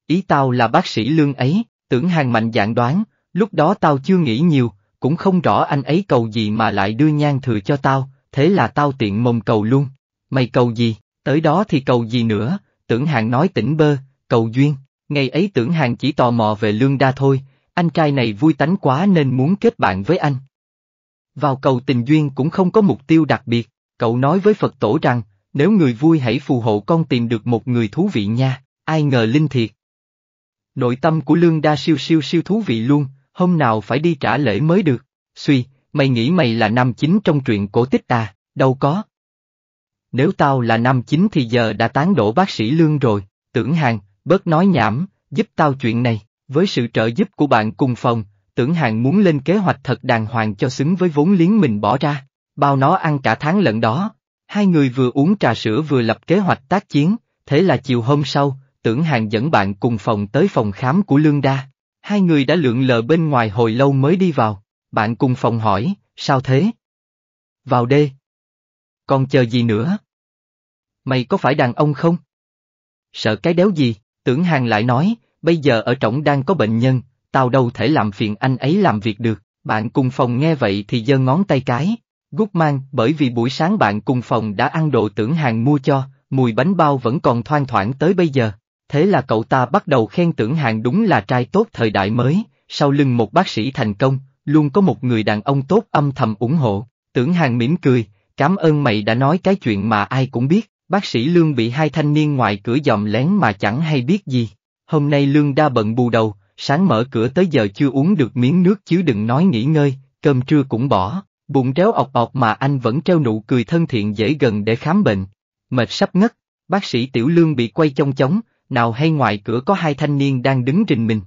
Ý tao là bác sĩ lương ấy, tưởng hàng mạnh dạng đoán, lúc đó tao chưa nghĩ nhiều, cũng không rõ anh ấy cầu gì mà lại đưa nhang thừa cho tao, thế là tao tiện mồm cầu luôn. Mày cầu gì, tới đó thì cầu gì nữa, tưởng hàng nói tỉnh bơ, cầu duyên, ngày ấy tưởng hàng chỉ tò mò về lương đa thôi, anh trai này vui tánh quá nên muốn kết bạn với anh. Vào cầu tình duyên cũng không có mục tiêu đặc biệt, cậu nói với Phật tổ rằng, nếu người vui hãy phù hộ con tìm được một người thú vị nha, ai ngờ linh thiệt, Nội tâm của Lương Đa siêu siêu siêu thú vị luôn, hôm nào phải đi trả lễ mới được. Suy, mày nghĩ mày là nam chính trong truyện cổ tích ta? đâu có. Nếu tao là nam chính thì giờ đã tán đổ bác sĩ Lương rồi, tưởng hàng, bớt nói nhảm, giúp tao chuyện này. Với sự trợ giúp của bạn cùng phòng, tưởng hàng muốn lên kế hoạch thật đàng hoàng cho xứng với vốn liếng mình bỏ ra, bao nó ăn cả tháng lận đó. Hai người vừa uống trà sữa vừa lập kế hoạch tác chiến, thế là chiều hôm sau, tưởng hàng dẫn bạn cùng phòng tới phòng khám của Lương Đa. Hai người đã lượn lờ bên ngoài hồi lâu mới đi vào, bạn cùng phòng hỏi, sao thế? Vào đê. Còn chờ gì nữa? Mày có phải đàn ông không? Sợ cái đéo gì, tưởng hàng lại nói, bây giờ ở trọng đang có bệnh nhân, tao đâu thể làm phiền anh ấy làm việc được, bạn cùng phòng nghe vậy thì giơ ngón tay cái, gút mang bởi vì buổi sáng bạn cùng phòng đã ăn đồ tưởng hàng mua cho, mùi bánh bao vẫn còn thoang thoảng tới bây giờ thế là cậu ta bắt đầu khen tưởng hạng đúng là trai tốt thời đại mới, sau lưng một bác sĩ thành công, luôn có một người đàn ông tốt âm thầm ủng hộ, tưởng hàng mỉm cười, cảm ơn mày đã nói cái chuyện mà ai cũng biết, bác sĩ Lương bị hai thanh niên ngoài cửa dòm lén mà chẳng hay biết gì, hôm nay Lương đa bận bù đầu, sáng mở cửa tới giờ chưa uống được miếng nước chứ đừng nói nghỉ ngơi, cơm trưa cũng bỏ, bụng réo ọc ọc mà anh vẫn treo nụ cười thân thiện dễ gần để khám bệnh, mệt sắp ngất, bác sĩ Tiểu Lương bị quay chong chóng, nào hay ngoài cửa có hai thanh niên đang đứng rình mình.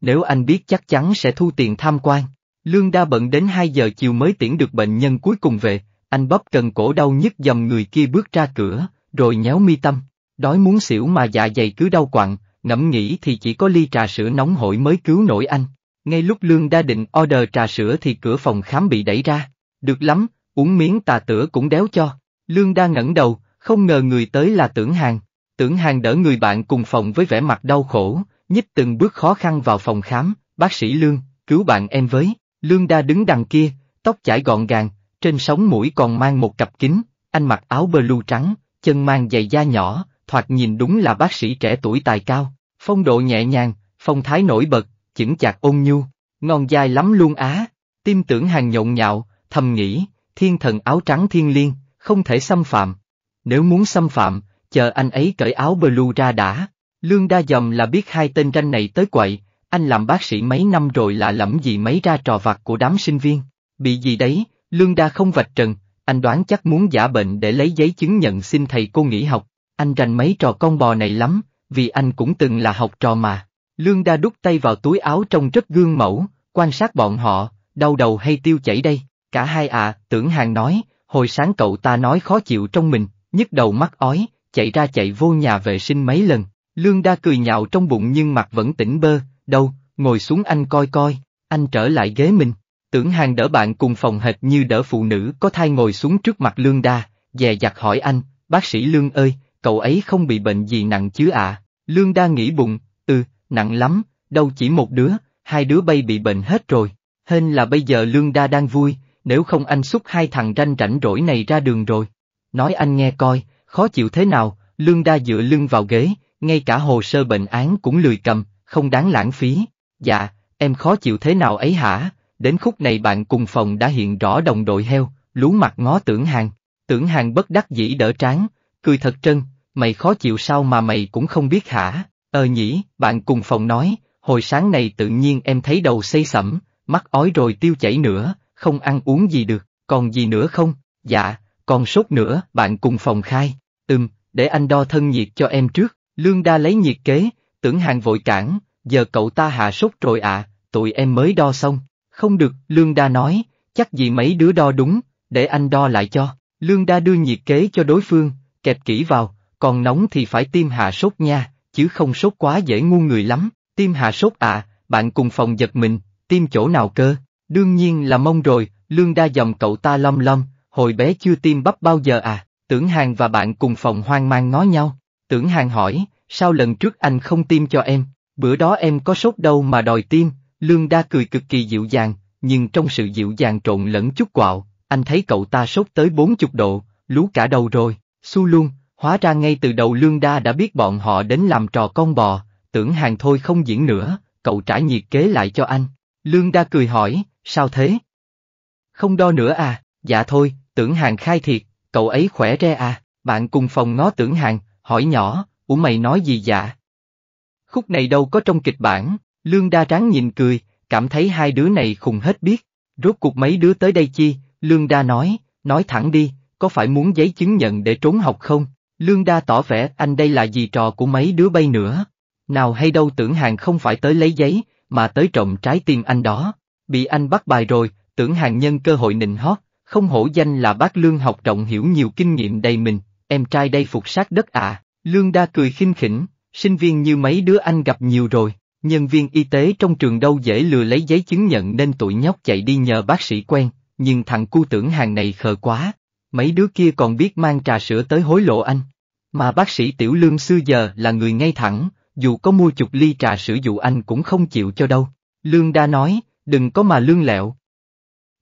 Nếu anh biết chắc chắn sẽ thu tiền tham quan, lương đa bận đến 2 giờ chiều mới tiễn được bệnh nhân cuối cùng về, anh bóp cần cổ đau nhức dầm người kia bước ra cửa, rồi nhéo mi tâm, đói muốn xỉu mà dạ dày cứ đau quặn, ngẫm nghĩ thì chỉ có ly trà sữa nóng hổi mới cứu nổi anh. Ngay lúc lương đa định order trà sữa thì cửa phòng khám bị đẩy ra, được lắm, uống miếng tà tửa cũng đéo cho. Lương đa ngẩng đầu, không ngờ người tới là tưởng hàng, Tưởng hàng đỡ người bạn cùng phòng với vẻ mặt đau khổ, nhích từng bước khó khăn vào phòng khám, bác sĩ Lương, cứu bạn em với, Lương Đa đứng đằng kia, tóc chải gọn gàng, trên sống mũi còn mang một cặp kính, anh mặc áo bơ blue trắng, chân mang giày da nhỏ, thoạt nhìn đúng là bác sĩ trẻ tuổi tài cao, phong độ nhẹ nhàng, phong thái nổi bật, chỉnh chạc ôn nhu, ngon dai lắm luôn á, tim tưởng hàng nhộn nhạo, thầm nghĩ, thiên thần áo trắng thiên liêng, không thể xâm phạm. Nếu muốn xâm phạm, chờ anh ấy cởi áo blue ra đã. Lương đa dầm là biết hai tên ranh này tới quậy, anh làm bác sĩ mấy năm rồi lạ lẫm gì mấy ra trò vặt của đám sinh viên. Bị gì đấy, lương đa không vạch trần, anh đoán chắc muốn giả bệnh để lấy giấy chứng nhận xin thầy cô nghỉ học. Anh rành mấy trò con bò này lắm, vì anh cũng từng là học trò mà. Lương đa đút tay vào túi áo trông rất gương mẫu, quan sát bọn họ, đau đầu hay tiêu chảy đây. Cả hai à, tưởng hàng nói, hồi sáng cậu ta nói khó chịu trong mình, nhức đầu mắt ói, chạy ra chạy vô nhà vệ sinh mấy lần, Lương Đa cười nhạo trong bụng nhưng mặt vẫn tỉnh bơ, đâu, ngồi xuống anh coi coi, anh trở lại ghế mình. Tưởng hàng đỡ bạn cùng phòng hệt như đỡ phụ nữ có thai ngồi xuống trước mặt Lương Đa, dè dặt hỏi anh, bác sĩ Lương ơi, cậu ấy không bị bệnh gì nặng chứ ạ? Lương Đa nghĩ bụng, ừ, nặng lắm, đâu chỉ một đứa, hai đứa bay bị bệnh hết rồi. Hên là bây giờ Lương Đa đang vui, nếu không anh xúc hai thằng ranh rảnh rỗi này ra đường rồi. Nói anh nghe coi, khó chịu thế nào, Lương Đa dựa lưng vào ghế, ngay cả hồ sơ bệnh án cũng lười cầm, không đáng lãng phí. Dạ, em khó chịu thế nào ấy hả? Đến khúc này bạn cùng phòng đã hiện rõ đồng đội heo, lú mặt ngó tưởng hàng. Tưởng hàng bất đắc dĩ đỡ tráng, cười thật trân, mày khó chịu sao mà mày cũng không biết hả? Ờ nhỉ, bạn cùng phòng nói, hồi sáng này tự nhiên em thấy đầu xây sẩm, mắt ói rồi tiêu chảy nữa, không ăn uống gì được, còn gì nữa không? Dạ, còn sốt nữa, bạn cùng phòng khai, ừm, để anh đo thân nhiệt cho em trước, lương đa lấy nhiệt kế, tưởng hàng vội cản, giờ cậu ta hạ sốt rồi ạ, à, tụi em mới đo xong, không được, lương đa nói, chắc gì mấy đứa đo đúng, để anh đo lại cho, lương đa đưa nhiệt kế cho đối phương, kẹp kỹ vào, còn nóng thì phải tiêm hạ sốt nha, chứ không sốt quá dễ ngu người lắm, tiêm hạ sốt ạ, à, bạn cùng phòng giật mình, tiêm chỗ nào cơ, đương nhiên là mông rồi, lương đa dòng cậu ta lom lom, Hồi bé chưa tiêm bắp bao giờ à? Tưởng Hàng và bạn cùng phòng hoang mang ngó nhau. Tưởng Hàng hỏi, sao lần trước anh không tiêm cho em? Bữa đó em có sốt đâu mà đòi tiêm, Lương Đa cười cực kỳ dịu dàng, nhưng trong sự dịu dàng trộn lẫn chút quạo, anh thấy cậu ta sốt tới 40 độ, lú cả đầu rồi, su luôn, hóa ra ngay từ đầu Lương Đa đã biết bọn họ đến làm trò con bò, tưởng hàng thôi không diễn nữa, cậu trả nhiệt kế lại cho anh. Lương Đa cười hỏi, sao thế? Không đo nữa à, dạ thôi, Tưởng hàng khai thiệt, cậu ấy khỏe re à, bạn cùng phòng ngó tưởng hàng, hỏi nhỏ, ủ mày nói gì dạ? Khúc này đâu có trong kịch bản, Lương Đa Tráng nhìn cười, cảm thấy hai đứa này khùng hết biết. Rốt cuộc mấy đứa tới đây chi, Lương Đa nói, nói thẳng đi, có phải muốn giấy chứng nhận để trốn học không? Lương Đa tỏ vẻ anh đây là gì trò của mấy đứa bay nữa. Nào hay đâu tưởng hàng không phải tới lấy giấy, mà tới trộm trái tim anh đó. Bị anh bắt bài rồi, tưởng hàng nhân cơ hội nịnh hót, không hổ danh là bác Lương học rộng hiểu nhiều kinh nghiệm đầy mình, em trai đây phục sát đất ạ. À. Lương đa cười khinh khỉnh, sinh viên như mấy đứa anh gặp nhiều rồi, nhân viên y tế trong trường đâu dễ lừa lấy giấy chứng nhận nên tụi nhóc chạy đi nhờ bác sĩ quen, nhưng thằng cu tưởng hàng này khờ quá, mấy đứa kia còn biết mang trà sữa tới hối lộ anh. Mà bác sĩ Tiểu Lương xưa giờ là người ngay thẳng, dù có mua chục ly trà sữa dụ anh cũng không chịu cho đâu. Lương đa nói, đừng có mà lương lẹo.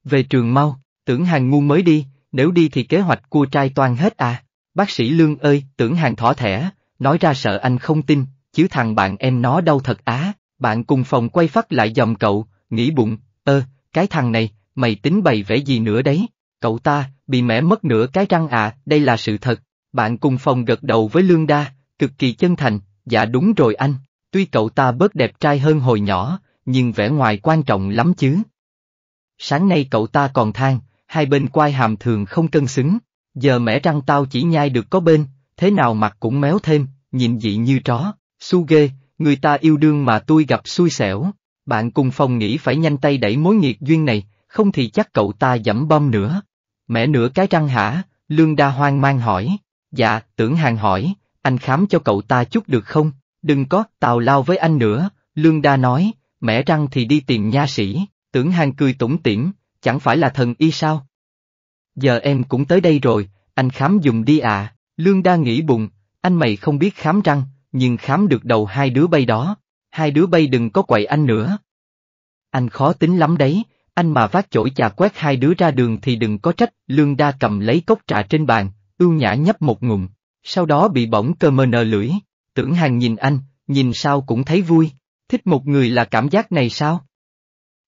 Về trường mau. Tưởng hàng ngu mới đi, nếu đi thì kế hoạch cua trai toan hết à. Bác sĩ Lương ơi, tưởng hàng thỏ thẻ, nói ra sợ anh không tin, chứ thằng bạn em nó đâu thật á, bạn cùng phòng quay phát lại dòng cậu, nghĩ bụng, ơ, cái thằng này, mày tính bày vẽ gì nữa đấy, cậu ta, bị mẹ mất nửa cái răng à, đây là sự thật, bạn cùng phòng gật đầu với Lương Đa, cực kỳ chân thành, dạ đúng rồi anh, tuy cậu ta bớt đẹp trai hơn hồi nhỏ, nhưng vẻ ngoài quan trọng lắm chứ. Sáng nay cậu ta còn than, hai bên quai hàm thường không cân xứng, giờ mẻ răng tao chỉ nhai được có bên, thế nào mặt cũng méo thêm, nhìn dị như chó, su ghê, người ta yêu đương mà tôi gặp xui xẻo, bạn cùng phòng nghĩ phải nhanh tay đẩy mối nghiệt duyên này, không thì chắc cậu ta dẫm bom nữa. Mẹ nửa cái răng hả, lương đa hoang mang hỏi, dạ, tưởng hàng hỏi, anh khám cho cậu ta chút được không, đừng có, tào lao với anh nữa, lương đa nói, mẹ răng thì đi tìm nha sĩ, tưởng hàng cười tủm tỉm, chẳng phải là thần y sao? Giờ em cũng tới đây rồi, anh khám dùng đi à, Lương Đa nghĩ bụng, anh mày không biết khám răng, nhưng khám được đầu hai đứa bay đó, hai đứa bay đừng có quậy anh nữa. Anh khó tính lắm đấy, anh mà vác chổi chà quét hai đứa ra đường thì đừng có trách, Lương Đa cầm lấy cốc trà trên bàn, ưu nhã nhấp một ngụm, sau đó bị bỏng cơ mơ nờ lưỡi, tưởng hàng nhìn anh, nhìn sao cũng thấy vui, thích một người là cảm giác này sao?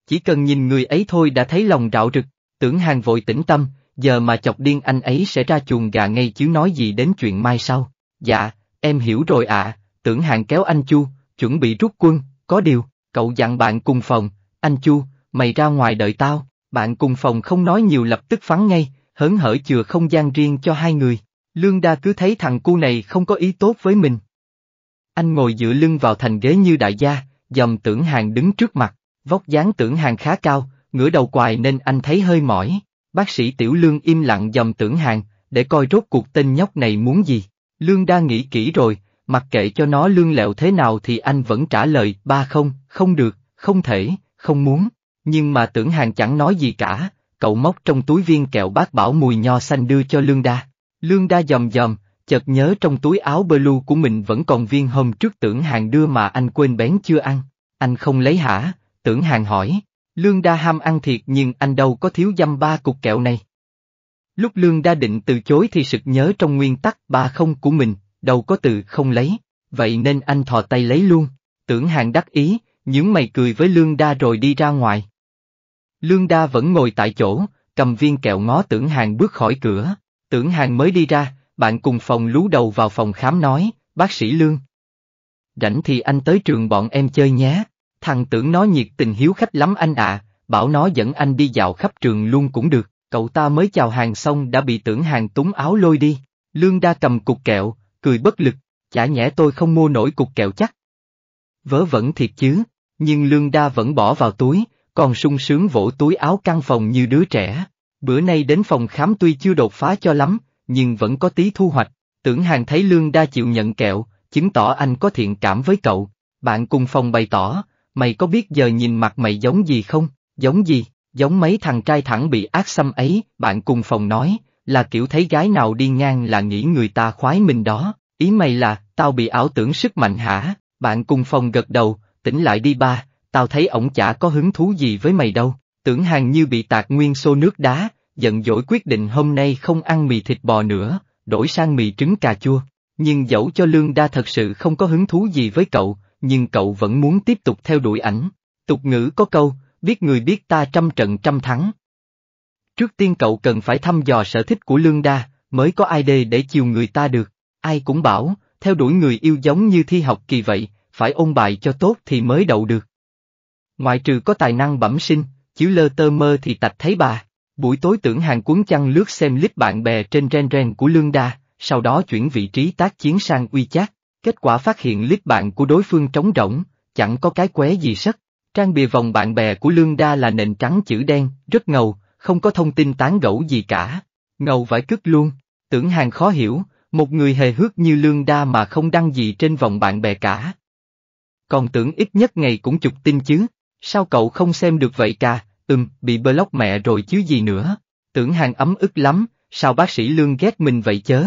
chỉ cần nhìn người ấy thôi đã thấy lòng rạo rực, tưởng hàng vội tĩnh tâm, giờ mà chọc điên anh ấy sẽ ra chuồng gà ngay chứ nói gì đến chuyện mai sau. Dạ, em hiểu rồi ạ, tưởng hàng kéo anh Chu, chuẩn bị rút quân, có điều, cậu dặn bạn cùng phòng, anh Chu, mày ra ngoài đợi tao, bạn cùng phòng không nói nhiều lập tức phán ngay, hớn hở chừa không gian riêng cho hai người. Lương Đa cứ thấy thằng cu này không có ý tốt với mình. Anh ngồi dựa lưng vào thành ghế như đại gia, dầm tưởng hàng đứng trước mặt, Vóc dáng tưởng hàng khá cao, ngửa đầu quài nên anh thấy hơi mỏi. Bác sĩ Tiểu Lương im lặng dòm tưởng hàng, để coi rốt cuộc tên nhóc này muốn gì. Lương đa nghĩ kỹ rồi, mặc kệ cho nó lương lẹo thế nào thì anh vẫn trả lời ba không, không được, không thể, không muốn. Nhưng mà tưởng hàng chẳng nói gì cả, cậu móc trong túi viên kẹo bác bảo mùi nho xanh đưa cho lương đa. Lương đa dòm dòm, chợt nhớ trong túi áo blue của mình vẫn còn viên hôm trước tưởng hàng đưa mà anh quên bén chưa ăn. Anh không lấy hả? Tưởng hàng hỏi, Lương Đa ham ăn thiệt nhưng anh đâu có thiếu dăm ba cục kẹo này. Lúc Lương Đa định từ chối thì sực nhớ trong nguyên tắc ba không của mình, đâu có từ không lấy, vậy nên anh thò tay lấy luôn. Tưởng hàng đắc ý, những mày cười với Lương Đa rồi đi ra ngoài. Lương Đa vẫn ngồi tại chỗ, cầm viên kẹo ngó tưởng hàng bước khỏi cửa. Tưởng hàng mới đi ra, bạn cùng phòng lú đầu vào phòng khám nói, bác sĩ Lương. Rảnh thì anh tới trường bọn em chơi nhé. Thằng tưởng nó nhiệt tình hiếu khách lắm anh ạ, bảo nó dẫn anh đi dạo khắp trường luôn cũng được, cậu ta mới chào hàng xong đã bị tưởng hàng túng áo lôi đi. Lương đa cầm cục kẹo, cười bất lực, chả nhẽ tôi không mua nổi cục kẹo chắc. Vớ vẩn thiệt chứ, nhưng lương đa vẫn bỏ vào túi, còn sung sướng vỗ túi áo căn phòng như đứa trẻ. Bữa nay đến phòng khám tuy chưa đột phá cho lắm, nhưng vẫn có tí thu hoạch, tưởng hàng thấy lương đa chịu nhận kẹo, chứng tỏ anh có thiện cảm với cậu, bạn cùng phòng bày tỏ, mày có biết giờ nhìn mặt mày giống gì không, giống gì, giống mấy thằng trai thẳng bị ác xâm ấy, bạn cùng phòng nói, là kiểu thấy gái nào đi ngang là nghĩ người ta khoái mình đó, ý mày là, tao bị ảo tưởng sức mạnh hả, bạn cùng phòng gật đầu, tỉnh lại đi ba, tao thấy ổng chả có hứng thú gì với mày đâu, tưởng hàng như bị tạc nguyên xô nước đá, giận dỗi quyết định hôm nay không ăn mì thịt bò nữa, đổi sang mì trứng cà chua. Nhưng dẫu cho Lương Đa thật sự không có hứng thú gì với cậu, nhưng cậu vẫn muốn tiếp tục theo đuổi ảnh. Tục ngữ có câu, biết người biết ta trăm trận trăm thắng. Trước tiên cậu cần phải thăm dò sở thích của Lương Đa, mới có ai đề để chiều người ta được. Ai cũng bảo, theo đuổi người yêu giống như thi học kỳ vậy, phải ôn bài cho tốt thì mới đậu được. Ngoại trừ có tài năng bẩm sinh, chiếu lơ tơ mơ thì tạch thấy bà. Buổi tối tưởng hàng cuốn chăn lướt xem lít bạn bè trên ren ren của Lương Đa, sau đó chuyển vị trí tác chiến sang uy chát. Kết quả phát hiện lít bạn của đối phương trống rỗng, chẳng có cái quế gì sắc. Trang bìa vòng bạn bè của Lương Đa là nền trắng chữ đen, rất ngầu, không có thông tin tán gẫu gì cả. Ngầu vải cứt luôn, tưởng hàng khó hiểu, một người hề hước như Lương Đa mà không đăng gì trên vòng bạn bè cả. Còn tưởng ít nhất ngày cũng chục tin chứ, sao cậu không xem được vậy cả, ừm, bị block mẹ rồi chứ gì nữa. Tưởng hàng ấm ức lắm, sao bác sĩ Lương ghét mình vậy chớ.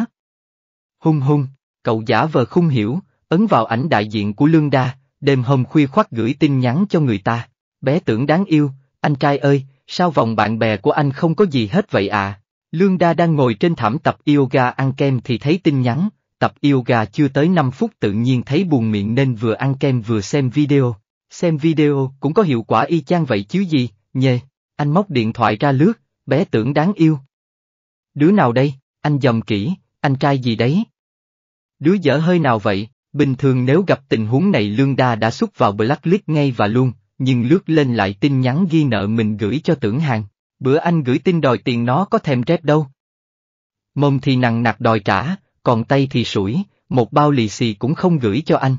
Hung hung. Cậu giả vờ không hiểu, ấn vào ảnh đại diện của Lương Đa, đêm hôm khuya khoắt gửi tin nhắn cho người ta. Bé tưởng đáng yêu, anh trai ơi, sao vòng bạn bè của anh không có gì hết vậy à? Lương Đa đang ngồi trên thảm tập yoga ăn kem thì thấy tin nhắn, tập yoga chưa tới 5 phút tự nhiên thấy buồn miệng nên vừa ăn kem vừa xem video. Xem video cũng có hiệu quả y chang vậy chứ gì, nhề. Anh móc điện thoại ra lướt, bé tưởng đáng yêu. Đứa nào đây, anh dầm kỹ, anh trai gì đấy, Đứa dở hơi nào vậy, bình thường nếu gặp tình huống này Lương Đa đã xúc vào blacklist ngay và luôn, nhưng lướt lên lại tin nhắn ghi nợ mình gửi cho tưởng hàng. Bữa anh gửi tin đòi tiền nó có thèm rét đâu. Mông thì nặng nặc đòi trả, còn tay thì sủi, một bao lì xì cũng không gửi cho anh.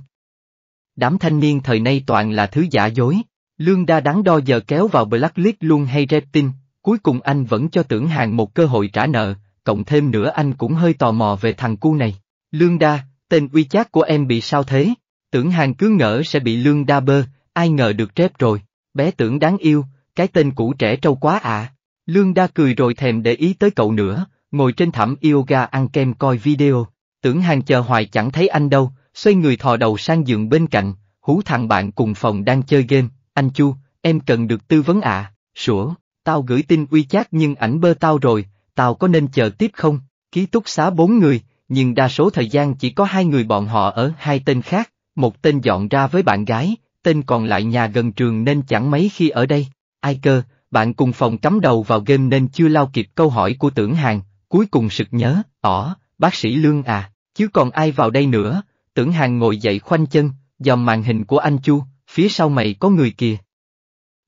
Đám thanh niên thời nay toàn là thứ giả dối, lương đa đáng đo giờ kéo vào blacklist luôn hay red tin, cuối cùng anh vẫn cho tưởng hàng một cơ hội trả nợ, cộng thêm nữa anh cũng hơi tò mò về thằng cu này. Lương Đa, tên uy chát của em bị sao thế? Tưởng hàng cứ ngỡ sẽ bị Lương Đa bơ, ai ngờ được trép rồi. Bé tưởng đáng yêu, cái tên cũ trẻ trâu quá ạ. Lương Đa cười rồi thèm để ý tới cậu nữa, ngồi trên thảm yoga ăn kem coi video. Tưởng hàng chờ hoài chẳng thấy anh đâu, xoay người thò đầu sang giường bên cạnh, hú thằng bạn cùng phòng đang chơi game, anh Chu, em cần được tư vấn ạ. sủa, tao gửi tin uy chát nhưng ảnh bơ tao rồi, tao có nên chờ tiếp không? Ký túc xá bốn người, nhưng đa số thời gian chỉ có hai người bọn họ ở hai tên khác, một tên dọn ra với bạn gái, tên còn lại nhà gần trường nên chẳng mấy khi ở đây. Ai cơ, bạn cùng phòng cắm đầu vào game nên chưa lao kịp câu hỏi của tưởng hàng, cuối cùng sực nhớ, ỏ, bác sĩ Lương à, chứ còn ai vào đây nữa, tưởng hàng ngồi dậy khoanh chân, dòm màn hình của anh Chu, phía sau mày có người kìa.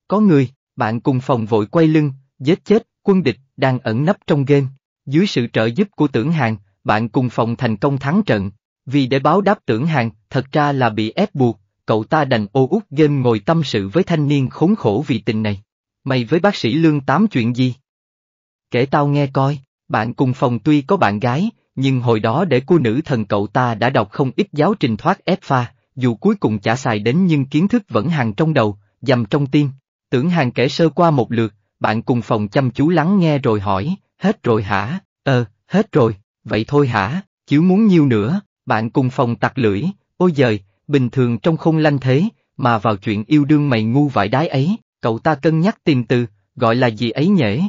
Có người, bạn cùng phòng vội quay lưng, giết chết, quân địch, đang ẩn nấp trong game. Dưới sự trợ giúp của tưởng hàng, bạn cùng phòng thành công thắng trận. Vì để báo đáp tưởng hàng, thật ra là bị ép buộc, cậu ta đành ô út game ngồi tâm sự với thanh niên khốn khổ vì tình này. Mày với bác sĩ Lương Tám chuyện gì? Kể tao nghe coi, bạn cùng phòng tuy có bạn gái, nhưng hồi đó để cô nữ thần cậu ta đã đọc không ít giáo trình thoát ép pha, dù cuối cùng chả xài đến nhưng kiến thức vẫn hàng trong đầu, dầm trong tim. Tưởng hàng kể sơ qua một lượt, bạn cùng phòng chăm chú lắng nghe rồi hỏi, hết rồi hả, ờ, hết rồi. Vậy thôi hả, chứ muốn nhiêu nữa, bạn cùng phòng tặc lưỡi, ôi giời, bình thường trong không lanh thế, mà vào chuyện yêu đương mày ngu vải đái ấy, cậu ta cân nhắc tìm từ, gọi là gì ấy nhễ.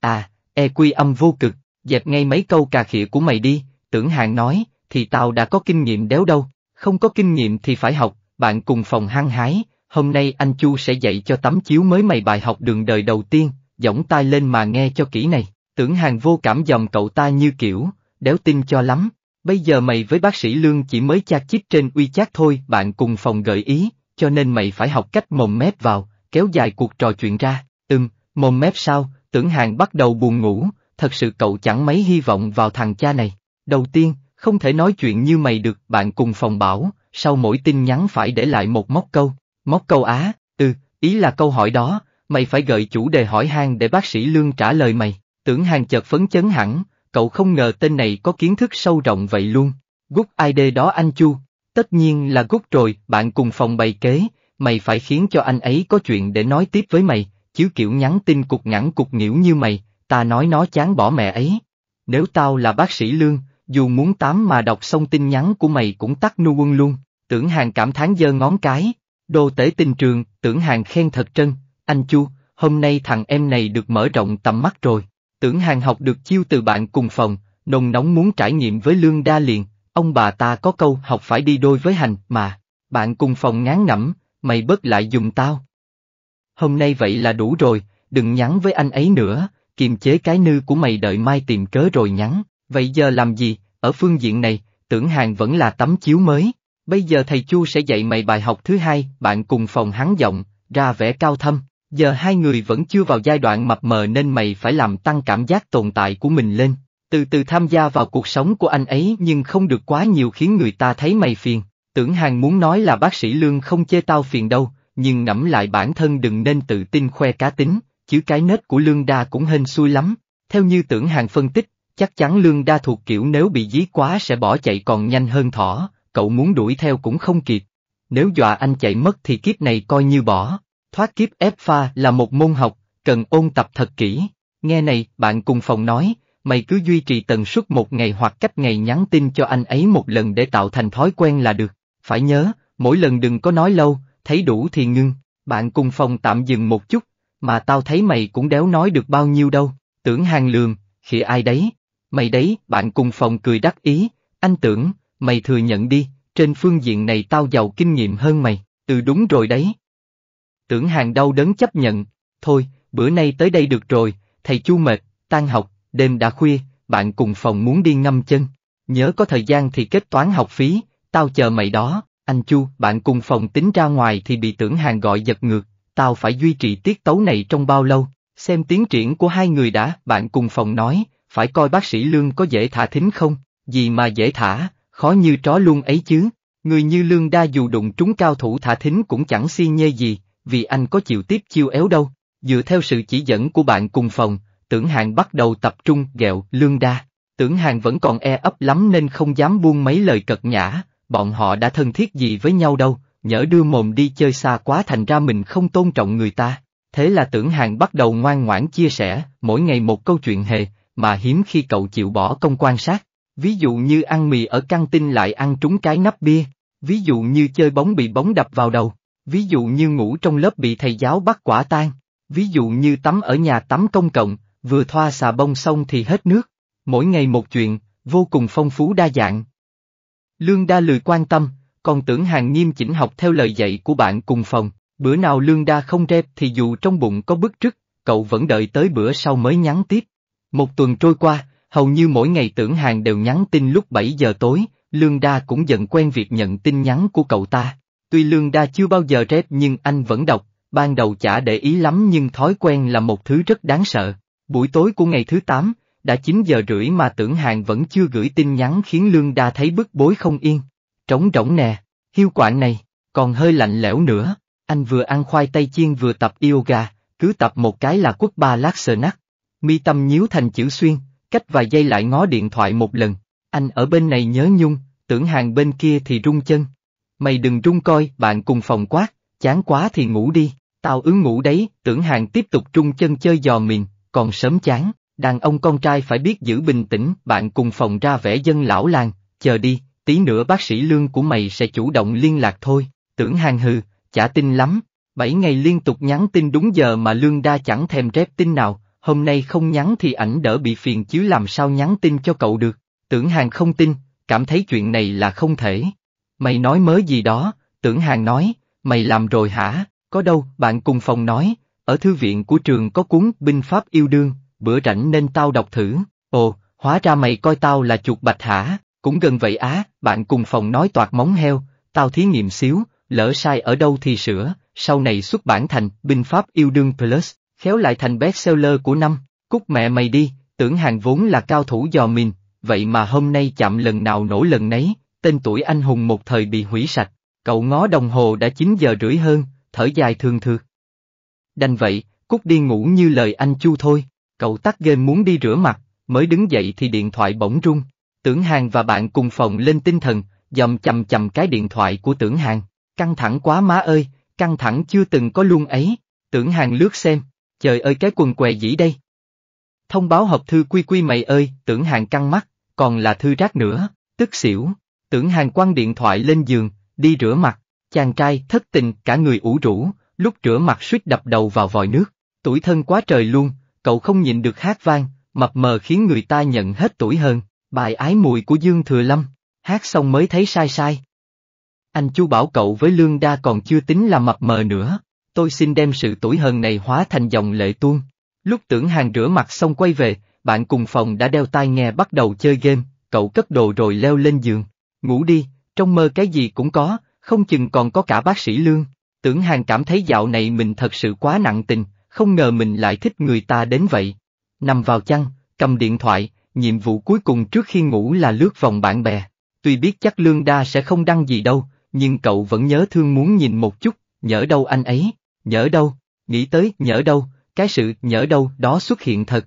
À, e quy âm vô cực, dẹp ngay mấy câu cà khịa của mày đi, tưởng hạng nói, thì tao đã có kinh nghiệm đéo đâu, không có kinh nghiệm thì phải học, bạn cùng phòng hăng hái, hôm nay anh Chu sẽ dạy cho tấm chiếu mới mày bài học đường đời đầu tiên, giỏng tai lên mà nghe cho kỹ này. Tưởng hàng vô cảm dòng cậu ta như kiểu, đéo tin cho lắm, bây giờ mày với bác sĩ Lương chỉ mới chát chít trên uy chát thôi, bạn cùng phòng gợi ý, cho nên mày phải học cách mồm mép vào, kéo dài cuộc trò chuyện ra, ừm, mồm mép sao, tưởng hàng bắt đầu buồn ngủ, thật sự cậu chẳng mấy hy vọng vào thằng cha này, đầu tiên, không thể nói chuyện như mày được, bạn cùng phòng bảo, sau mỗi tin nhắn phải để lại một móc câu, móc câu á, ừ, ý là câu hỏi đó, mày phải gợi chủ đề hỏi han để bác sĩ Lương trả lời mày. Tưởng hàng chợt phấn chấn hẳn, cậu không ngờ tên này có kiến thức sâu rộng vậy luôn. gút ai đê đó anh Chu, tất nhiên là gút rồi, bạn cùng phòng bày kế, mày phải khiến cho anh ấy có chuyện để nói tiếp với mày, chứ kiểu nhắn tin cục ngẳng cục nghỉu như mày, ta nói nó chán bỏ mẹ ấy. Nếu tao là bác sĩ lương, dù muốn tám mà đọc xong tin nhắn của mày cũng tắt nu quân luôn, tưởng hàng cảm thán dơ ngón cái. Đô tể tình trường, tưởng hàng khen thật trân, anh Chu, hôm nay thằng em này được mở rộng tầm mắt rồi. Tưởng hàng học được chiêu từ bạn cùng phòng, nồng nóng muốn trải nghiệm với lương đa liền, ông bà ta có câu học phải đi đôi với hành mà, bạn cùng phòng ngán ngẩm, mày bớt lại dùng tao. Hôm nay vậy là đủ rồi, đừng nhắn với anh ấy nữa, kiềm chế cái nư của mày đợi mai tìm cớ rồi nhắn, vậy giờ làm gì, ở phương diện này, tưởng hàng vẫn là tấm chiếu mới, bây giờ thầy Chu sẽ dạy mày bài học thứ hai, bạn cùng phòng hắn giọng, ra vẻ cao thâm. Giờ hai người vẫn chưa vào giai đoạn mập mờ nên mày phải làm tăng cảm giác tồn tại của mình lên, từ từ tham gia vào cuộc sống của anh ấy nhưng không được quá nhiều khiến người ta thấy mày phiền. Tưởng hàng muốn nói là bác sĩ Lương không chê tao phiền đâu, nhưng ngẫm lại bản thân đừng nên tự tin khoe cá tính, chứ cái nết của Lương Đa cũng hên xui lắm. Theo như tưởng hàng phân tích, chắc chắn Lương Đa thuộc kiểu nếu bị dí quá sẽ bỏ chạy còn nhanh hơn thỏ, cậu muốn đuổi theo cũng không kịp. Nếu dọa anh chạy mất thì kiếp này coi như bỏ, Thoát kiếp ép pha là một môn học, cần ôn tập thật kỹ. Nghe này, bạn cùng phòng nói, mày cứ duy trì tần suất một ngày hoặc cách ngày nhắn tin cho anh ấy một lần để tạo thành thói quen là được. Phải nhớ, mỗi lần đừng có nói lâu, thấy đủ thì ngưng. Bạn cùng phòng tạm dừng một chút, mà tao thấy mày cũng đéo nói được bao nhiêu đâu. Tưởng hàng lường, khi ai đấy? Mày đấy, bạn cùng phòng cười đắc ý, anh tưởng, mày thừa nhận đi, trên phương diện này tao giàu kinh nghiệm hơn mày, từ đúng rồi đấy tưởng hàng đau đớn chấp nhận, thôi, bữa nay tới đây được rồi, thầy chu mệt, tan học, đêm đã khuya, bạn cùng phòng muốn đi ngâm chân, nhớ có thời gian thì kết toán học phí, tao chờ mày đó, anh chu, bạn cùng phòng tính ra ngoài thì bị tưởng hàng gọi giật ngược, tao phải duy trì tiết tấu này trong bao lâu, xem tiến triển của hai người đã, bạn cùng phòng nói, phải coi bác sĩ lương có dễ thả thính không, gì mà dễ thả, khó như chó luôn ấy chứ. Người như lương đa dù đụng trúng cao thủ thả thính cũng chẳng si nhê gì, vì anh có chịu tiếp chiêu éo đâu. Dựa theo sự chỉ dẫn của bạn cùng phòng, tưởng hàng bắt đầu tập trung ghẹo lương đa. Tưởng hàng vẫn còn e ấp lắm nên không dám buông mấy lời cật nhã, bọn họ đã thân thiết gì với nhau đâu, nhỡ đưa mồm đi chơi xa quá thành ra mình không tôn trọng người ta. Thế là tưởng hàng bắt đầu ngoan ngoãn chia sẻ, mỗi ngày một câu chuyện hề, mà hiếm khi cậu chịu bỏ công quan sát. Ví dụ như ăn mì ở căng tin lại ăn trúng cái nắp bia, ví dụ như chơi bóng bị bóng đập vào đầu. Ví dụ như ngủ trong lớp bị thầy giáo bắt quả tang, ví dụ như tắm ở nhà tắm công cộng, vừa thoa xà bông xong thì hết nước, mỗi ngày một chuyện, vô cùng phong phú đa dạng. Lương Đa lười quan tâm, còn tưởng hàng nghiêm chỉnh học theo lời dạy của bạn cùng phòng, bữa nào Lương Đa không rep thì dù trong bụng có bức rứt, cậu vẫn đợi tới bữa sau mới nhắn tiếp. Một tuần trôi qua, hầu như mỗi ngày tưởng hàng đều nhắn tin lúc 7 giờ tối, Lương Đa cũng dần quen việc nhận tin nhắn của cậu ta. Tuy lương đa chưa bao giờ rét nhưng anh vẫn đọc, ban đầu chả để ý lắm nhưng thói quen là một thứ rất đáng sợ. Buổi tối của ngày thứ 8, đã 9 giờ rưỡi mà tưởng hàng vẫn chưa gửi tin nhắn khiến lương đa thấy bức bối không yên. Trống rỗng nè, hiu quạng này, còn hơi lạnh lẽo nữa, anh vừa ăn khoai tây chiên vừa tập yoga, cứ tập một cái là quất ba lát sờ nắc. Mi tâm nhíu thành chữ xuyên, cách vài giây lại ngó điện thoại một lần, anh ở bên này nhớ nhung, tưởng hàng bên kia thì rung chân, Mày đừng trung coi, bạn cùng phòng quát, chán quá thì ngủ đi, tao ứng ngủ đấy, tưởng hàng tiếp tục trung chân chơi giò mình, còn sớm chán, đàn ông con trai phải biết giữ bình tĩnh, bạn cùng phòng ra vẻ dân lão làng, chờ đi, tí nữa bác sĩ lương của mày sẽ chủ động liên lạc thôi, tưởng hàng hừ, chả tin lắm, bảy ngày liên tục nhắn tin đúng giờ mà lương đa chẳng thèm rép tin nào, hôm nay không nhắn thì ảnh đỡ bị phiền chứ làm sao nhắn tin cho cậu được, tưởng hàng không tin, cảm thấy chuyện này là không thể. Mày nói mới gì đó, tưởng hàng nói, mày làm rồi hả, có đâu, bạn cùng phòng nói, ở thư viện của trường có cuốn binh pháp yêu đương, bữa rảnh nên tao đọc thử, ồ, hóa ra mày coi tao là chuột bạch hả, cũng gần vậy á, bạn cùng phòng nói toạt móng heo, tao thí nghiệm xíu, lỡ sai ở đâu thì sửa, sau này xuất bản thành binh pháp yêu đương plus, khéo lại thành bestseller của năm, cút mẹ mày đi, tưởng hàng vốn là cao thủ dò mình, vậy mà hôm nay chạm lần nào nổ lần nấy, tên tuổi anh hùng một thời bị hủy sạch, cậu ngó đồng hồ đã 9 giờ rưỡi hơn, thở dài thường thường. Đành vậy, cút đi ngủ như lời anh chu thôi, cậu tắt game muốn đi rửa mặt, mới đứng dậy thì điện thoại bỗng rung, tưởng hàng và bạn cùng phòng lên tinh thần, dòm chầm chầm cái điện thoại của tưởng hàng, căng thẳng quá má ơi, căng thẳng chưa từng có luôn ấy, tưởng hàng lướt xem, trời ơi cái quần què dĩ đây. Thông báo hợp thư quy quy mày ơi, tưởng hàng căng mắt, còn là thư rác nữa, tức xỉu. Tưởng hàng quăng điện thoại lên giường, đi rửa mặt, chàng trai thất tình cả người ủ rũ, lúc rửa mặt suýt đập đầu vào vòi nước, tuổi thân quá trời luôn, cậu không nhịn được hát vang, mập mờ khiến người ta nhận hết tuổi hơn, bài ái mùi của Dương Thừa Lâm, hát xong mới thấy sai sai. Anh chú bảo cậu với Lương Đa còn chưa tính là mập mờ nữa, tôi xin đem sự tuổi hơn này hóa thành dòng lệ tuôn. Lúc tưởng hàng rửa mặt xong quay về, bạn cùng phòng đã đeo tai nghe bắt đầu chơi game, cậu cất đồ rồi leo lên giường. Ngủ đi, trong mơ cái gì cũng có, không chừng còn có cả bác sĩ lương. Tưởng hàng cảm thấy dạo này mình thật sự quá nặng tình, không ngờ mình lại thích người ta đến vậy. Nằm vào chăn, cầm điện thoại, nhiệm vụ cuối cùng trước khi ngủ là lướt vòng bạn bè. Tuy biết chắc Lương Đa sẽ không đăng gì đâu, nhưng cậu vẫn nhớ thương muốn nhìn một chút, nhỡ đâu anh ấy, nhỡ đâu, nghĩ tới nhỡ đâu, cái sự nhỡ đâu đó xuất hiện thật.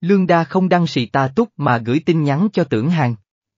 Lương Đa không đăng xì ta túc mà gửi tin nhắn cho tưởng hàng.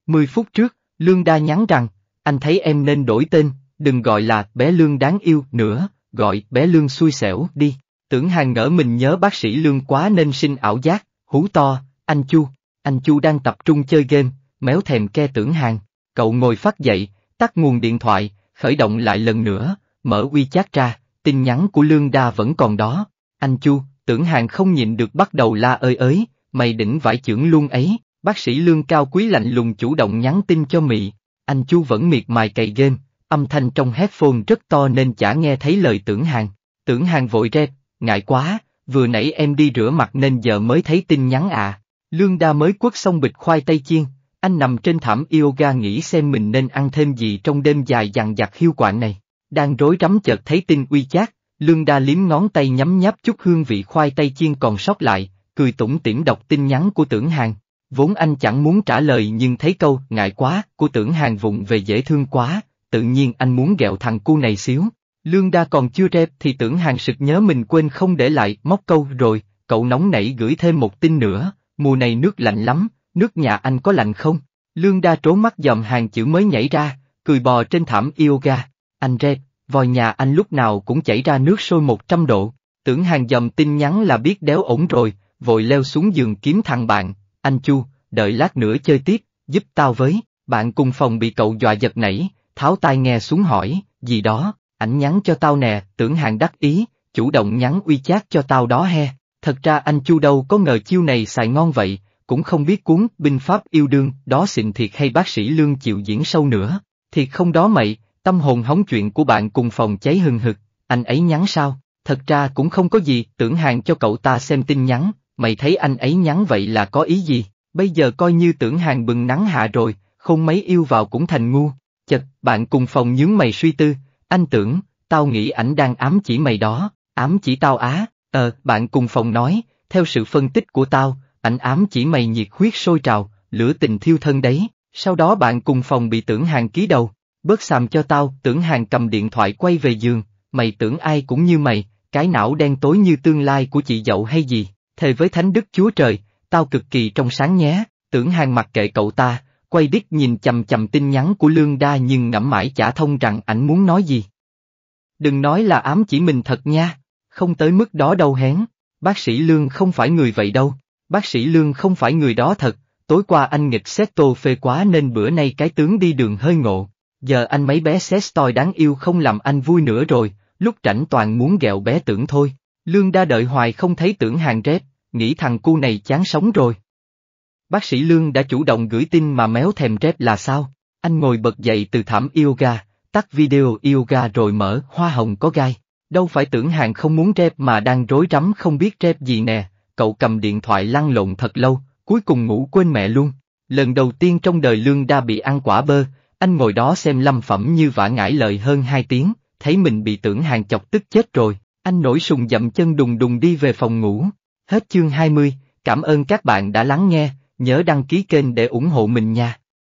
10 phút trước, Lương Đa nhắn rằng, anh thấy em nên đổi tên, đừng gọi là bé Lương đáng yêu nữa, gọi bé Lương xui xẻo đi. Tưởng hàng ngỡ mình nhớ bác sĩ Lương quá nên sinh ảo giác, hú to, anh Chu, anh Chu đang tập trung chơi game, méo thèm ke tưởng hàng. Cậu ngồi phát dậy, tắt nguồn điện thoại, khởi động lại lần nữa, mở WeChat ra, tin nhắn của Lương Đa vẫn còn đó. Anh Chu, tưởng hàng không nhịn được bắt đầu la ơi ới, mày đỉnh vải trưởng luôn ấy. Bác sĩ lương cao quý lạnh lùng chủ động nhắn tin cho Mị, anh Chu vẫn miệt mài cày game, âm thanh trong headphone rất to nên chả nghe thấy lời tưởng hàng. Tưởng hàng vội rep, ngại quá, vừa nãy em đi rửa mặt nên giờ mới thấy tin nhắn à. Lương đa mới quất xong bịch khoai tây chiên, anh nằm trên thảm yoga nghĩ xem mình nên ăn thêm gì trong đêm dài dằn dặt hiu quạng này. Đang rối rắm chợt thấy tin uy chát, Lương đa liếm ngón tay nhấm nháp chút hương vị khoai tây chiên còn sót lại, cười tủm tỉm đọc tin nhắn của tưởng hàng. Vốn anh chẳng muốn trả lời nhưng thấy câu ngại quá của tưởng hàng vụng về dễ thương quá, tự nhiên anh muốn gẹo thằng cu này xíu. Lương đa còn chưa rep thì tưởng hàng sực nhớ mình quên không để lại móc câu rồi, cậu nóng nảy gửi thêm một tin nữa, mùa này nước lạnh lắm, nước nhà anh có lạnh không? Lương đa trố mắt dòm hàng chữ mới nhảy ra, cười bò trên thảm yoga, anh rep, vòi nhà anh lúc nào cũng chảy ra nước sôi 100 độ, tưởng hàng dòm tin nhắn là biết đéo ổn rồi, vội leo xuống giường kiếm thằng bạn, anh Chu, đợi lát nữa chơi tiếp, giúp tao với, bạn cùng phòng bị cậu dọa giật nảy, tháo tai nghe xuống hỏi, gì đó, ảnh nhắn cho tao nè, tưởng hàng đắc ý, chủ động nhắn uy chát cho tao đó he, thật ra anh Chu đâu có ngờ chiêu này xài ngon vậy, cũng không biết cuốn binh pháp yêu đương đó xịn thiệt hay bác sĩ lương chịu diễn sâu nữa, thiệt không đó mày, tâm hồn hóng chuyện của bạn cùng phòng cháy hừng hực, anh ấy nhắn sao, thật ra cũng không có gì, tưởng hàng cho cậu ta xem tin nhắn, mày thấy anh ấy nhắn vậy là có ý gì, bây giờ coi như tưởng hàng bừng nắng hạ rồi, không mấy yêu vào cũng thành ngu, chật, bạn cùng phòng nhướng mày suy tư, anh tưởng, tao nghĩ ảnh đang ám chỉ mày đó, ám chỉ tao á, ờ, bạn cùng phòng nói, theo sự phân tích của tao, ảnh ám chỉ mày nhiệt huyết sôi trào, lửa tình thiêu thân đấy, sau đó bạn cùng phòng bị tưởng hàng ký đầu, bớt xàm cho tao, tưởng hàng cầm điện thoại quay về giường, mày tưởng ai cũng như mày, cái não đen tối như tương lai của chị dậu hay gì, thề với thánh đức chúa trời, tao cực kỳ trong sáng nhé, tưởng hàng mặc kệ cậu ta, quay đít nhìn chầm chầm tin nhắn của Lương Đa nhưng ngẫm mãi chả thông rằng ảnh muốn nói gì. Đừng nói là ám chỉ mình thật nha, không tới mức đó đâu hén, bác sĩ Lương không phải người vậy đâu, bác sĩ Lương không phải người đó thật, tối qua anh nghịch xét tô phê quá nên bữa nay cái tướng đi đường hơi ngộ, giờ anh mấy bé xét toi đáng yêu không làm anh vui nữa rồi, lúc rảnh toàn muốn ghẹo bé tưởng thôi. Lương đa đợi hoài không thấy tưởng hàng rét, nghĩ thằng cu này chán sống rồi. Bác sĩ Lương đã chủ động gửi tin mà méo thèm rét là sao? Anh ngồi bật dậy từ thảm yoga, tắt video yoga rồi mở hoa hồng có gai. Đâu phải tưởng hàng không muốn rep mà đang rối rắm không biết rep gì nè, cậu cầm điện thoại lăn lộn thật lâu, cuối cùng ngủ quên mẹ luôn. Lần đầu tiên trong đời Lương Đa bị ăn quả bơ, anh ngồi đó xem lâm phẩm như vả ngải lời hơn hai tiếng, thấy mình bị tưởng hàng chọc tức chết rồi. Anh nổi sùng dậm chân đùng đùng đi về phòng ngủ. Hết chương 20, cảm ơn các bạn đã lắng nghe, nhớ đăng ký kênh để ủng hộ mình nha.